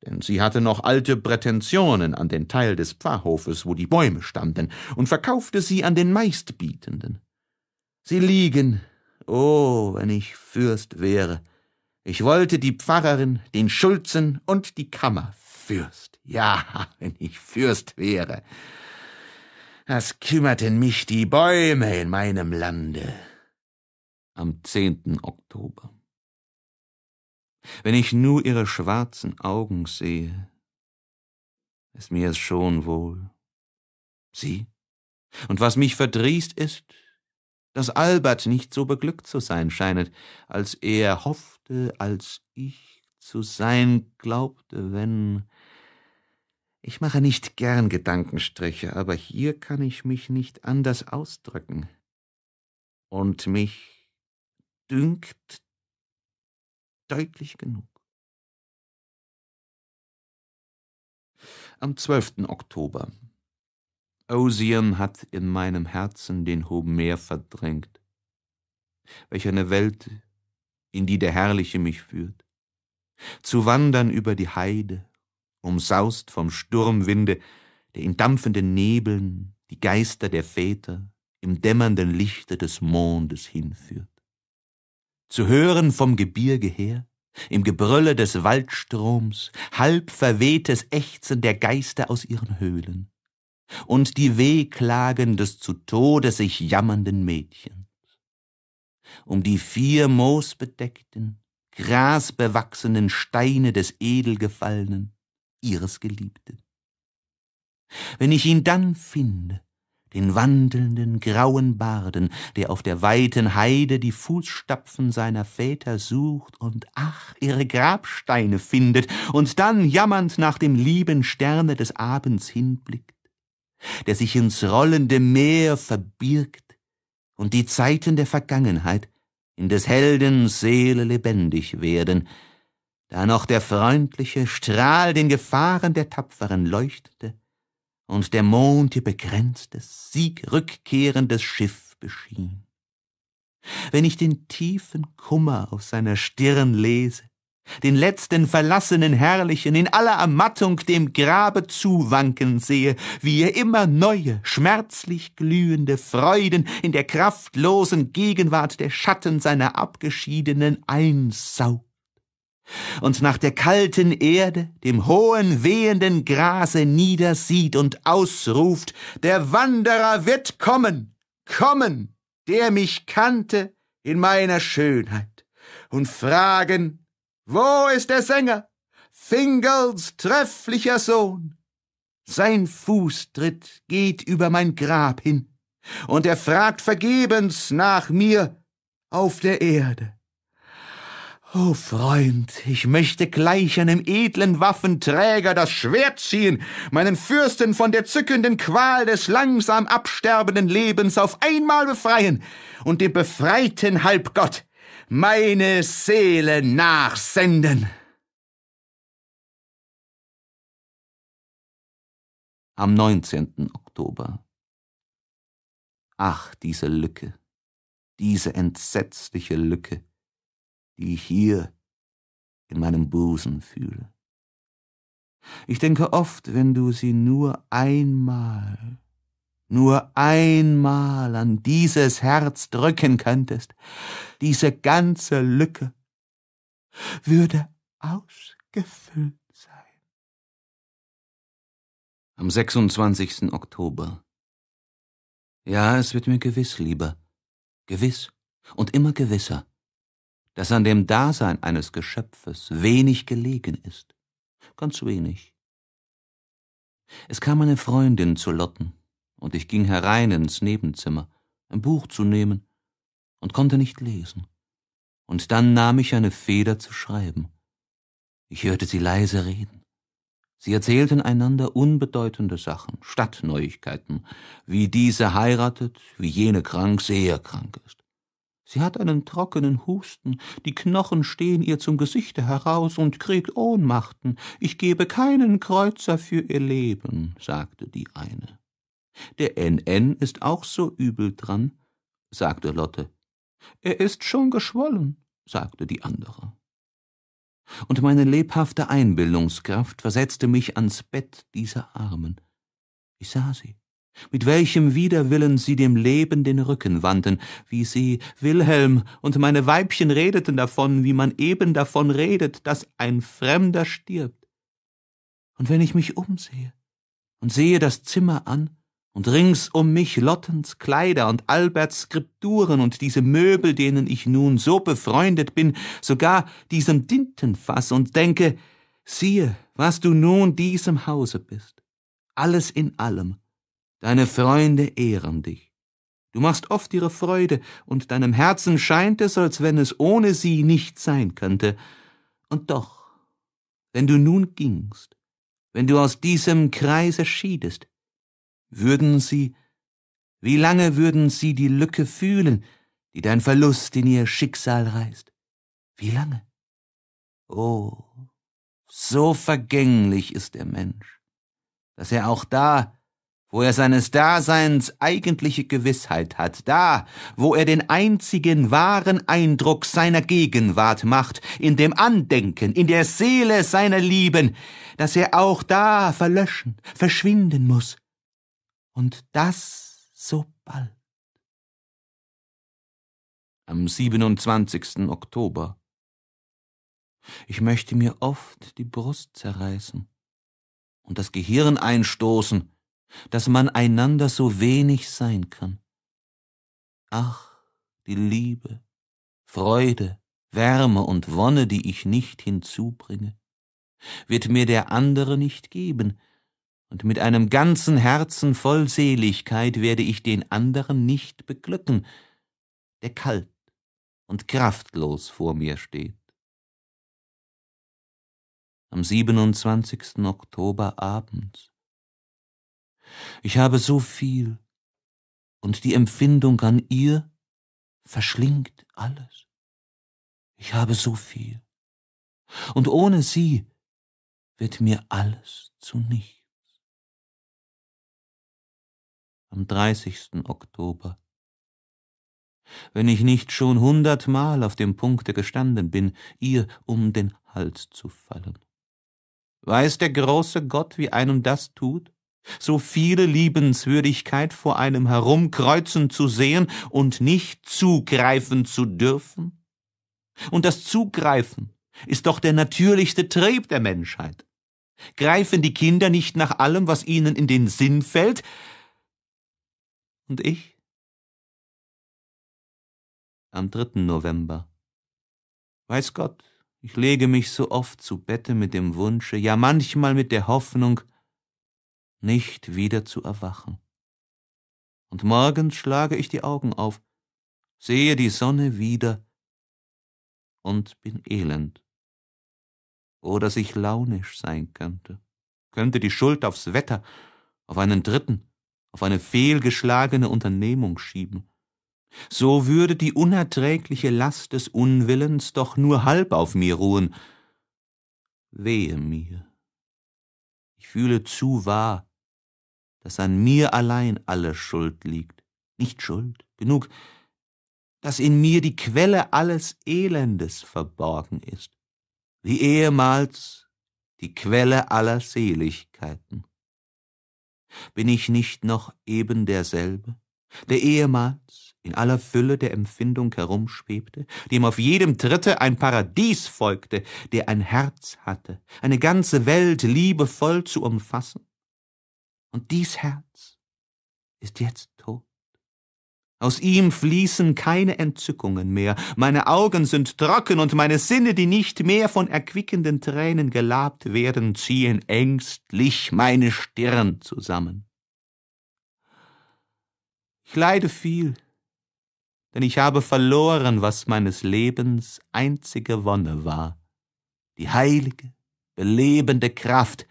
denn sie hatte noch alte Prätensionen an den Teil des Pfarrhofes, wo die Bäume standen, und verkaufte sie an den Meistbietenden. Sie liegen, oh, wenn ich Fürst wäre, ich wollte die Pfarrerin, den Schulzen und die Kammer Fürst. Ja, wenn ich Fürst wäre. Was kümmerten mich die Bäume in meinem Lande. Am 10. Oktober wenn ich nur ihre schwarzen Augen sehe, ist mir es schon wohl. Sie? Und was mich verdrießt ist, dass Albert nicht so beglückt zu sein scheinet, als er hoffte, als ich zu sein glaubte, wenn... Ich mache nicht gern Gedankenstriche, aber hier kann ich mich nicht anders ausdrücken. Und mich dünkt, deutlich genug. Am 12. Oktober. Ocean hat in meinem Herzen den Homer verdrängt. Welch eine Welt, in die der Herrliche mich führt. Zu wandern über die Heide, umsaust vom Sturmwinde, der in dampfenden Nebeln die Geister der Väter im dämmernden Lichte des Mondes hinführt zu hören vom Gebirge her, im Gebrülle des Waldstroms, halb verwehtes Ächzen der Geister aus ihren Höhlen, und die Wehklagen des zu Tode sich jammernden Mädchens. Um die vier moosbedeckten, grasbewachsenen Steine des Edelgefallenen, ihres Geliebten. Wenn ich ihn dann finde, den wandelnden grauen Barden, der auf der weiten Heide die Fußstapfen seiner Väter sucht und ach ihre Grabsteine findet und dann jammernd nach dem lieben Sterne des Abends hinblickt, der sich ins rollende Meer verbirgt und die Zeiten der Vergangenheit in des Helden Seele lebendig werden, da noch der freundliche Strahl den Gefahren der Tapferen leuchtete, und der Mond ihr begrenztes, siegrückkehrendes Schiff beschien. Wenn ich den tiefen Kummer auf seiner Stirn lese, den letzten verlassenen Herrlichen in aller Ermattung dem Grabe zuwanken sehe, wie er immer neue, schmerzlich glühende Freuden in der kraftlosen Gegenwart der Schatten seiner Abgeschiedenen einsaugt und nach der kalten Erde, dem hohen, wehenden Grase niedersieht und ausruft, der Wanderer wird kommen, kommen, der mich kannte in meiner Schönheit, und fragen, wo ist der Sänger, Fingerls trefflicher Sohn? Sein Fußtritt geht über mein Grab hin, und er fragt vergebens nach mir auf der Erde. O oh Freund, ich möchte gleich einem edlen Waffenträger das Schwert ziehen, meinen Fürsten von der zückenden Qual des langsam absterbenden Lebens auf einmal befreien und dem befreiten Halbgott meine Seele nachsenden. Am 19. Oktober. Ach, diese Lücke, diese entsetzliche Lücke die ich hier in meinem Busen fühle. Ich denke oft, wenn du sie nur einmal, nur einmal an dieses Herz drücken könntest, diese ganze Lücke würde ausgefüllt sein. Am 26. Oktober. Ja, es wird mir gewiss lieber, gewiss und immer gewisser, dass an dem Dasein eines Geschöpfes wenig gelegen ist. Ganz wenig. Es kam eine Freundin zu Lotten, und ich ging herein ins Nebenzimmer, ein Buch zu nehmen, und konnte nicht lesen. Und dann nahm ich eine Feder zu schreiben. Ich hörte sie leise reden. Sie erzählten einander unbedeutende Sachen, Stadtneuigkeiten, wie diese heiratet, wie jene krank, sehr krank ist. Sie hat einen trockenen Husten, die Knochen stehen ihr zum Gesichte heraus und kriegt Ohnmachten. Ich gebe keinen Kreuzer für ihr Leben, sagte die eine. Der NN ist auch so übel dran, sagte Lotte. Er ist schon geschwollen, sagte die andere. Und meine lebhafte Einbildungskraft versetzte mich ans Bett dieser Armen. Ich sah sie mit welchem Widerwillen sie dem Leben den Rücken wandten, wie sie, Wilhelm und meine Weibchen redeten davon, wie man eben davon redet, dass ein Fremder stirbt. Und wenn ich mich umsehe und sehe das Zimmer an und rings um mich Lottens Kleider und Alberts Skripturen und diese Möbel, denen ich nun so befreundet bin, sogar diesem Tintenfass und denke, siehe, was du nun diesem Hause bist, alles in allem, Deine Freunde ehren dich. Du machst oft ihre Freude, und deinem Herzen scheint es, als wenn es ohne sie nicht sein könnte. Und doch, wenn du nun gingst, wenn du aus diesem Kreis erschiedest, würden sie, wie lange würden sie die Lücke fühlen, die dein Verlust in ihr Schicksal reißt? Wie lange? Oh, so vergänglich ist der Mensch, dass er auch da wo er seines Daseins eigentliche Gewissheit hat, da, wo er den einzigen wahren Eindruck seiner Gegenwart macht, in dem Andenken, in der Seele seiner Lieben, dass er auch da verlöschen, verschwinden muss. Und das so bald. Am 27. Oktober. Ich möchte mir oft die Brust zerreißen und das Gehirn einstoßen, dass man einander so wenig sein kann. Ach, die Liebe, Freude, Wärme und Wonne, die ich nicht hinzubringe, wird mir der andere nicht geben, und mit einem ganzen Herzen voll Seligkeit werde ich den anderen nicht beglücken, der kalt und kraftlos vor mir steht. Am 27. Oktober abends ich habe so viel, und die Empfindung an ihr verschlingt alles. Ich habe so viel, und ohne sie wird mir alles zu nichts. Am 30. Oktober. Wenn ich nicht schon hundertmal auf dem Punkte gestanden bin, ihr um den Hals zu fallen. Weiß der große Gott, wie einem das tut? so viele Liebenswürdigkeit vor einem herumkreuzen zu sehen und nicht zugreifen zu dürfen? Und das Zugreifen ist doch der natürlichste Trieb der Menschheit. Greifen die Kinder nicht nach allem, was ihnen in den Sinn fällt? Und ich? Am 3. November. Weiß Gott, ich lege mich so oft zu Bette mit dem Wunsche, ja manchmal mit der Hoffnung, nicht wieder zu erwachen. Und morgens schlage ich die Augen auf, sehe die Sonne wieder und bin elend. Oder dass ich launisch sein könnte, könnte die Schuld aufs Wetter, auf einen Dritten, auf eine fehlgeschlagene Unternehmung schieben. So würde die unerträgliche Last des Unwillens doch nur halb auf mir ruhen. Wehe mir. Ich fühle zu wahr, dass an mir allein alle Schuld liegt. Nicht Schuld, genug, dass in mir die Quelle alles Elendes verborgen ist, wie ehemals die Quelle aller Seligkeiten. Bin ich nicht noch eben derselbe, der ehemals in aller Fülle der Empfindung herumschwebte, dem auf jedem Tritte ein Paradies folgte, der ein Herz hatte, eine ganze Welt liebevoll zu umfassen? und dies Herz ist jetzt tot. Aus ihm fließen keine Entzückungen mehr, meine Augen sind trocken und meine Sinne, die nicht mehr von erquickenden Tränen gelabt werden, ziehen ängstlich meine Stirn zusammen. Ich leide viel, denn ich habe verloren, was meines Lebens einzige Wonne war, die heilige, belebende Kraft,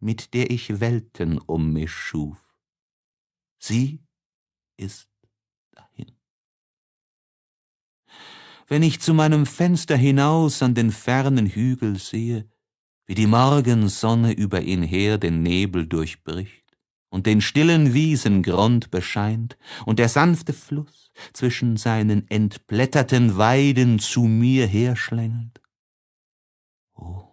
mit der ich Welten um mich schuf. Sie ist dahin. Wenn ich zu meinem Fenster hinaus an den fernen Hügel sehe, wie die Morgensonne über ihn her den Nebel durchbricht und den stillen Wiesengrund bescheint und der sanfte Fluss zwischen seinen entblätterten Weiden zu mir herschlängelt. Oh,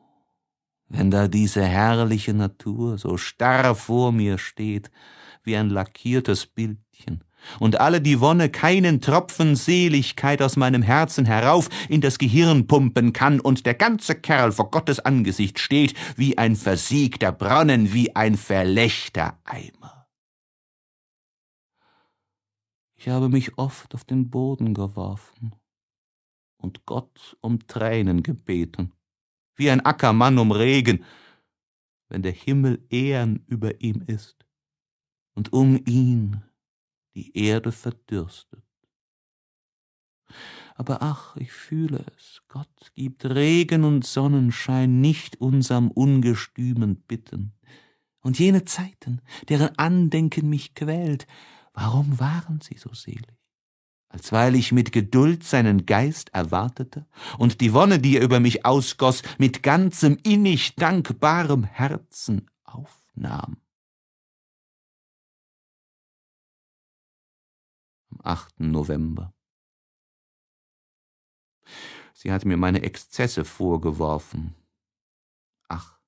wenn da diese herrliche Natur so starr vor mir steht, wie ein lackiertes Bildchen, und alle die Wonne keinen Tropfen Seligkeit aus meinem Herzen herauf in das Gehirn pumpen kann und der ganze Kerl vor Gottes Angesicht steht wie ein versiegter Bronnen, wie ein verlechter Eimer. Ich habe mich oft auf den Boden geworfen und Gott um Tränen gebeten, wie ein Ackermann um Regen, wenn der Himmel Ehren über ihm ist und um ihn die Erde verdürstet. Aber ach, ich fühle es, Gott gibt Regen und Sonnenschein nicht unserm ungestümen Bitten. Und jene Zeiten, deren Andenken mich quält, warum waren sie so selig? als weil ich mit Geduld seinen Geist erwartete und die Wonne, die er über mich ausgoss, mit ganzem innig dankbarem Herzen aufnahm. Am 8. November. Sie hat mir meine Exzesse vorgeworfen. Ach,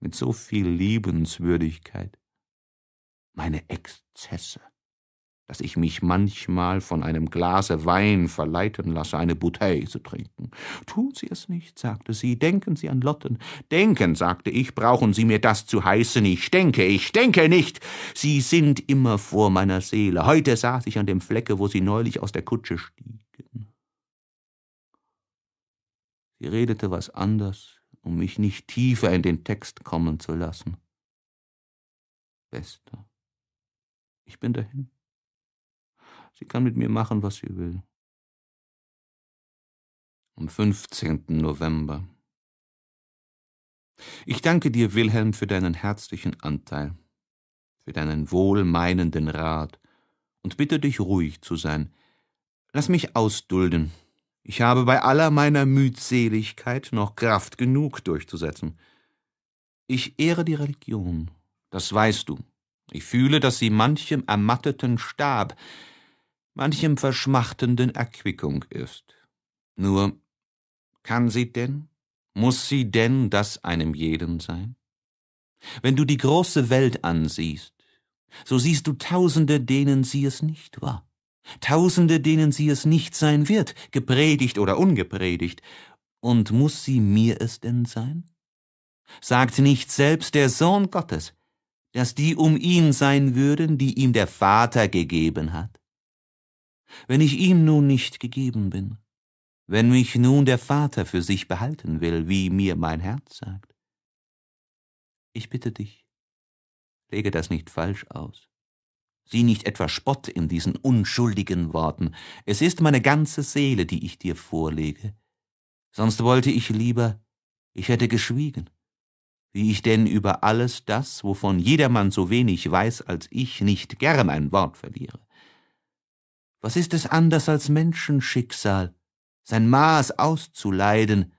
mit so viel Liebenswürdigkeit. Meine Exzesse dass ich mich manchmal von einem Glase Wein verleiten lasse, eine Bouteille zu trinken. Tun Sie es nicht, sagte sie, denken Sie an Lotten. Denken, sagte ich, brauchen Sie mir das zu heißen, ich denke, ich denke nicht. Sie sind immer vor meiner Seele. Heute saß ich an dem Flecke, wo Sie neulich aus der Kutsche stiegen. Sie redete was anders, um mich nicht tiefer in den Text kommen zu lassen. Bester, ich bin dahin. Sie kann mit mir machen, was sie will. Am 15. November. Ich danke dir, Wilhelm, für deinen herzlichen Anteil, für deinen wohlmeinenden Rat und bitte dich, ruhig zu sein. Lass mich ausdulden. Ich habe bei aller meiner Müdseligkeit noch Kraft genug durchzusetzen. Ich ehre die Religion, das weißt du. Ich fühle, dass sie manchem ermatteten Stab, manchem verschmachtenden Erquickung ist. Nur, kann sie denn, muss sie denn das einem jeden sein? Wenn du die große Welt ansiehst, so siehst du Tausende, denen sie es nicht war, Tausende, denen sie es nicht sein wird, gepredigt oder ungepredigt, und muss sie mir es denn sein? Sagt nicht selbst der Sohn Gottes, dass die um ihn sein würden, die ihm der Vater gegeben hat? wenn ich ihm nun nicht gegeben bin, wenn mich nun der Vater für sich behalten will, wie mir mein Herz sagt. Ich bitte dich, lege das nicht falsch aus. Sieh nicht etwa Spott in diesen unschuldigen Worten. Es ist meine ganze Seele, die ich dir vorlege. Sonst wollte ich lieber, ich hätte geschwiegen. Wie ich denn über alles das, wovon jedermann so wenig weiß als ich, nicht gern ein Wort verliere. Was ist es anders als Menschenschicksal, sein Maß auszuleiden,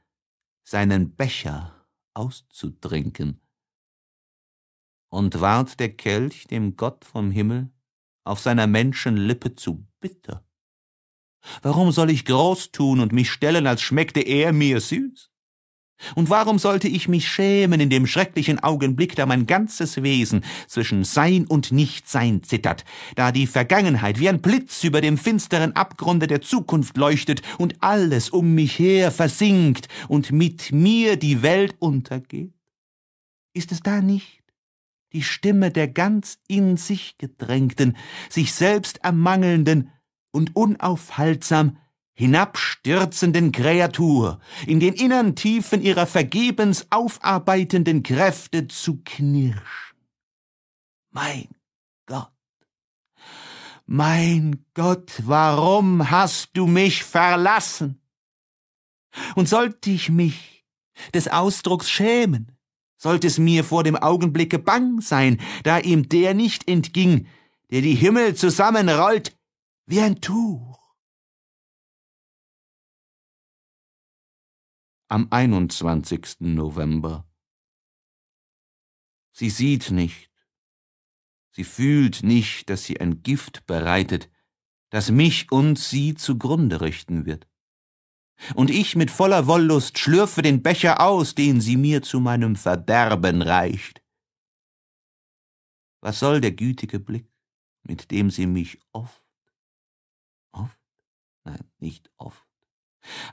seinen Becher auszutrinken? Und ward der Kelch dem Gott vom Himmel auf seiner Menschenlippe zu bitter? Warum soll ich groß tun und mich stellen, als schmeckte er mir süß? Und warum sollte ich mich schämen in dem schrecklichen Augenblick, da mein ganzes Wesen zwischen Sein und Nichtsein zittert, da die Vergangenheit wie ein Blitz über dem finsteren Abgrunde der Zukunft leuchtet und alles um mich her versinkt und mit mir die Welt untergeht? Ist es da nicht die Stimme der ganz in sich gedrängten, sich selbst ermangelnden und unaufhaltsam hinabstürzenden Kreatur in den innern Tiefen ihrer vergebens aufarbeitenden Kräfte zu knirschen. Mein Gott, mein Gott, warum hast du mich verlassen? Und sollte ich mich des Ausdrucks schämen, sollte es mir vor dem Augenblicke bang sein, da ihm der nicht entging, der die Himmel zusammenrollt wie ein Tuch am 21. November. Sie sieht nicht, sie fühlt nicht, dass sie ein Gift bereitet, das mich und sie zugrunde richten wird. Und ich mit voller Wollust schlürfe den Becher aus, den sie mir zu meinem Verderben reicht. Was soll der gütige Blick, mit dem sie mich oft, oft, nein, nicht oft,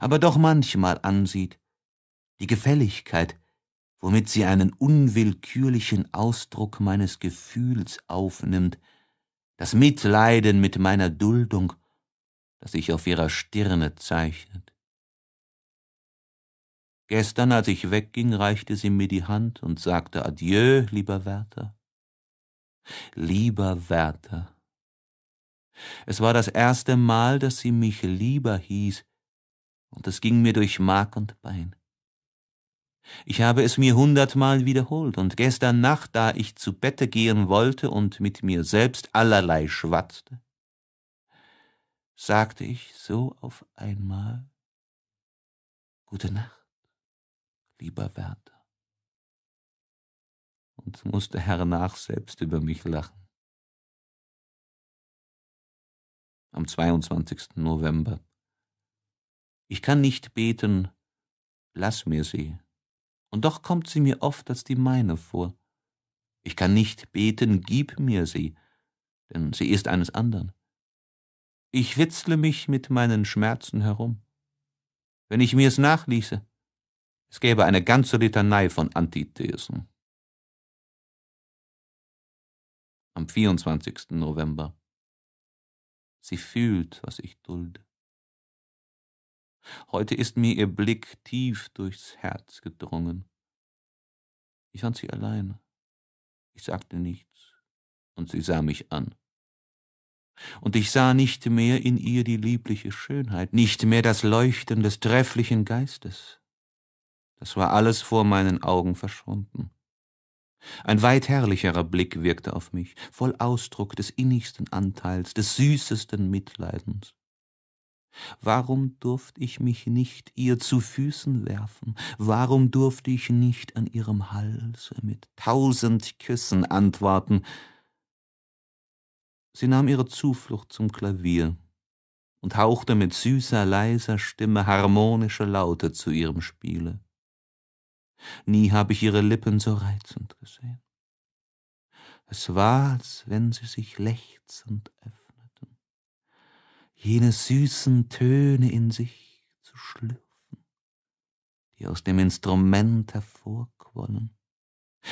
aber doch manchmal ansieht, die Gefälligkeit, womit sie einen unwillkürlichen Ausdruck meines Gefühls aufnimmt, das Mitleiden mit meiner Duldung, das sich auf ihrer Stirne zeichnet. Gestern, als ich wegging, reichte sie mir die Hand und sagte Adieu, lieber Werther. Lieber Werther. Es war das erste Mal, dass sie mich lieber hieß, und es ging mir durch Mark und Bein. Ich habe es mir hundertmal wiederholt, und gestern Nacht, da ich zu Bette gehen wollte und mit mir selbst allerlei schwatzte, sagte ich so auf einmal Gute Nacht, lieber Werther, und musste hernach selbst über mich lachen. Am 22. November. Ich kann nicht beten, lass mir sie, und doch kommt sie mir oft als die meine vor. Ich kann nicht beten, gib mir sie, denn sie ist eines anderen. Ich witzle mich mit meinen Schmerzen herum. Wenn ich mir es nachließe, es gäbe eine ganze Litanei von Antithesen. Am 24. November. Sie fühlt, was ich dulde. Heute ist mir ihr Blick tief durchs Herz gedrungen. Ich fand sie allein. Ich sagte nichts, und sie sah mich an. Und ich sah nicht mehr in ihr die liebliche Schönheit, nicht mehr das Leuchten des trefflichen Geistes. Das war alles vor meinen Augen verschwunden. Ein weit herrlicherer Blick wirkte auf mich, voll Ausdruck des innigsten Anteils, des süßesten Mitleidens. Warum durfte ich mich nicht ihr zu Füßen werfen? Warum durfte ich nicht an ihrem Halse mit tausend Küssen antworten? Sie nahm ihre Zuflucht zum Klavier und hauchte mit süßer, leiser Stimme harmonische Laute zu ihrem Spiele. Nie habe ich ihre Lippen so reizend gesehen. Es war, als wenn sie sich lechzend öffnete jene süßen Töne in sich zu schlürfen, die aus dem Instrument hervorquollen,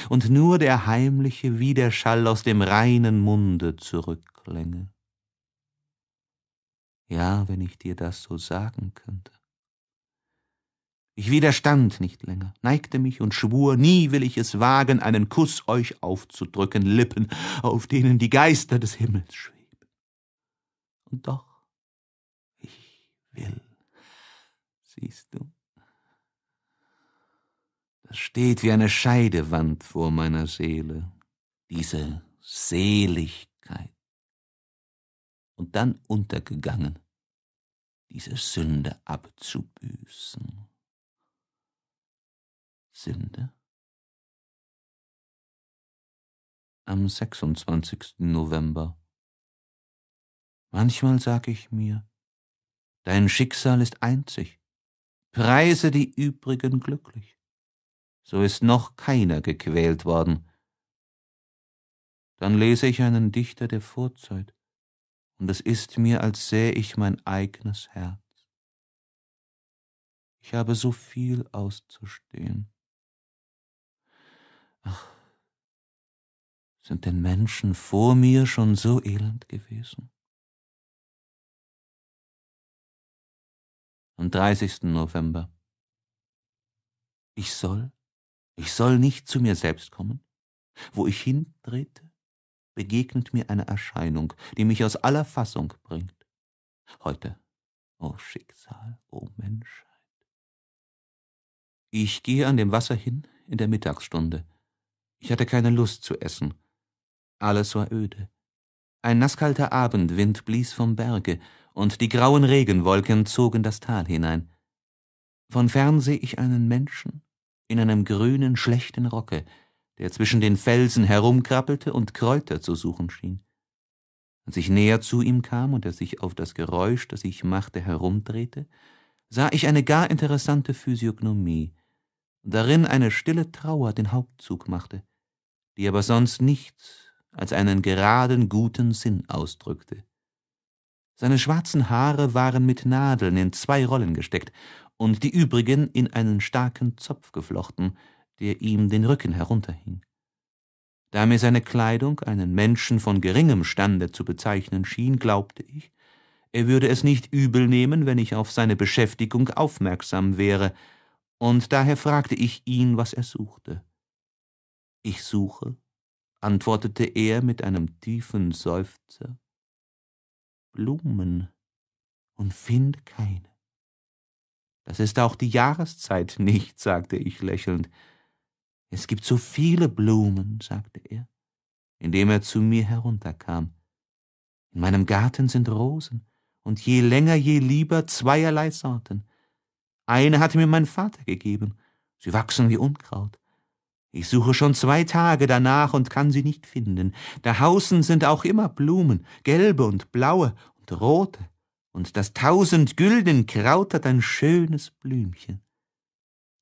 und nur der heimliche Widerschall aus dem reinen Munde zurücklänge. Ja, wenn ich dir das so sagen könnte. Ich widerstand nicht länger, neigte mich und schwur, nie will ich es wagen, einen Kuss euch aufzudrücken, Lippen, auf denen die Geister des Himmels schweben. Und doch, will. Siehst du? Das steht wie eine Scheidewand vor meiner Seele, diese Seligkeit. Und dann untergegangen, diese Sünde abzubüßen. Sünde? Am 26. November. Manchmal sage ich mir, dein Schicksal ist einzig. Preise die übrigen glücklich. So ist noch keiner gequält worden. Dann lese ich einen Dichter der Vorzeit, und es ist mir, als sähe ich mein eigenes Herz. Ich habe so viel auszustehen. Ach, sind denn Menschen vor mir schon so elend gewesen? am 30. November. Ich soll, ich soll nicht zu mir selbst kommen. Wo ich hintrete, begegnet mir eine Erscheinung, die mich aus aller Fassung bringt. Heute, o oh Schicksal, o oh Menschheit. Ich gehe an dem Wasser hin in der Mittagsstunde. Ich hatte keine Lust zu essen. Alles war öde. Ein nasskalter Abendwind blies vom Berge und die grauen Regenwolken zogen das Tal hinein. Von fern sehe ich einen Menschen in einem grünen, schlechten Rocke, der zwischen den Felsen herumkrabbelte und Kräuter zu suchen schien. Als ich näher zu ihm kam und er sich auf das Geräusch, das ich machte, herumdrehte, sah ich eine gar interessante Physiognomie, darin eine stille Trauer den Hauptzug machte, die aber sonst nichts als einen geraden, guten Sinn ausdrückte. Seine schwarzen Haare waren mit Nadeln in zwei Rollen gesteckt und die übrigen in einen starken Zopf geflochten, der ihm den Rücken herunterhing. Da mir seine Kleidung einen Menschen von geringem Stande zu bezeichnen schien, glaubte ich, er würde es nicht übel nehmen, wenn ich auf seine Beschäftigung aufmerksam wäre, und daher fragte ich ihn, was er suchte. Ich suche, antwortete er mit einem tiefen Seufzer, Blumen und finde keine. Das ist auch die Jahreszeit nicht, sagte ich lächelnd. Es gibt so viele Blumen, sagte er, indem er zu mir herunterkam. In meinem Garten sind Rosen, und je länger, je lieber zweierlei Sorten. Eine hatte mir mein Vater gegeben, sie wachsen wie Unkraut, ich suche schon zwei Tage danach und kann sie nicht finden. Da hausen sind auch immer Blumen, gelbe und blaue und rote, und das tausend Gülden krautert ein schönes Blümchen.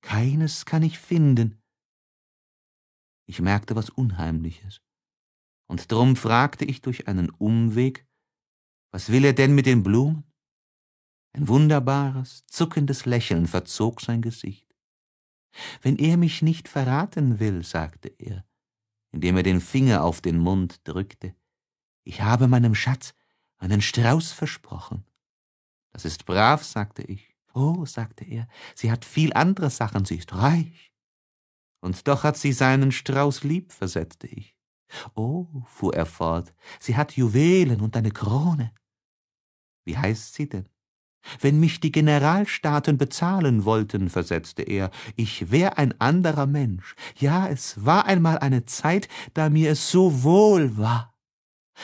Keines kann ich finden. Ich merkte was Unheimliches, und drum fragte ich durch einen Umweg, was will er denn mit den Blumen? Ein wunderbares, zuckendes Lächeln verzog sein Gesicht. Wenn er mich nicht verraten will, sagte er, indem er den Finger auf den Mund drückte, ich habe meinem Schatz einen Strauß versprochen. Das ist brav, sagte ich. Oh, sagte er, sie hat viel andere Sachen, sie ist reich. Und doch hat sie seinen Strauß lieb, versetzte ich. Oh, fuhr er fort, sie hat Juwelen und eine Krone. Wie heißt sie denn? Wenn mich die Generalstaaten bezahlen wollten, versetzte er, ich wär ein anderer Mensch. Ja, es war einmal eine Zeit, da mir es so wohl war.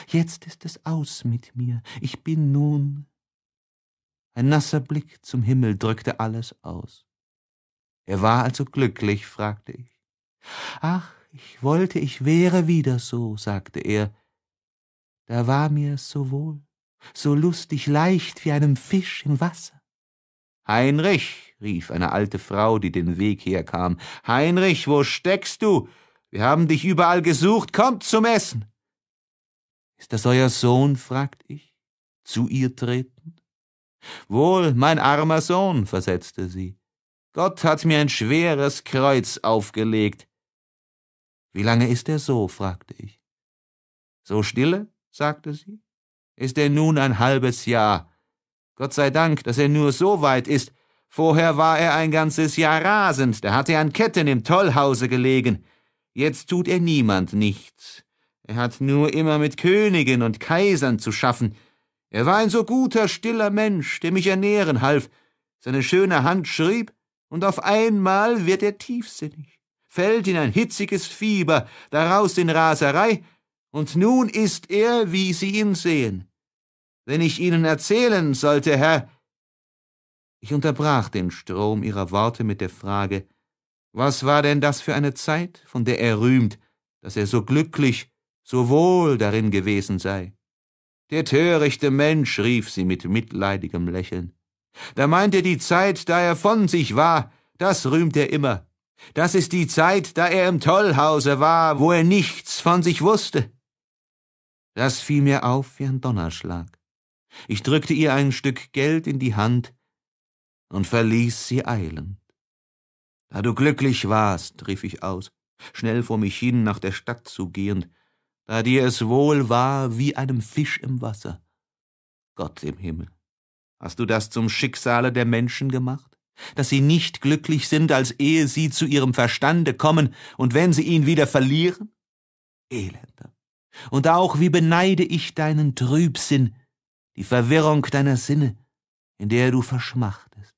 Jetzt ist es aus mit mir. Ich bin nun. Ein nasser Blick zum Himmel drückte alles aus. Er war also glücklich, fragte ich. Ach, ich wollte, ich wäre wieder so, sagte er. Da war mir es so wohl so lustig leicht wie einem Fisch im Wasser. Heinrich, rief eine alte Frau, die den Weg herkam, Heinrich, wo steckst du? Wir haben dich überall gesucht, kommt zum Essen. Ist das euer Sohn? fragte ich, zu ihr tretend. Wohl, mein armer Sohn, versetzte sie. Gott hat mir ein schweres Kreuz aufgelegt. Wie lange ist er so? fragte ich. So stille? sagte sie ist er nun ein halbes Jahr. Gott sei Dank, dass er nur so weit ist. Vorher war er ein ganzes Jahr rasend, da hatte er an Ketten im Tollhause gelegen. Jetzt tut er niemand nichts. Er hat nur immer mit Königen und Kaisern zu schaffen. Er war ein so guter, stiller Mensch, der mich ernähren half. Seine schöne Hand schrieb, und auf einmal wird er tiefsinnig, fällt in ein hitziges Fieber, daraus in Raserei, und nun ist er, wie Sie ihn sehen, wenn ich Ihnen erzählen sollte, Herr. Ich unterbrach den Strom ihrer Worte mit der Frage, was war denn das für eine Zeit, von der er rühmt, dass er so glücklich, so wohl darin gewesen sei? Der törichte Mensch, rief sie mit mitleidigem Lächeln. Da meint er die Zeit, da er von sich war, das rühmt er immer. Das ist die Zeit, da er im Tollhause war, wo er nichts von sich wusste. Das fiel mir auf wie ein Donnerschlag. Ich drückte ihr ein Stück Geld in die Hand und verließ sie eilend. Da du glücklich warst, rief ich aus, schnell vor mich hin nach der Stadt zugehend, da dir es wohl war wie einem Fisch im Wasser. Gott im Himmel, hast du das zum Schicksale der Menschen gemacht, dass sie nicht glücklich sind, als ehe sie zu ihrem Verstande kommen und wenn sie ihn wieder verlieren? Elender. Und auch wie beneide ich deinen Trübsinn, die Verwirrung deiner Sinne, in der du verschmachtest.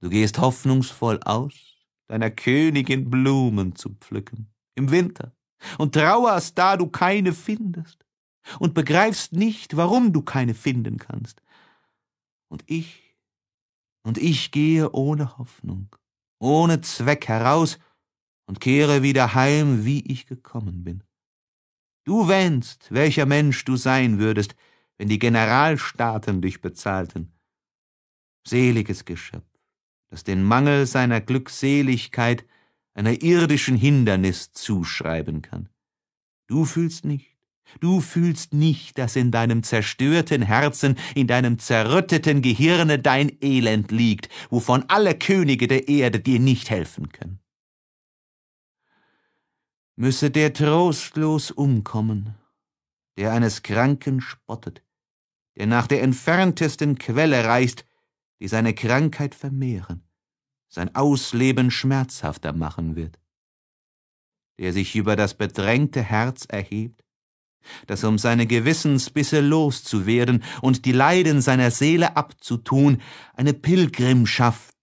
Du gehst hoffnungsvoll aus, deiner Königin Blumen zu pflücken, im Winter, und trauerst, da du keine findest, und begreifst nicht, warum du keine finden kannst. Und ich, und ich gehe ohne Hoffnung, ohne Zweck heraus und kehre wieder heim, wie ich gekommen bin. Du wähnst, welcher Mensch du sein würdest, wenn die Generalstaaten dich bezahlten. Seliges Geschöpf, das den Mangel seiner Glückseligkeit einer irdischen Hindernis zuschreiben kann. Du fühlst nicht, du fühlst nicht, dass in deinem zerstörten Herzen, in deinem zerrütteten Gehirne dein Elend liegt, wovon alle Könige der Erde dir nicht helfen können. Müsse der trostlos umkommen, der eines Kranken spottet, der nach der entferntesten Quelle reist, die seine Krankheit vermehren, sein Ausleben schmerzhafter machen wird, der sich über das bedrängte Herz erhebt, das um seine Gewissensbisse loszuwerden und die Leiden seiner Seele abzutun, eine Pilgrimschaft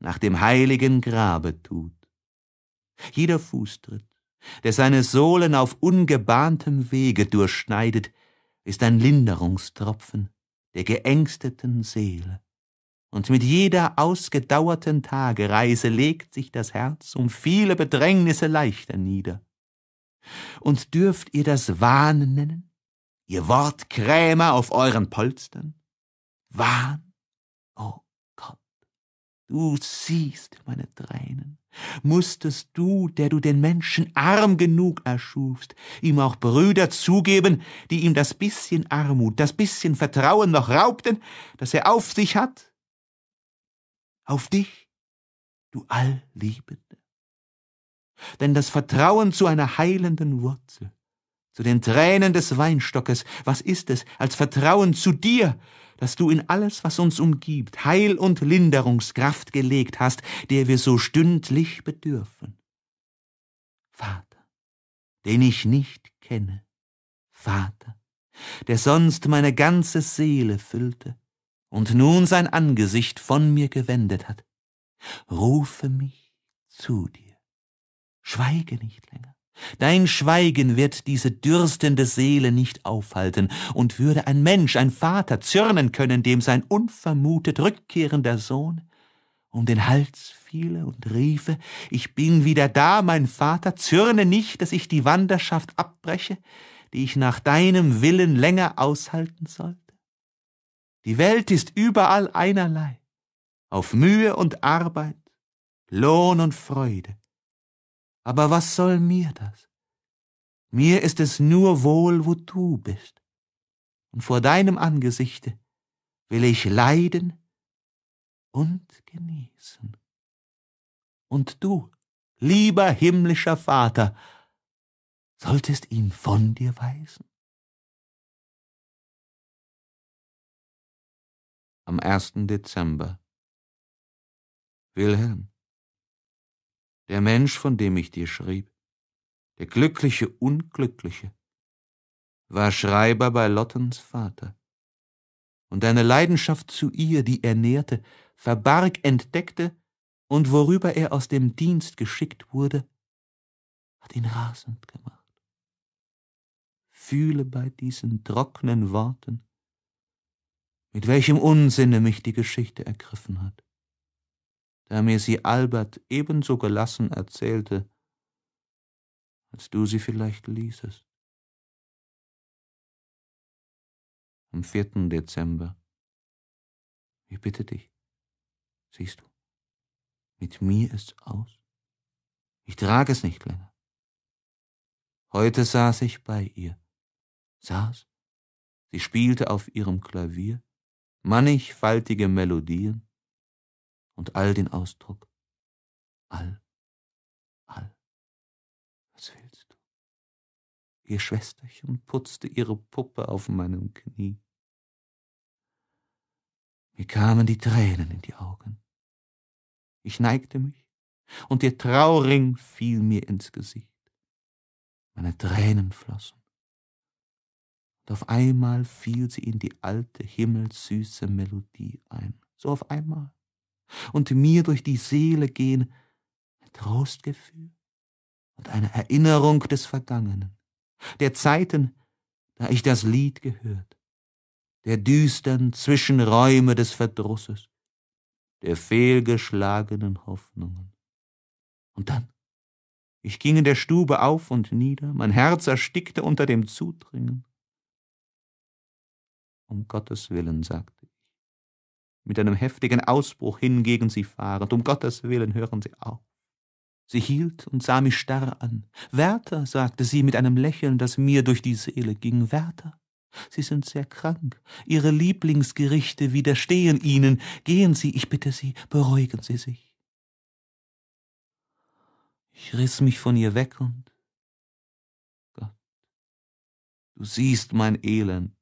nach dem heiligen Grabe tut. Jeder Fußtritt, der seine Sohlen auf ungebahntem Wege durchschneidet, ist ein Linderungstropfen der geängsteten Seele. Und mit jeder ausgedauerten Tagereise legt sich das Herz um viele Bedrängnisse leichter nieder. Und dürft ihr das Wahn nennen? Ihr Wortkrämer auf euren Polstern? Wahn? Oh Gott, du siehst meine Tränen. Musstest du, der du den Menschen arm genug erschufst, ihm auch Brüder zugeben, die ihm das bisschen Armut, das bisschen Vertrauen noch raubten, das er auf sich hat? Auf dich, du Allliebende. Denn das Vertrauen zu einer heilenden Wurzel, zu den Tränen des Weinstockes, was ist es als Vertrauen zu dir, dass du in alles, was uns umgibt, Heil und Linderungskraft gelegt hast, der wir so stündlich bedürfen. Vater, den ich nicht kenne, Vater, der sonst meine ganze Seele füllte und nun sein Angesicht von mir gewendet hat, rufe mich zu dir, schweige nicht länger, Dein Schweigen wird diese dürstende Seele nicht aufhalten, und würde ein Mensch, ein Vater zürnen können, dem sein unvermutet rückkehrender Sohn um den Hals fiele und riefe, ich bin wieder da, mein Vater, zürne nicht, dass ich die Wanderschaft abbreche, die ich nach deinem Willen länger aushalten sollte. Die Welt ist überall einerlei, auf Mühe und Arbeit, Lohn und Freude, aber was soll mir das? Mir ist es nur wohl, wo du bist. Und vor deinem Angesichte will ich leiden und genießen. Und du, lieber himmlischer Vater, solltest ihn von dir weisen? Am 1. Dezember Wilhelm der Mensch, von dem ich dir schrieb, der glückliche Unglückliche, war Schreiber bei Lottens Vater. Und deine Leidenschaft zu ihr, die er nährte, verbarg, entdeckte und worüber er aus dem Dienst geschickt wurde, hat ihn rasend gemacht. Fühle bei diesen trockenen Worten, mit welchem Unsinne mich die Geschichte ergriffen hat da äh, mir sie Albert ebenso gelassen erzählte, als du sie vielleicht ließest. Am 4. Dezember. Ich bitte dich, siehst du, mit mir ist's aus. Ich trage es nicht länger. Heute saß ich bei ihr. Saß. Sie spielte auf ihrem Klavier mannigfaltige Melodien, und all den Ausdruck. All, all, was willst du? Ihr Schwesterchen putzte ihre Puppe auf meinem Knie. Mir kamen die Tränen in die Augen. Ich neigte mich, und ihr Trauring fiel mir ins Gesicht. Meine Tränen flossen. Und auf einmal fiel sie in die alte, himmelssüße Melodie ein. So auf einmal und mir durch die Seele gehen, ein Trostgefühl und eine Erinnerung des Vergangenen, der Zeiten, da ich das Lied gehört, der düstern Zwischenräume des Verdrusses, der fehlgeschlagenen Hoffnungen. Und dann, ich ging in der Stube auf und nieder, mein Herz erstickte unter dem Zudringen. Um Gottes Willen, sagt mit einem heftigen Ausbruch hin gegen sie fahrend. Um Gottes Willen hören Sie auf. Sie hielt und sah mich starr an. Werther, sagte sie mit einem Lächeln, das mir durch die Seele ging, Werther, Sie sind sehr krank. Ihre Lieblingsgerichte widerstehen Ihnen. Gehen Sie, ich bitte Sie, beruhigen Sie sich. Ich riss mich von ihr weg und Gott, du siehst mein Elend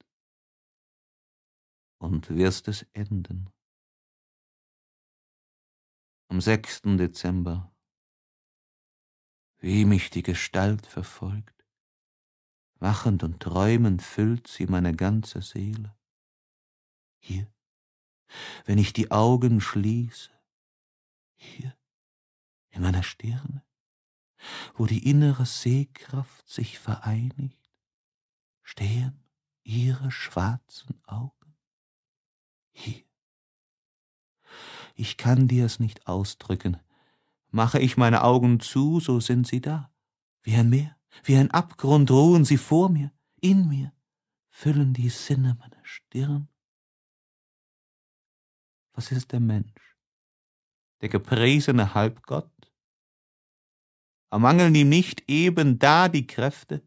und wirst es enden am 6. Dezember, wie mich die Gestalt verfolgt, wachend und träumend füllt sie meine ganze Seele. Hier, wenn ich die Augen schließe, hier, in meiner Stirne, wo die innere Sehkraft sich vereinigt, stehen ihre schwarzen Augen. Hier, ich kann dir es nicht ausdrücken. Mache ich meine Augen zu, so sind sie da. Wie ein Meer, wie ein Abgrund ruhen sie vor mir, in mir, füllen die Sinne meiner Stirn. Was ist der Mensch? Der gepriesene Halbgott? Ermangeln ihm nicht eben da die Kräfte,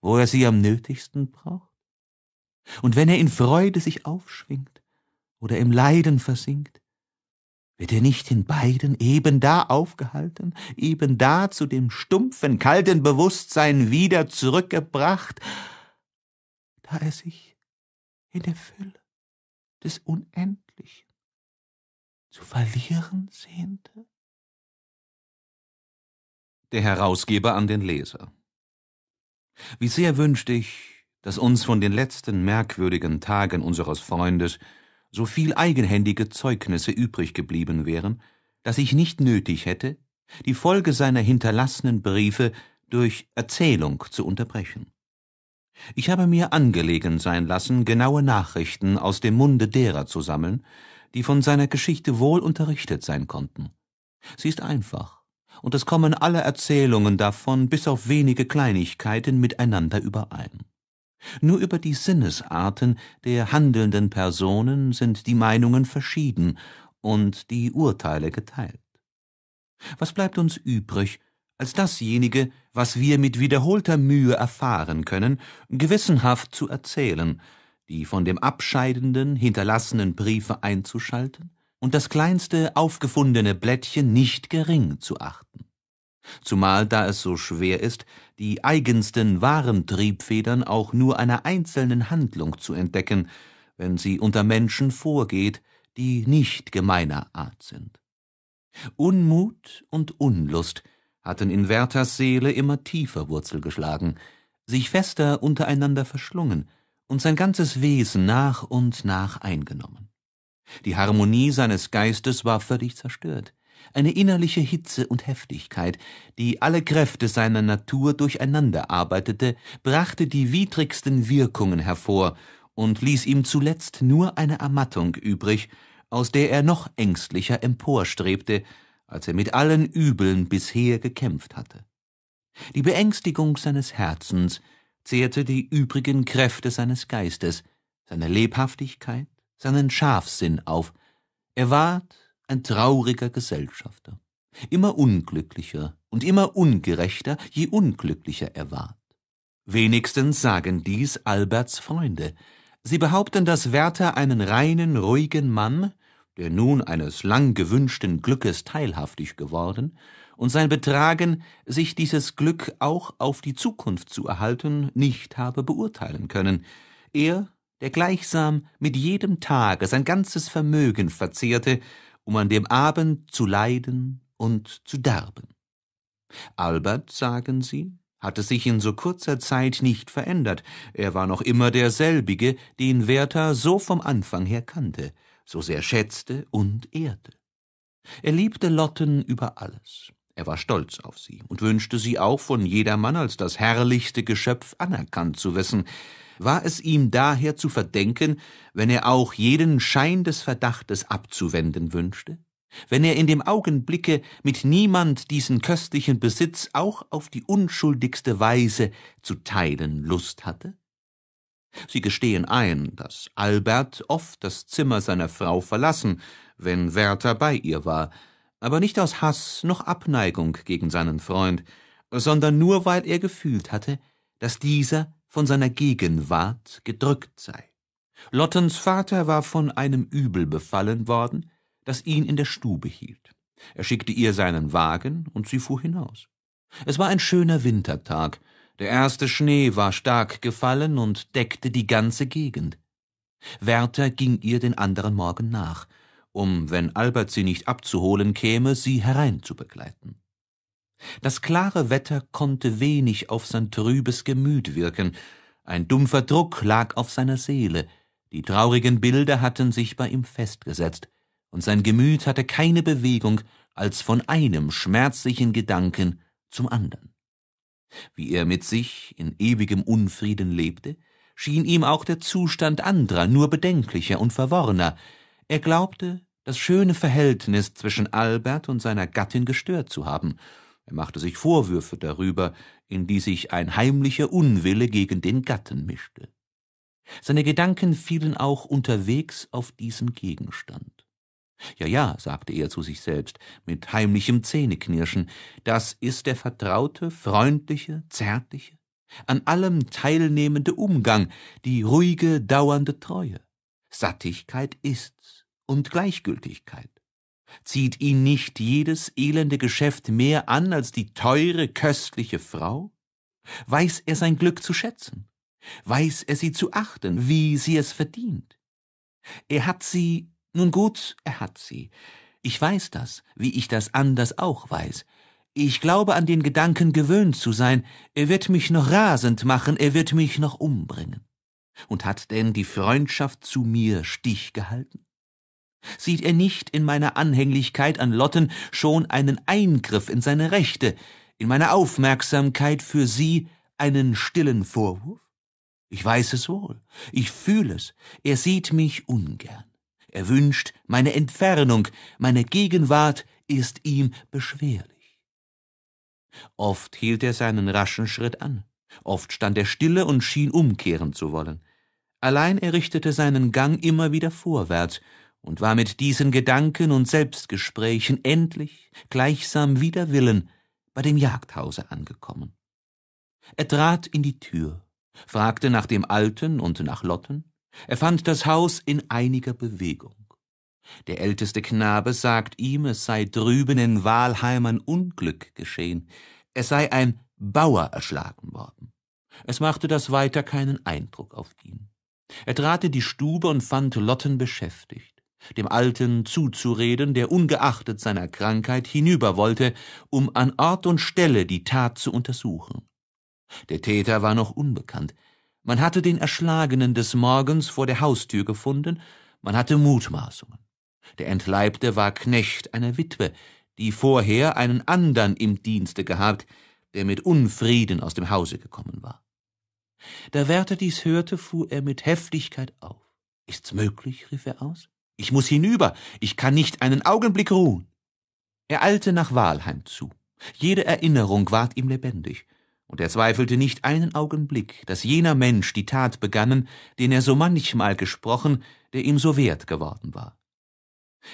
wo er sie am nötigsten braucht? Und wenn er in Freude sich aufschwingt, oder im Leiden versinkt? Wird er nicht in beiden eben da aufgehalten, eben da zu dem stumpfen, kalten Bewusstsein wieder zurückgebracht, da er sich in der Fülle des Unendlichen zu verlieren sehnte? Der Herausgeber an den Leser. Wie sehr wünschte ich, dass uns von den letzten merkwürdigen Tagen unseres Freundes so viel eigenhändige Zeugnisse übrig geblieben wären, dass ich nicht nötig hätte, die Folge seiner hinterlassenen Briefe durch Erzählung zu unterbrechen. Ich habe mir angelegen sein lassen, genaue Nachrichten aus dem Munde derer zu sammeln, die von seiner Geschichte wohl unterrichtet sein konnten. Sie ist einfach, und es kommen alle Erzählungen davon bis auf wenige Kleinigkeiten miteinander überein. Nur über die Sinnesarten der handelnden Personen sind die Meinungen verschieden und die Urteile geteilt. Was bleibt uns übrig, als dasjenige, was wir mit wiederholter Mühe erfahren können, gewissenhaft zu erzählen, die von dem Abscheidenden hinterlassenen Briefe einzuschalten und das kleinste aufgefundene Blättchen nicht gering zu achten? zumal da es so schwer ist, die eigensten wahren Triebfedern auch nur einer einzelnen Handlung zu entdecken, wenn sie unter Menschen vorgeht, die nicht gemeiner Art sind. Unmut und Unlust hatten in Werthers Seele immer tiefer Wurzel geschlagen, sich fester untereinander verschlungen und sein ganzes Wesen nach und nach eingenommen. Die Harmonie seines Geistes war völlig zerstört, eine innerliche Hitze und Heftigkeit, die alle Kräfte seiner Natur durcheinander arbeitete, brachte die widrigsten Wirkungen hervor und ließ ihm zuletzt nur eine Ermattung übrig, aus der er noch ängstlicher emporstrebte, als er mit allen Übeln bisher gekämpft hatte. Die Beängstigung seines Herzens zehrte die übrigen Kräfte seines Geistes, seine Lebhaftigkeit, seinen Scharfsinn auf, er ward ein trauriger Gesellschafter, immer unglücklicher und immer ungerechter, je unglücklicher er ward. Wenigstens sagen dies Alberts Freunde. Sie behaupten, dass Werther einen reinen, ruhigen Mann, der nun eines lang gewünschten Glückes teilhaftig geworden, und sein Betragen, sich dieses Glück auch auf die Zukunft zu erhalten, nicht habe beurteilen können. Er, der gleichsam mit jedem Tage sein ganzes Vermögen verzehrte um an dem Abend zu leiden und zu derben. Albert, sagen sie, hatte sich in so kurzer Zeit nicht verändert, er war noch immer derselbige, den Werther so vom Anfang her kannte, so sehr schätzte und ehrte. Er liebte Lotten über alles. Er war stolz auf sie und wünschte sie auch von jedermann als das herrlichste Geschöpf anerkannt zu wissen. War es ihm daher zu verdenken, wenn er auch jeden Schein des Verdachtes abzuwenden wünschte? Wenn er in dem Augenblicke mit niemand diesen köstlichen Besitz auch auf die unschuldigste Weise zu teilen Lust hatte? Sie gestehen ein, dass Albert oft das Zimmer seiner Frau verlassen, wenn Werther bei ihr war, aber nicht aus Hass noch Abneigung gegen seinen Freund, sondern nur weil er gefühlt hatte, dass dieser von seiner Gegenwart gedrückt sei. Lottens Vater war von einem Übel befallen worden, das ihn in der Stube hielt. Er schickte ihr seinen Wagen, und sie fuhr hinaus. Es war ein schöner Wintertag, der erste Schnee war stark gefallen und deckte die ganze Gegend. Werther ging ihr den anderen Morgen nach, um, wenn Albert sie nicht abzuholen käme, sie hereinzubegleiten. Das klare Wetter konnte wenig auf sein trübes Gemüt wirken, ein dumpfer Druck lag auf seiner Seele, die traurigen Bilder hatten sich bei ihm festgesetzt, und sein Gemüt hatte keine Bewegung als von einem schmerzlichen Gedanken zum anderen. Wie er mit sich in ewigem Unfrieden lebte, schien ihm auch der Zustand anderer nur bedenklicher und verworrener, er glaubte, das schöne Verhältnis zwischen Albert und seiner Gattin gestört zu haben. Er machte sich Vorwürfe darüber, in die sich ein heimlicher Unwille gegen den Gatten mischte. Seine Gedanken fielen auch unterwegs auf diesen Gegenstand. Ja, ja, sagte er zu sich selbst, mit heimlichem Zähneknirschen, das ist der vertraute, freundliche, zärtliche, an allem teilnehmende Umgang, die ruhige, dauernde Treue. Sattigkeit ist's, und Gleichgültigkeit. Zieht ihn nicht jedes elende Geschäft mehr an als die teure, köstliche Frau? Weiß er sein Glück zu schätzen? Weiß er sie zu achten, wie sie es verdient? Er hat sie, nun gut, er hat sie. Ich weiß das, wie ich das anders auch weiß. Ich glaube an den Gedanken gewöhnt zu sein, er wird mich noch rasend machen, er wird mich noch umbringen. Und hat denn die Freundschaft zu mir Stich gehalten? Sieht er nicht in meiner Anhänglichkeit an Lotten schon einen Eingriff in seine Rechte, in meiner Aufmerksamkeit für sie einen stillen Vorwurf? Ich weiß es wohl, ich fühle es, er sieht mich ungern. Er wünscht meine Entfernung, meine Gegenwart ist ihm beschwerlich. Oft hielt er seinen raschen Schritt an, oft stand er stille und schien umkehren zu wollen. Allein er richtete seinen Gang immer wieder vorwärts, und war mit diesen Gedanken und Selbstgesprächen endlich, gleichsam wider Willen, bei dem Jagdhause angekommen. Er trat in die Tür, fragte nach dem Alten und nach Lotten, er fand das Haus in einiger Bewegung. Der älteste Knabe sagt ihm, es sei drüben in Wahlheimern Unglück geschehen, es sei ein Bauer erschlagen worden. Es machte das weiter keinen Eindruck auf ihn. Er trat in die Stube und fand Lotten beschäftigt dem Alten zuzureden, der ungeachtet seiner Krankheit hinüber wollte, um an Ort und Stelle die Tat zu untersuchen. Der Täter war noch unbekannt. Man hatte den Erschlagenen des Morgens vor der Haustür gefunden, man hatte Mutmaßungen. Der Entleibte war Knecht einer Witwe, die vorher einen andern im Dienste gehabt, der mit Unfrieden aus dem Hause gekommen war. Da Werther dies hörte, fuhr er mit Heftigkeit auf. Ist's möglich? rief er aus. Ich muss hinüber, ich kann nicht einen Augenblick ruhen. Er eilte nach Walheim zu. Jede Erinnerung ward ihm lebendig, und er zweifelte nicht einen Augenblick, dass jener Mensch die Tat begannen, den er so manchmal gesprochen, der ihm so wert geworden war.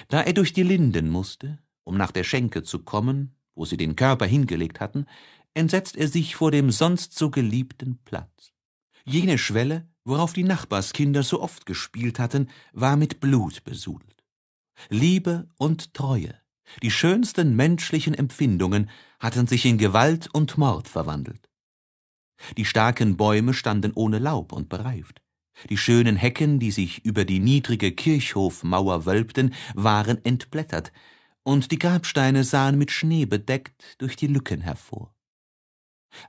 Da er durch die Linden musste, um nach der Schenke zu kommen, wo sie den Körper hingelegt hatten, entsetzt er sich vor dem sonst so geliebten Platz. Jene Schwelle, worauf die Nachbarskinder so oft gespielt hatten, war mit Blut besudelt. Liebe und Treue, die schönsten menschlichen Empfindungen hatten sich in Gewalt und Mord verwandelt. Die starken Bäume standen ohne Laub und bereift. Die schönen Hecken, die sich über die niedrige Kirchhofmauer wölbten, waren entblättert, und die Grabsteine sahen mit Schnee bedeckt durch die Lücken hervor.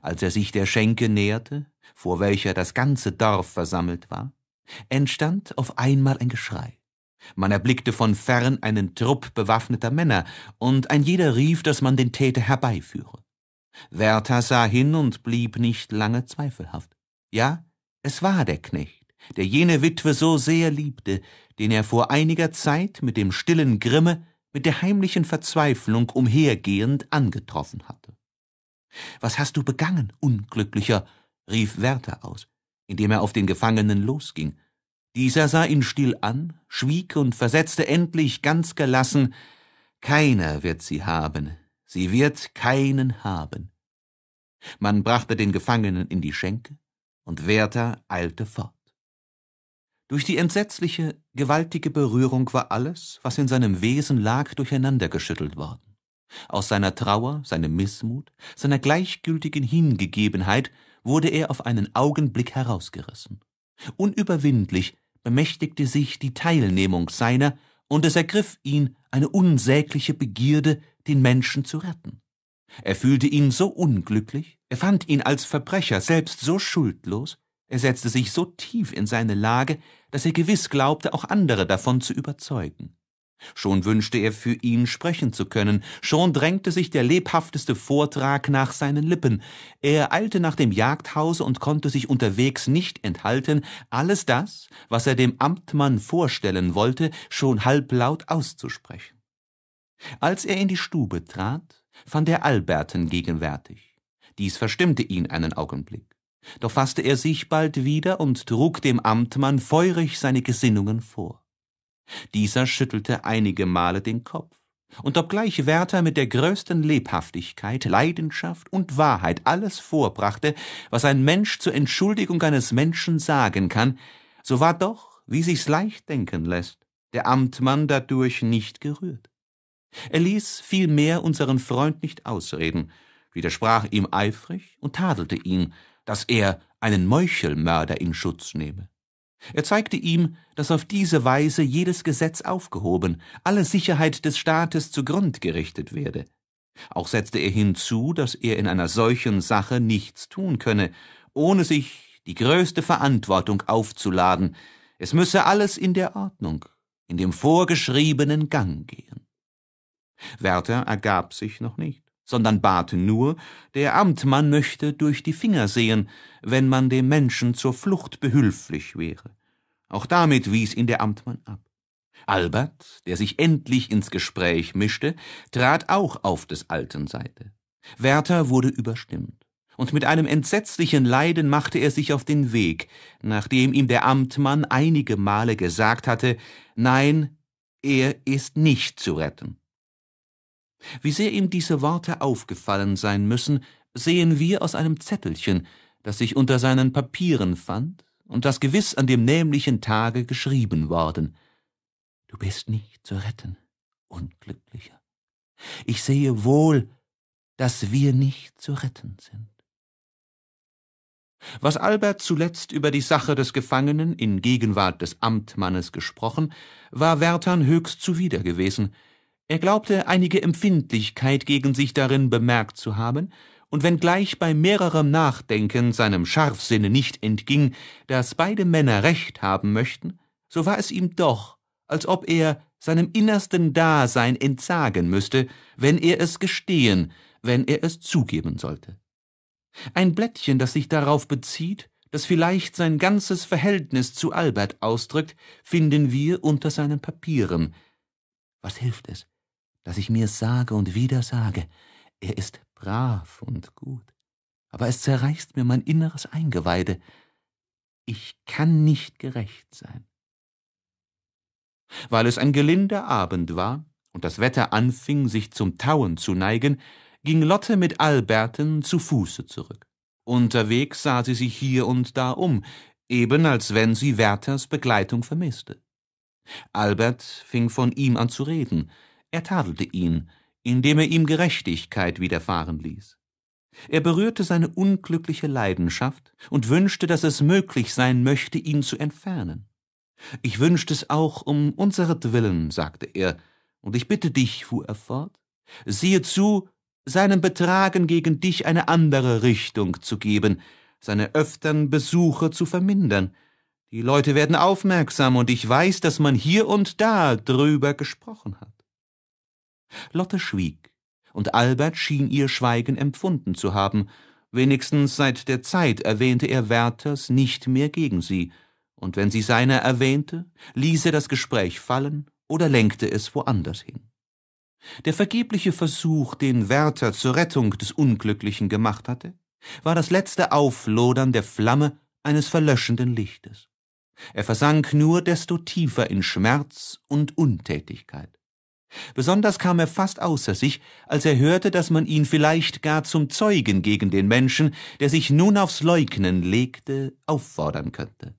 Als er sich der Schenke näherte, vor welcher das ganze Dorf versammelt war, entstand auf einmal ein Geschrei. Man erblickte von fern einen Trupp bewaffneter Männer, und ein jeder rief, dass man den Täter herbeiführe. Werther sah hin und blieb nicht lange zweifelhaft. Ja, es war der Knecht, der jene Witwe so sehr liebte, den er vor einiger Zeit mit dem stillen Grimme, mit der heimlichen Verzweiflung umhergehend angetroffen hatte. Was hast du begangen, Unglücklicher? rief Werther aus, indem er auf den Gefangenen losging. Dieser sah ihn still an, schwieg und versetzte endlich ganz gelassen Keiner wird sie haben, sie wird keinen haben. Man brachte den Gefangenen in die Schenke, und Werther eilte fort. Durch die entsetzliche, gewaltige Berührung war alles, was in seinem Wesen lag, durcheinandergeschüttelt worden. Aus seiner Trauer, seinem Missmut, seiner gleichgültigen Hingegebenheit wurde er auf einen Augenblick herausgerissen. Unüberwindlich bemächtigte sich die Teilnehmung seiner, und es ergriff ihn eine unsägliche Begierde, den Menschen zu retten. Er fühlte ihn so unglücklich, er fand ihn als Verbrecher selbst so schuldlos, er setzte sich so tief in seine Lage, dass er gewiss glaubte, auch andere davon zu überzeugen. Schon wünschte er, für ihn sprechen zu können, schon drängte sich der lebhafteste Vortrag nach seinen Lippen. Er eilte nach dem Jagdhause und konnte sich unterwegs nicht enthalten, alles das, was er dem Amtmann vorstellen wollte, schon halblaut auszusprechen. Als er in die Stube trat, fand er Alberten gegenwärtig. Dies verstimmte ihn einen Augenblick. Doch fasste er sich bald wieder und trug dem Amtmann feurig seine Gesinnungen vor. Dieser schüttelte einige Male den Kopf. Und obgleich Werther mit der größten Lebhaftigkeit, Leidenschaft und Wahrheit alles vorbrachte, was ein Mensch zur Entschuldigung eines Menschen sagen kann, so war doch, wie sich's leicht denken lässt, der Amtmann dadurch nicht gerührt. Er ließ vielmehr unseren Freund nicht ausreden, widersprach ihm eifrig und tadelte ihn, dass er einen Meuchelmörder in Schutz nehme. Er zeigte ihm, dass auf diese Weise jedes Gesetz aufgehoben, alle Sicherheit des Staates zugrund gerichtet werde. Auch setzte er hinzu, dass er in einer solchen Sache nichts tun könne, ohne sich die größte Verantwortung aufzuladen. Es müsse alles in der Ordnung, in dem vorgeschriebenen Gang gehen. Werther ergab sich noch nicht sondern bat nur, der Amtmann möchte durch die Finger sehen, wenn man dem Menschen zur Flucht behülflich wäre. Auch damit wies ihn der Amtmann ab. Albert, der sich endlich ins Gespräch mischte, trat auch auf des Alten Seite. Werther wurde überstimmt, und mit einem entsetzlichen Leiden machte er sich auf den Weg, nachdem ihm der Amtmann einige Male gesagt hatte, nein, er ist nicht zu retten. Wie sehr ihm diese Worte aufgefallen sein müssen, sehen wir aus einem Zettelchen, das sich unter seinen Papieren fand und das gewiss an dem nämlichen Tage geschrieben worden. Du bist nicht zu retten, Unglücklicher. Ich sehe wohl, dass wir nicht zu retten sind. Was Albert zuletzt über die Sache des Gefangenen in Gegenwart des Amtmannes gesprochen, war Werthern höchst zuwider gewesen – er glaubte, einige Empfindlichkeit gegen sich darin bemerkt zu haben, und wenngleich bei mehrerem Nachdenken seinem Scharfsinne nicht entging, dass beide Männer recht haben möchten, so war es ihm doch, als ob er seinem innersten Dasein entsagen müsste, wenn er es gestehen, wenn er es zugeben sollte. Ein Blättchen, das sich darauf bezieht, das vielleicht sein ganzes Verhältnis zu Albert ausdrückt, finden wir unter seinen Papieren. Was hilft es? dass ich mir's sage und wieder sage. Er ist brav und gut, aber es zerreißt mir mein inneres Eingeweide. Ich kann nicht gerecht sein. Weil es ein gelinder Abend war und das Wetter anfing, sich zum Tauen zu neigen, ging Lotte mit Alberten zu Fuße zurück. Unterwegs sah sie sich hier und da um, eben als wenn sie Werthers Begleitung vermisste. Albert fing von ihm an zu reden, er tadelte ihn, indem er ihm Gerechtigkeit widerfahren ließ. Er berührte seine unglückliche Leidenschaft und wünschte, dass es möglich sein möchte, ihn zu entfernen. Ich wünschte es auch um unseretwillen, sagte er, und ich bitte dich, fuhr er fort, siehe zu, seinem Betragen gegen dich eine andere Richtung zu geben, seine öftern Besuche zu vermindern. Die Leute werden aufmerksam, und ich weiß, dass man hier und da drüber gesprochen hat. Lotte schwieg, und Albert schien ihr Schweigen empfunden zu haben, wenigstens seit der Zeit erwähnte er Werthers nicht mehr gegen sie, und wenn sie seiner erwähnte, ließ er das Gespräch fallen oder lenkte es woanders hin. Der vergebliche Versuch, den Werther zur Rettung des Unglücklichen gemacht hatte, war das letzte Auflodern der Flamme eines verlöschenden Lichtes. Er versank nur desto tiefer in Schmerz und Untätigkeit. Besonders kam er fast außer sich, als er hörte, dass man ihn vielleicht gar zum Zeugen gegen den Menschen, der sich nun aufs Leugnen legte, auffordern könnte.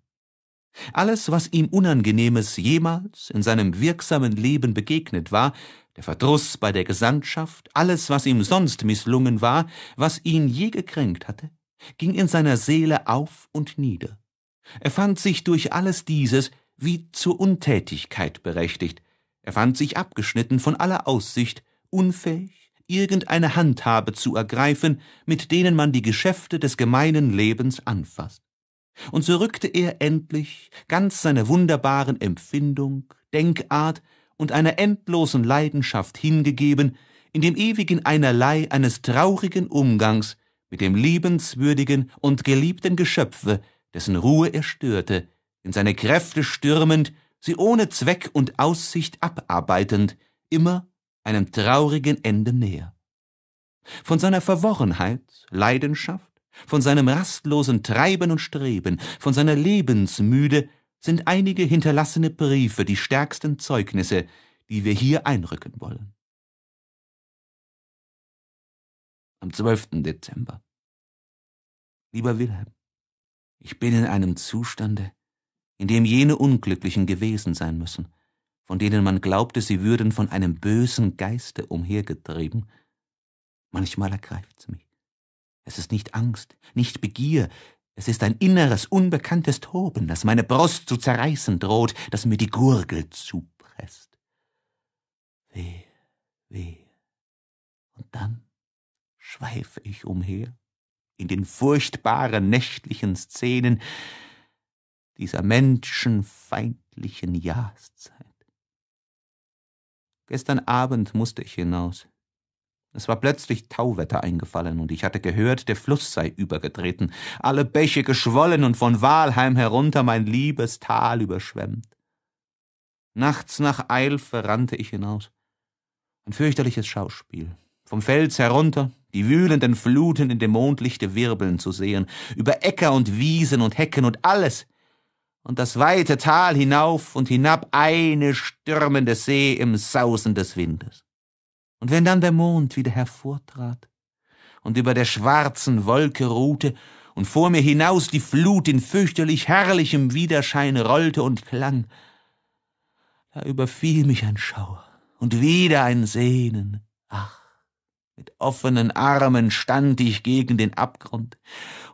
Alles, was ihm Unangenehmes jemals in seinem wirksamen Leben begegnet war, der Verdruss bei der Gesandtschaft, alles, was ihm sonst misslungen war, was ihn je gekränkt hatte, ging in seiner Seele auf und nieder. Er fand sich durch alles dieses wie zur Untätigkeit berechtigt, er fand sich abgeschnitten von aller Aussicht, unfähig, irgendeine Handhabe zu ergreifen, mit denen man die Geschäfte des gemeinen Lebens anfasst. Und so rückte er endlich, ganz seiner wunderbaren Empfindung, Denkart und einer endlosen Leidenschaft hingegeben, in dem ewigen Einerlei eines traurigen Umgangs mit dem liebenswürdigen und geliebten Geschöpfe, dessen Ruhe er störte, in seine Kräfte stürmend sie ohne Zweck und Aussicht abarbeitend, immer einem traurigen Ende näher. Von seiner Verworrenheit, Leidenschaft, von seinem rastlosen Treiben und Streben, von seiner Lebensmüde sind einige hinterlassene Briefe die stärksten Zeugnisse, die wir hier einrücken wollen. Am 12. Dezember. Lieber Wilhelm, ich bin in einem Zustande, in dem jene Unglücklichen gewesen sein müssen, von denen man glaubte, sie würden von einem bösen Geiste umhergetrieben. Manchmal ergreift's mich. Es ist nicht Angst, nicht Begier, es ist ein inneres, unbekanntes Toben, das meine Brust zu zerreißen droht, das mir die Gurgel zupresst. Wehe, wehe. Und dann schweife ich umher in den furchtbaren nächtlichen Szenen, dieser menschenfeindlichen Jahreszeit. Gestern Abend musste ich hinaus. Es war plötzlich Tauwetter eingefallen und ich hatte gehört, der Fluss sei übergetreten, alle Bäche geschwollen und von Walheim herunter mein liebes Tal überschwemmt. Nachts nach Eilfe rannte ich hinaus. Ein fürchterliches Schauspiel. Vom Fels herunter, die wühlenden Fluten in dem Mondlichte wirbeln zu sehen, über Äcker und Wiesen und Hecken und alles und das weite Tal hinauf und hinab eine stürmende See im Sausen des Windes. Und wenn dann der Mond wieder hervortrat und über der schwarzen Wolke ruhte und vor mir hinaus die Flut in fürchterlich herrlichem Widerschein rollte und klang, da überfiel mich ein Schauer und wieder ein Sehnen. Ach, mit offenen Armen stand ich gegen den Abgrund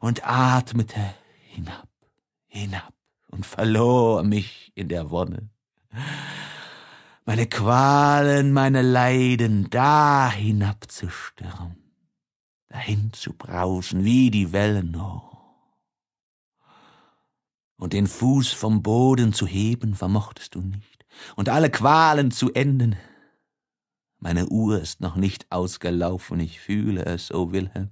und atmete hinab, hinab und verlor mich in der Wonne. Meine Qualen, meine Leiden da hinabzustürmen, dahin zu brausen wie die Wellen hoch. Und den Fuß vom Boden zu heben vermochtest du nicht, und alle Qualen zu enden. Meine Uhr ist noch nicht ausgelaufen, ich fühle es, o oh Wilhelm.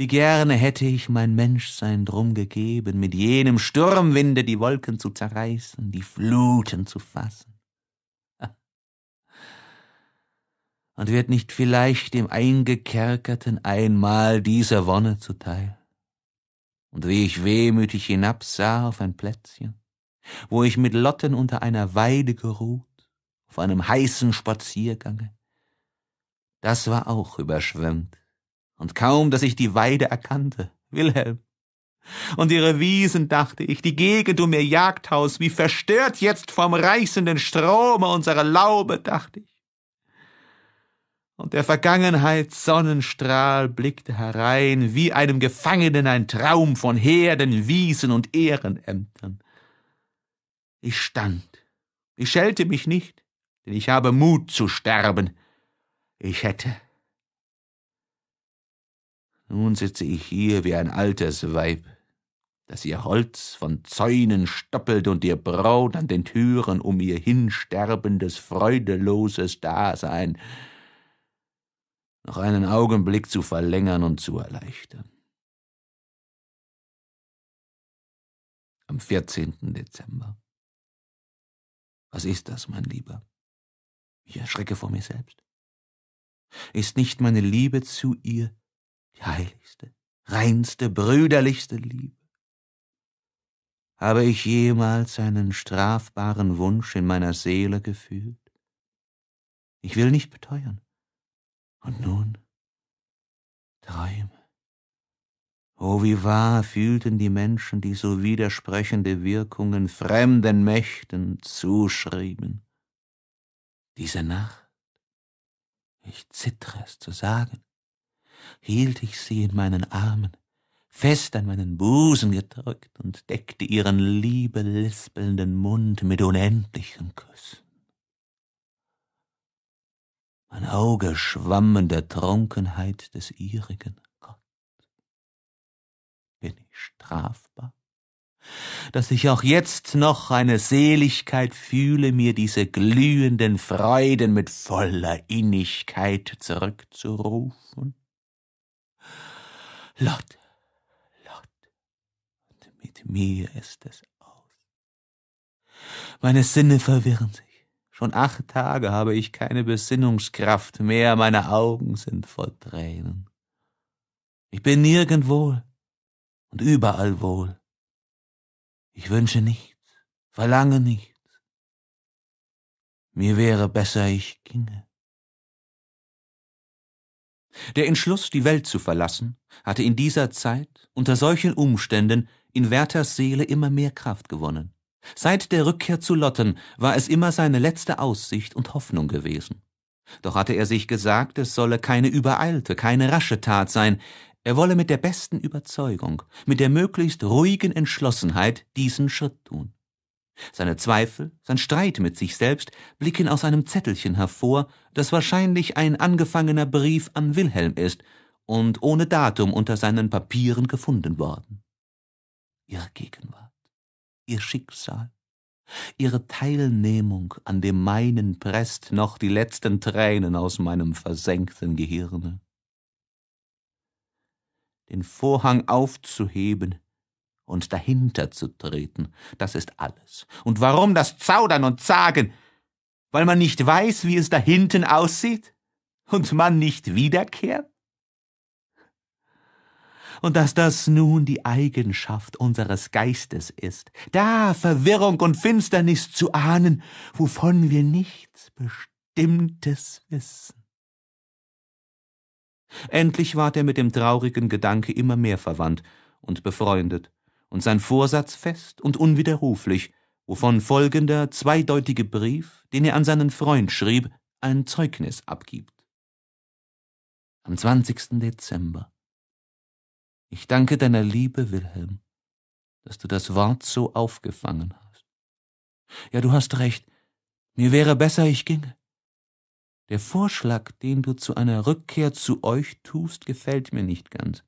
Wie gerne hätte ich mein Menschsein drum gegeben, mit jenem Sturmwinde die Wolken zu zerreißen, die Fluten zu fassen. Und wird nicht vielleicht dem Eingekerkerten einmal diese Wonne zuteil? Und wie ich wehmütig hinabsah auf ein Plätzchen, wo ich mit Lotten unter einer Weide geruht, auf einem heißen Spaziergange, das war auch überschwemmt und kaum, dass ich die Weide erkannte, Wilhelm. Und ihre Wiesen, dachte ich, die Gegend um ihr Jagdhaus, wie verstört jetzt vom reißenden Strome unserer Laube, dachte ich. Und der Vergangenheit Sonnenstrahl blickte herein, wie einem Gefangenen ein Traum von Herden, Wiesen und Ehrenämtern. Ich stand. Ich schelte mich nicht, denn ich habe Mut zu sterben. Ich hätte nun sitze ich hier wie ein altes Weib, das ihr Holz von Zäunen stoppelt und ihr Braut an den Türen um ihr hinsterbendes, freudeloses Dasein noch einen Augenblick zu verlängern und zu erleichtern. Am 14. Dezember. Was ist das, mein Lieber? Ich erschrecke vor mir selbst. Ist nicht meine Liebe zu ihr die heiligste, reinste, brüderlichste Liebe. Habe ich jemals einen strafbaren Wunsch in meiner Seele gefühlt? Ich will nicht beteuern. Und nun Träume. Oh, wie wahr fühlten die Menschen, die so widersprechende Wirkungen fremden Mächten zuschrieben. Diese Nacht, ich zittere es zu sagen, hielt ich sie in meinen Armen, fest an meinen Busen gedrückt und deckte ihren liebelispelnden Mund mit unendlichen Küssen. Mein Auge schwamm in der Trunkenheit des ihrigen. Gott, bin ich strafbar? dass ich auch jetzt noch eine Seligkeit fühle, mir diese glühenden Freuden mit voller Innigkeit zurückzurufen? Lot, Lot, und mit mir ist es aus. Meine Sinne verwirren sich. Schon acht Tage habe ich keine Besinnungskraft mehr, meine Augen sind voll Tränen. Ich bin nirgendwo und überall wohl. Ich wünsche nichts, verlange nichts. Mir wäre besser, ich ginge. Der Entschluss, die Welt zu verlassen, hatte in dieser Zeit, unter solchen Umständen, in Werthers Seele immer mehr Kraft gewonnen. Seit der Rückkehr zu Lotten war es immer seine letzte Aussicht und Hoffnung gewesen. Doch hatte er sich gesagt, es solle keine übereilte, keine rasche Tat sein, er wolle mit der besten Überzeugung, mit der möglichst ruhigen Entschlossenheit diesen Schritt tun. Seine Zweifel, sein Streit mit sich selbst blicken aus einem Zettelchen hervor, das wahrscheinlich ein angefangener Brief an Wilhelm ist und ohne Datum unter seinen Papieren gefunden worden. Ihre Gegenwart, ihr Schicksal, ihre Teilnehmung an dem meinen presst noch die letzten Tränen aus meinem versenkten Gehirne. Den Vorhang aufzuheben, und dahinter zu treten, das ist alles. Und warum das Zaudern und Zagen? Weil man nicht weiß, wie es dahinten aussieht und man nicht wiederkehrt? und dass das nun die Eigenschaft unseres Geistes ist, da Verwirrung und Finsternis zu ahnen, wovon wir nichts Bestimmtes wissen. Endlich ward er mit dem traurigen Gedanke immer mehr verwandt und befreundet, und sein Vorsatz fest und unwiderruflich, wovon folgender zweideutige Brief, den er an seinen Freund schrieb, ein Zeugnis abgibt. Am 20. Dezember. Ich danke deiner Liebe, Wilhelm, dass du das Wort so aufgefangen hast. Ja, du hast recht. Mir wäre besser, ich ginge. Der Vorschlag, den du zu einer Rückkehr zu euch tust, gefällt mir nicht ganz.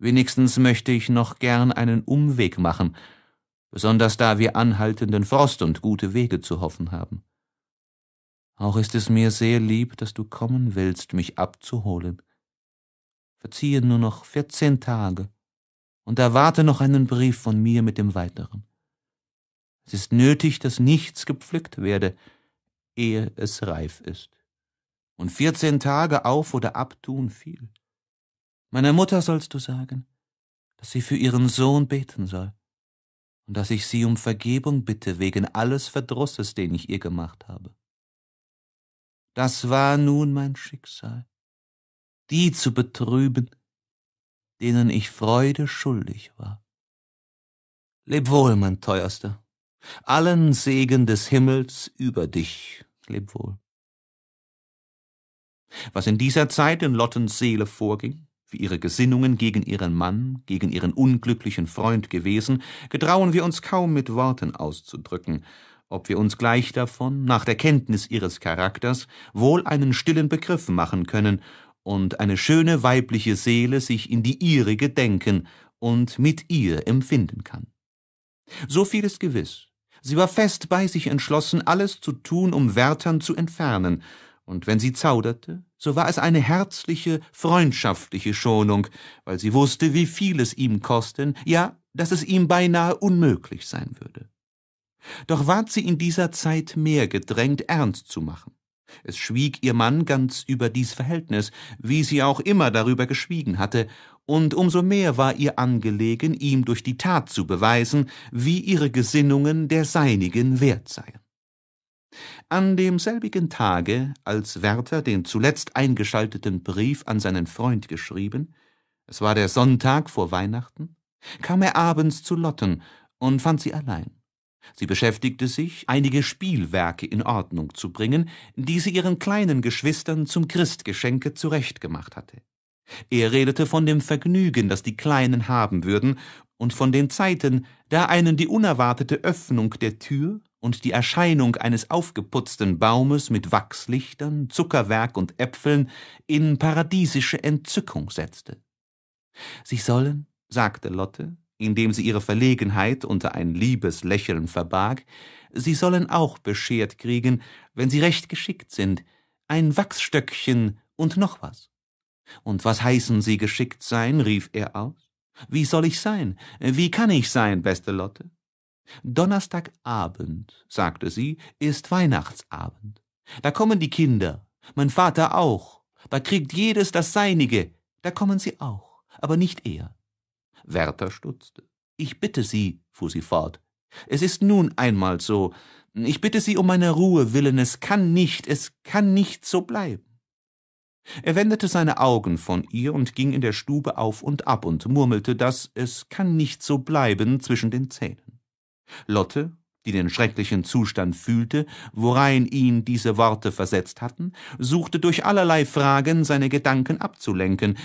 Wenigstens möchte ich noch gern einen Umweg machen, besonders da wir anhaltenden Frost und gute Wege zu hoffen haben. Auch ist es mir sehr lieb, dass du kommen willst, mich abzuholen. Verziehe nur noch vierzehn Tage und erwarte noch einen Brief von mir mit dem weiteren. Es ist nötig, dass nichts gepflückt werde, ehe es reif ist. Und vierzehn Tage auf oder abtun viel. Meiner Mutter sollst du sagen, dass sie für ihren Sohn beten soll und dass ich sie um Vergebung bitte wegen alles Verdrusses, den ich ihr gemacht habe. Das war nun mein Schicksal, die zu betrüben, denen ich Freude schuldig war. Leb wohl, mein Teuerster, allen Segen des Himmels über dich, leb wohl. Was in dieser Zeit in Lottens Seele vorging, wie ihre Gesinnungen gegen ihren Mann, gegen ihren unglücklichen Freund gewesen, getrauen wir uns kaum mit Worten auszudrücken, ob wir uns gleich davon, nach der Kenntnis ihres Charakters, wohl einen stillen Begriff machen können und eine schöne weibliche Seele sich in die ihrige denken und mit ihr empfinden kann. So viel ist gewiss. Sie war fest bei sich entschlossen, alles zu tun, um Wärtern zu entfernen, und wenn sie zauderte, so war es eine herzliche, freundschaftliche Schonung, weil sie wusste, wie viel es ihm kosten, ja, dass es ihm beinahe unmöglich sein würde. Doch ward sie in dieser Zeit mehr gedrängt, ernst zu machen. Es schwieg ihr Mann ganz über dies Verhältnis, wie sie auch immer darüber geschwiegen hatte, und umso mehr war ihr angelegen, ihm durch die Tat zu beweisen, wie ihre Gesinnungen der seinigen wert seien. An demselbigen Tage, als Werther den zuletzt eingeschalteten Brief an seinen Freund geschrieben, es war der Sonntag vor Weihnachten, kam er abends zu Lotten und fand sie allein. Sie beschäftigte sich, einige Spielwerke in Ordnung zu bringen, die sie ihren kleinen Geschwistern zum Christgeschenke zurechtgemacht hatte. Er redete von dem Vergnügen, das die Kleinen haben würden, und von den Zeiten, da einen die unerwartete Öffnung der Tür und die Erscheinung eines aufgeputzten Baumes mit Wachslichtern, Zuckerwerk und Äpfeln in paradiesische Entzückung setzte. Sie sollen, sagte Lotte, indem sie ihre Verlegenheit unter ein liebes Lächeln verbarg, sie sollen auch beschert kriegen, wenn sie recht geschickt sind, ein Wachsstöckchen und noch was. Und was heißen sie geschickt sein? rief er aus. Wie soll ich sein? Wie kann ich sein, beste Lotte? Donnerstagabend, sagte sie, ist Weihnachtsabend. Da kommen die Kinder, mein Vater auch. Da kriegt jedes das Seinige. Da kommen sie auch, aber nicht er. Werther stutzte. Ich bitte Sie, fuhr sie fort. Es ist nun einmal so. Ich bitte Sie um meine Ruhe willen. Es kann nicht, es kann nicht so bleiben. Er wendete seine Augen von ihr und ging in der Stube auf und ab und murmelte, dass es kann nicht so bleiben zwischen den Zähnen. Lotte, die den schrecklichen Zustand fühlte, worein ihn diese Worte versetzt hatten, suchte durch allerlei Fragen seine Gedanken abzulenken,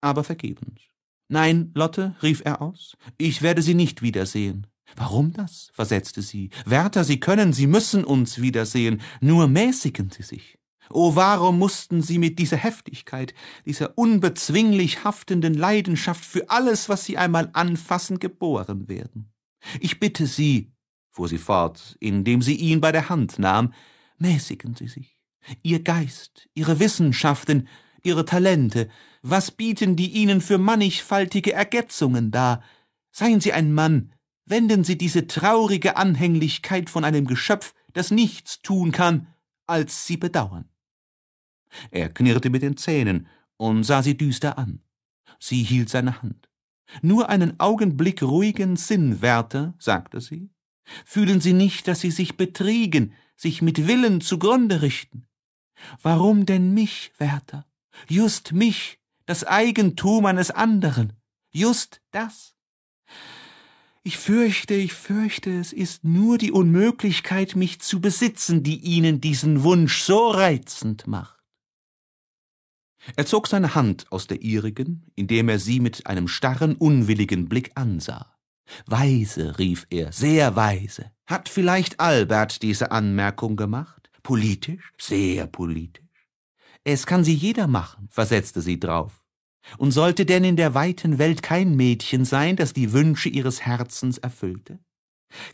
aber vergebens. Nein, Lotte, rief er aus, ich werde Sie nicht wiedersehen. Warum das? versetzte sie. Werther, Sie können, Sie müssen uns wiedersehen, nur mäßigen Sie sich. O warum mussten Sie mit dieser Heftigkeit, dieser unbezwinglich haftenden Leidenschaft für alles, was Sie einmal anfassen, geboren werden? Ich bitte Sie, fuhr sie fort, indem sie ihn bei der Hand nahm, mäßigen Sie sich. Ihr Geist, Ihre Wissenschaften, Ihre Talente, was bieten die Ihnen für mannigfaltige Ergetzungen dar? Seien Sie ein Mann, wenden Sie diese traurige Anhänglichkeit von einem Geschöpf, das nichts tun kann, als Sie bedauern. Er knirrte mit den Zähnen und sah sie düster an. Sie hielt seine Hand. Nur einen Augenblick ruhigen Sinn, Wärter, sagte sie. Fühlen Sie nicht, dass Sie sich betriegen, sich mit Willen zugrunde richten? Warum denn mich, Wärter? Just mich, das Eigentum eines anderen. Just das. Ich fürchte, ich fürchte, es ist nur die Unmöglichkeit, mich zu besitzen, die Ihnen diesen Wunsch so reizend macht. Er zog seine Hand aus der ihrigen, indem er sie mit einem starren, unwilligen Blick ansah. Weise, rief er, sehr weise. Hat vielleicht Albert diese Anmerkung gemacht? Politisch, sehr politisch. Es kann sie jeder machen, versetzte sie drauf. Und sollte denn in der weiten Welt kein Mädchen sein, das die Wünsche ihres Herzens erfüllte?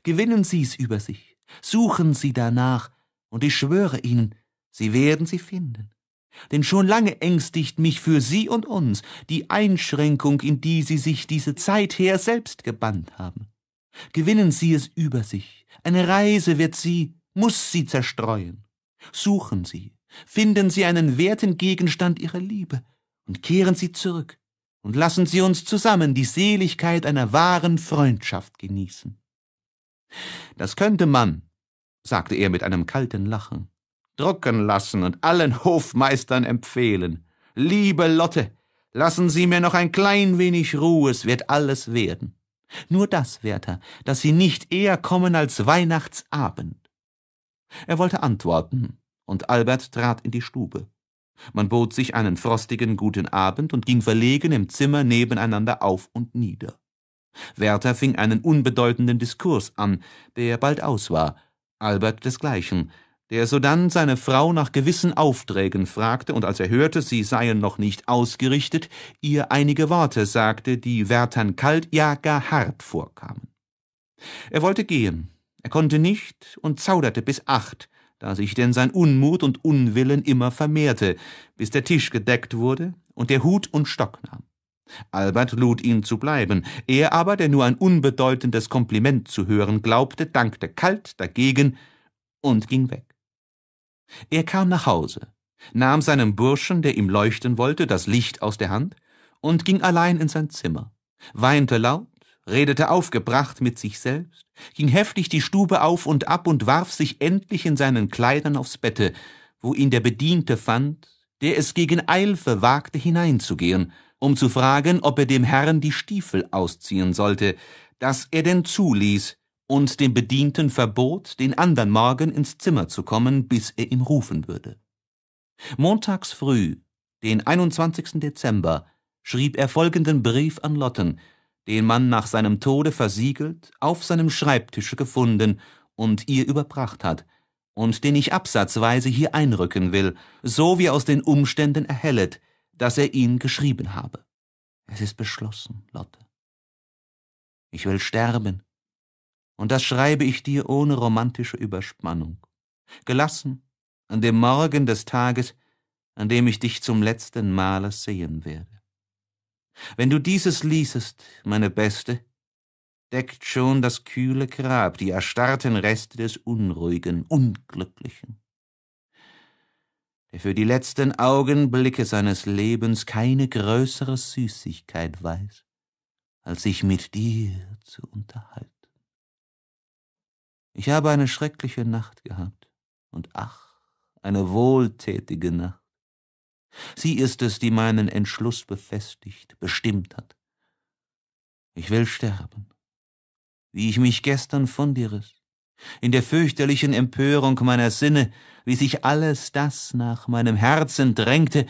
Gewinnen Sie's über sich, suchen Sie danach, und ich schwöre Ihnen, Sie werden sie finden. Denn schon lange ängstigt mich für Sie und uns die Einschränkung, in die Sie sich diese Zeit her selbst gebannt haben. Gewinnen Sie es über sich. Eine Reise wird Sie, muss Sie zerstreuen. Suchen Sie, finden Sie einen werten Gegenstand Ihrer Liebe und kehren Sie zurück und lassen Sie uns zusammen die Seligkeit einer wahren Freundschaft genießen. Das könnte man, sagte er mit einem kalten Lachen drucken lassen und allen Hofmeistern empfehlen. Liebe Lotte, lassen Sie mir noch ein klein wenig Ruhe, es wird alles werden. Nur das, Werther, dass Sie nicht eher kommen als Weihnachtsabend. Er wollte antworten, und Albert trat in die Stube. Man bot sich einen frostigen guten Abend und ging verlegen im Zimmer nebeneinander auf und nieder. Werther fing einen unbedeutenden Diskurs an, der bald aus war, Albert desgleichen, der sodann seine Frau nach gewissen Aufträgen fragte und als er hörte, sie seien noch nicht ausgerichtet, ihr einige Worte sagte, die Wärtern kalt, ja gar hart vorkamen. Er wollte gehen, er konnte nicht und zauderte bis acht, da sich denn sein Unmut und Unwillen immer vermehrte, bis der Tisch gedeckt wurde und der Hut und Stock nahm. Albert lud ihn zu bleiben, er aber, der nur ein unbedeutendes Kompliment zu hören glaubte, dankte kalt dagegen und ging weg. Er kam nach Hause, nahm seinem Burschen, der ihm leuchten wollte, das Licht aus der Hand und ging allein in sein Zimmer, weinte laut, redete aufgebracht mit sich selbst, ging heftig die Stube auf und ab und warf sich endlich in seinen Kleidern aufs Bette, wo ihn der Bediente fand, der es gegen Eilfe wagte hineinzugehen, um zu fragen, ob er dem Herrn die Stiefel ausziehen sollte, dass er denn zuließ, und dem Bedienten verbot, den andern Morgen ins Zimmer zu kommen, bis er ihn rufen würde. Montags früh, den 21. Dezember, schrieb er folgenden Brief an Lotten, den man nach seinem Tode versiegelt, auf seinem Schreibtische gefunden und ihr überbracht hat, und den ich absatzweise hier einrücken will, so wie aus den Umständen erhellet, dass er ihn geschrieben habe. Es ist beschlossen, Lotte. Ich will sterben, und das schreibe ich dir ohne romantische Überspannung. Gelassen an dem Morgen des Tages, an dem ich dich zum letzten Male sehen werde. Wenn du dieses liesest, meine Beste, deckt schon das kühle Grab die erstarrten Reste des Unruhigen, Unglücklichen, der für die letzten Augenblicke seines Lebens keine größere Süßigkeit weiß, als sich mit dir zu unterhalten. Ich habe eine schreckliche Nacht gehabt. Und ach, eine wohltätige Nacht. Sie ist es, die meinen Entschluss befestigt, bestimmt hat. Ich will sterben, wie ich mich gestern von dir riss, in der fürchterlichen Empörung meiner Sinne, wie sich alles das nach meinem Herzen drängte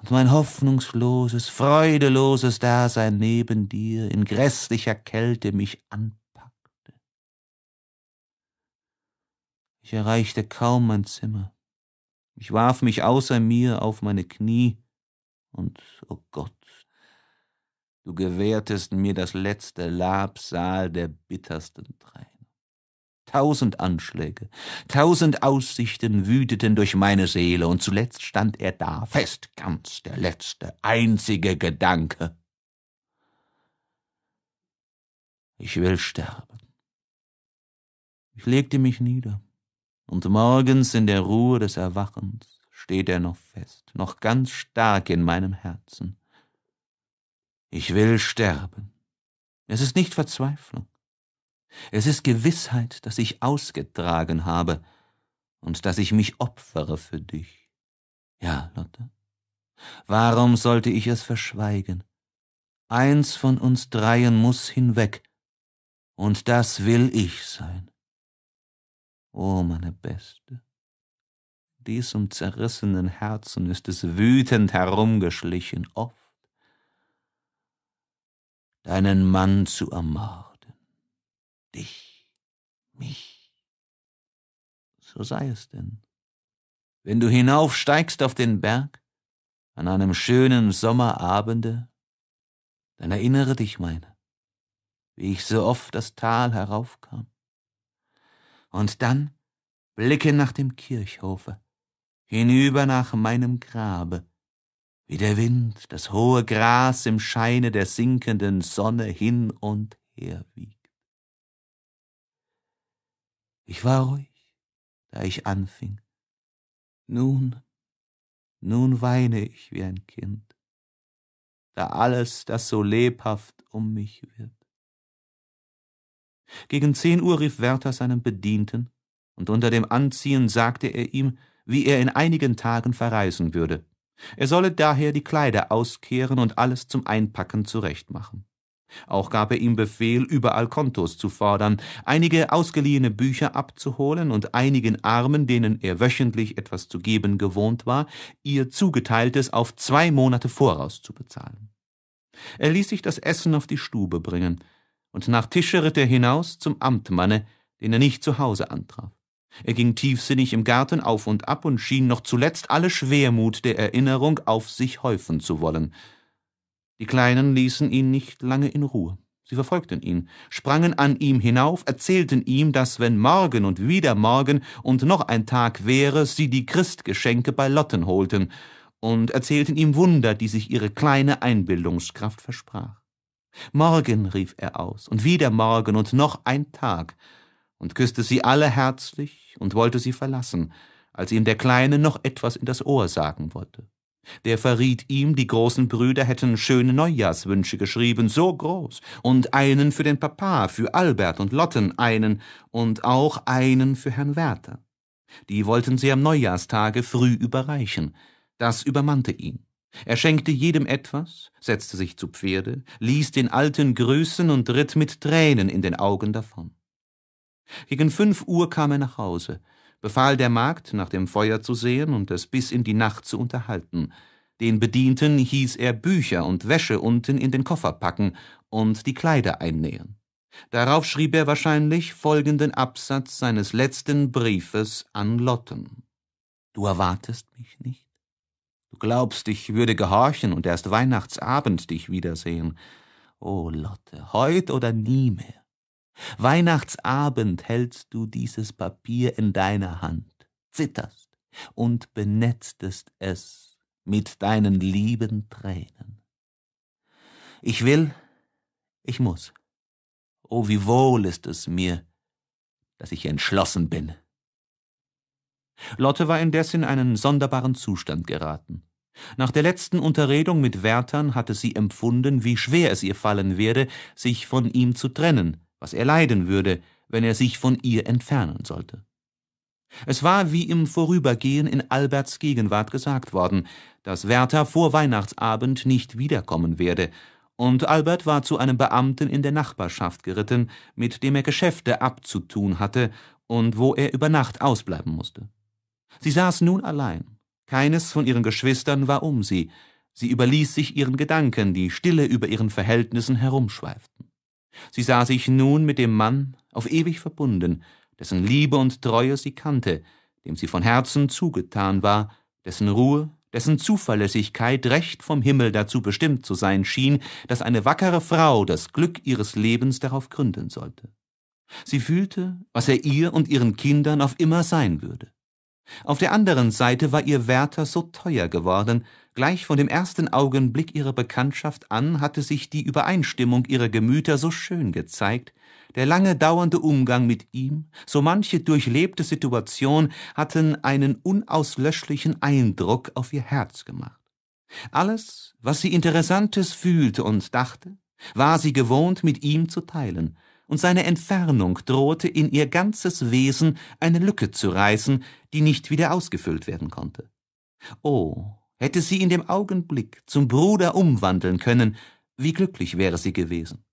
und mein hoffnungsloses, freudeloses Dasein neben dir in grässlicher Kälte mich anpackte Ich erreichte kaum mein Zimmer. Ich warf mich außer mir auf meine Knie und, oh Gott, du gewährtest mir das letzte Labsal der bittersten Tränen. Tausend Anschläge, tausend Aussichten wüteten durch meine Seele, und zuletzt stand er da, fest, ganz der letzte, einzige Gedanke. Ich will sterben. Ich legte mich nieder und morgens in der Ruhe des Erwachens steht er noch fest, noch ganz stark in meinem Herzen. Ich will sterben. Es ist nicht Verzweiflung. Es ist Gewissheit, dass ich ausgetragen habe und dass ich mich opfere für dich. Ja, Lotte, warum sollte ich es verschweigen? Eins von uns dreien muss hinweg, und das will ich sein. O oh, meine Beste. diesem zerrissenen Herzen ist es wütend herumgeschlichen, oft deinen Mann zu ermorden, dich, mich. So sei es denn. Wenn du hinaufsteigst auf den Berg, an einem schönen Sommerabende, dann erinnere dich, meine, wie ich so oft das Tal heraufkam, und dann Blicke nach dem Kirchhofe, hinüber nach meinem Grabe, wie der Wind das hohe Gras im Scheine der sinkenden Sonne hin und her wiegt. Ich war ruhig, da ich anfing. Nun, nun weine ich wie ein Kind, da alles, das so lebhaft um mich wird. Gegen zehn Uhr rief Werther seinen Bedienten, und unter dem Anziehen sagte er ihm, wie er in einigen Tagen verreisen würde. Er solle daher die Kleider auskehren und alles zum Einpacken zurechtmachen. Auch gab er ihm Befehl, überall Kontos zu fordern, einige ausgeliehene Bücher abzuholen und einigen Armen, denen er wöchentlich etwas zu geben gewohnt war, ihr zugeteiltes auf zwei Monate voraus zu bezahlen. Er ließ sich das Essen auf die Stube bringen, und nach Tische ritt er hinaus zum Amtmanne, den er nicht zu Hause antraf. Er ging tiefsinnig im Garten auf und ab und schien noch zuletzt alle Schwermut der Erinnerung auf sich häufen zu wollen. Die Kleinen ließen ihn nicht lange in Ruhe. Sie verfolgten ihn, sprangen an ihm hinauf, erzählten ihm, dass wenn morgen und wieder morgen und noch ein Tag wäre, sie die Christgeschenke bei Lotten holten, und erzählten ihm Wunder, die sich ihre kleine Einbildungskraft versprach. Morgen, rief er aus, und wieder morgen und noch ein Tag, und küßte sie alle herzlich und wollte sie verlassen, als ihm der Kleine noch etwas in das Ohr sagen wollte. Der verriet ihm, die großen Brüder hätten schöne Neujahrswünsche geschrieben, so groß, und einen für den Papa, für Albert und Lotten einen, und auch einen für Herrn Werther. Die wollten sie am Neujahrstage früh überreichen. Das übermannte ihn. Er schenkte jedem etwas, setzte sich zu Pferde, ließ den Alten grüßen und ritt mit Tränen in den Augen davon. Gegen fünf Uhr kam er nach Hause, befahl der Magd, nach dem Feuer zu sehen und es bis in die Nacht zu unterhalten. Den Bedienten hieß er Bücher und Wäsche unten in den Koffer packen und die Kleider einnähen. Darauf schrieb er wahrscheinlich folgenden Absatz seines letzten Briefes an Lotten. Du erwartest mich nicht? Du glaubst, ich würde gehorchen und erst Weihnachtsabend dich wiedersehen. oh Lotte, heut oder nie mehr. Weihnachtsabend hältst du dieses Papier in deiner Hand, zitterst und benetztest es mit deinen lieben Tränen. Ich will, ich muss. Oh, wie wohl ist es mir, dass ich entschlossen bin. Lotte war indes in einen sonderbaren Zustand geraten. Nach der letzten Unterredung mit Wärtern hatte sie empfunden, wie schwer es ihr fallen werde, sich von ihm zu trennen, was er leiden würde, wenn er sich von ihr entfernen sollte. Es war wie im Vorübergehen in Alberts Gegenwart gesagt worden, dass Werther vor Weihnachtsabend nicht wiederkommen werde, und Albert war zu einem Beamten in der Nachbarschaft geritten, mit dem er Geschäfte abzutun hatte und wo er über Nacht ausbleiben musste. Sie saß nun allein. Keines von ihren Geschwistern war um sie. Sie überließ sich ihren Gedanken, die stille über ihren Verhältnissen herumschweiften. Sie sah sich nun mit dem Mann, auf ewig verbunden, dessen Liebe und Treue sie kannte, dem sie von Herzen zugetan war, dessen Ruhe, dessen Zuverlässigkeit recht vom Himmel dazu bestimmt zu sein schien, dass eine wackere Frau das Glück ihres Lebens darauf gründen sollte. Sie fühlte, was er ihr und ihren Kindern auf immer sein würde. Auf der anderen Seite war ihr Wärter so teuer geworden, gleich von dem ersten Augenblick ihrer Bekanntschaft an hatte sich die Übereinstimmung ihrer Gemüter so schön gezeigt, der lange dauernde Umgang mit ihm, so manche durchlebte Situation hatten einen unauslöschlichen Eindruck auf ihr Herz gemacht. Alles, was sie Interessantes fühlte und dachte, war sie gewohnt, mit ihm zu teilen, und seine Entfernung drohte in ihr ganzes Wesen eine Lücke zu reißen, die nicht wieder ausgefüllt werden konnte. Oh, hätte sie in dem Augenblick zum Bruder umwandeln können, wie glücklich wäre sie gewesen.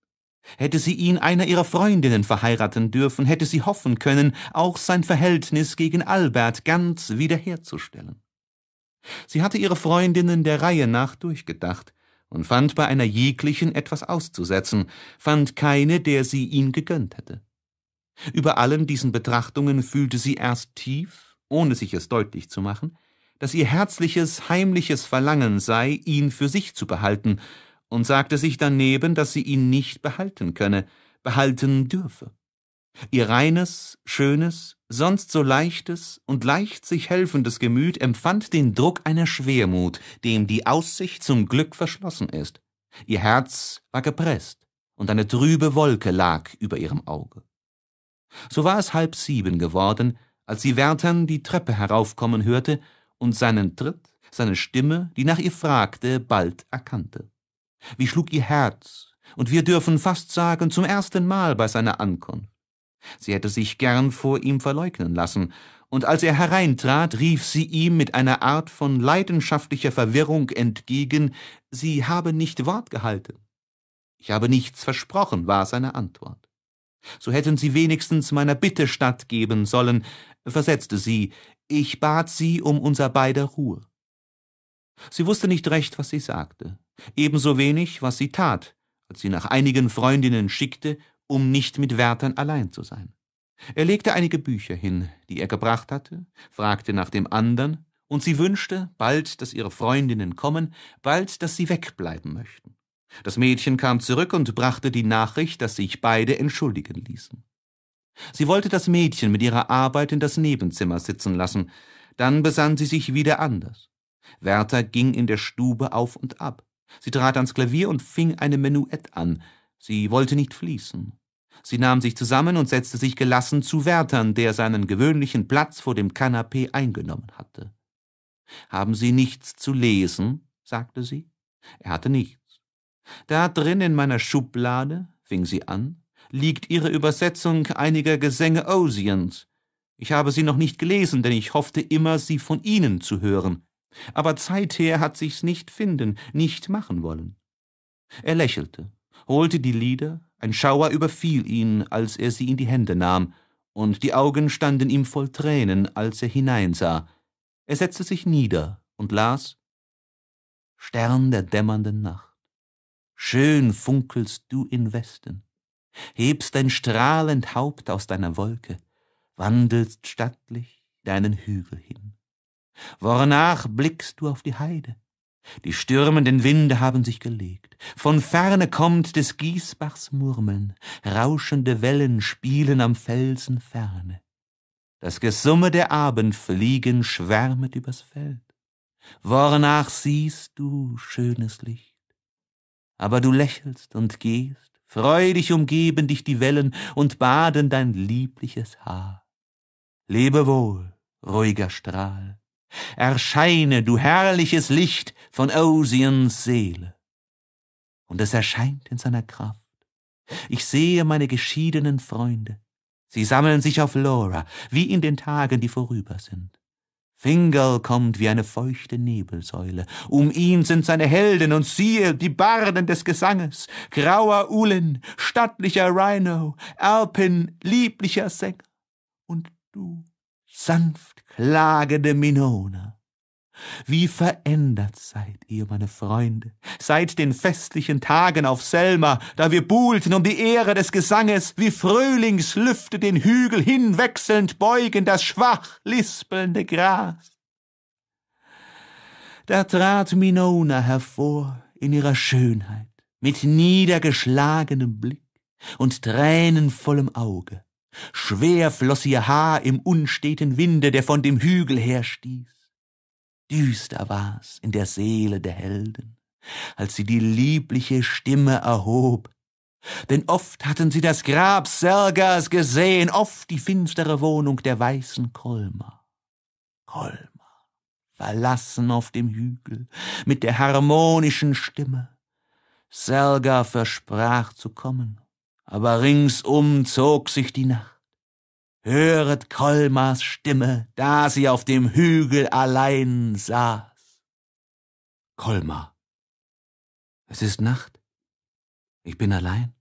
Hätte sie ihn einer ihrer Freundinnen verheiraten dürfen, hätte sie hoffen können, auch sein Verhältnis gegen Albert ganz wiederherzustellen. Sie hatte ihre Freundinnen der Reihe nach durchgedacht, und fand bei einer jeglichen etwas auszusetzen, fand keine, der sie ihn gegönnt hätte. Über allen diesen Betrachtungen fühlte sie erst tief, ohne sich es deutlich zu machen, dass ihr herzliches, heimliches Verlangen sei, ihn für sich zu behalten, und sagte sich daneben, dass sie ihn nicht behalten könne, behalten dürfe. Ihr reines, schönes, sonst so leichtes und leicht sich helfendes Gemüt empfand den Druck einer Schwermut, dem die Aussicht zum Glück verschlossen ist. Ihr Herz war gepresst, und eine trübe Wolke lag über ihrem Auge. So war es halb sieben geworden, als sie Wärtern die Treppe heraufkommen hörte und seinen Tritt, seine Stimme, die nach ihr fragte, bald erkannte. Wie schlug ihr Herz, und wir dürfen fast sagen, zum ersten Mal bei seiner Ankunft. Sie hätte sich gern vor ihm verleugnen lassen, und als er hereintrat, rief sie ihm mit einer Art von leidenschaftlicher Verwirrung entgegen, sie habe nicht Wort gehalten. Ich habe nichts versprochen, war seine Antwort. So hätten sie wenigstens meiner Bitte stattgeben sollen, versetzte sie, ich bat sie um unser beider Ruhe. Sie wusste nicht recht, was sie sagte, ebenso wenig, was sie tat, als sie nach einigen Freundinnen schickte, um nicht mit Wärtern allein zu sein. Er legte einige Bücher hin, die er gebracht hatte, fragte nach dem andern, und sie wünschte bald, dass ihre Freundinnen kommen, bald, dass sie wegbleiben möchten. Das Mädchen kam zurück und brachte die Nachricht, dass sich beide entschuldigen ließen. Sie wollte das Mädchen mit ihrer Arbeit in das Nebenzimmer sitzen lassen, dann besann sie sich wieder anders. Werther ging in der Stube auf und ab. Sie trat ans Klavier und fing eine Menuett an, Sie wollte nicht fließen. Sie nahm sich zusammen und setzte sich gelassen zu Wärtern, der seinen gewöhnlichen Platz vor dem Kanapee eingenommen hatte. Haben Sie nichts zu lesen? sagte sie. Er hatte nichts. Da drin in meiner Schublade, fing sie an, liegt Ihre Übersetzung einiger Gesänge Osians. Ich habe sie noch nicht gelesen, denn ich hoffte immer, sie von Ihnen zu hören. Aber zeither hat sich's nicht finden, nicht machen wollen. Er lächelte holte die Lieder, ein Schauer überfiel ihn, als er sie in die Hände nahm, und die Augen standen ihm voll Tränen, als er hineinsah. Er setzte sich nieder und las Stern der dämmernden Nacht, schön funkelst du in Westen, hebst dein strahlend Haupt aus deiner Wolke, wandelst stattlich deinen Hügel hin. Wornach blickst du auf die Heide, die stürmenden Winde haben sich gelegt. Von ferne kommt des Gießbachs Murmeln. Rauschende Wellen spielen am Felsen ferne. Das Gesumme der Abendfliegen schwärmet übers Feld. Wornach siehst du, schönes Licht. Aber du lächelst und gehst. Freudig umgeben dich die Wellen und baden dein liebliches Haar. Lebe wohl, ruhiger Strahl. Erscheine, du herrliches Licht von Oceans Seele. Und es erscheint in seiner Kraft. Ich sehe meine geschiedenen Freunde. Sie sammeln sich auf Laura, wie in den Tagen, die vorüber sind. Fingal kommt wie eine feuchte Nebelsäule. Um ihn sind seine Helden und siehe, die Barden des Gesanges. Grauer Ulen, stattlicher Rhino, Alpin, lieblicher Sänger. Und du, sanft klagende Minona. Wie verändert seid ihr, meine Freunde, seit den festlichen Tagen auf Selma, da wir buhlten um die Ehre des Gesanges, wie Frühlingslüfte den Hügel hinwechselnd beugen, das schwach lispelnde Gras. Da trat Minona hervor in ihrer Schönheit, mit niedergeschlagenem Blick und tränenvollem Auge. Schwer floss ihr Haar im unsteten Winde, der von dem Hügel herstieß. Düster war's in der Seele der Helden, als sie die liebliche Stimme erhob. Denn oft hatten sie das Grab Sergas gesehen, oft die finstere Wohnung der weißen Kolmer. Kolmer, verlassen auf dem Hügel, mit der harmonischen Stimme. Selga versprach zu kommen aber ringsum zog sich die Nacht. Höret Kolmars Stimme, da sie auf dem Hügel allein saß. Kolmar, es ist Nacht, ich bin allein,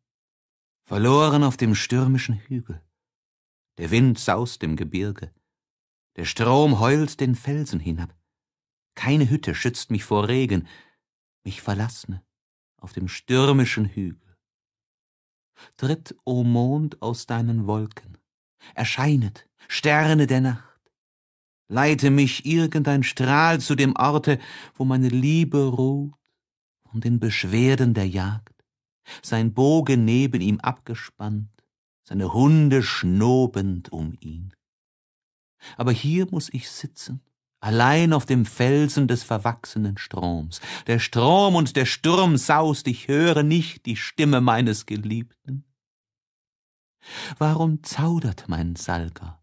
verloren auf dem stürmischen Hügel. Der Wind saust im Gebirge, der Strom heult den Felsen hinab. Keine Hütte schützt mich vor Regen, mich verlassene auf dem stürmischen Hügel. Tritt, o Mond, aus deinen Wolken, erscheinet, Sterne der Nacht. Leite mich irgendein Strahl zu dem Orte, wo meine Liebe ruht, von den Beschwerden der Jagd, sein Bogen neben ihm abgespannt, seine Hunde schnobend um ihn. Aber hier muß ich sitzen, allein auf dem Felsen des verwachsenen Stroms. Der Strom und der Sturm saust, ich höre nicht die Stimme meines Geliebten. Warum zaudert mein Salga?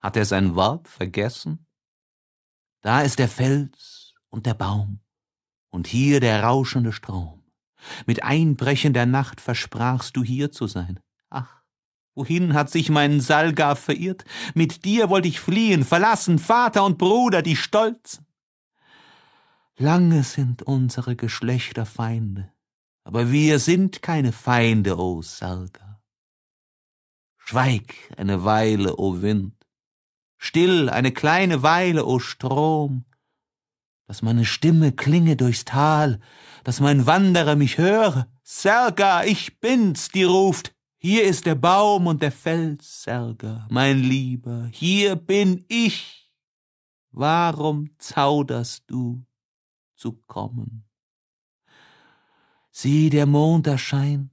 Hat er sein Wort vergessen? Da ist der Fels und der Baum und hier der rauschende Strom. Mit Einbrechen der Nacht versprachst du hier zu sein. Ach, Wohin hat sich mein Salga verirrt? Mit dir wollte ich fliehen, verlassen Vater und Bruder, die Stolzen. Lange sind unsere Geschlechter Feinde, aber wir sind keine Feinde, o oh Salga. Schweig eine Weile, o oh Wind, still eine kleine Weile, o oh Strom, dass meine Stimme klinge durchs Tal, dass mein Wanderer mich höre. Salga, ich bin's, die ruft, hier ist der Baum und der Felssärger, mein Lieber, hier bin ich. Warum zauderst du zu kommen? Sieh, der Mond erscheint,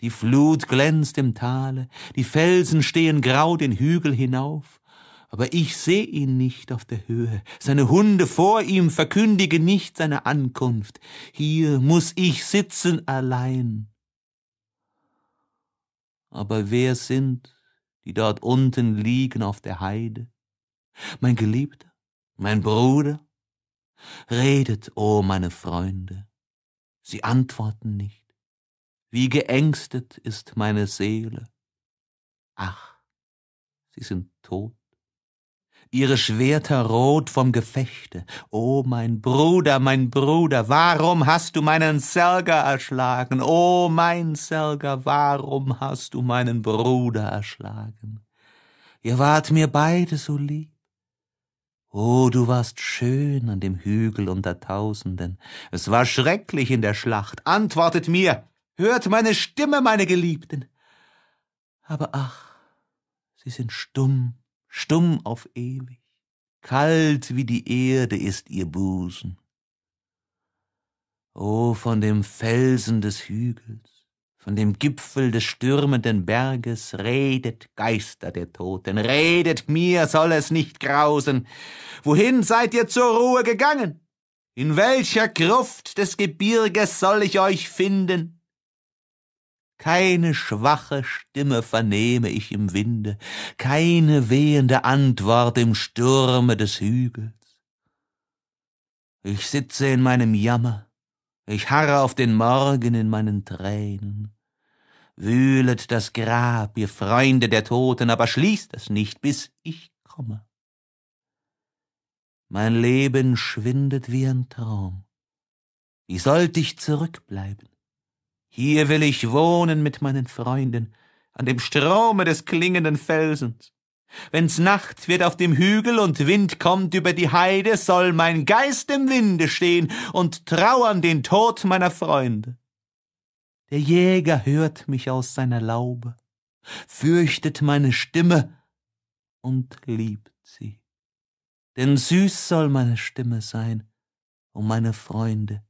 die Flut glänzt im Tale, die Felsen stehen grau den Hügel hinauf, aber ich seh ihn nicht auf der Höhe, seine Hunde vor ihm verkündigen nicht seine Ankunft. Hier muß ich sitzen allein, aber wer sind, die dort unten liegen auf der Heide? Mein Geliebter, mein Bruder? Redet, o oh meine Freunde, sie antworten nicht. Wie geängstet ist meine Seele. Ach, sie sind tot ihre Schwerter rot vom Gefechte. O oh, mein Bruder, mein Bruder, warum hast du meinen Selger erschlagen? O oh, mein Selger, warum hast du meinen Bruder erschlagen? Ihr wart mir beide so lieb. O oh, du warst schön an dem Hügel unter Tausenden. Es war schrecklich in der Schlacht. Antwortet mir, hört meine Stimme, meine Geliebten. Aber ach, sie sind stumm stumm auf ewig, kalt wie die Erde ist ihr Busen. O oh, von dem Felsen des Hügels, von dem Gipfel des stürmenden Berges redet Geister der Toten, redet mir soll es nicht grausen. Wohin seid ihr zur Ruhe gegangen? In welcher Gruft des Gebirges soll ich euch finden? Keine schwache Stimme vernehme ich im Winde, keine wehende Antwort im Sturme des Hügels. Ich sitze in meinem Jammer, ich harre auf den Morgen in meinen Tränen. Wühlet das Grab, ihr Freunde der Toten, aber schließt es nicht, bis ich komme. Mein Leben schwindet wie ein Traum. Wie sollte ich zurückbleiben? Hier will ich wohnen mit meinen Freunden, an dem Strome des klingenden Felsens. Wenn's Nacht wird auf dem Hügel und Wind kommt über die Heide, soll mein Geist im Winde stehen und trauern den Tod meiner Freunde. Der Jäger hört mich aus seiner Laube, fürchtet meine Stimme und liebt sie. Denn süß soll meine Stimme sein um meine Freunde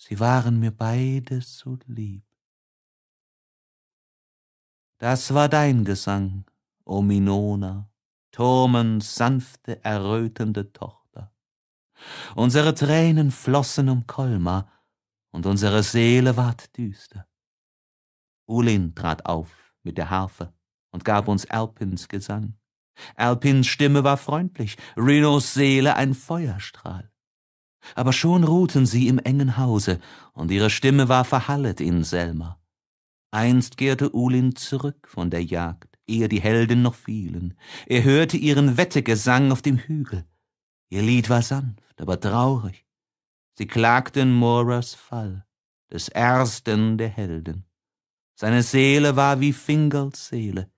Sie waren mir beide so lieb. Das war dein Gesang, o Minona, Turmens sanfte, errötende Tochter. Unsere Tränen flossen um Kolma, und unsere Seele ward düster. Ulin trat auf mit der Harfe und gab uns Alpins Gesang. Alpins Stimme war freundlich, Rinos Seele ein Feuerstrahl. Aber schon ruhten sie im engen Hause, und ihre Stimme war verhallet in Selma. Einst kehrte Ulin zurück von der Jagd, ehe die Helden noch fielen. Er hörte ihren Wettegesang auf dem Hügel. Ihr Lied war sanft, aber traurig. Sie klagten Moras Fall, des ersten der Helden. Seine Seele war wie Fingals Seele,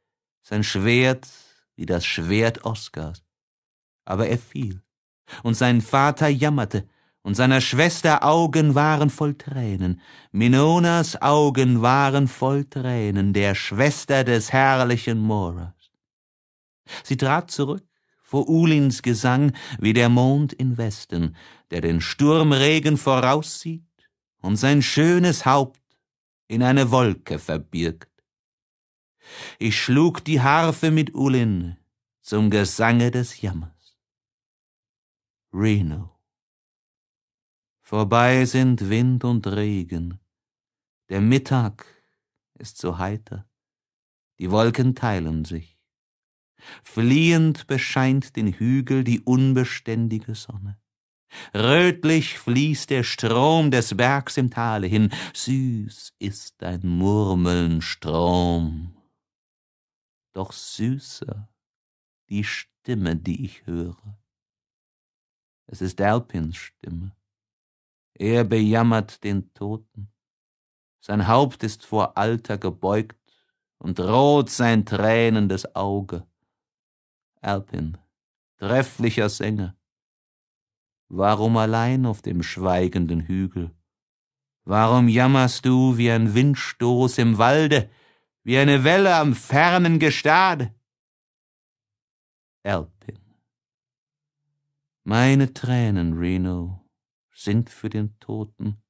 sein Schwert wie das Schwert Oskars. Aber er fiel und sein Vater jammerte, und seiner Schwester Augen waren voll Tränen. Minonas Augen waren voll Tränen, der Schwester des herrlichen Moras. Sie trat zurück vor Ulins Gesang wie der Mond in Westen, der den Sturmregen voraussieht und sein schönes Haupt in eine Wolke verbirgt. Ich schlug die Harfe mit Ulin zum Gesange des Jammers. Reno. Vorbei sind Wind und Regen, der Mittag ist so heiter, die Wolken teilen sich. Fliehend bescheint den Hügel die unbeständige Sonne. Rötlich fließt der Strom des Bergs im Tale hin, süß ist ein Murmelnstrom. Doch süßer die Stimme, die ich höre, es ist Alpins Stimme. Er bejammert den Toten. Sein Haupt ist vor Alter gebeugt und rot sein tränendes Auge. Alpin, trefflicher Sänger. Warum allein auf dem schweigenden Hügel? Warum jammerst du wie ein Windstoß im Walde, wie eine Welle am fernen Gestade? Alp, meine Tränen, Reno, sind für den Toten,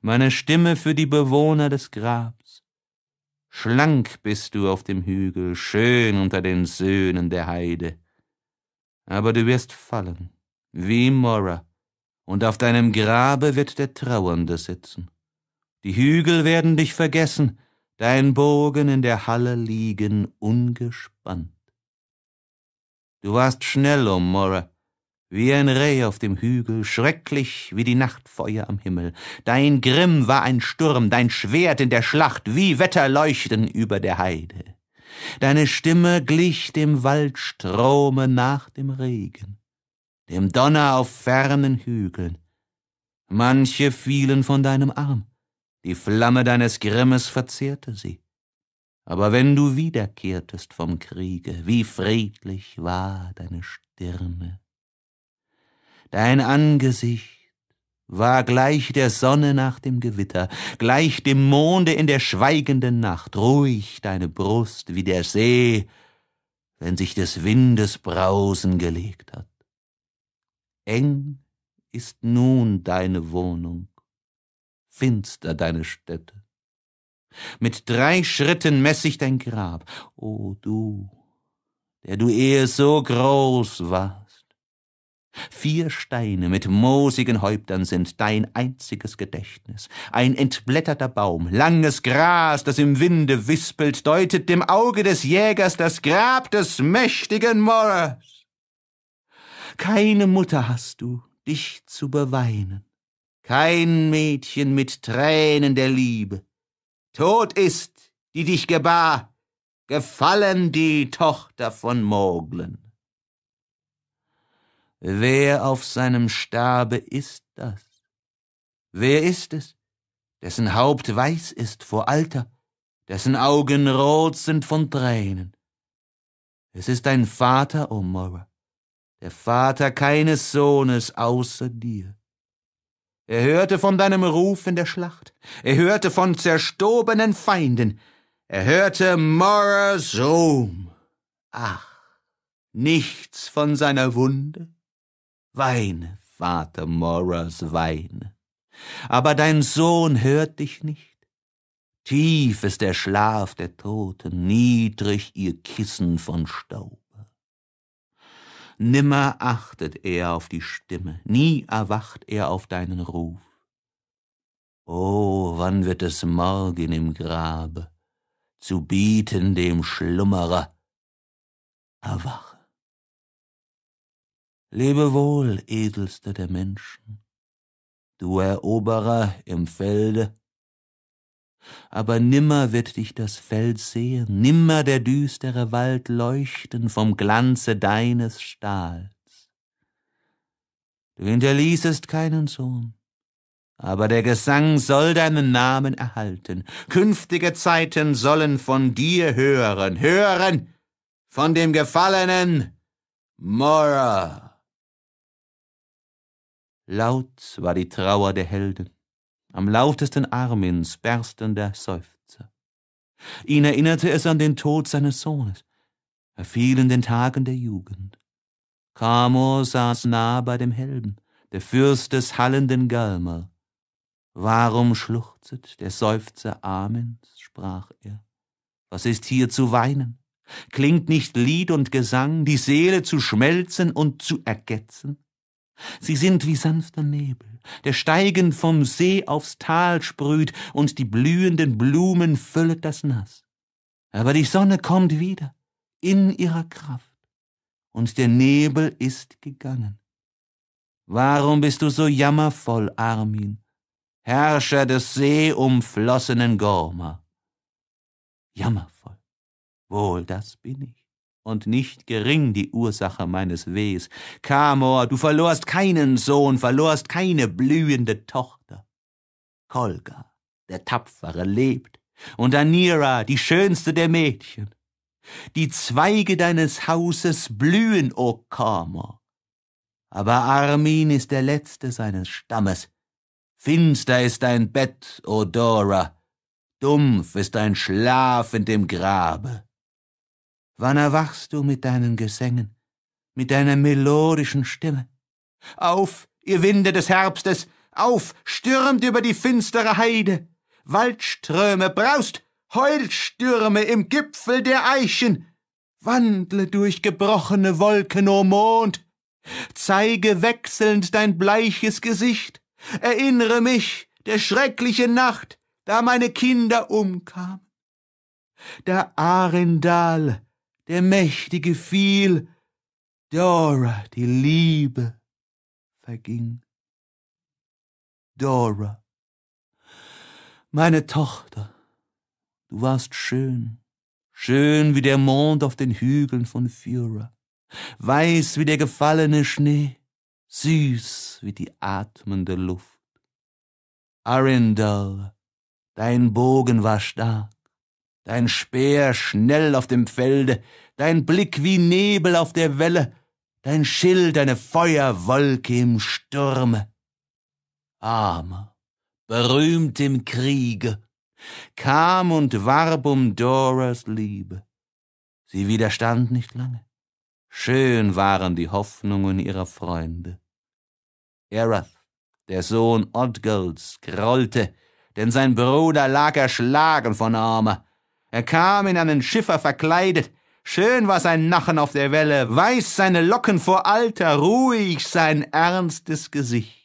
meine Stimme für die Bewohner des Grabs. Schlank bist du auf dem Hügel, schön unter den Söhnen der Heide. Aber du wirst fallen, wie Mora, und auf deinem Grabe wird der Trauernde sitzen. Die Hügel werden dich vergessen, dein Bogen in der Halle liegen ungespannt. Du warst schnell, O Mora, wie ein Reh auf dem Hügel, schrecklich wie die Nachtfeuer am Himmel. Dein Grimm war ein Sturm, dein Schwert in der Schlacht, wie Wetterleuchten über der Heide. Deine Stimme glich dem Waldstrome nach dem Regen, dem Donner auf fernen Hügeln. Manche fielen von deinem Arm, die Flamme deines Grimmes verzehrte sie. Aber wenn du wiederkehrtest vom Kriege, wie friedlich war deine Stirne. Dein Angesicht war gleich der Sonne nach dem Gewitter, gleich dem Monde in der schweigenden Nacht, ruhig deine Brust wie der See, wenn sich des Windes Brausen gelegt hat. Eng ist nun deine Wohnung, finster deine Stätte. Mit drei Schritten mess ich dein Grab, o du, der du ehe so groß warst Vier Steine mit moosigen Häuptern sind dein einziges Gedächtnis. Ein entblätterter Baum, langes Gras, das im Winde wispelt, deutet dem Auge des Jägers das Grab des mächtigen Morris. Keine Mutter hast du, dich zu beweinen. Kein Mädchen mit Tränen der Liebe. Tot ist, die dich gebar, gefallen die Tochter von Moglen. Wer auf seinem Stabe ist das? Wer ist es, dessen Haupt weiß ist vor Alter, dessen Augen rot sind von Tränen? Es ist dein Vater, O oh Mora, der Vater keines Sohnes außer dir. Er hörte von deinem Ruf in der Schlacht, er hörte von zerstobenen Feinden, er hörte Moras Ruhm. Ach, nichts von seiner Wunde, Weine, Vater Morras, weine. Aber dein Sohn hört dich nicht. Tief ist der Schlaf der Toten, niedrig ihr Kissen von Staube. Nimmer achtet er auf die Stimme, nie erwacht er auf deinen Ruf. oh, wann wird es morgen im Grabe zu bieten dem Schlummerer erwacht? Lebe wohl, edelster der Menschen, du Eroberer im Felde. Aber nimmer wird dich das Feld sehen, nimmer der düstere Wald leuchten vom Glanze deines Stahls. Du hinterließest keinen Sohn, aber der Gesang soll deinen Namen erhalten. Künftige Zeiten sollen von dir hören, hören von dem gefallenen Mora. Laut war die Trauer der Helden, am lautesten Armins berstender Seufzer. Ihn erinnerte es an den Tod seines Sohnes, er fiel in den Tagen der Jugend. Kamor saß nah bei dem Helden, der Fürst des hallenden Galmer. Warum schluchzet der Seufzer Armins, sprach er. Was ist hier zu weinen? Klingt nicht Lied und Gesang, die Seele zu schmelzen und zu ergetzen? Sie sind wie sanfter Nebel, der steigend vom See aufs Tal sprüht und die blühenden Blumen füllet das Nass. Aber die Sonne kommt wieder in ihrer Kraft und der Nebel ist gegangen. Warum bist du so jammervoll, Armin, Herrscher des seeumflossenen Gorma? Jammervoll, wohl das bin ich und nicht gering die Ursache meines Wehs. Kamor, du verlorst keinen Sohn, verlorst keine blühende Tochter. Kolga, der Tapfere, lebt, und Anira, die schönste der Mädchen. Die Zweige deines Hauses blühen, o oh Kamor. Aber Armin ist der letzte seines Stammes. Finster ist dein Bett, o oh Dora. Dumpf ist dein Schlaf in dem Grabe. Wann erwachst du mit deinen Gesängen, mit deiner melodischen Stimme? Auf, ihr Winde des Herbstes, auf, stürmt über die finstere Heide! Waldströme braust, Heulstürme im Gipfel der Eichen! Wandle durch gebrochene Wolken, o oh Mond! Zeige wechselnd dein bleiches Gesicht! Erinnere mich der schrecklichen Nacht, da meine Kinder umkamen! Der Arendal der Mächtige fiel, Dora, die Liebe, verging. Dora, meine Tochter, du warst schön, schön wie der Mond auf den Hügeln von Führer, weiß wie der gefallene Schnee, süß wie die atmende Luft. Arendelle, dein Bogen war stark, dein Speer schnell auf dem Felde, dein Blick wie Nebel auf der Welle, dein Schild eine Feuerwolke im Sturme. Armer, berühmt im Kriege, kam und warb um Doras Liebe. Sie widerstand nicht lange. Schön waren die Hoffnungen ihrer Freunde. Erath, der Sohn Odgels, grollte, denn sein Bruder lag erschlagen von Armer, er kam in einen Schiffer verkleidet. Schön war sein Nachen auf der Welle, weiß seine Locken vor Alter, ruhig sein ernstes Gesicht.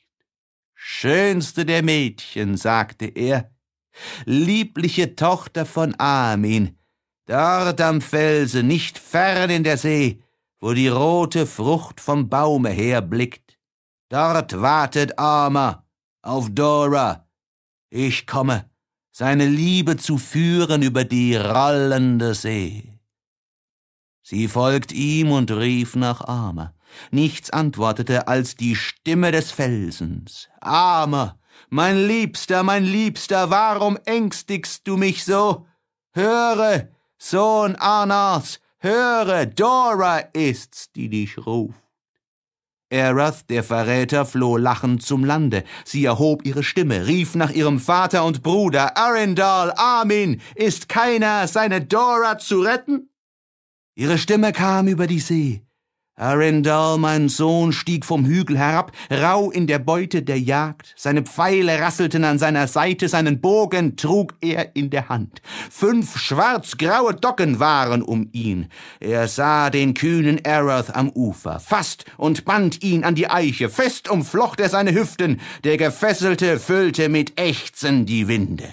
Schönste der Mädchen, sagte er, liebliche Tochter von Armin, dort am Felse, nicht fern in der See, wo die rote Frucht vom Baume herblickt. Dort wartet Armer auf Dora. Ich komme seine Liebe zu führen über die rollende See. Sie folgt ihm und rief nach Arme. Nichts antwortete als die Stimme des Felsens. Arme, mein Liebster, mein Liebster, warum ängstigst du mich so? Höre, Sohn Anas, höre, Dora ist's, die dich ruft. Erath, der Verräter, floh lachend zum Lande. Sie erhob ihre Stimme, rief nach ihrem Vater und Bruder, Arendal, Armin, ist keiner, seine Dora zu retten? Ihre Stimme kam über die See. Arendal, mein Sohn, stieg vom Hügel herab, rau in der Beute der Jagd. Seine Pfeile rasselten an seiner Seite, seinen Bogen trug er in der Hand. Fünf schwarzgraue Docken waren um ihn. Er sah den kühnen Arath am Ufer, fasst und band ihn an die Eiche, fest umflocht er seine Hüften, der Gefesselte füllte mit Ächzen die Winde.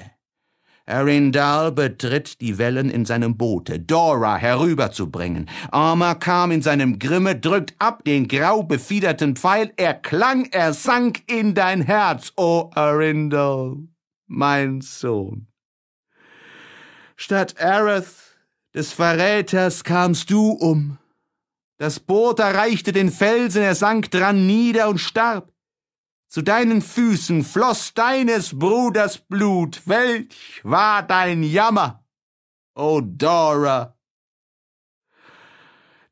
Arendal betritt die Wellen in seinem Boote, Dora herüberzubringen. Arma kam in seinem Grimme, drückt ab den grau befiederten Pfeil, er klang, er sank in dein Herz, o oh Arendal, mein Sohn. Statt Aerith, des Verräters, kamst du um. Das Boot erreichte den Felsen, er sank dran nieder und starb. Zu deinen Füßen floss deines Bruders Blut, welch war dein Jammer, o oh Dora!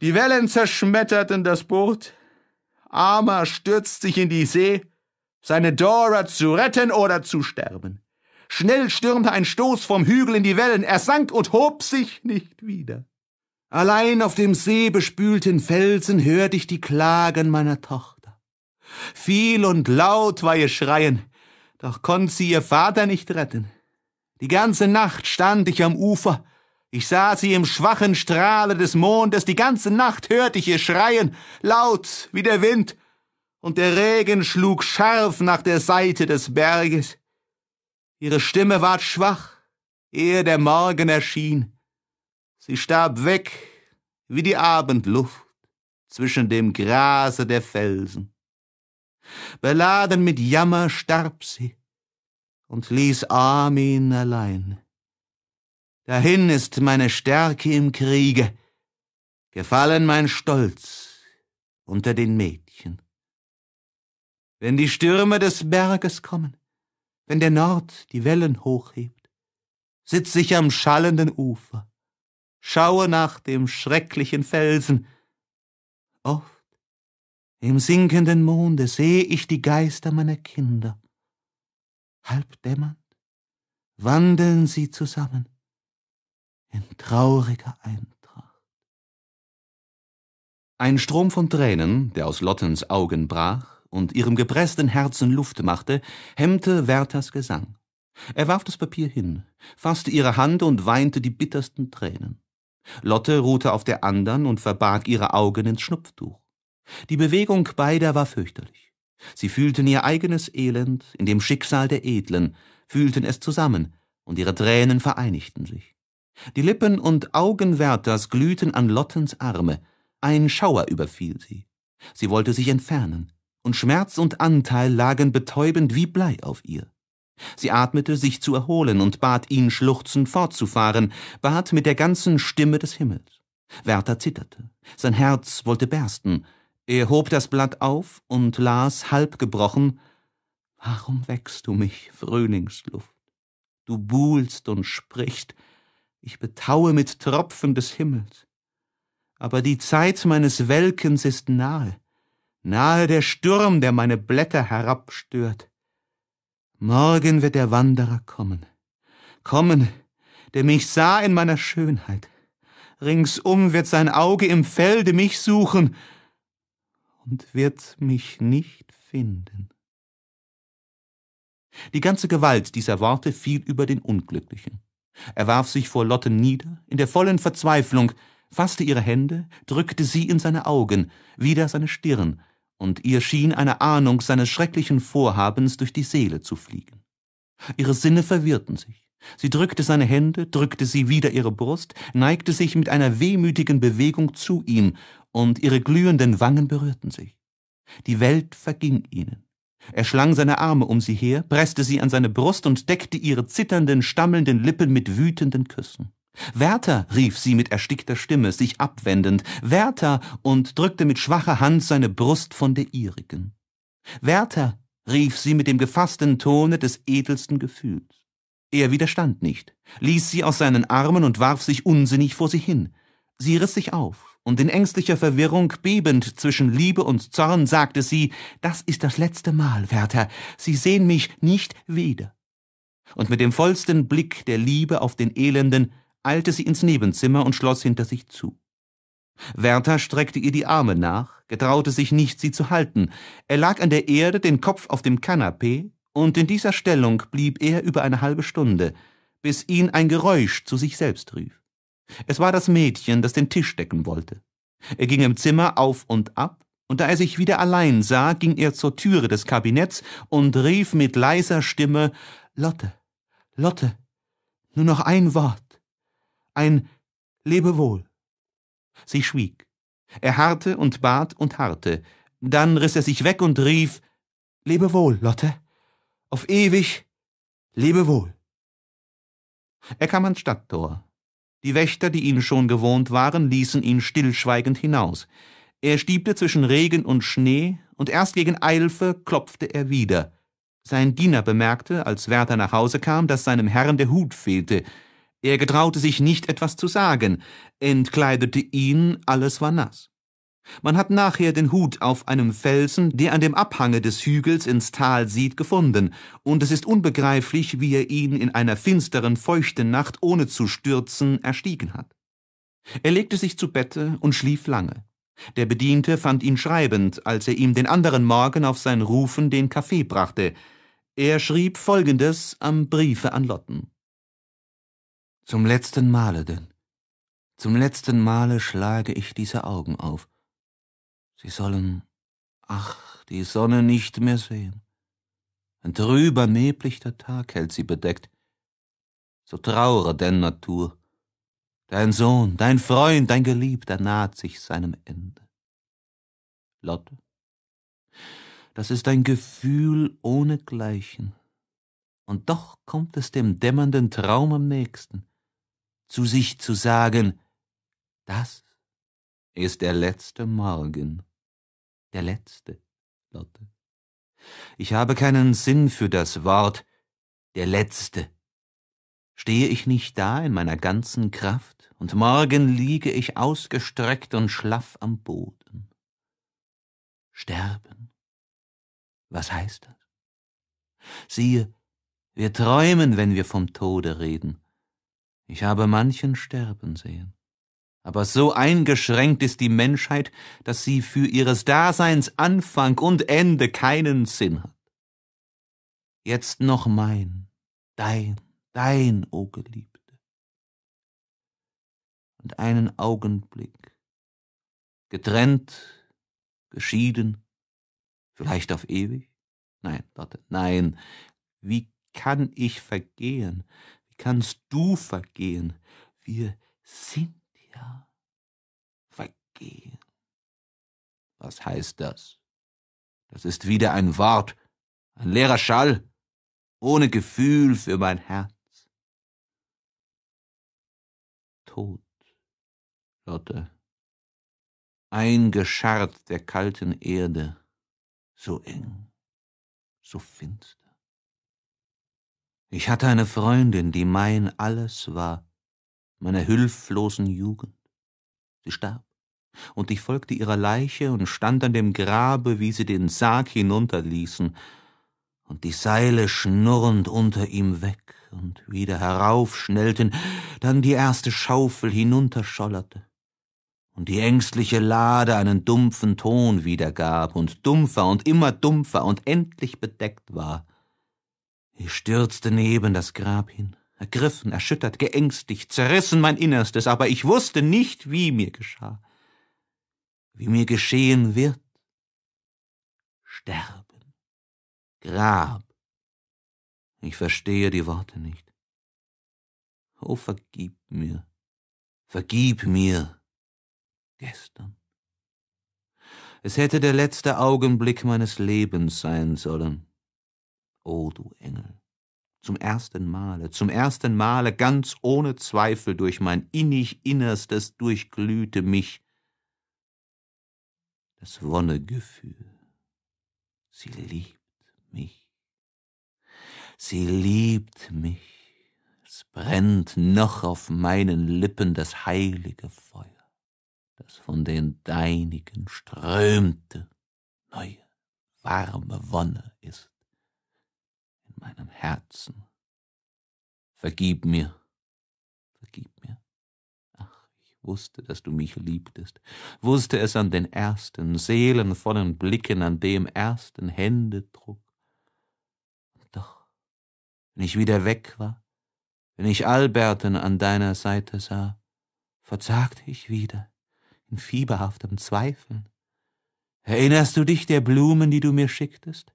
Die Wellen zerschmetterten das Boot, Armer stürzt sich in die See, seine Dora zu retten oder zu sterben. Schnell stürmte ein Stoß vom Hügel in die Wellen, er sank und hob sich nicht wieder. Allein auf dem See bespülten Felsen hörte ich die Klagen meiner Tochter. Viel und laut war ihr Schreien, doch konnte sie ihr Vater nicht retten. Die ganze Nacht stand ich am Ufer, ich sah sie im schwachen Strahle des Mondes, die ganze Nacht hörte ich ihr schreien, laut wie der Wind, und der Regen schlug scharf nach der Seite des Berges. Ihre Stimme ward schwach, ehe der Morgen erschien. Sie starb weg wie die Abendluft zwischen dem Grase der Felsen beladen mit Jammer starb sie und ließ Armin allein. Dahin ist meine Stärke im Kriege, gefallen mein Stolz unter den Mädchen. Wenn die Stürme des Berges kommen, wenn der Nord die Wellen hochhebt, sitz ich am schallenden Ufer, schaue nach dem schrecklichen Felsen. Oft im sinkenden Monde sehe ich die Geister meiner Kinder. Halbdämmernd wandeln sie zusammen in trauriger Eintracht. Ein Strom von Tränen, der aus Lottens Augen brach und ihrem gepressten Herzen Luft machte, hemmte Werthers Gesang. Er warf das Papier hin, fasste ihre Hand und weinte die bittersten Tränen. Lotte ruhte auf der andern und verbarg ihre Augen ins Schnupftuch. Die Bewegung beider war fürchterlich. Sie fühlten ihr eigenes Elend in dem Schicksal der Edlen, fühlten es zusammen, und ihre Tränen vereinigten sich. Die Lippen und Augen Werthers glühten an Lottens Arme, ein Schauer überfiel sie. Sie wollte sich entfernen, und Schmerz und Anteil lagen betäubend wie Blei auf ihr. Sie atmete, sich zu erholen, und bat ihn, schluchzend fortzufahren, bat mit der ganzen Stimme des Himmels. Werther zitterte, sein Herz wollte bersten, er hob das Blatt auf und las halb gebrochen Warum wächst du mich, Frühlingsluft? Du buhlst und sprichst, ich betaue mit Tropfen des Himmels. Aber die Zeit meines Welkens ist nahe, nahe der Sturm, der meine Blätter herabstört. Morgen wird der Wanderer kommen, kommen, der mich sah in meiner Schönheit. Ringsum wird sein Auge im Felde mich suchen, und wird mich nicht finden. Die ganze Gewalt dieser Worte fiel über den Unglücklichen. Er warf sich vor Lotte nieder, in der vollen Verzweiflung, fasste ihre Hände, drückte sie in seine Augen, wieder seine Stirn, und ihr schien eine Ahnung seines schrecklichen Vorhabens durch die Seele zu fliegen. Ihre Sinne verwirrten sich. Sie drückte seine Hände, drückte sie wieder ihre Brust, neigte sich mit einer wehmütigen Bewegung zu ihm und ihre glühenden Wangen berührten sich. Die Welt verging ihnen. Er schlang seine Arme um sie her, presste sie an seine Brust und deckte ihre zitternden, stammelnden Lippen mit wütenden Küssen. Werther, rief sie mit erstickter Stimme, sich abwendend, Werther, und drückte mit schwacher Hand seine Brust von der ihrigen. Werther, rief sie mit dem gefassten Tone des edelsten Gefühls. Er widerstand nicht, ließ sie aus seinen Armen und warf sich unsinnig vor sie hin. Sie riss sich auf, und in ängstlicher Verwirrung, bebend zwischen Liebe und Zorn, sagte sie, das ist das letzte Mal, Werther, Sie sehen mich nicht wieder. Und mit dem vollsten Blick der Liebe auf den Elenden eilte sie ins Nebenzimmer und schloss hinter sich zu. Werther streckte ihr die Arme nach, getraute sich nicht, sie zu halten. Er lag an der Erde, den Kopf auf dem Kanapee, und in dieser Stellung blieb er über eine halbe Stunde, bis ihn ein Geräusch zu sich selbst rief. Es war das Mädchen, das den Tisch decken wollte. Er ging im Zimmer auf und ab, und da er sich wieder allein sah, ging er zur Türe des Kabinetts und rief mit leiser Stimme Lotte, Lotte, nur noch ein Wort, ein Lebewohl. Sie schwieg. Er harrte und bat und harrte. Dann riss er sich weg und rief Lebewohl, Lotte, auf ewig, Lebewohl. Er kam ans Stadttor, die Wächter, die ihn schon gewohnt waren, ließen ihn stillschweigend hinaus. Er stiebte zwischen Regen und Schnee, und erst gegen Eilfe klopfte er wieder. Sein Diener bemerkte, als Werther nach Hause kam, dass seinem Herrn der Hut fehlte. Er getraute sich nicht, etwas zu sagen, entkleidete ihn, alles war nass. Man hat nachher den Hut auf einem Felsen, der an dem Abhange des Hügels ins Tal sieht, gefunden, und es ist unbegreiflich, wie er ihn in einer finsteren, feuchten Nacht ohne zu stürzen erstiegen hat. Er legte sich zu Bette und schlief lange. Der Bediente fand ihn schreibend, als er ihm den anderen Morgen auf sein Rufen den Kaffee brachte. Er schrieb folgendes am Briefe an Lotten. Zum letzten Male denn, zum letzten Male schlage ich diese Augen auf Sie sollen, ach, die Sonne nicht mehr sehen. Ein trüber, neblichter Tag hält sie bedeckt. So traure denn Natur. Dein Sohn, dein Freund, dein Geliebter naht sich seinem Ende. Lotte, das ist ein Gefühl ohnegleichen. Und doch kommt es dem dämmernden Traum am nächsten, zu sich zu sagen, das ist der letzte Morgen der letzte, Lotte. Ich habe keinen Sinn für das Wort der letzte. Stehe ich nicht da in meiner ganzen Kraft, und morgen liege ich ausgestreckt und schlaff am Boden. Sterben. Was heißt das? Siehe, wir träumen, wenn wir vom Tode reden. Ich habe manchen sterben sehen. Aber so eingeschränkt ist die Menschheit, dass sie für ihres Daseins Anfang und Ende keinen Sinn hat. Jetzt noch mein, dein, dein, o oh Geliebte. Und einen Augenblick, getrennt, geschieden, vielleicht auf ewig? Nein, Lotte, nein. Wie kann ich vergehen? Wie kannst du vergehen? Wir sind gehen. Was heißt das? Das ist wieder ein Wort, ein leerer Schall, ohne Gefühl für mein Herz. Tod, Lotte, eingescharrt der kalten Erde, so eng, so finster. Ich hatte eine Freundin, die mein alles war, meiner hülflosen Jugend. Sie starb und ich folgte ihrer Leiche und stand an dem Grabe, wie sie den Sarg hinunterließen, und die Seile schnurrend unter ihm weg und wieder heraufschnellten, dann die erste Schaufel hinunterschollerte und die ängstliche Lade einen dumpfen Ton wiedergab und dumpfer und immer dumpfer und endlich bedeckt war. Ich stürzte neben das Grab hin, ergriffen, erschüttert, geängstigt, zerrissen mein Innerstes, aber ich wusste nicht, wie mir geschah wie mir geschehen wird, sterben, Grab. Ich verstehe die Worte nicht. oh, vergib mir, vergib mir gestern. Es hätte der letzte Augenblick meines Lebens sein sollen. O oh, du Engel, zum ersten Male, zum ersten Male ganz ohne Zweifel durch mein innig Innerstes durchglühte mich das Wonnegefühl. Sie liebt mich. Sie liebt mich. Es brennt noch auf meinen Lippen das heilige Feuer, das von den deinigen strömte, neue, warme Wonne ist in meinem Herzen. Vergib mir, vergib mir wusste, dass du mich liebtest, wusste es an den ersten seelenvollen Blicken, an dem ersten Händedruck. Und doch, wenn ich wieder weg war, wenn ich Alberten an deiner Seite sah, verzagte ich wieder in fieberhaftem Zweifeln. Erinnerst du dich der Blumen, die du mir schicktest?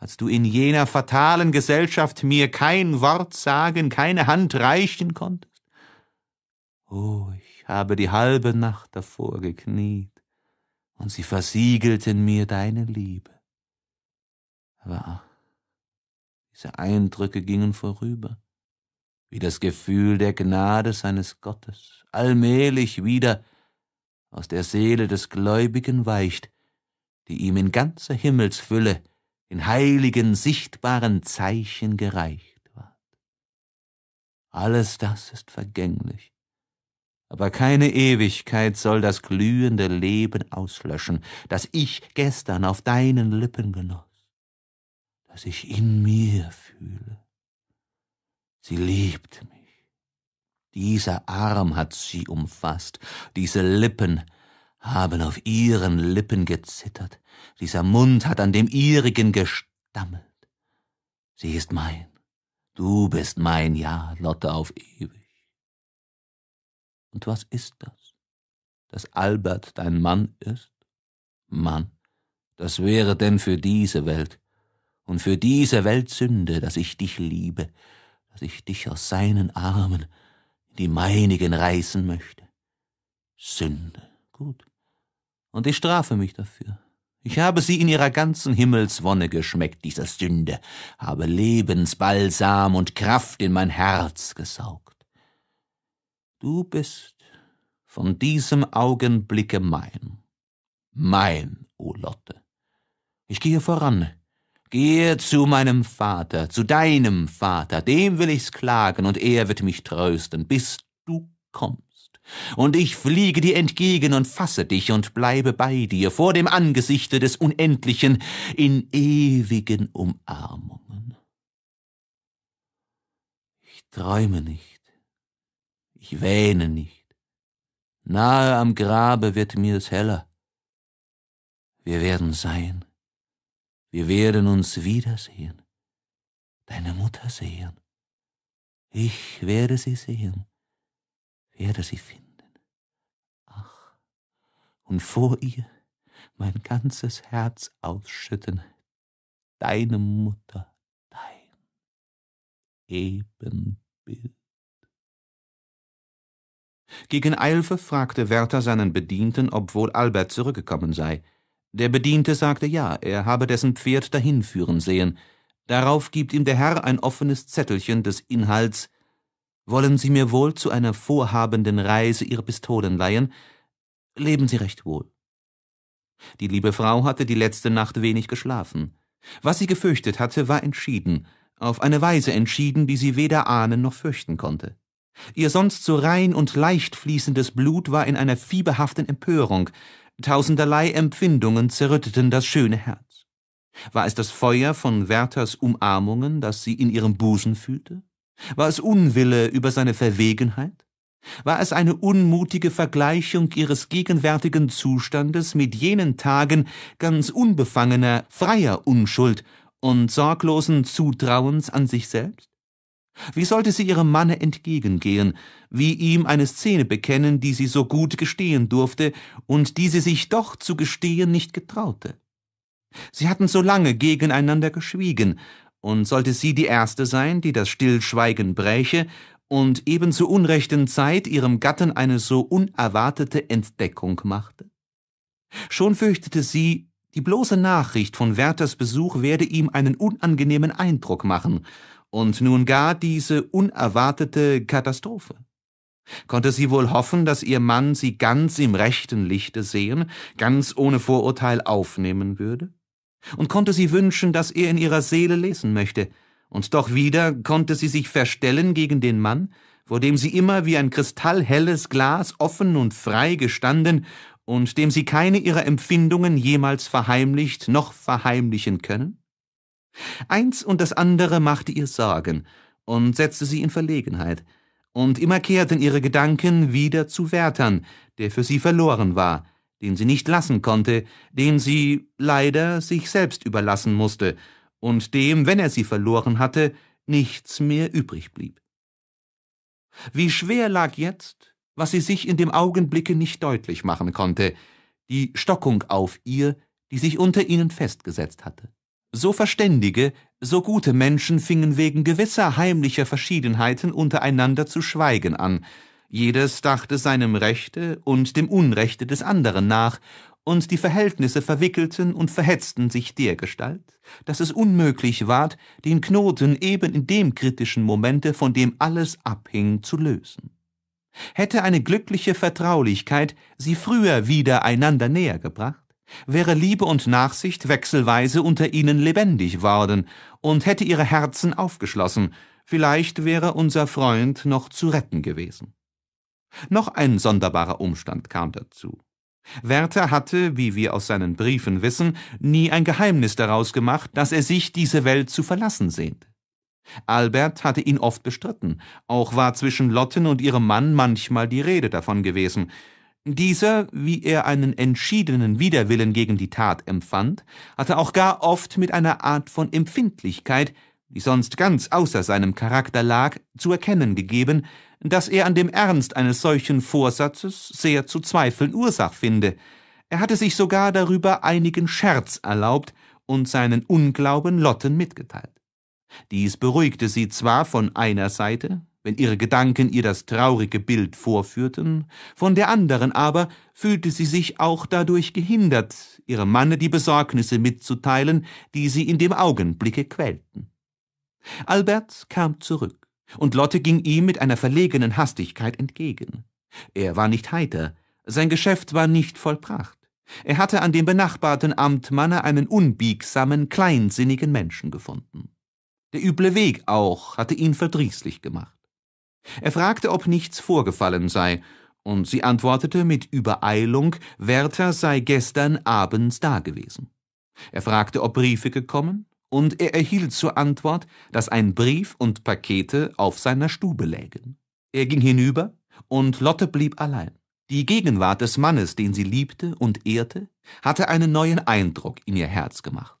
als du in jener fatalen Gesellschaft mir kein Wort sagen, keine Hand reichen konntest? Oh, ich habe die halbe Nacht davor gekniet, und sie versiegelten mir deine Liebe. Aber ach, diese Eindrücke gingen vorüber, wie das Gefühl der Gnade seines Gottes allmählich wieder aus der Seele des Gläubigen weicht, die ihm in ganzer Himmelsfülle in heiligen, sichtbaren Zeichen gereicht ward. Alles das ist vergänglich, aber keine Ewigkeit soll das glühende Leben auslöschen, das ich gestern auf deinen Lippen genoss, das ich in mir fühle. Sie liebt mich. Dieser Arm hat sie umfasst, diese Lippen haben auf ihren Lippen gezittert, dieser Mund hat an dem ihrigen gestammelt. Sie ist mein, du bist mein, ja, Lotte auf ewig. Und was ist das? Dass Albert dein Mann ist? Mann, das wäre denn für diese Welt und für diese Welt Sünde, dass ich dich liebe, dass ich dich aus seinen Armen in die meinigen reißen möchte. Sünde, gut. Und ich strafe mich dafür. Ich habe sie in ihrer ganzen Himmelswonne geschmeckt, dieser Sünde, habe Lebensbalsam und Kraft in mein Herz gesaugt. Du bist von diesem Augenblicke mein. Mein, o oh Lotte. Ich gehe voran. Gehe zu meinem Vater, zu deinem Vater, dem will ich's klagen, und er wird mich trösten, bis du kommst. Und ich fliege dir entgegen und fasse dich und bleibe bei dir vor dem Angesichte des Unendlichen in ewigen Umarmungen. Ich träume nicht ich wähne nicht. Nahe am Grabe wird mir's heller. Wir werden sein, wir werden uns wiedersehen, deine Mutter sehen. Ich werde sie sehen, werde sie finden. Ach, und vor ihr mein ganzes Herz ausschütten, deine Mutter, dein Ebenbild. Gegen Eilfe fragte Werther seinen Bedienten, ob wohl Albert zurückgekommen sei. Der Bediente sagte ja, er habe dessen Pferd dahin führen sehen. Darauf gibt ihm der Herr ein offenes Zettelchen des Inhalts Wollen Sie mir wohl zu einer vorhabenden Reise Ihre Pistolen leihen? Leben Sie recht wohl. Die liebe Frau hatte die letzte Nacht wenig geschlafen. Was sie gefürchtet hatte, war entschieden, auf eine Weise entschieden, die sie weder ahnen noch fürchten konnte. Ihr sonst so rein und leicht fließendes Blut war in einer fieberhaften Empörung, tausenderlei Empfindungen zerrütteten das schöne Herz. War es das Feuer von Werthers Umarmungen, das sie in ihrem Busen fühlte? War es Unwille über seine Verwegenheit? War es eine unmutige Vergleichung ihres gegenwärtigen Zustandes mit jenen Tagen ganz unbefangener, freier Unschuld und sorglosen Zutrauens an sich selbst? Wie sollte sie ihrem Manne entgegengehen, wie ihm eine Szene bekennen, die sie so gut gestehen durfte und die sie sich doch zu gestehen nicht getraute? Sie hatten so lange gegeneinander geschwiegen, und sollte sie die Erste sein, die das Stillschweigen bräche und eben zur unrechten Zeit ihrem Gatten eine so unerwartete Entdeckung machte? Schon fürchtete sie, die bloße Nachricht von Werthers Besuch werde ihm einen unangenehmen Eindruck machen, und nun gar diese unerwartete Katastrophe? Konnte sie wohl hoffen, dass ihr Mann sie ganz im rechten Lichte sehen, ganz ohne Vorurteil aufnehmen würde? Und konnte sie wünschen, dass er in ihrer Seele lesen möchte, und doch wieder konnte sie sich verstellen gegen den Mann, vor dem sie immer wie ein kristallhelles Glas offen und frei gestanden und dem sie keine ihrer Empfindungen jemals verheimlicht noch verheimlichen können? Eins und das andere machte ihr Sorgen und setzte sie in Verlegenheit, und immer kehrten ihre Gedanken wieder zu Wärtern, der für sie verloren war, den sie nicht lassen konnte, den sie leider sich selbst überlassen musste, und dem, wenn er sie verloren hatte, nichts mehr übrig blieb. Wie schwer lag jetzt, was sie sich in dem Augenblicke nicht deutlich machen konnte, die Stockung auf ihr, die sich unter ihnen festgesetzt hatte. So verständige, so gute Menschen fingen wegen gewisser heimlicher Verschiedenheiten untereinander zu schweigen an, jedes dachte seinem Rechte und dem Unrechte des anderen nach, und die Verhältnisse verwickelten und verhetzten sich dergestalt, dass es unmöglich ward, den Knoten eben in dem kritischen Momente, von dem alles abhing, zu lösen. Hätte eine glückliche Vertraulichkeit sie früher wieder einander näher gebracht, wäre Liebe und Nachsicht wechselweise unter ihnen lebendig worden und hätte ihre Herzen aufgeschlossen, vielleicht wäre unser Freund noch zu retten gewesen. Noch ein sonderbarer Umstand kam dazu. Werther hatte, wie wir aus seinen Briefen wissen, nie ein Geheimnis daraus gemacht, dass er sich diese Welt zu verlassen sehnte. Albert hatte ihn oft bestritten, auch war zwischen Lotten und ihrem Mann manchmal die Rede davon gewesen, dieser, wie er einen entschiedenen Widerwillen gegen die Tat empfand, hatte auch gar oft mit einer Art von Empfindlichkeit, die sonst ganz außer seinem Charakter lag, zu erkennen gegeben, dass er an dem Ernst eines solchen Vorsatzes sehr zu zweifeln Ursach finde. Er hatte sich sogar darüber einigen Scherz erlaubt und seinen Unglauben Lotten mitgeteilt. Dies beruhigte sie zwar von einer Seite, wenn ihre Gedanken ihr das traurige Bild vorführten, von der anderen aber fühlte sie sich auch dadurch gehindert, ihrem Manne die Besorgnisse mitzuteilen, die sie in dem Augenblicke quälten. Albert kam zurück, und Lotte ging ihm mit einer verlegenen Hastigkeit entgegen. Er war nicht heiter, sein Geschäft war nicht vollbracht. Er hatte an dem benachbarten Amtmanne einen unbiegsamen, kleinsinnigen Menschen gefunden. Der üble Weg auch hatte ihn verdrießlich gemacht. Er fragte, ob nichts vorgefallen sei, und sie antwortete mit Übereilung, Werther sei gestern abends dagewesen. Er fragte, ob Briefe gekommen, und er erhielt zur Antwort, dass ein Brief und Pakete auf seiner Stube lägen. Er ging hinüber, und Lotte blieb allein. Die Gegenwart des Mannes, den sie liebte und ehrte, hatte einen neuen Eindruck in ihr Herz gemacht.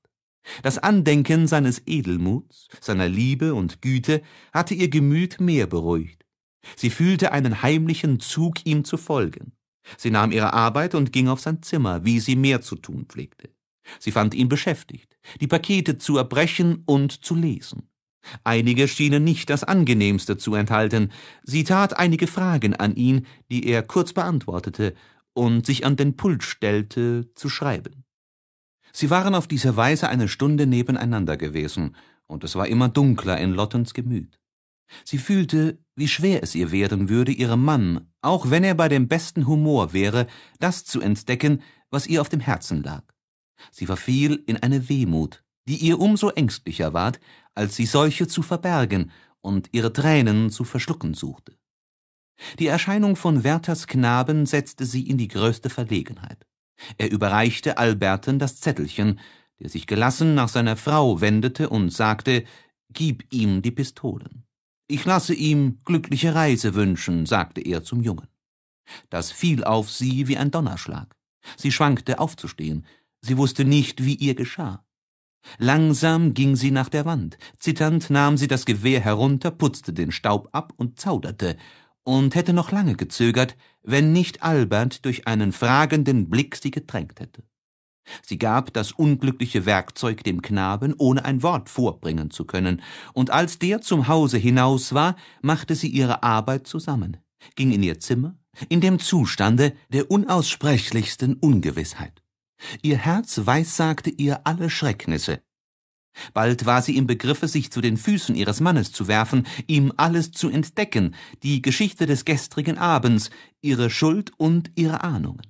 Das Andenken seines Edelmuts, seiner Liebe und Güte hatte ihr Gemüt mehr beruhigt Sie fühlte einen heimlichen Zug, ihm zu folgen. Sie nahm ihre Arbeit und ging auf sein Zimmer, wie sie mehr zu tun pflegte. Sie fand ihn beschäftigt, die Pakete zu erbrechen und zu lesen. Einige schienen nicht das Angenehmste zu enthalten. Sie tat einige Fragen an ihn, die er kurz beantwortete und sich an den Pult stellte, zu schreiben. Sie waren auf diese Weise eine Stunde nebeneinander gewesen, und es war immer dunkler in Lottens Gemüt. Sie fühlte, wie schwer es ihr werden würde, ihrem Mann, auch wenn er bei dem besten Humor wäre, das zu entdecken, was ihr auf dem Herzen lag. Sie verfiel in eine Wehmut, die ihr umso ängstlicher ward, als sie solche zu verbergen und ihre Tränen zu verschlucken suchte. Die Erscheinung von Werthers Knaben setzte sie in die größte Verlegenheit. Er überreichte Alberten das Zettelchen, der sich gelassen nach seiner Frau wendete und sagte, Gib ihm die Pistolen. Ich lasse ihm glückliche Reise wünschen, sagte er zum Jungen. Das fiel auf sie wie ein Donnerschlag. Sie schwankte aufzustehen. Sie wusste nicht, wie ihr geschah. Langsam ging sie nach der Wand. Zitternd nahm sie das Gewehr herunter, putzte den Staub ab und zauderte und hätte noch lange gezögert, wenn nicht Albert durch einen fragenden Blick sie gedrängt hätte. Sie gab das unglückliche Werkzeug dem Knaben, ohne ein Wort vorbringen zu können, und als der zum Hause hinaus war, machte sie ihre Arbeit zusammen, ging in ihr Zimmer, in dem Zustande der unaussprechlichsten Ungewissheit. Ihr Herz weissagte ihr alle Schrecknisse. Bald war sie im Begriffe, sich zu den Füßen ihres Mannes zu werfen, ihm alles zu entdecken, die Geschichte des gestrigen Abends, ihre Schuld und ihre Ahnungen.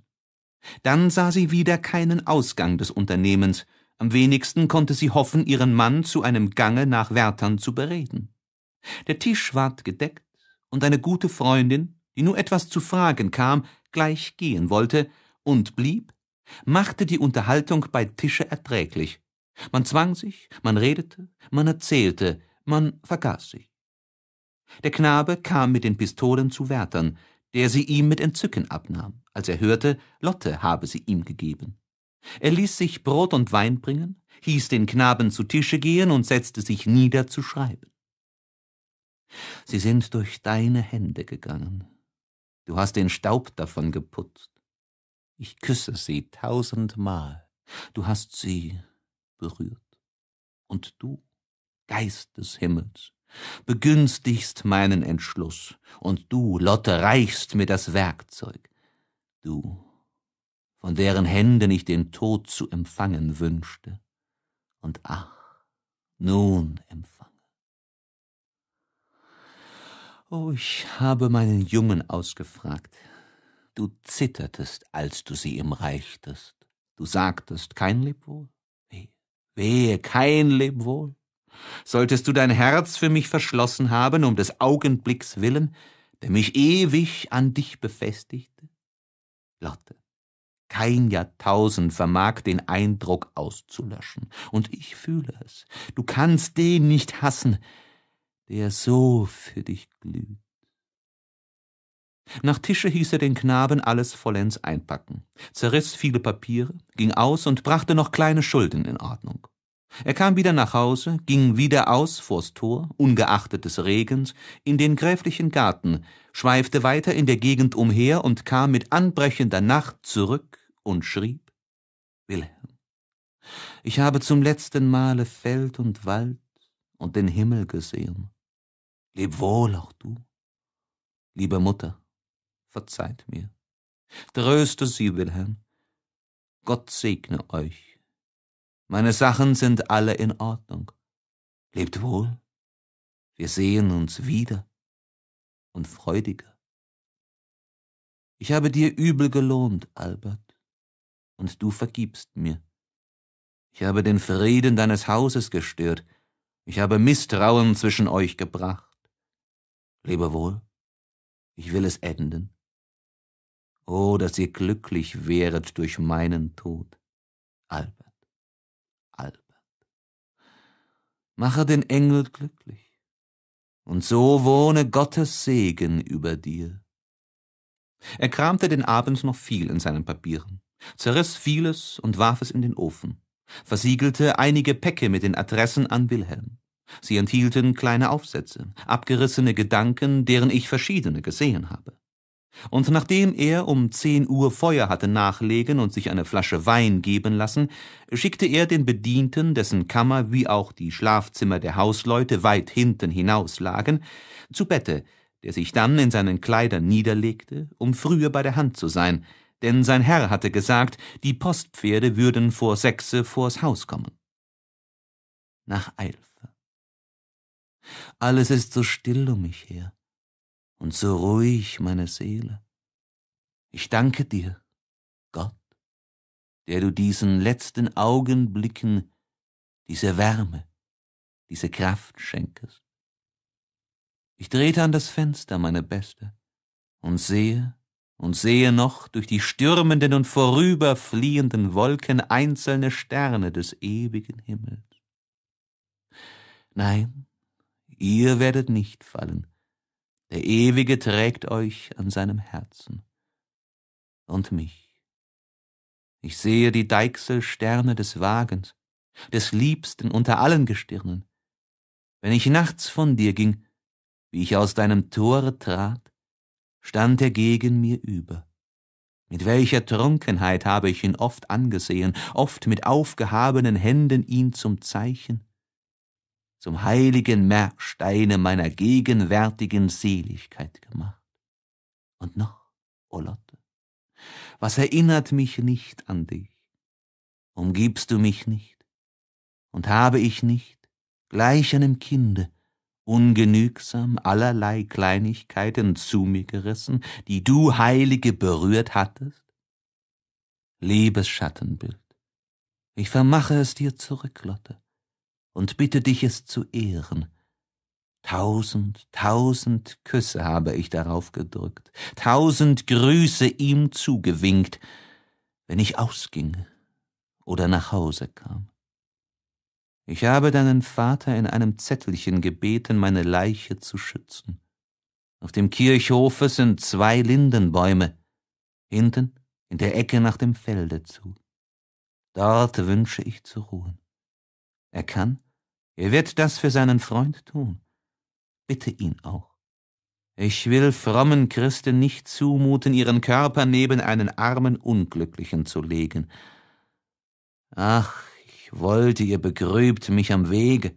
Dann sah sie wieder keinen Ausgang des Unternehmens, am wenigsten konnte sie hoffen, ihren Mann zu einem Gange nach Wärtern zu bereden. Der Tisch ward gedeckt, und eine gute Freundin, die nur etwas zu fragen kam, gleich gehen wollte und blieb, machte die Unterhaltung bei Tische erträglich. Man zwang sich, man redete, man erzählte, man vergaß sich. Der Knabe kam mit den Pistolen zu Wärtern, der sie ihm mit Entzücken abnahm, als er hörte, Lotte habe sie ihm gegeben. Er ließ sich Brot und Wein bringen, hieß den Knaben zu Tische gehen und setzte sich nieder zu schreiben. Sie sind durch deine Hände gegangen. Du hast den Staub davon geputzt. Ich küsse sie tausendmal. Du hast sie berührt. Und du, Geist des Himmels, begünstigst meinen Entschluss, und du, Lotte, reichst mir das Werkzeug. Du, von deren Händen ich den Tod zu empfangen wünschte, und ach, nun empfange. Oh, ich habe meinen Jungen ausgefragt. Du zittertest, als du sie ihm reichtest. Du sagtest kein Lebwohl? Wehe, wehe, kein Lebwohl? Solltest du dein Herz für mich verschlossen haben, um des Augenblicks willen, der mich ewig an dich befestigte? Lotte, kein Jahrtausend vermag den Eindruck auszulöschen, und ich fühle es. Du kannst den nicht hassen, der so für dich glüht. Nach Tische hieß er den Knaben alles vollends einpacken, zerriss viele Papiere, ging aus und brachte noch kleine Schulden in Ordnung. Er kam wieder nach Hause, ging wieder aus vors Tor, ungeachtet des Regens, in den gräflichen Garten, schweifte weiter in der Gegend umher und kam mit anbrechender Nacht zurück und schrieb Wilhelm, ich habe zum letzten Male Feld und Wald und den Himmel gesehen. Leb wohl auch du. Liebe Mutter, verzeiht mir. Tröste sie, Wilhelm. Gott segne euch. Meine Sachen sind alle in Ordnung. Lebt wohl. Wir sehen uns wieder. Und freudiger. Ich habe dir übel gelohnt, Albert. Und du vergibst mir. Ich habe den Frieden deines Hauses gestört. Ich habe Misstrauen zwischen euch gebracht. Lebe wohl. Ich will es enden. Oh, dass ihr glücklich wäret durch meinen Tod, Albert. mache den Engel glücklich, und so wohne Gottes Segen über dir. Er kramte den Abend noch viel in seinen Papieren, zerriss vieles und warf es in den Ofen, versiegelte einige Päcke mit den Adressen an Wilhelm. Sie enthielten kleine Aufsätze, abgerissene Gedanken, deren ich verschiedene gesehen habe. Und nachdem er um zehn Uhr Feuer hatte nachlegen und sich eine Flasche Wein geben lassen, schickte er den Bedienten, dessen Kammer wie auch die Schlafzimmer der Hausleute weit hinten hinaus lagen, zu Bette, der sich dann in seinen Kleidern niederlegte, um früher bei der Hand zu sein, denn sein Herr hatte gesagt, die Postpferde würden vor sechse vors Haus kommen. Nach Eilfe. Alles ist so still um mich her und so ruhig meine Seele. Ich danke dir, Gott, der du diesen letzten Augenblicken diese Wärme, diese Kraft schenkest. Ich drehte an das Fenster, meine Beste, und sehe, und sehe noch durch die stürmenden und vorüberfliehenden Wolken einzelne Sterne des ewigen Himmels. Nein, ihr werdet nicht fallen, der Ewige trägt euch an seinem Herzen. Und mich. Ich sehe die Deichselsterne des Wagens, des Liebsten unter allen Gestirnen. Wenn ich nachts von dir ging, wie ich aus deinem Tore trat, stand er gegen mir über. Mit welcher Trunkenheit habe ich ihn oft angesehen, oft mit aufgehabenen Händen ihn zum Zeichen zum heiligen Merksteine meiner gegenwärtigen Seligkeit gemacht. Und noch, o oh Lotte, was erinnert mich nicht an dich? Umgibst du mich nicht? Und habe ich nicht, gleich einem Kinde, ungenügsam allerlei Kleinigkeiten zu mir gerissen, die du, Heilige, berührt hattest? Liebes Schattenbild, ich vermache es dir zurück, Lotte, und bitte dich, es zu ehren. Tausend, tausend Küsse habe ich darauf gedrückt, tausend Grüße ihm zugewinkt, wenn ich ausging oder nach Hause kam. Ich habe deinen Vater in einem Zettelchen gebeten, meine Leiche zu schützen. Auf dem Kirchhofe sind zwei Lindenbäume, hinten in der Ecke nach dem Felde zu. Dort wünsche ich zu ruhen. Er kann, er wird das für seinen Freund tun. Bitte ihn auch. Ich will frommen Christen nicht zumuten, ihren Körper neben einen armen Unglücklichen zu legen. Ach, ich wollte, ihr begrübt mich am Wege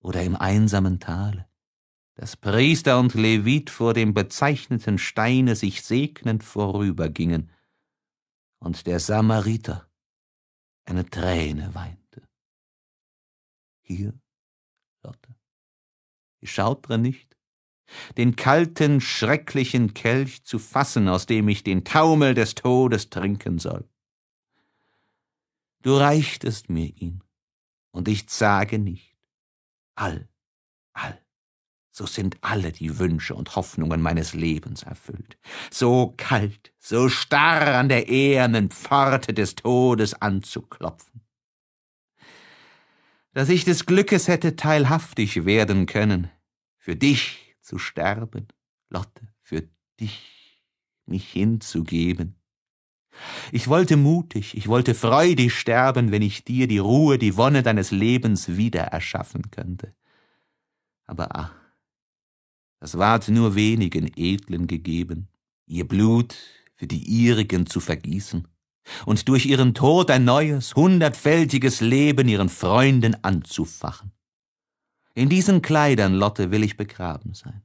oder im einsamen Tale, dass Priester und Levit vor dem bezeichneten Steine sich segnend vorübergingen, und der Samariter eine Träne weint hier, Lotte. Schautre nicht, den kalten, schrecklichen Kelch zu fassen, aus dem ich den Taumel des Todes trinken soll. Du reichtest mir ihn, und ich sage nicht, all, all, so sind alle die Wünsche und Hoffnungen meines Lebens erfüllt, so kalt, so starr an der ehernen Pforte des Todes anzuklopfen dass ich des Glückes hätte teilhaftig werden können, für dich zu sterben, Lotte, für dich mich hinzugeben. Ich wollte mutig, ich wollte freudig sterben, wenn ich dir die Ruhe, die Wonne deines Lebens wieder erschaffen könnte. Aber ach, das ward nur wenigen Edlen gegeben, ihr Blut für die ihrigen zu vergießen und durch ihren Tod ein neues, hundertfältiges Leben ihren Freunden anzufachen. In diesen Kleidern, Lotte, will ich begraben sein.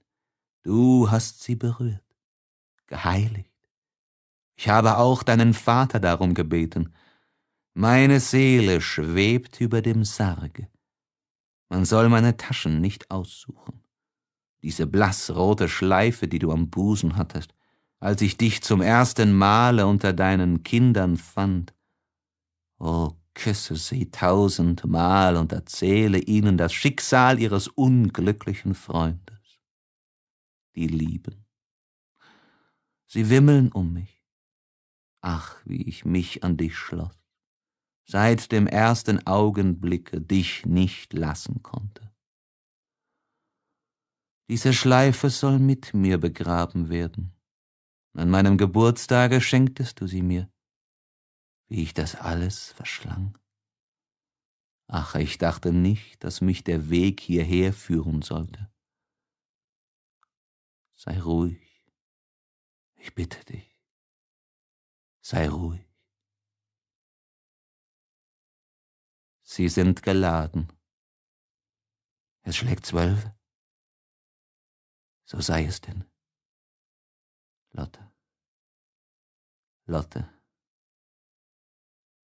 Du hast sie berührt, geheiligt. Ich habe auch deinen Vater darum gebeten. Meine Seele schwebt über dem Sarge. Man soll meine Taschen nicht aussuchen. Diese blassrote Schleife, die du am Busen hattest, als ich dich zum ersten Male unter deinen Kindern fand. O, küsse sie tausendmal und erzähle ihnen das Schicksal ihres unglücklichen Freundes. Die Lieben. Sie wimmeln um mich. Ach, wie ich mich an dich schloss, seit dem ersten Augenblicke dich nicht lassen konnte. Diese Schleife soll mit mir begraben werden an meinem Geburtstage schenktest du sie mir. Wie ich das alles verschlang. Ach, ich dachte nicht, dass mich der Weg hierher führen sollte. Sei ruhig, ich bitte dich. Sei ruhig. Sie sind geladen. Es schlägt zwölf. So sei es denn. Lotte. Lotte.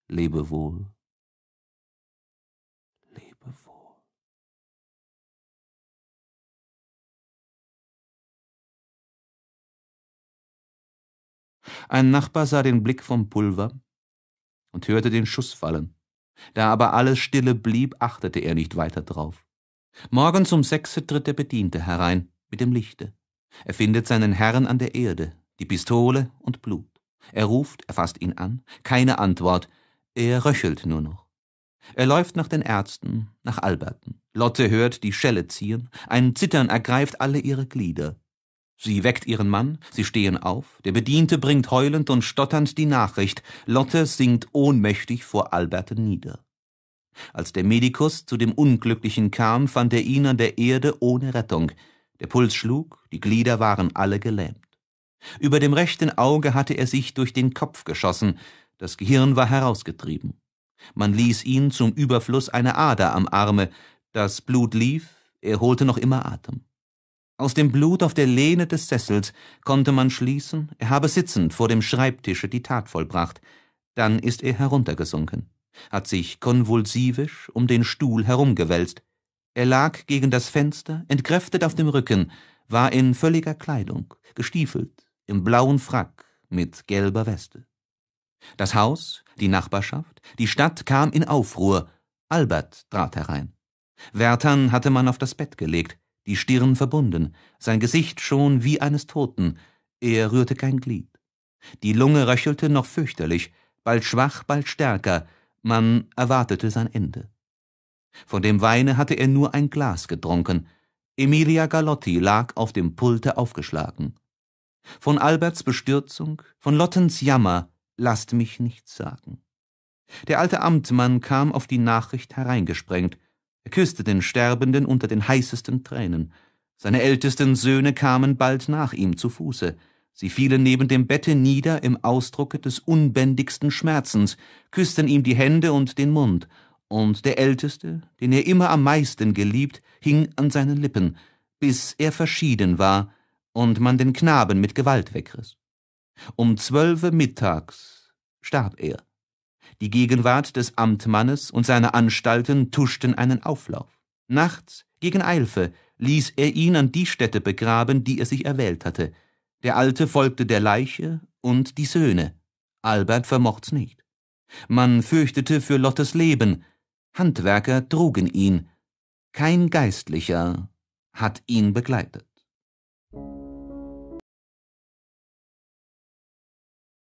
Lebe wohl. Lebe wohl. Ein Nachbar sah den Blick vom Pulver und hörte den Schuss fallen. Da aber alles stille blieb, achtete er nicht weiter drauf. Morgens um sechse tritt der Bediente herein mit dem Lichte. Er findet seinen Herrn an der Erde, die Pistole und Blut. Er ruft, er fasst ihn an, keine Antwort, er röchelt nur noch. Er läuft nach den Ärzten, nach Alberten. Lotte hört die Schelle ziehen, ein Zittern ergreift alle ihre Glieder. Sie weckt ihren Mann, sie stehen auf, der Bediente bringt heulend und stotternd die Nachricht, Lotte sinkt ohnmächtig vor Alberten nieder. Als der Medikus zu dem Unglücklichen kam, fand er ihn an der Erde ohne Rettung. Der Puls schlug, die Glieder waren alle gelähmt. Über dem rechten Auge hatte er sich durch den Kopf geschossen, das Gehirn war herausgetrieben. Man ließ ihn zum Überfluss eine Ader am Arme, das Blut lief, er holte noch immer Atem. Aus dem Blut auf der Lehne des Sessels konnte man schließen, er habe sitzend vor dem Schreibtische die Tat vollbracht. Dann ist er heruntergesunken, hat sich konvulsivisch um den Stuhl herumgewälzt. Er lag gegen das Fenster, entkräftet auf dem Rücken, war in völliger Kleidung, gestiefelt, im blauen Frack mit gelber Weste. Das Haus, die Nachbarschaft, die Stadt kam in Aufruhr. Albert trat herein. Wärtern hatte man auf das Bett gelegt, die Stirn verbunden, sein Gesicht schon wie eines Toten, er rührte kein Glied. Die Lunge röchelte noch fürchterlich, bald schwach, bald stärker, man erwartete sein Ende. Von dem Weine hatte er nur ein Glas getrunken. Emilia Galotti lag auf dem Pulte aufgeschlagen. Von Alberts Bestürzung, von Lottens Jammer, lasst mich nichts sagen. Der alte Amtmann kam auf die Nachricht hereingesprengt. Er küßte den Sterbenden unter den heißesten Tränen. Seine ältesten Söhne kamen bald nach ihm zu Fuße. Sie fielen neben dem Bette nieder im Ausdrucke des unbändigsten Schmerzens, küßten ihm die Hände und den Mund, und der Älteste, den er immer am meisten geliebt, hing an seinen Lippen, bis er verschieden war und man den Knaben mit Gewalt wegriss. Um zwölfe mittags starb er. Die Gegenwart des Amtmannes und seine Anstalten tuschten einen Auflauf. Nachts, gegen Eilfe, ließ er ihn an die Stätte begraben, die er sich erwählt hatte. Der Alte folgte der Leiche und die Söhne. Albert vermocht's nicht. Man fürchtete für Lottes Leben. Handwerker trugen ihn. Kein Geistlicher hat ihn begleitet.